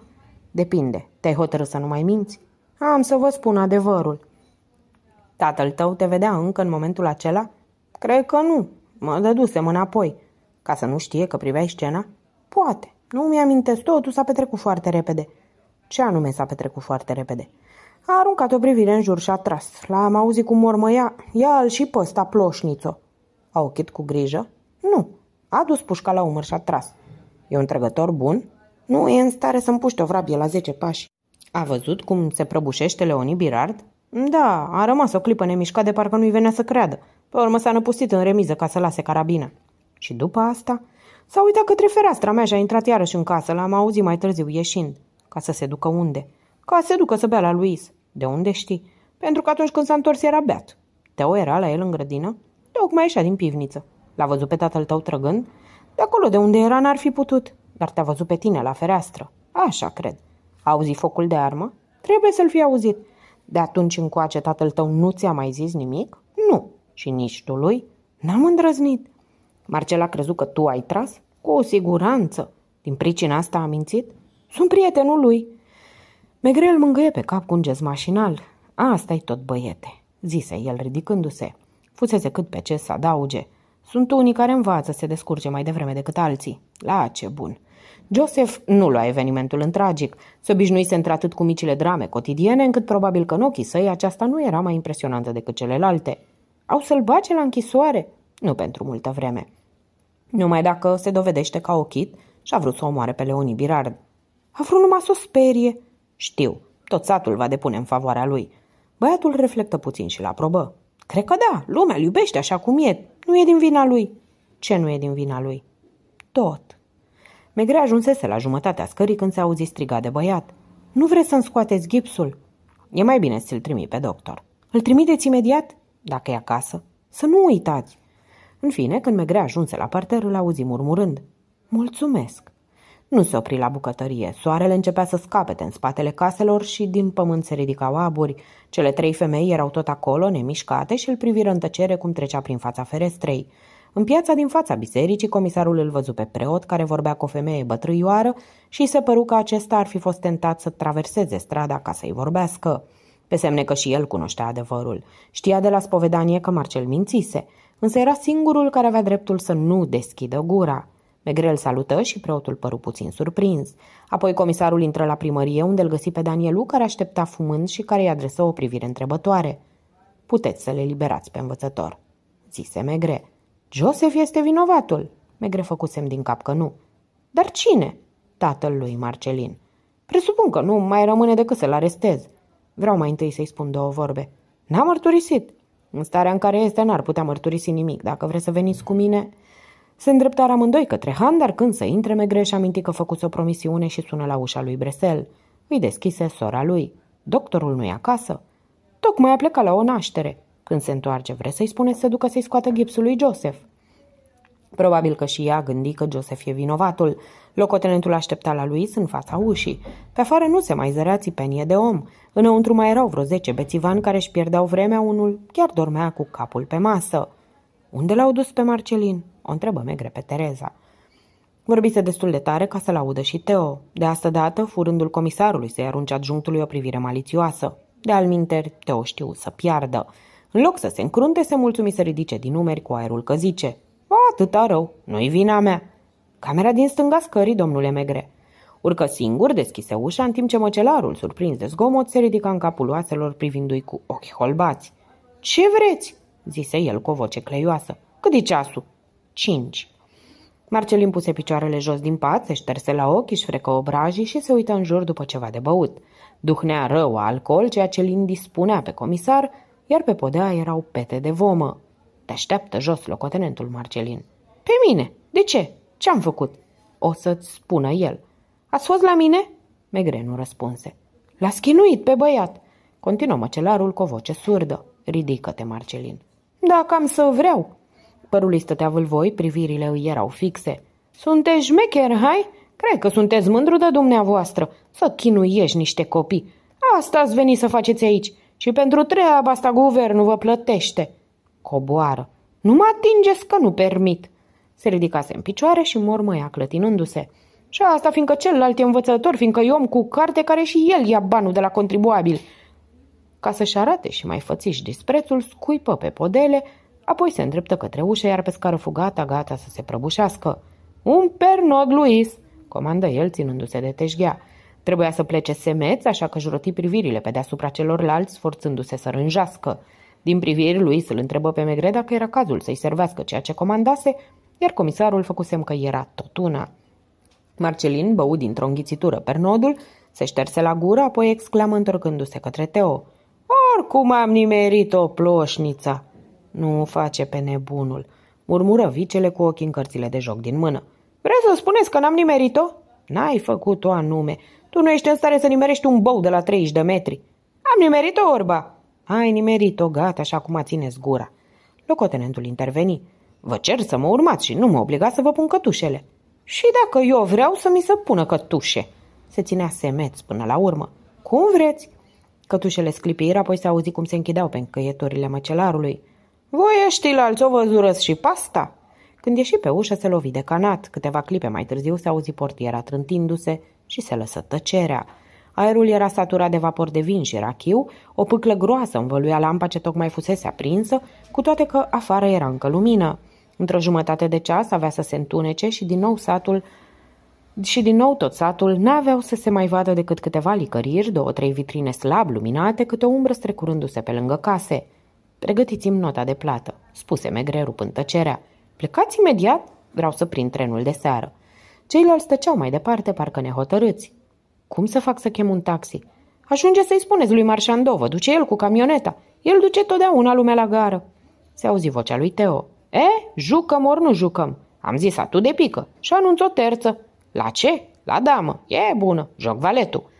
Depinde. Te-ai hotărât să nu mai minți? Am să vă spun adevărul. Tatăl tău te vedea încă în momentul acela? Cred că nu. Mă dădusem înapoi. Ca să nu știe că priveai scena? Poate. Nu mi-amintesc totul, s-a petrecut foarte repede. Ce anume s-a petrecut foarte repede? A aruncat o privire în jur și a tras. L-am auzit cum mormăia, ia-l și pe ăsta ploșnițo. A ochit cu grijă. Nu. A dus pușca la umăr și a tras. E un trăgător bun? Nu e în stare să puște o vrabie la zece pași. A văzut cum se prăbușește Leonie Birard? Da, a rămas o clipă nemișcat de parcă nu-i venea să creadă. Pe urmă s-a năpustit în remiză ca să lase carabina. Și după asta s-a uitat către fereastra mea și a intrat iarăși în casă. L-am auzit mai târziu ieșind. Ca să se ducă unde? Ca să se ducă să bea la Luis. De unde știi? Pentru că atunci când s-a întors era beat. Teo era la el în grădină? Tocmai așa, din pivniță. L-a văzut pe tatăl tău trăgând? De acolo de unde era n-ar fi putut, dar te-a văzut pe tine la fereastră. Așa cred. A auzit focul de armă? Trebuie să-l fi auzit. De atunci încoace tatăl tău nu ți-a mai zis nimic? Nu. Și nici tu lui? N-am îndrăznit. Marcel a crezut că tu ai tras? Cu o siguranță. Din pricina asta a mințit? Sunt prietenul lui. Megrel mângâie pe cap cu un gest mașinal. Asta-i tot, băiete, zise el ridicându-se fusese cât pe ce să adauge. Sunt unii care învață să se descurce mai devreme decât alții. La ce bun! Joseph nu lua evenimentul în tragic. Se obișnuise într-atât cu micile drame cotidiene, încât probabil că în ochii săi aceasta nu era mai impresionantă decât celelalte. Au să-l bace la închisoare? Nu pentru multă vreme. Numai dacă se dovedește ca ochit și-a vrut să omoare pe Leonie Birard. A vrut numai să o sperie. Știu, tot satul va depune în favoarea lui. Băiatul reflectă puțin și la probă. Cred că da, lumea îl iubește așa cum e. Nu e din vina lui. Ce nu e din vina lui? Tot. Megre ajunsese la jumătatea scării când se auzi striga de băiat. Nu vreți să-mi scoateți gipsul? E mai bine să-l trimi pe doctor. Îl trimiteți imediat? Dacă e acasă. Să nu uitați. În fine, când Megre ajunse la parter, îl auzi murmurând. Mulțumesc. Nu se opri la bucătărie. Soarele începea să scapete în spatele caselor și din pământ se ridicau aburi. Cele trei femei erau tot acolo, nemișcate, și îl priviră în tăcere cum trecea prin fața ferestrei. În piața din fața bisericii, comisarul îl văzu pe preot, care vorbea cu o femeie bătrâioară și se păru că acesta ar fi fost tentat să traverseze strada ca să-i vorbească. Pe semne că și el cunoștea adevărul. Știa de la spovedanie că Marcel mințise, însă era singurul care avea dreptul să nu deschidă gura. Megrel salută și preotul păru puțin surprins. Apoi comisarul intră la primărie unde îl găsi pe Danielu care aștepta fumând și care îi adresă o privire întrebătoare. Puteți să le liberați pe învățător, zise Megre. Joseph este vinovatul. Megre făcusem semn din cap că nu. Dar cine? Tatăl lui Marcelin. Presupun că nu mai rămâne decât să-l arestez. Vreau mai întâi să-i spun două vorbe. N-a mărturisit. În starea în care este, n-ar putea mărturisi nimic. Dacă vreți să veniți cu mine... Se îndreptară amândoi către Han, dar când să intre, Megreș aminti că făcuse o promisiune și sună la ușa lui Bresel. Îi deschise sora lui. Doctorul nu e acasă. Tocmai a plecat la o naștere. Când se întoarce, vrea să-i spune să ducă să-i scoată gipsul lui Joseph. Probabil că și ea gândi că Joseph e vinovatul. Locotenentul aștepta la lui în fața ușii. Pe afară nu se mai zărea țipenie de om. Înăuntru mai erau vreo zece bețivani care își pierdeau vremea, unul chiar dormea cu capul pe masă. Unde l-au dus pe Marcelin? O întrebă megre pe Tereza. Vorbise destul de tare ca să-l audă și Teo. De asta dată, furândul comisarului să-i arunce adjunctului o privire malițioasă. De alminteri, Teo știu să piardă. În loc să se încrunte, se mulțumi să ridice din numeri cu aerul că zice Atâta rău, nu-i vina mea. Camera din stânga scării, domnule Megre. Urcă singur, deschise ușa, în timp ce măcelarul, surprins de zgomot, se ridica în capul oaselor privindu-i cu ochi holbați. Ce vreți?" zise el cu o voce cleioasă. Cât e ceasul?" 5. Marcelin puse picioarele jos din pat, se șterse la ochi, își frecă obrajii și se uită în jur după ceva de băut. Duhnea rău alcool, ceea ce îl indispunea pe comisar, iar pe podea erau pete de vomă. Te așteaptă jos locotenentul Marcelin. Pe mine? De ce? Ce-am făcut? O să-ți spună el. Ați fost la mine? Megre nu răspunse. L-a schinuit pe băiat. Continuă măcelarul cu o voce surdă. Ridică-te, Marcelin. Da, cam să vreau, Părul îi stătea vâlvoi, privirile îi erau fixe. Sunteți șmecher, hai? Cred că sunteți mândru de dumneavoastră, să chinuiești niște copii. Asta ați venit să faceți aici și pentru treaba asta guvernul vă plătește. Coboară. Nu mă atingeți că nu permit. Se ridicase în picioare și mormăia clătinându-se. Și asta fiindcă celălalt e învățător, fiindcă e om cu carte care și el ia banul de la contribuabil. Ca să-și arate și mai fățiși disprețul, scuipă pe podele, Apoi se îndreptă către ușă, iar pe scară fugata, gata să se prăbușească. Un pernod, Luis!" comandă el, ținându-se de teșghea. Trebuia să plece semeț, așa că juroti privirile pe deasupra celorlalți, forțându-se să rânjească. Din priviri, Luis îl întrebă pe Megre dacă era cazul să-i servească ceea ce comandase, iar comisarul făcusem că era tot una. Marcelin bău dintr-o înghițitură pernodul, se șterse la gură, apoi exclamă întorcându-se către Teo. Oricum am nimerit o ploșniță!" Nu o face pe nebunul, murmură vicele cu ochii în cărțile de joc din mână. Vreți să spuneți că n-am nimerit-o? N-ai făcut-o anume. Tu nu ești în stare să nimerești un bou de la 30 de metri. Am nimerit-o, orba. Ai nimerit-o, gata, cum a țineți gura. Locotenentul interveni. Vă cer să mă urmați și nu mă obliga să vă pun cătușele. Și dacă eu vreau să mi se pună cătușe? Se ținea semeț până la urmă. Cum vreți? Cătușele sclipiră, apoi s-a auzit cum se închideau pe încăieturile măcelarului. Voi la alți o văzurăți și pasta?" Când ieși pe ușă, se lovi de canat. Câteva clipe mai târziu se auzi portiera trântindu-se și se lăsă tăcerea. Aerul era saturat de vapor de vin și rachiu, o pâclă groasă învăluia lampa ce tocmai fusese aprinsă, cu toate că afară era încă lumină. Într-o jumătate de ceas avea să se întunece și din nou satul și din nou tot satul n-aveau să se mai vadă decât câteva licăriri, două-trei vitrine slab luminate, câte o umbră strecurându-se pe lângă case. Pregătiți-mi nota de plată, spuse Megre rupând tăcerea. Plecați imediat, vreau să prind trenul de seară. Ceilalți stăceau mai departe, parcă nehotărâți. Cum să fac să chem un taxi? Ajunge să-i spuneți lui vă duce el cu camioneta. El duce totdeauna lumea la gară. Se auzi vocea lui Teo. E, jucăm ori nu jucăm. Am zis atu de pică și anunț o terță. La ce? La damă. E bună. Joc valetul.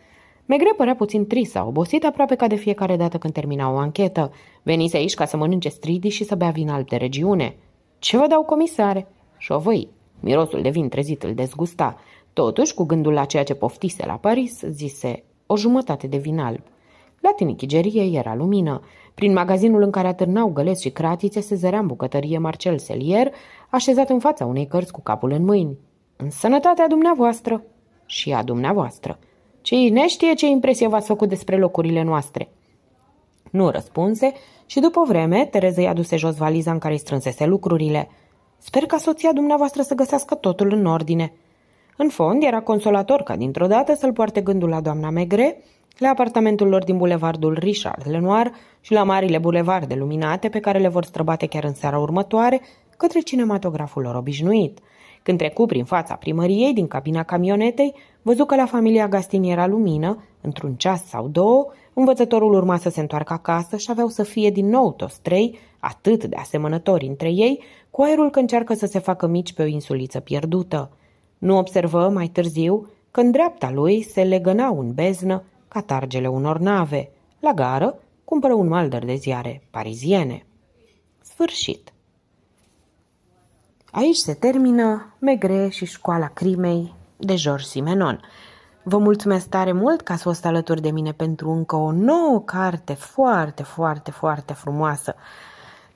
Megre părea puțin trist, sau obosit aproape ca de fiecare dată când termina o anchetă. Venise aici ca să mănânce stridii și să bea vin alb de regiune. Ce vă dau, comisare? Șovăi. Mirosul de vin trezit îl dezgusta. Totuși, cu gândul la ceea ce poftise la Paris, zise o jumătate de vin alb. La tinichigerie era lumină. Prin magazinul în care atârnau găleți și cratițe se zărea în bucătărie Marcel Selier, așezat în fața unei cărți cu capul în mâini. În sănătatea dumneavoastră și a dumneavoastră. Cei știe ce impresie v-ați făcut despre locurile noastre?" Nu răspunse și după vreme Tereza i-a duse jos valiza în care îi strânsese lucrurile. Sper ca soția dumneavoastră să găsească totul în ordine." În fond, era consolator ca dintr-o dată să-l poarte gândul la doamna Megre, la apartamentul lor din bulevardul Richard Lenoir și la marile bulevarde luminate pe care le vor străbate chiar în seara următoare către cinematograful lor obișnuit – când trecu prin fața primăriei, din cabina camionetei, văzu că la familia Gastin era lumină, într-un ceas sau două, învățătorul urma să se întoarcă acasă și aveau să fie din nou toți trei, atât de asemănători între ei, cu aerul că încearcă să se facă mici pe o insuliță pierdută. Nu observă mai târziu că în dreapta lui se legăna un beznă targele unor nave. La gară cumpără un malder de ziare pariziene. Sfârșit. Aici se termină Megre și Școala Crimei de George Simenon. Vă mulțumesc tare mult că ați fost alături de mine pentru încă o nouă carte foarte, foarte, foarte frumoasă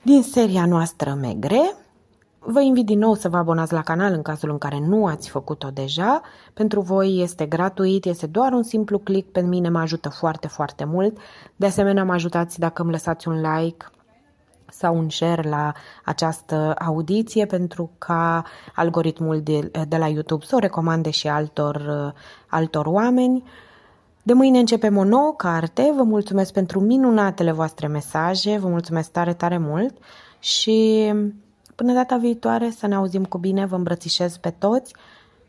din seria noastră Megre. Vă invit din nou să vă abonați la canal în cazul în care nu ați făcut-o deja. Pentru voi este gratuit, este doar un simplu click, pe mine mă ajută foarte, foarte mult. De asemenea, mă ajutați dacă îmi lăsați un like, sau un share la această audiție pentru ca algoritmul de, de la YouTube să o recomande și altor, altor oameni. De mâine începem o nouă carte. Vă mulțumesc pentru minunatele voastre mesaje, vă mulțumesc tare, tare mult și până data viitoare să ne auzim cu bine, vă îmbrățișez pe toți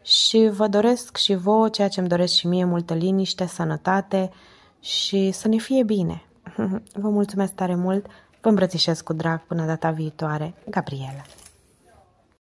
și vă doresc și vouă ceea ce îmi doresc și mie, multă liniște, sănătate și să ne fie bine. Vă mulțumesc tare mult! Vă îmbrățișez cu drag până data viitoare, Gabriela.